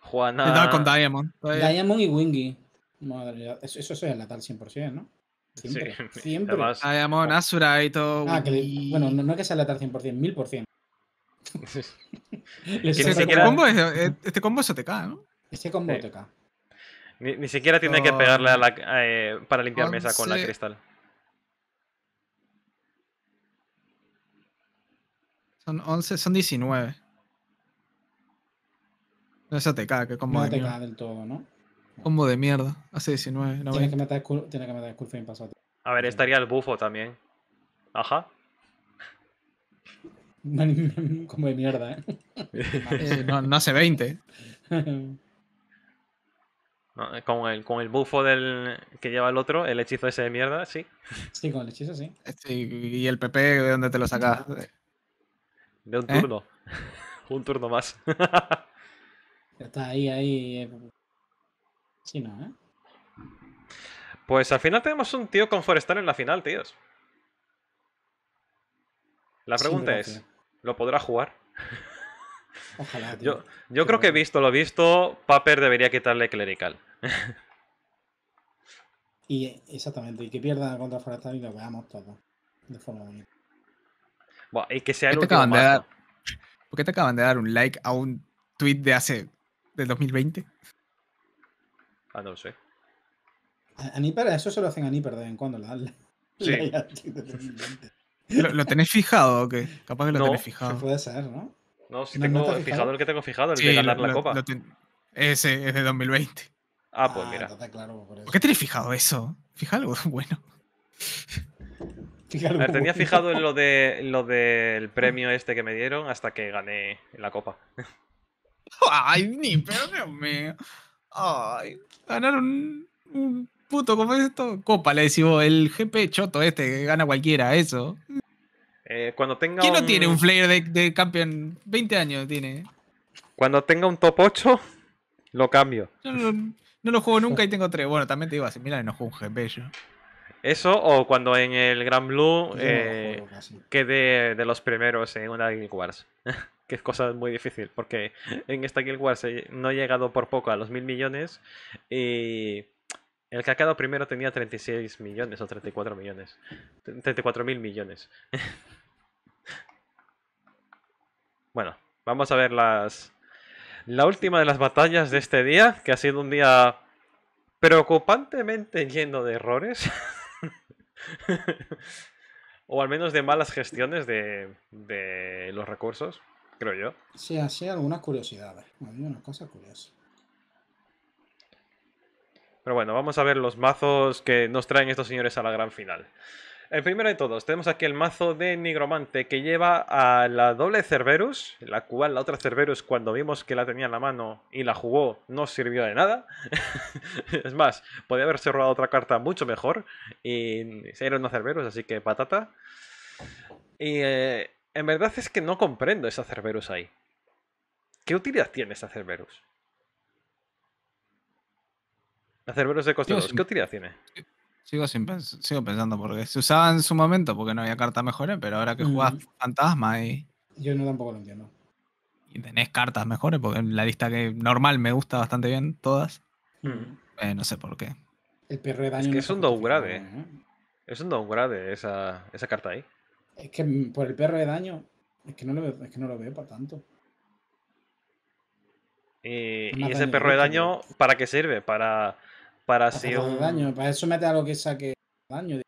Juana. con Diamond. Diamond y Wingy. Madre, eso, eso es el natal 100%, ¿no? Siempre. Siempre. Diamond, Asura y todo. Ah, que bueno, no, es que sea el natal 100%, 1000%. este, combo es, este OTK, ¿no? Este combo sí. OTK. Ni, siquiera tiene que pegarle a la, eh, para limpiar ah, mesa con la cristal. Son 11, son 19. No es ATK, que como no de mierda. del todo, ¿no? Combo de mierda, hace 19. tiene, que meter tiene que matar a pasado. A ver, estaría el bufo también. Ajá. Combo de mierda, ¿eh? eh no, no hace 20. Con, el, con bufo del que lleva el otro, el hechizo ese de mierda, sí. Sí, con el hechizo, sí. y el PP, ¿de dónde te lo sacas? De un ¿Eh? turno. un turno más. Está ahí, ahí. Eh. Sí, no, ¿eh? Pues al final tenemos un tío con Forestal en la final, tíos. La pregunta es, ¿lo podrá jugar? Ojalá. Tío. Yo, yo creo que visto lo visto, Paper debería quitarle clerical y exactamente, y que pierdan contra Forestal y lo veamos todo de forma bonita. Bueno, y que sea el te este acaban de dar, ¿Por qué te acaban de dar un like a un tweet de hace. del 2020? Ah, no lo sé. A, Nipper, eso se lo hacen a Nipper de vez en cuando, Sí. ¿Lo, tenés fijado o qué? Capaz que lo tenés fijado. puede ser, ¿no? No, si tengo fijado? el que tengo fijado, el de ganar la copa. Ese es de 2020. Ah, pues ah, mira. por, qué tenéis fijado eso? Fija algo bueno. tenía fijado en lo de lo del premio este que me dieron hasta que gané la copa. Ay, ni, pero Dios mío. Ay, ganaron un puto como esto. Copa, le decimos, el GP choto este que gana cualquiera, eso. Eh, cuando tenga ¿Quién no tiene un flair de, campeón? 20 años tiene. Cuando tenga un top 8, lo cambio. No lo juego nunca y tengo tres. Bueno, también te digo así, mira, no juego un GP Eso, o cuando en el Gran Blue eh, quede de los primeros en una Guild Wars. que es cosa muy difícil, porque en esta Guild Wars eh, no he llegado por poco a los mil millones y el que ha quedado primero tenía 36 millones o 34 millones. 34 mil millones. bueno, vamos a ver las, la última de las batallas de este día, que ha sido un día preocupantemente lleno de errores. o al menos de malas gestiones de, los recursos, creo yo. Sí, así algunas curiosidades. una una cosa Pero bueno, vamos a ver los mazos que nos traen estos señores a la gran final. El primero de todos, tenemos aquí el mazo de Nigromante que lleva a la doble Cerberus, la cual la otra Cerberus cuando vimos que la tenía en la mano y la jugó no sirvió de nada. es más, podía haberse robado otra carta mucho mejor y era una Cerberus, así que patata. Y eh, en verdad es que no comprendo esa Cerberus ahí. ¿Qué utilidad tiene esa Cerberus? La Cerberus de coste ¿qué utilidad tiene? Eh, Sigo, sigo pensando porque se usaba en su momento porque no había cartas mejores, pero ahora que jugás fantasma y. Yo no tampoco lo entiendo. Y tenés cartas mejores, porque en la lista que normal me gusta bastante bien, todas. Mm. Eh, no sé por qué. El perro de daño. Es que es un downgrade. ¿eh? Es un downgrade esa, carta ahí. Es que por el perro de daño. Es que no lo veo, es que no lo veo para tanto. Eh, y ese perro de daño, ¿para qué sirve? Para para hacer un... daño. Para eso mete a lo que saque daño.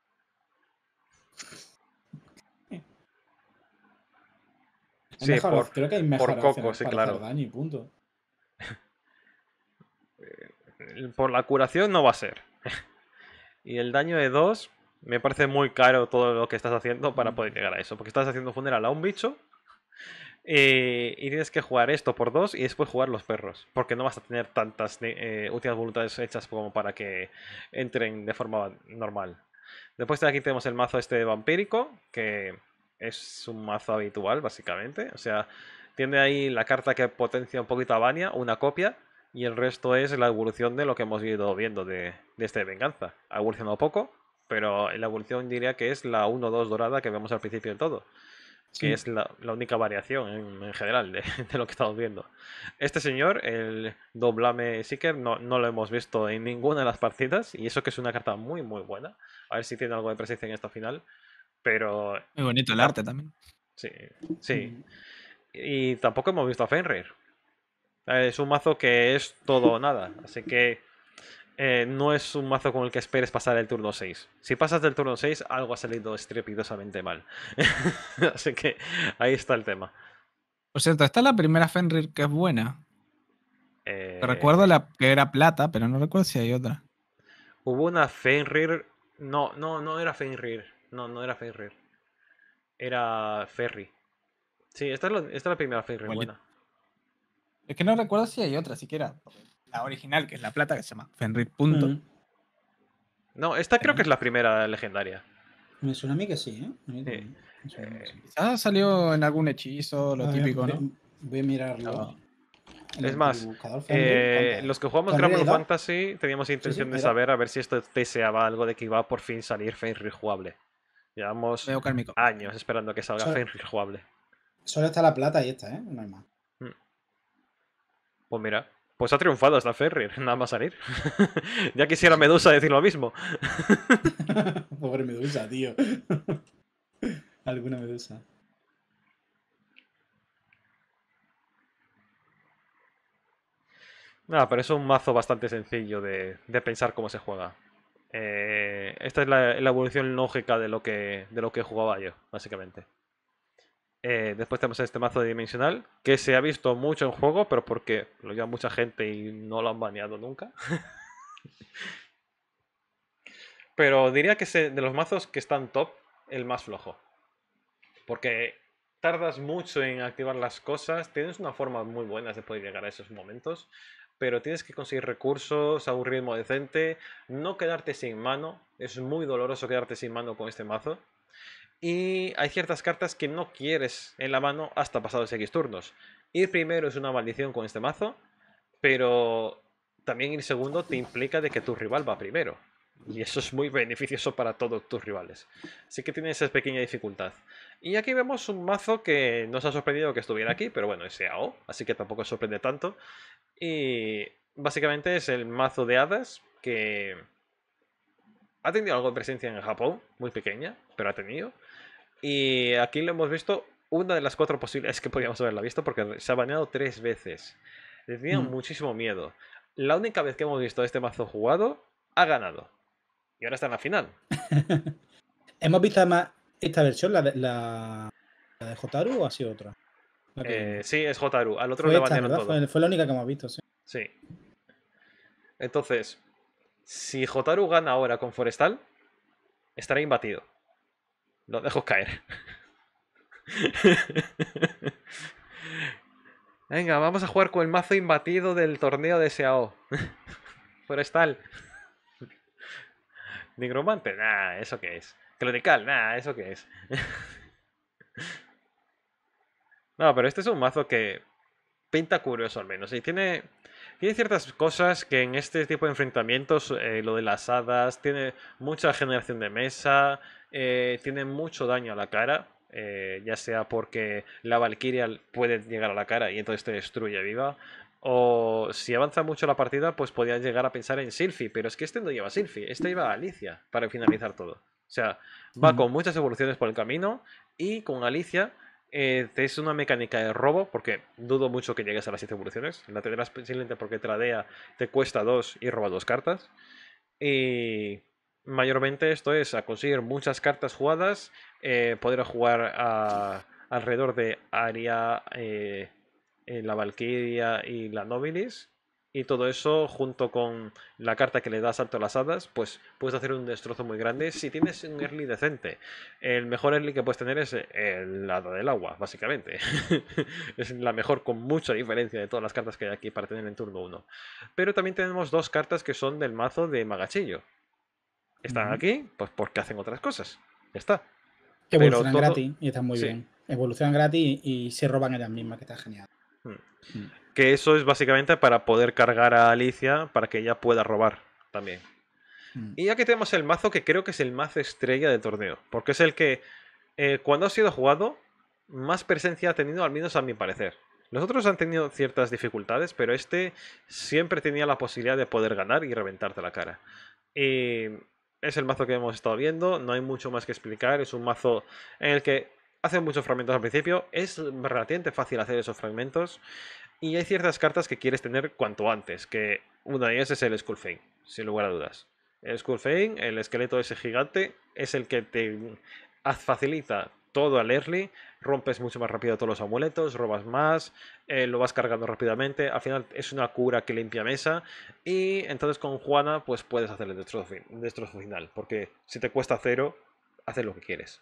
Sí, por, creo que hay mejor por coco, sí, claro. Daño y punto. por la curación no va a ser. y el daño de dos me parece muy caro todo lo que estás haciendo para mm. poder llegar a eso. Porque estás haciendo funeral a un bicho eh, y tienes que jugar esto por dos y después jugar los perros. Porque no vas a tener tantas eh, últimas voluntades hechas como para que entren de forma normal. Después de aquí tenemos el mazo este vampírico, que es un mazo habitual, básicamente. O sea, tiene ahí la carta que potencia un poquito a Vania, una copia, y el resto es la evolución de lo que hemos ido viendo de, de este Venganza. Ha evolucionado poco, pero la evolución diría que es la 1-2 dorada que vemos al principio de todo que es la, única variación en, general de, lo que estamos viendo. Este señor, el Doblame Seeker, no, no, lo hemos visto en ninguna de las partidas, y eso que es una carta muy, muy buena. A ver si tiene algo de presencia en esta final, pero... Muy bonito el arte también. Sí, sí. Y tampoco hemos visto a Fenrir. Eh, es un mazo que es todo o nada, así que eh, no es un mazo con el que esperes pasar el turno 6. Si pasas del turno 6, algo ha salido estrepitosamente mal. Así que ahí está el tema. Por cierto, esta es la primera Fenrir que es buena. Eh, recuerdo la que era plata, pero no recuerdo si hay otra. Hubo una Fenrir. No, no, no era Fenrir. No, no era Fenrir. Era Ferry. Sí, esta es, la, primera Fenrir buena. Es que no recuerdo si hay otra siquiera la original, que es la plata, que se llama Fenrir. Punto. No, esta creo que es la primera legendaria. Me suena a mí que sí, ¿eh? eh salió en algún hechizo, lo típico, ¿no? Voy a mirarlo. Es más, eh, los que jugamos Grand Fantasy teníamos intención de saber a ver si esto deseaba algo de que iba por fin salir Fenrir jugable. Llevamos años esperando que salga Fenrir jugable. Solo está la plata y esta, ¿eh? No hay más. Mm. Pues mira, pues ha triunfado hasta Ferrer, nada más salir. ya quisiera Medusa decir lo mismo. Pobre Medusa, tío. Alguna Medusa. Nada, ah, pero es un mazo bastante sencillo de, pensar cómo se juega. Eh, esta es la, evolución lógica de lo que, de lo que jugaba yo, básicamente. Eh, después tenemos este mazo dimensional, que se ha visto mucho en juego, pero porque lo lleva mucha gente y no lo han baneado nunca. pero diría que es de los mazos que están top, el más flojo. Porque tardas mucho en activar las cosas, tienes una forma muy buena de poder llegar a esos momentos, pero tienes que conseguir recursos a un ritmo decente, no quedarte sin mano, es muy doloroso quedarte sin mano con este mazo. Y hay ciertas cartas que no quieres en la mano hasta pasados X turnos. Ir primero es una maldición con este mazo, pero también ir segundo te implica de que tu rival va primero. Y eso es muy beneficioso para todos tus rivales. Así que tiene esa pequeña dificultad. Y aquí vemos un mazo que nos ha sorprendido que estuviera aquí, pero bueno, es e AO, así que tampoco sorprende tanto. Y básicamente es el mazo de hadas que ha tenido algo de presencia en Japón, muy pequeña, pero ha tenido. Y aquí lo hemos visto una de las cuatro posibilidades que podíamos haberla visto porque se ha bañado tres veces. Le tenía mm. muchísimo miedo. La única vez que hemos visto este mazo jugado, ha ganado. Y ahora está en la final. ¿Hemos visto además esta versión, la de, Jotaru o ha sido otra? Eh, sí, es Jotaru. Al otro fue le todo. Fue, fue la única que hemos visto, sí. Sí. Entonces, si Jotaru gana ahora con Forestal, estará imbatido. Lo dejo caer. Venga, vamos a jugar con el mazo imbatido del torneo de SAO. Forestal. Nigromante, nada ¿eso qué es? Clerical, nada ¿eso qué es? no, pero este es un mazo que pinta curioso al menos. Y tiene tiene ciertas cosas que en este tipo de enfrentamientos, eh, lo de las hadas, tiene mucha generación de mesa, eh, tiene mucho daño a la cara, eh, ya sea porque la Valkyria puede llegar a la cara y entonces te destruye viva, o si avanza mucho la partida, pues podías llegar a pensar en Sylphie, pero es que este no lleva a este lleva a Alicia para finalizar todo. O sea, va con muchas evoluciones por el camino y con Alicia eh, es una mecánica de robo, porque dudo mucho que llegues a las 7 evoluciones. La tendrás silente porque tradea, te cuesta 2 y roba 2 cartas. Y mayormente esto es a conseguir muchas cartas jugadas, eh, poder jugar alrededor de Aria, eh, la Valkyria y la Nobilis y todo eso, junto con la carta que le da salto a las hadas, pues puedes hacer un destrozo muy grande si tienes un early decente. El mejor early que puedes tener es el hada del agua, básicamente. es la mejor con mucha diferencia de todas las cartas que hay aquí para tener en turno 1. Pero también tenemos dos cartas que son del mazo de Magachillo. Están aquí, pues porque hacen otras cosas. está. Evolucionan gratis y están muy bien. Evolucionan gratis y, se roban ellas mismas, que está genial. Mm. Mm. Que eso es básicamente para poder cargar a Alicia para que ella pueda robar también. Mm. Y aquí tenemos el mazo que creo que es el mazo estrella del torneo. Porque es el que, eh, cuando ha sido jugado, más presencia ha tenido, al menos a mi parecer. Los otros han tenido ciertas dificultades, pero este siempre tenía la posibilidad de poder ganar y reventarte la cara. Y es el mazo que hemos estado viendo, no hay mucho más que explicar. Es un mazo en el que hace muchos fragmentos al principio. Es relativamente fácil hacer esos fragmentos. Y hay ciertas cartas que quieres tener cuanto antes, que una de ellas es el Skullfane, sin lugar a dudas. El Skullfane, el esqueleto ese gigante, es el que te facilita todo al early, rompes mucho más rápido todos los amuletos, robas más, eh, lo vas cargando rápidamente, al final es una cura que limpia mesa y entonces con Juana pues puedes hacer el destrozo, final, porque si te cuesta cero, haces lo que quieres.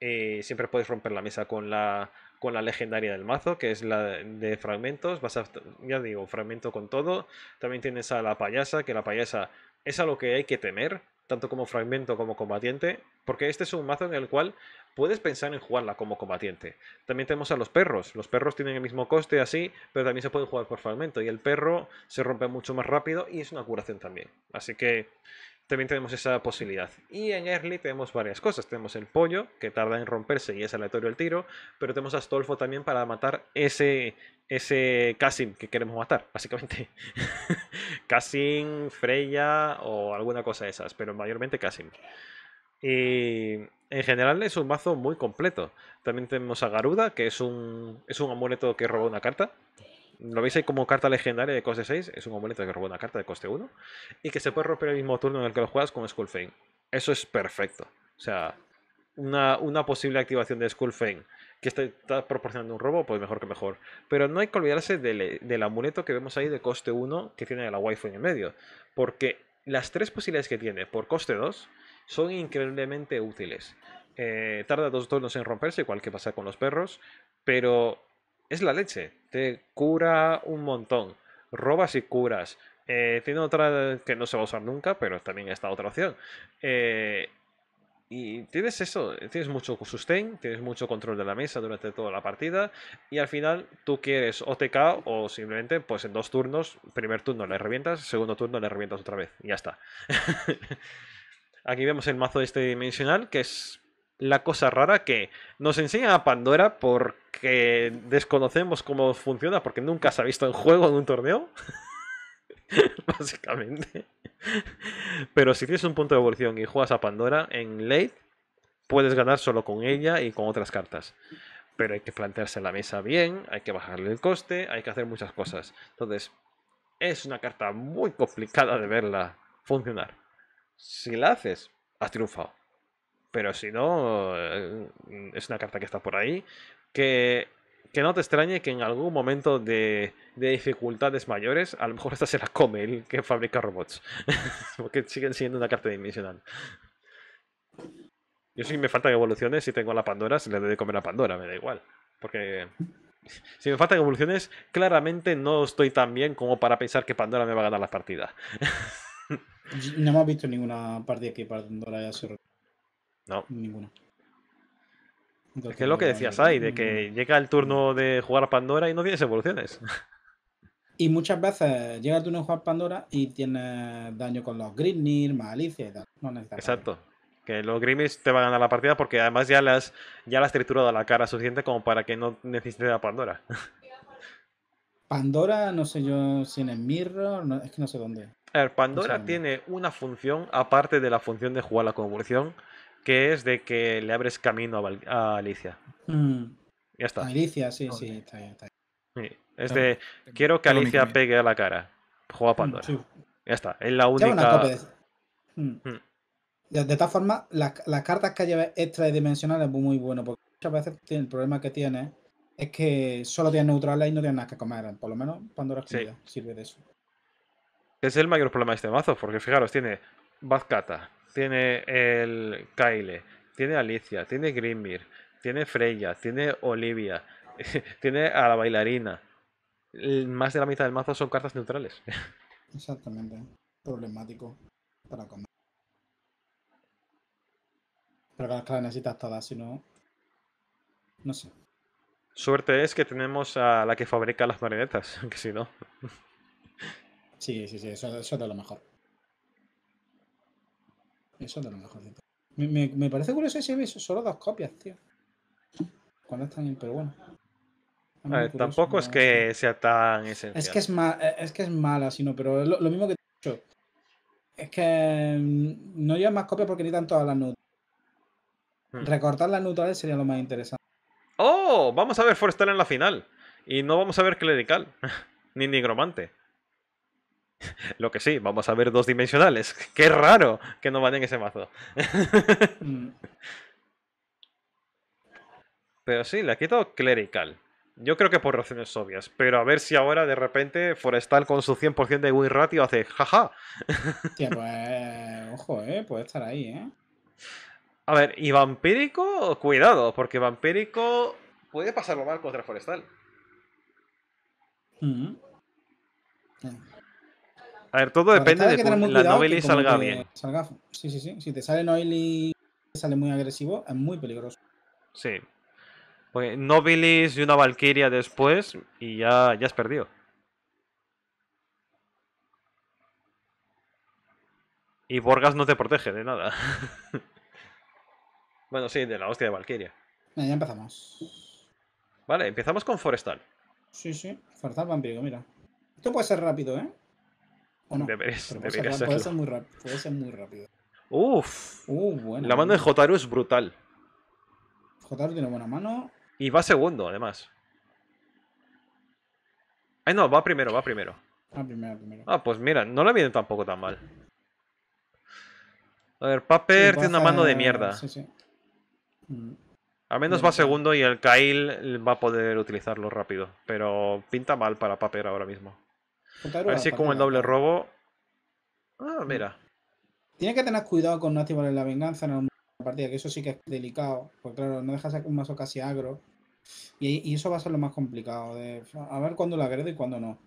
Eh, siempre puedes romper la mesa con la, con la legendaria del mazo, que es la de fragmentos. Vas a, ya digo, fragmento con todo. También tienes a la payasa, que la payasa es a que hay que temer, tanto como fragmento como combatiente, porque este es un mazo en el cual puedes pensar en jugarla como combatiente. También tenemos a los perros. Los perros tienen el mismo coste así, pero también se pueden jugar por fragmento. Y el perro se rompe mucho más rápido y es una curación también. Así que también tenemos esa posibilidad. Y en Early tenemos varias cosas. Tenemos el pollo, que tarda en romperse y es aleatorio el tiro. Pero tenemos a Stolfo también para matar ese, ese que queremos matar, básicamente. Kasim, Freya o alguna cosa de esas, pero mayormente Kasim. Y en general es un mazo muy completo. También tenemos a Garuda, que es un, es un amuleto que roba una carta lo veis ahí como carta legendaria de coste 6, es un amuleto que roba una carta de coste 1 y que se puede romper el mismo turno en el que lo juegas con Skull Eso es perfecto. O sea, una, posible activación de Skull que está proporcionando un robo, pues mejor que mejor. Pero no hay que olvidarse del, amuleto que vemos ahí de coste 1 que tiene la wi en el medio, porque las tres posibilidades que tiene por coste 2 son increíblemente útiles. Eh, tarda dos turnos en romperse, igual que pasa con los perros, pero es la leche te cura un montón. Robas y curas. Eh, tiene otra que no se va a usar nunca, pero también está otra opción. Eh, y tienes eso, tienes mucho sustain, tienes mucho control de la mesa durante toda la partida y al final tú quieres OTK o simplemente pues en dos turnos, primer turno le revientas, segundo turno le revientas otra vez y ya está. Aquí vemos el mazo este dimensional que es la cosa rara que nos enseña a Pandora porque desconocemos cómo funciona, porque nunca se ha visto en juego en un torneo. Básicamente. Pero si tienes un punto de evolución y juegas a Pandora en late, puedes ganar solo con ella y con otras cartas. Pero hay que plantearse la mesa bien, hay que bajarle el coste, hay que hacer muchas cosas. Entonces, es una carta muy complicada de verla funcionar. Si la haces, has triunfado. Pero si no, eh, es una carta que está por ahí. Que, no te extrañe que en algún momento de, dificultades mayores, a lo mejor esta se la come el que fabrica robots. Porque siguen siendo una carta dimensional. Yo sí me faltan evoluciones, si tengo a la Pandora, se le doy de comer a Pandora, me da igual. Porque si me faltan evoluciones, claramente no estoy tan bien como para pensar que Pandora me va a ganar la partida. No hemos visto ninguna partida que Pandora haya no. ninguno es lo que decías ahí, de que llega el turno de jugar a Pandora y no tienes evoluciones. Y muchas veces llega el turno de jugar Pandora y tienes daño con los Grimnir, Malicia y tal. Exacto. Que los Grimnir te van a ganar la partida porque además ya las ya triturado a la cara suficiente como para que no necesites a Pandora. Pandora, no sé yo si en el Mirror, es que no sé dónde. A ver, Pandora tiene una función aparte de la función de jugar la evolución que es de que le abres camino a, Alicia. Mm. Ya está. Alicia, sí, sí, está bien, está Es de, quiero que Alicia pegue a la cara. Juega mm, Pandora. Ya está, es la única... Mm. de... todas formas, las, cartas que lleva dimensional es muy bueno, porque muchas veces el problema que tiene es que solo tiene neutrales y no tiene nada que comer. Por lo menos Pandora sirve de eso. Es el mayor problema de este mazo, porque fijaros, tiene Bazcata, tiene el Kyle, tiene Alicia, tiene Grimmir, tiene Freya, tiene Olivia, tiene a la bailarina. Más de la mitad del mazo son cartas neutrales. Exactamente. Problemático para comer. Pero claro, las necesitas todas, si no. No sé. Suerte es que tenemos a la que fabrica las marionetas, aunque si no. Sí, sí, sí, eso, eso es de lo mejor. Eso es de lo mejorcito. Me, parece curioso ese beso, solo dos copias, tío. Cuando están en Perú bueno. tampoco es que sea tan eh, Es que es, mala es, que es mala, sino, pero lo, mismo que te he dicho. Es que mm, no llevan más copias porque ni todas las notas hmm. Recortar las neutrales sería lo más interesante. ¡Oh! Vamos a ver Forestal en la final. Y no vamos a ver Clerical. ni Nigromante. Lo que sí, vamos a ver dos dimensionales. Qué raro que no vayan ese mazo. Pero sí, le ha quitado Clerical. Yo creo que por razones obvias. Pero a ver si ahora de repente Forestal con su 100% de win ratio hace jaja. pues. Ojo, eh. Puede estar ahí, eh. A ver, y Vampírico, cuidado, porque Vampírico puede pasarlo mal contra Forestal. Mm. A ver, todo depende de que la Nobilis salga bien. sí, sí, sí. Si te sale te sale muy agresivo, es muy peligroso. Sí. Porque Nobilis y una Valkyria después y ya, ya has perdido. Y Borgas no te protege de nada. bueno, sí, de la hostia de Valkyria. ya empezamos. Vale, empezamos con Forestal. Sí, sí, Forestal vampiro, mira. Esto puede ser rápido, ¿eh? puede, ser muy rápido. Uh, la mano de Jotaro es brutal. Jotaro tiene buena mano. Y va segundo, además. Ay, ah, no, va primero, va primero. Ah, Ah, pues mira, no la viene tampoco tan mal. A ver, Paper tiene una mano de eh, mierda. Sí, sí. Mm. Al menos va segundo y el Kyle va a poder utilizarlo rápido. Pero pinta mal para Paper ahora mismo. Así es como el doble robo. Ah, mm. mira. Tienes que tener cuidado con no activar la venganza en la partida, que eso sí que es delicado. Porque claro, no dejas un mazo casi agro. Y, eso va a ser lo más complicado. De, a ver cuándo la agredo y cuándo no.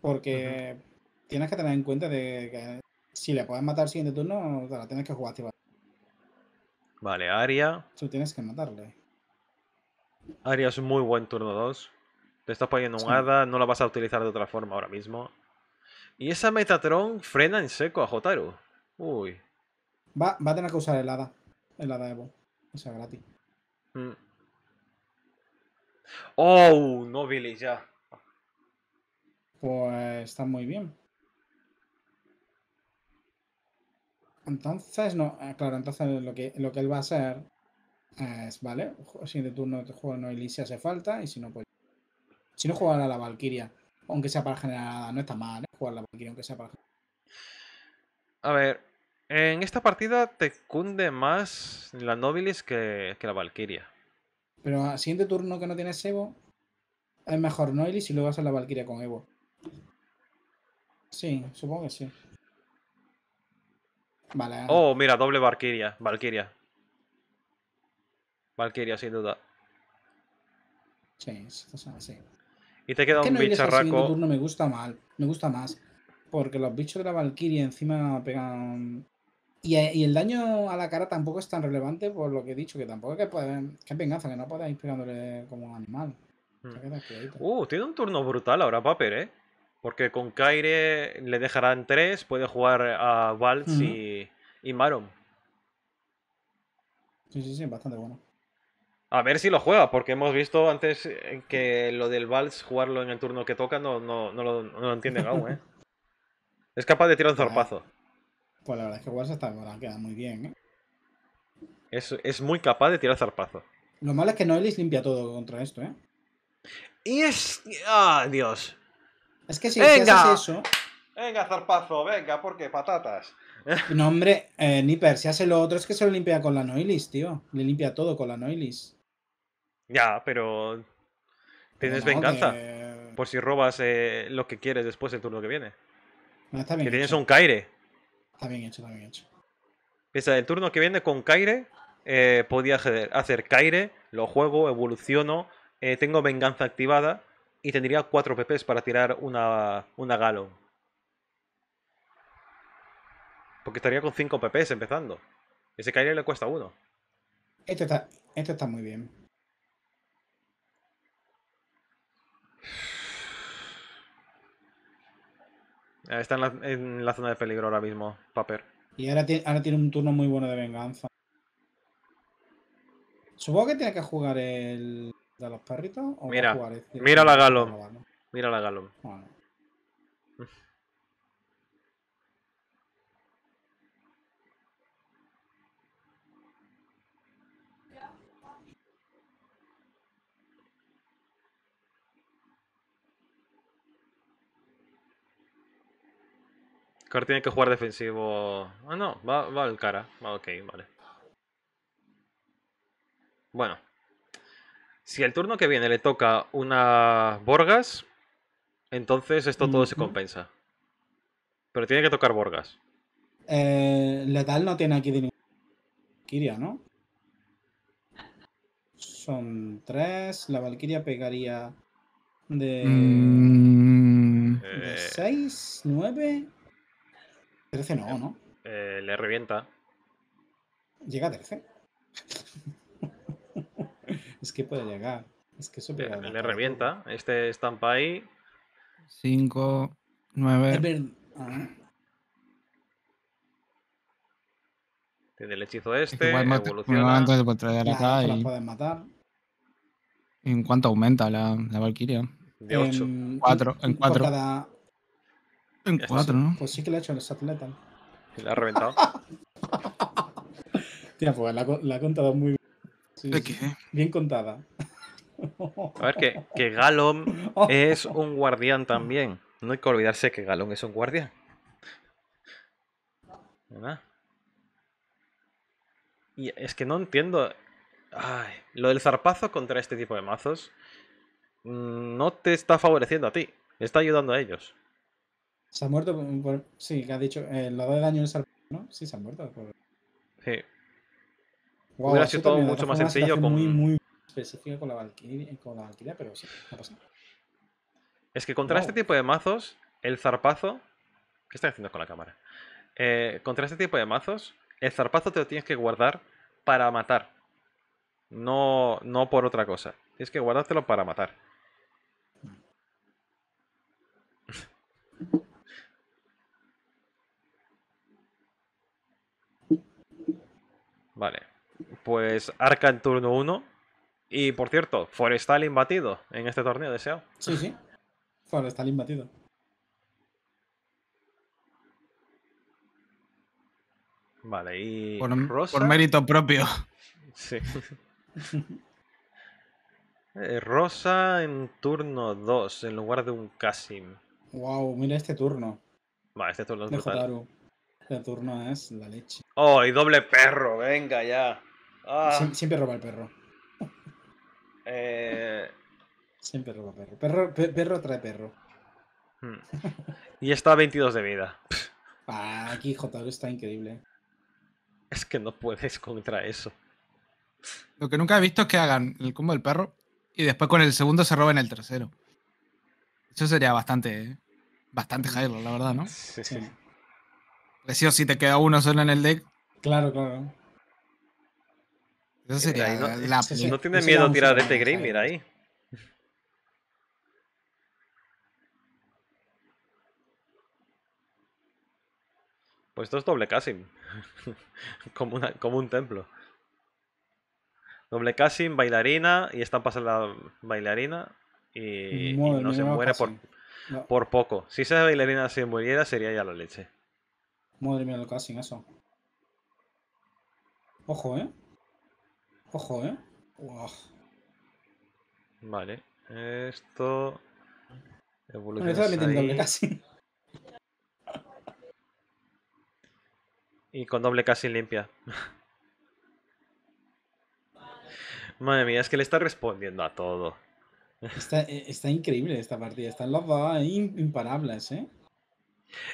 Porque tienes que tener en cuenta de que si le puedes matar el siguiente turno, la tienes que jugar activar. Vale, Aria. Tú tienes que matarle. Aria es un muy buen turno 2. Te estás poniendo un hada, no la vas a utilizar de otra forma ahora mismo. Y esa Metatron frena en seco a Jotaro Uy. Va, a tener que usar el hada. El hada Evo. O sea, gratis. Mm. Oh, no Billy, ya. Pues está muy bien. Entonces, no, eh, claro, entonces lo que, lo que él va a hacer es, vale, si de turno de juego no hace falta, y si no, pues si no jugar a la Valkyria, aunque sea para generar no está mal, jugar la Valkyria, aunque sea para A ver, en esta partida te cunde más la Nobilis que, la Valkyria. Pero al siguiente turno que no tienes Evo, es mejor Nobilis y luego vas a la Valkyria con Evo. Sí, supongo que sí. Vale. Ah. Oh, mira, doble Valkyria. Valkyria. Valkyria, sin duda. Sí, sí. Y te queda un no bicharraco. turno me gusta mal, me gusta más. Porque los bichos de la Valkyrie encima pegan. Y, el daño a la cara tampoco es tan relevante por lo que he dicho, que tampoco es que, pueden que venganza, que no puedas ir pegándole como un animal. Hmm. Uh, tiene un turno brutal ahora Paper, ¿eh? Porque con Kaire le dejarán tres puede jugar a Vals y, y Maron. Sí, sí, sí, bastante bueno. A ver si lo juega, porque hemos visto antes eh, que lo del Vals, jugarlo en el turno que toca, no, lo, entiende Gau, ¿eh? es capaz de tirar un zarpazo. Pues la verdad es que Wars hasta ahora queda muy bien, ¿eh? Es, muy capaz de tirar zarpazo. Lo malo es que Noelis limpia todo contra esto, ¿eh? Y es. ¡Ah, Dios! Es que si ¡Venga! haces eso. Venga, zarpazo, venga, porque patatas. No, hombre, eh, Nipper, si hace lo otro es que se lo limpia con la Noilis, tío. Le limpia todo con la Noilis. Ya, pero tienes venganza. Por si robas eh, lo que quieres después del turno que viene. que tienes un Kaire. Está bien hecho, está bien hecho. el turno que viene con Kaire eh, podía hacer, Kaire, lo juego, evoluciono, eh, tengo venganza activada y tendría 4 PPs para tirar una, una Galo. Porque estaría con 5 PPs empezando. Ese Kaire le cuesta uno. Este está, está muy bien. Eh, está en la, zona de peligro ahora mismo, Paper. Y ahora, ahora tiene un turno muy bueno de venganza. Supongo que tiene que jugar el de los perritos. ¿o mira, jugar mira la galo. Mira la galo. tiene que jugar defensivo. Ah, no, va, va al cara. Ah, ok, vale. Bueno. Si el turno que viene le toca una Borgas, entonces esto todo se compensa. Pero tiene que tocar Borgas. Eh, letal no tiene aquí dinero. Kiria, ¿no? Son tres. La Valquiria pegaría de. 6, mm. de seis, nueve. 13 no, ¿no? Eh, le revienta. Llega a 13. es que puede llegar. Es que eso le, revienta. Este estampa ahí. 5, 9. Tiene el hechizo este. Es que este, evoluciona. y... matar. ¿En cuánto aumenta la, la Valkyria? De 8. En 4. En 4. En cuatro, ¿no? Pues sí que le ha hecho en los atletas. la ha reventado. Tía, pues la, ha contado muy bien. Bien contada. A ver, que, que oh. es un guardián también. No hay que olvidarse que Galón es un guardián. ¿Verdad? Y es que no entiendo. lo del zarpazo contra este tipo de mazos mm, no te está favoreciendo a ti. Está ayudando a ellos. Se ha muerto Sí, que ha dicho. el eh, lo de daño en ¿no? Sí, se ha muerto. Sí. Hubiera sido todo mucho más sencillo Muy, con la eh, pero sí, Es que contra este tipo de mazos, el zarpazo. ¿Qué está haciendo con la cámara? Eh, contra este tipo de mazos, el zarpazo te lo tienes que guardar para matar. No, no por otra cosa. Tienes que guardártelo para matar. Vale. Pues Arca en turno 1. Y por cierto, Forestal imbatido en este torneo deseo Sí, sí. Forestal imbatido. Vale, y. Por, Rosa... por mérito propio. Sí. Eh, Rosa en turno 2, en lugar de un Kasim. Wow, mira este turno. Vale, este turno es turno es la leche. ¡Oh, y doble perro! Venga ya. Ah. siempre roba el perro. Eh. Siempre roba perro. Perro, perro trae perro. Hmm. Y está a 22 de vida. Ah, aquí Jotaro está increíble. Es que no puedes contra eso. Lo que nunca he visto es que hagan el combo del perro y después con el segundo se roben el tercero. Eso sería bastante, bastante jailo, la verdad, ¿no? sí. sí si te queda uno solo en el deck. Claro, claro. Eso no, no tiene miedo tirar este mira ahí. Pues esto es doble Casim. como, como un templo. Doble Casim, bailarina. Y están pasando la bailarina. Y, no se muere por, por poco. Si esa bailarina se muriera, sería ya la leche. Madre mía, lo casi eso. Ojo, ¿eh? Ojo, ¿eh? Vale. Esto... Evoluciona. Y con doble casi limpia. Madre mía, es que le está respondiendo a todo. Está, eh, está increíble esta partida. Están las dos imparables, ¿eh?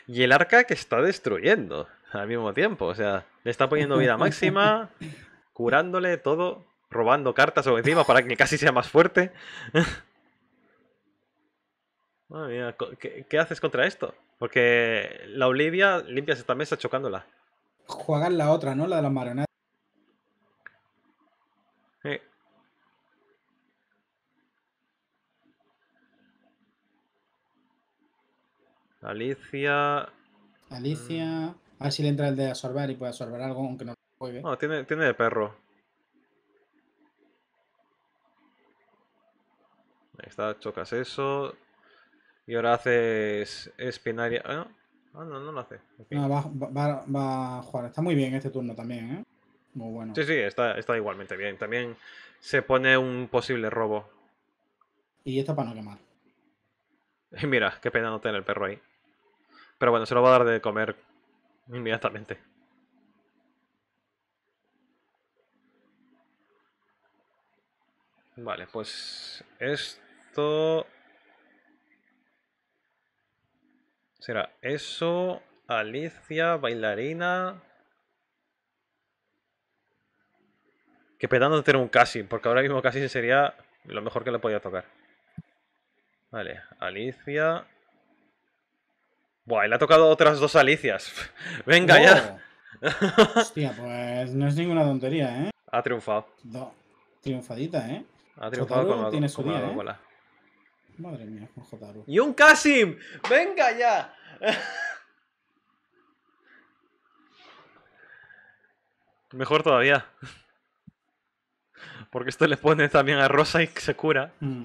Y el arca que está destruyendo al mismo tiempo. O sea, le está poniendo vida máxima, curándole todo, robando cartas o encima para que casi sea más fuerte. Madre mía, ¿qué, haces contra esto? Porque la Olivia limpias esta mesa chocándola. Juegas la otra, ¿no? La de las marionetas. Eh, Alicia. Alicia. Mm. A ver si le entra el de absorber y puede absorber algo, aunque no lo juegue. No, tiene, tiene de perro. Ahí está, chocas eso. Y ahora haces espinaria. ¿eh? Ah, no, no, lo hace. No, va, a jugar. Está muy bien este turno también, ¿eh? Muy bueno. Sí, sí, está, está igualmente bien. También se pone un posible robo. Y esto para no quemar. Mira, qué pena no tener el perro ahí. Pero bueno, se lo va a dar de comer inmediatamente. Vale, pues esto será eso, Alicia, bailarina. Que de tener un casi, porque ahora mismo casi sería lo mejor que le podía tocar. Vale, Alicia, Buah, le ha tocado otras dos alicias. Venga ya. Hostia, pues no es ninguna tontería, ¿eh? Ha triunfado. No. Triunfadita, ¿eh? Ha triunfado con la, tiene ¿eh? Madre mía, con Jotaru. ¡Y un Kasim! ¡Venga ya! Mejor todavía. Porque esto le pone también a Rosa y se cura. Mm.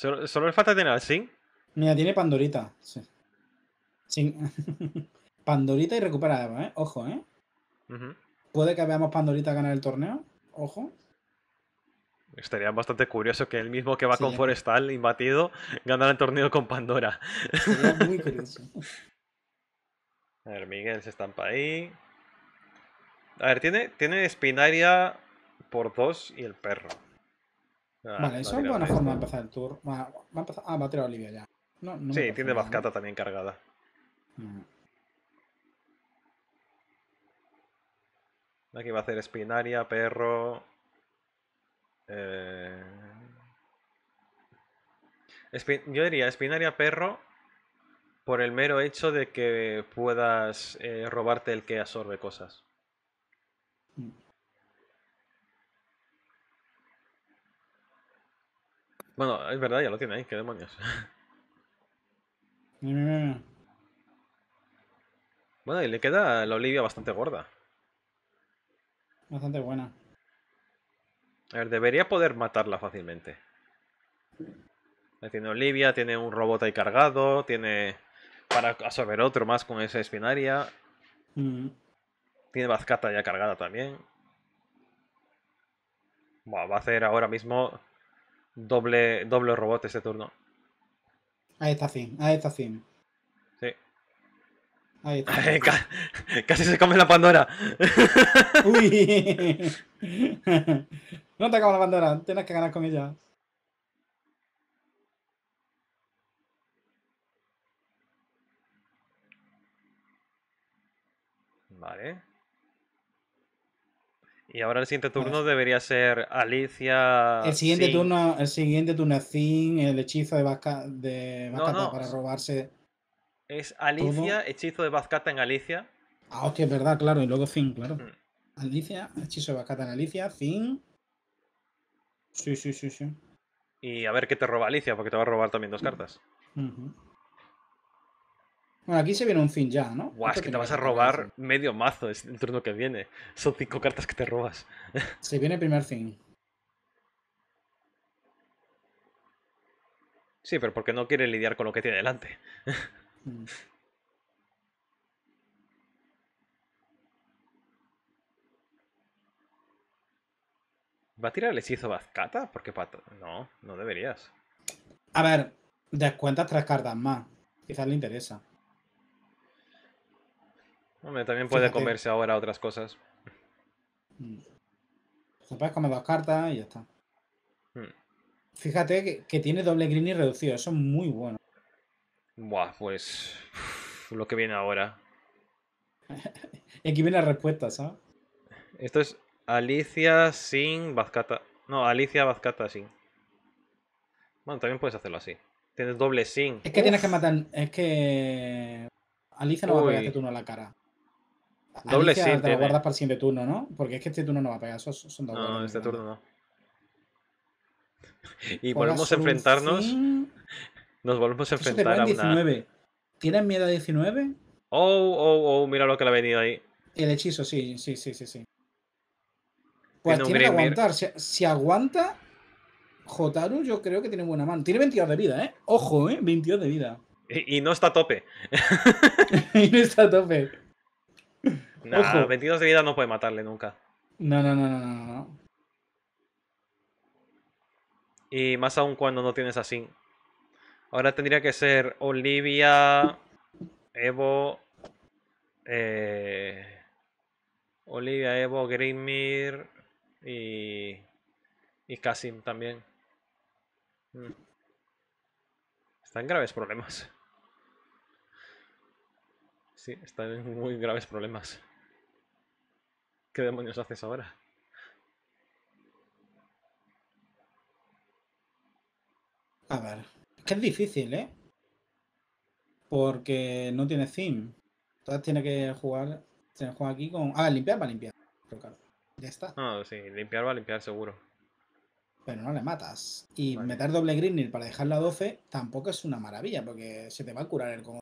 Solo, le falta tener al Sin. Mira, tiene Pandorita. Sí. Sin... Pandorita y recuperada, ¿eh? Ojo, ¿eh? Puede que veamos Pandorita ganar el torneo. Ojo. Estaría bastante curioso que el mismo que va con Forestal imbatido ganara el torneo con Pandora. Sería muy curioso. A ver, Miguel se estampa ahí. A ver, tiene, tiene Spinaria por dos y el perro. Ah, vale, eso es buena forma de empezar el tour. Ah, va a empezar... a ah, Olivia ya. sí, tiene Vazcata ¿eh? también cargada. Aquí va a hacer Espinaria, Perro. Eh, yo diría Espinaria, Perro. Por el mero hecho de que puedas eh, robarte el que absorbe cosas. Bueno, es verdad, ya lo tiene ahí, qué demonios. Bueno, y le queda la Olivia bastante gorda. Bastante buena. A ver, debería poder matarla fácilmente. Tiene Olivia, tiene un robot ahí cargado, tiene para absorber otro más con esa espinaria. Mm. Tiene Vazcata ya cargada también. va a hacer ahora mismo doble, doble robot este turno. Ahí está Zin, ahí está Zin. Sí. Ahí está. casi se come la Pandora. Uy. no te acabas la Pandora, tienes que ganar con ella. Vale. Y ahora el siguiente turno pues debería ser Alicia. El siguiente turno, el siguiente turno es Zin, el hechizo de Vascata de para robarse. Es Alicia, hechizo de Vascata en Alicia. Ah, hostia, es verdad, claro, y luego Zin, claro. Mm. Alicia, hechizo de Vascata en Alicia, Zin. Sí, sí, sí, sí. Y a ver qué te roba Alicia, porque te va a robar también dos mm. cartas. Bueno, aquí se viene un fin ya, ¿no? Guau, es que te vas a robar medio mazo el turno que viene. Son cinco cartas que te robas. Se viene el primer fin. Sí, pero porque no quiere lidiar con lo que tiene delante. Mm. ¿Va a tirar el hechizo Bazcata? Porque pato. No, no deberías. A ver, descuentas tres cartas más. Quizás le interesa. Hombre, también puede comerse ahora otras cosas. Mm. Se puedes comer dos cartas y ya está. Mm. Fíjate que, tiene doble green y reducido. Eso es muy bueno. Buah, pues. lo que viene ahora. aquí viene la respuesta, ¿sabes? Esto es Alicia sin Vazcata. No, Alicia Vazcata sin. Bueno, también puedes hacerlo así. Tienes doble sin. Es que tienes que matar. Es que. Alicia no va a pegarte este tú a la cara. Doble 7, Te lo guardas para el siguiente turno, ¿no? Porque es que este turno no va a pegar, son, son No, este turno no. Y volvemos a enfrentarnos. Nos volvemos a enfrentar a una. 19. ¿Tienes miedo a 19? Oh, oh, oh, mira lo que le ha venido ahí. El hechizo, sí, sí, sí, sí. sí. Pues tiene, que aguantar. Si, aguanta, Jotaru, yo creo que tiene buena mano. Tiene 22 de vida, ¿eh? Ojo, ¿eh? 22 de vida. Y, y no está a tope. y no está a tope. Nah, 22 de vida no puede matarle nunca. No, no, no, no, Y más aún cuando no tienes así. Ahora tendría que ser Olivia, Evo, eh, Olivia, Evo, Grimir y, y Kasim también. Mm. Están graves problemas. Sí, están en muy graves problemas. ¿Qué demonios haces ahora? A ver, es que es difícil, ¿eh? Porque no tiene theme. Entonces tiene que jugar, tiene que jugar aquí con... Ah, limpiar va limpiar. ya está. No, sí, limpiar va a limpiar seguro. Pero no le matas. Y meter doble Greenil para dejarla a 12 tampoco es una maravilla, porque se te va a curar el combo.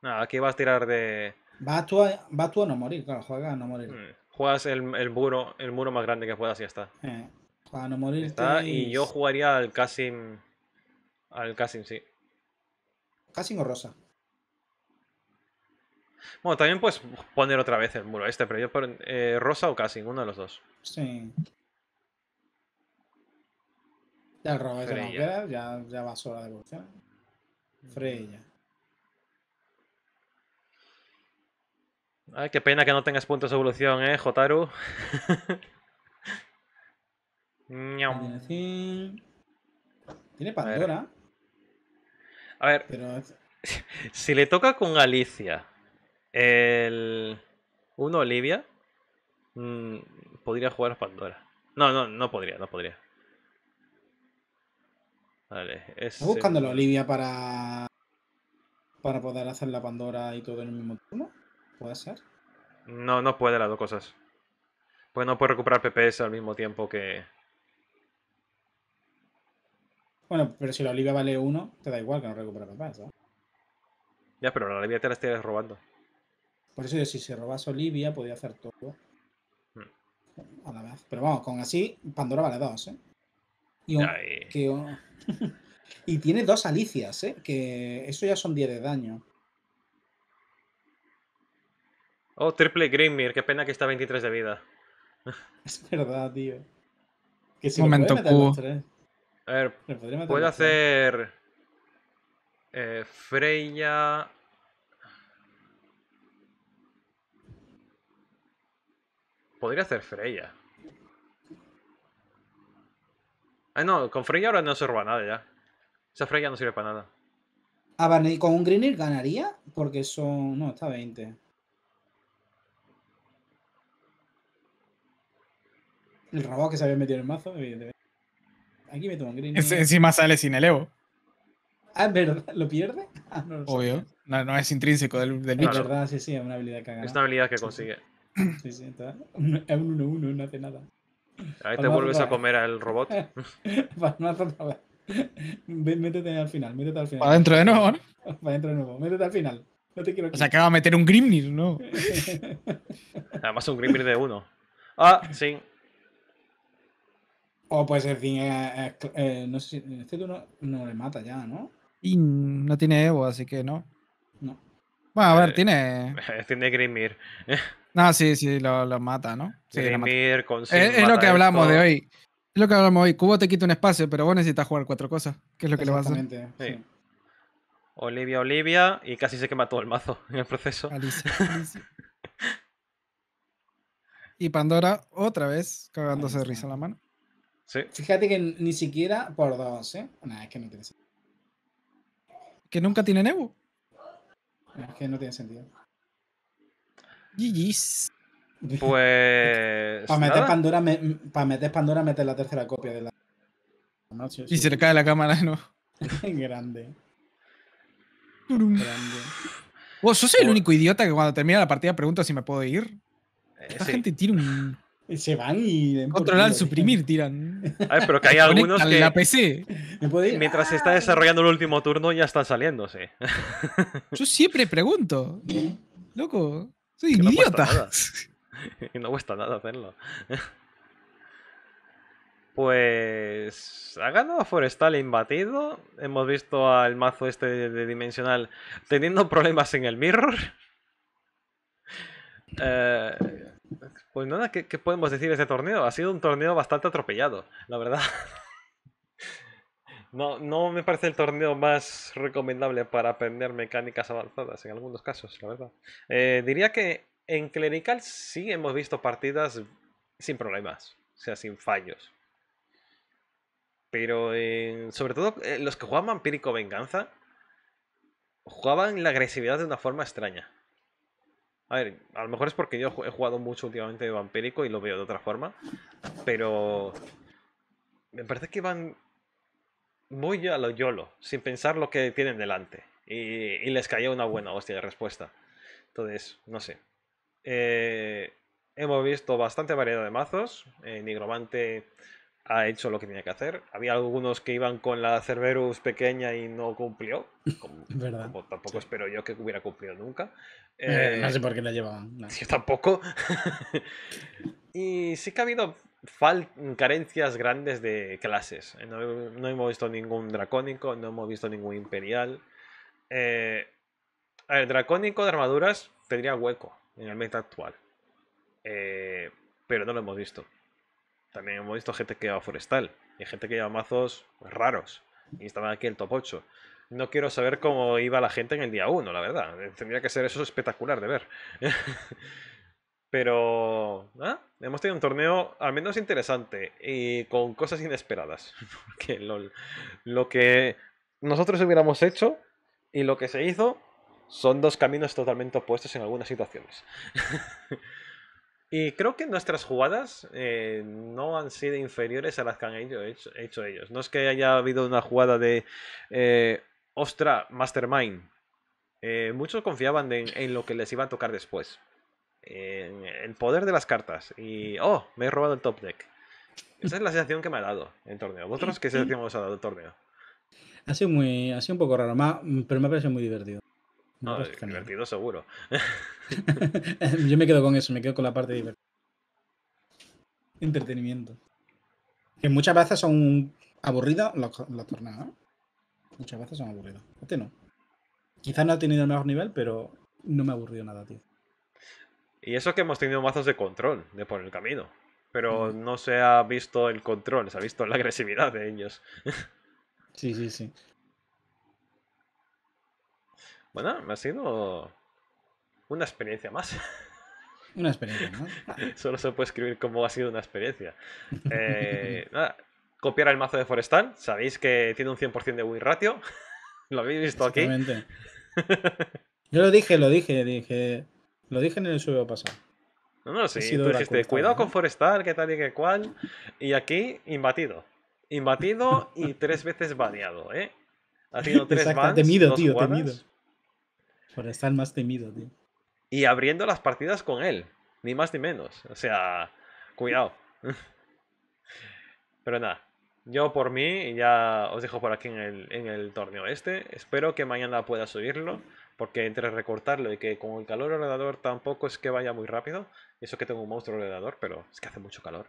Nada, aquí vas a tirar de, va tú, a, no morir, claro, juegas a no morir. Mm, juegas el, muro, el muro más grande que puedas y ya está. Eh, no morir. Está, y yo jugaría al Casim. Al Casim, sí. ¿Casim o Rosa? Bueno, también puedes poner otra vez el muro este, pero yo por, eh, Rosa o Cassim, uno de los dos. Sí. Ya el de ya, ya, ya va sola de evolución. Mm. Freya. Ay, qué pena que no tengas puntos de evolución, eh, Jotaru. Tiene Pandora. A ver. Si le toca con Alicia el. Uno Olivia. Mm, podría jugar a Pandora. No, no, no podría, no podría. Vale, es. buscando la Olivia para. Para poder hacer la Pandora y todo en el mismo turno? ¿Puede ser? No, no puede las dos cosas. Pues no puede recuperar PPS al mismo tiempo que. Bueno, pero si la olivia vale uno, te da igual que no recupera PPS. ¿no? Ya, pero la olivia te la esté robando. Por eso yo, si se robas olivia, podía hacer todo. Hmm. A la vez. Pero vamos, con así, Pandora vale dos. ¿eh? Y, tiene dos alicias, ¿eh? Que eso ya son 10 de daño. Oh, triple Grimmir, qué pena que está 23 de vida. Es verdad, tío. Que si Momento Q. A ver, puedo hacer. Eh, Freya. Podría hacer Freya. Ah, no, con Freya ahora no se roba nada ya. Esa Freya no sirve para nada. Ah, vale, con un Grimnir ganaría? Porque son. No, está 20. El robot que se había metido en el mazo, evidentemente. Aquí me un green. encima sale sin Evo Ah, ¿verdad? ¿Lo pierde? Ah, no Obvio. No, es intrínseco del, del bicho. Es verdad, sí, sí, es una habilidad que gana. Es una habilidad que consigue. Sí, sí, está. Es un 1-1, no hace nada. Ahí te vuelves a comer al robot. Para Métete al final, métete al final. Para adentro de nuevo, ¿no? Para adentro de nuevo, métete al final. No te quiero. O sea, acaba de meter un Grimnir, ¿no? Además, un Grimnir de uno. Ah, sí. O pues en fin, no sé este no le mata ya, ¿no? Y no tiene Evo, así que no. No. Bueno, a ver, eh, tiene. Tiene Grimir. Ah, sí, sí, lo, mata, ¿no? Grimir con es, lo que hablamos de hoy. Es lo que hablamos hoy. Cubo te quita un espacio, pero vos necesitas jugar cuatro cosas. ¿Qué es lo que le vas a hacer? Sí. Olivia, Olivia, y casi se quema todo el mazo en el proceso. Alicia, Alicia. y Pandora, otra vez, cagándose de risa en la mano. Fíjate que ni siquiera por dos, ¿eh? es que no tiene sentido. ¿Que nunca tiene nevo? Es que no tiene sentido. GG's. Pues. para meter, Pandora, meter Pandora, la tercera copia de la. y se le cae la cámara, ¿no? Grande. Grande. yo soy el único idiota que cuando termina la partida pregunta si me puedo ir. Eh, Esta gente tiene un eh, se van y. Controlar, suprimir, tiran. A ver, pero que hay algunos que. Mientras se está desarrollando el último turno, ya están saliéndose. Yo siempre pregunto. Loco, soy idiota. No, no cuesta nada hacerlo. Pues ha ganado Forestal imbatido. Hemos visto al mazo este de Dimensional teniendo problemas en el mirror. Eh, pues nada, ¿qué, podemos decir de este torneo? Ha sido un torneo bastante atropellado, la verdad. No, no me parece el torneo más recomendable para aprender mecánicas avanzadas en algunos casos, la verdad. Eh, diría que en Clerical sí hemos visto partidas sin problemas, o sea, sin fallos. Pero sobre todo eh, los que jugaban Vampírico Venganza jugaban la agresividad de una forma extraña. A ver, a lo mejor es porque yo he jugado mucho últimamente de vampírico y lo veo de otra forma, pero me parece que van muy a lo YOLO, sin pensar lo que tienen delante. Y, les caía una buena hostia de respuesta. Entonces, no sé. Eh, hemos visto bastante variedad de mazos. Eh, Nigromante ha hecho lo que tenía que hacer. Había algunos que iban con la Cerberus pequeña y no cumplió. tampoco espero yo que hubiera cumplido nunca. Eh, no eh, sé por qué la llevaban. No. tampoco. y sí que ha habido carencias grandes de clases. Eh, no, hemos visto ningún dracónico, no hemos visto ningún imperial. el dracónico de armaduras tendría hueco en el meta actual. pero no lo hemos visto. También hemos visto gente que lleva forestal y gente que lleva mazos raros. Y estaban aquí en el top 8. No quiero saber cómo iba la gente en el día 1, la verdad. Tendría que ser eso espectacular de ver. Pero hemos tenido un torneo al menos interesante y con cosas inesperadas. Porque lo, lo que nosotros hubiéramos hecho y lo que se hizo son dos caminos totalmente opuestos en algunas situaciones. Y creo que nuestras jugadas eh, no han sido inferiores a las que han hecho, ellos. No es que haya habido una jugada de, eh, ostra, mastermind. Eh, muchos confiaban en, lo que les iba a tocar después. En el poder de las cartas. Y, oh, me he robado el top deck. Esa es la sensación que me ha dado el torneo. ¿Vosotros qué sensación os ha dado el torneo? Ha sido, muy, ha sido un poco raro, pero me ha parecido muy divertido. No, es pues eh, divertido seguro. Yo me quedo con eso, me quedo con la parte divertida. Entretenimiento. Que muchas veces son aburridas las, las tornadas. Muchas veces son aburridas. Este no. Quizás no ha tenido el mejor nivel, pero no me ha aburrido nada, tío. Y eso que hemos tenido mazos de control de por el camino. Pero no se ha visto el control, se ha visto la agresividad de ellos. Sí, sí, sí. Bueno, me ha sido una experiencia más. Una experiencia, ¿no? Solo se puede escribir cómo ha sido una experiencia. Eh, copiar el mazo de Forestal. Sabéis que tiene un 100% de win ratio. Lo habéis visto aquí. Yo lo dije, lo dije, dije. Lo dije en el suelo pasado. No, no, sí. Tú dijiste, cuidado con Forestal, que tal y qué cual. Y aquí, imbatido. Imbatido y tres veces baneado, ¿eh? sido tres Exacto, bans, temido, tío, para estar más temido, tío. Y abriendo las partidas con él, ni más ni menos. O sea, cuidado. Pero nada, yo por mí ya os dejo por aquí en el, torneo este. Espero que mañana pueda subirlo, porque entre recortarlo y que con el calor ordenador tampoco es que vaya muy rápido. Eso que tengo un monstruo ordenador, pero es que hace mucho calor.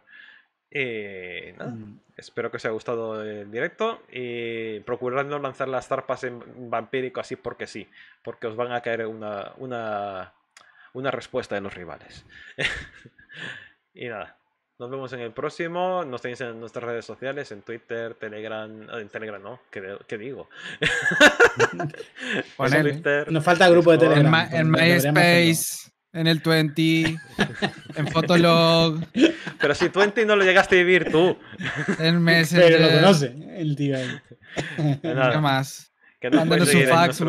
Mm. Espero que os haya gustado el directo. y procurad no lanzar las zarpas en vampírico así porque sí, porque os van a caer una, una, respuesta de los rivales. y nada. Nos vemos en el próximo. Nos tenéis en nuestras redes sociales, en Twitter, Telegram. Ah, en Telegram no, ¿qué, digo? Twitter, Nos falta el grupo de Telegram. En, MySpace en el 20, en Fotolog. Pero si 20 no lo llegaste a vivir tú. En Messenger. Pero lo conoce el tío. Nada más. Que fax, en nuestros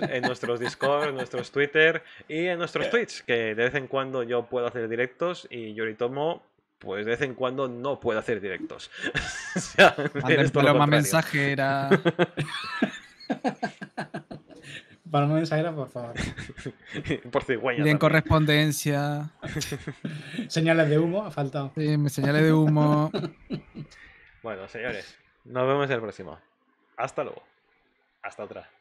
en nuestros Discord, en nuestros Twitter y en nuestros Twitch, que de vez en cuando yo puedo hacer directos y Yoritomo, pues de vez en cuando no puedo hacer directos. o sea, mensaje todo mensajera. Para no ensayar por favor. por cigüeña. Bien en correspondencia. señales de humo, ha faltado. Sí, señales de humo. bueno, señores, nos vemos en el próximo. Hasta luego. Hasta otra.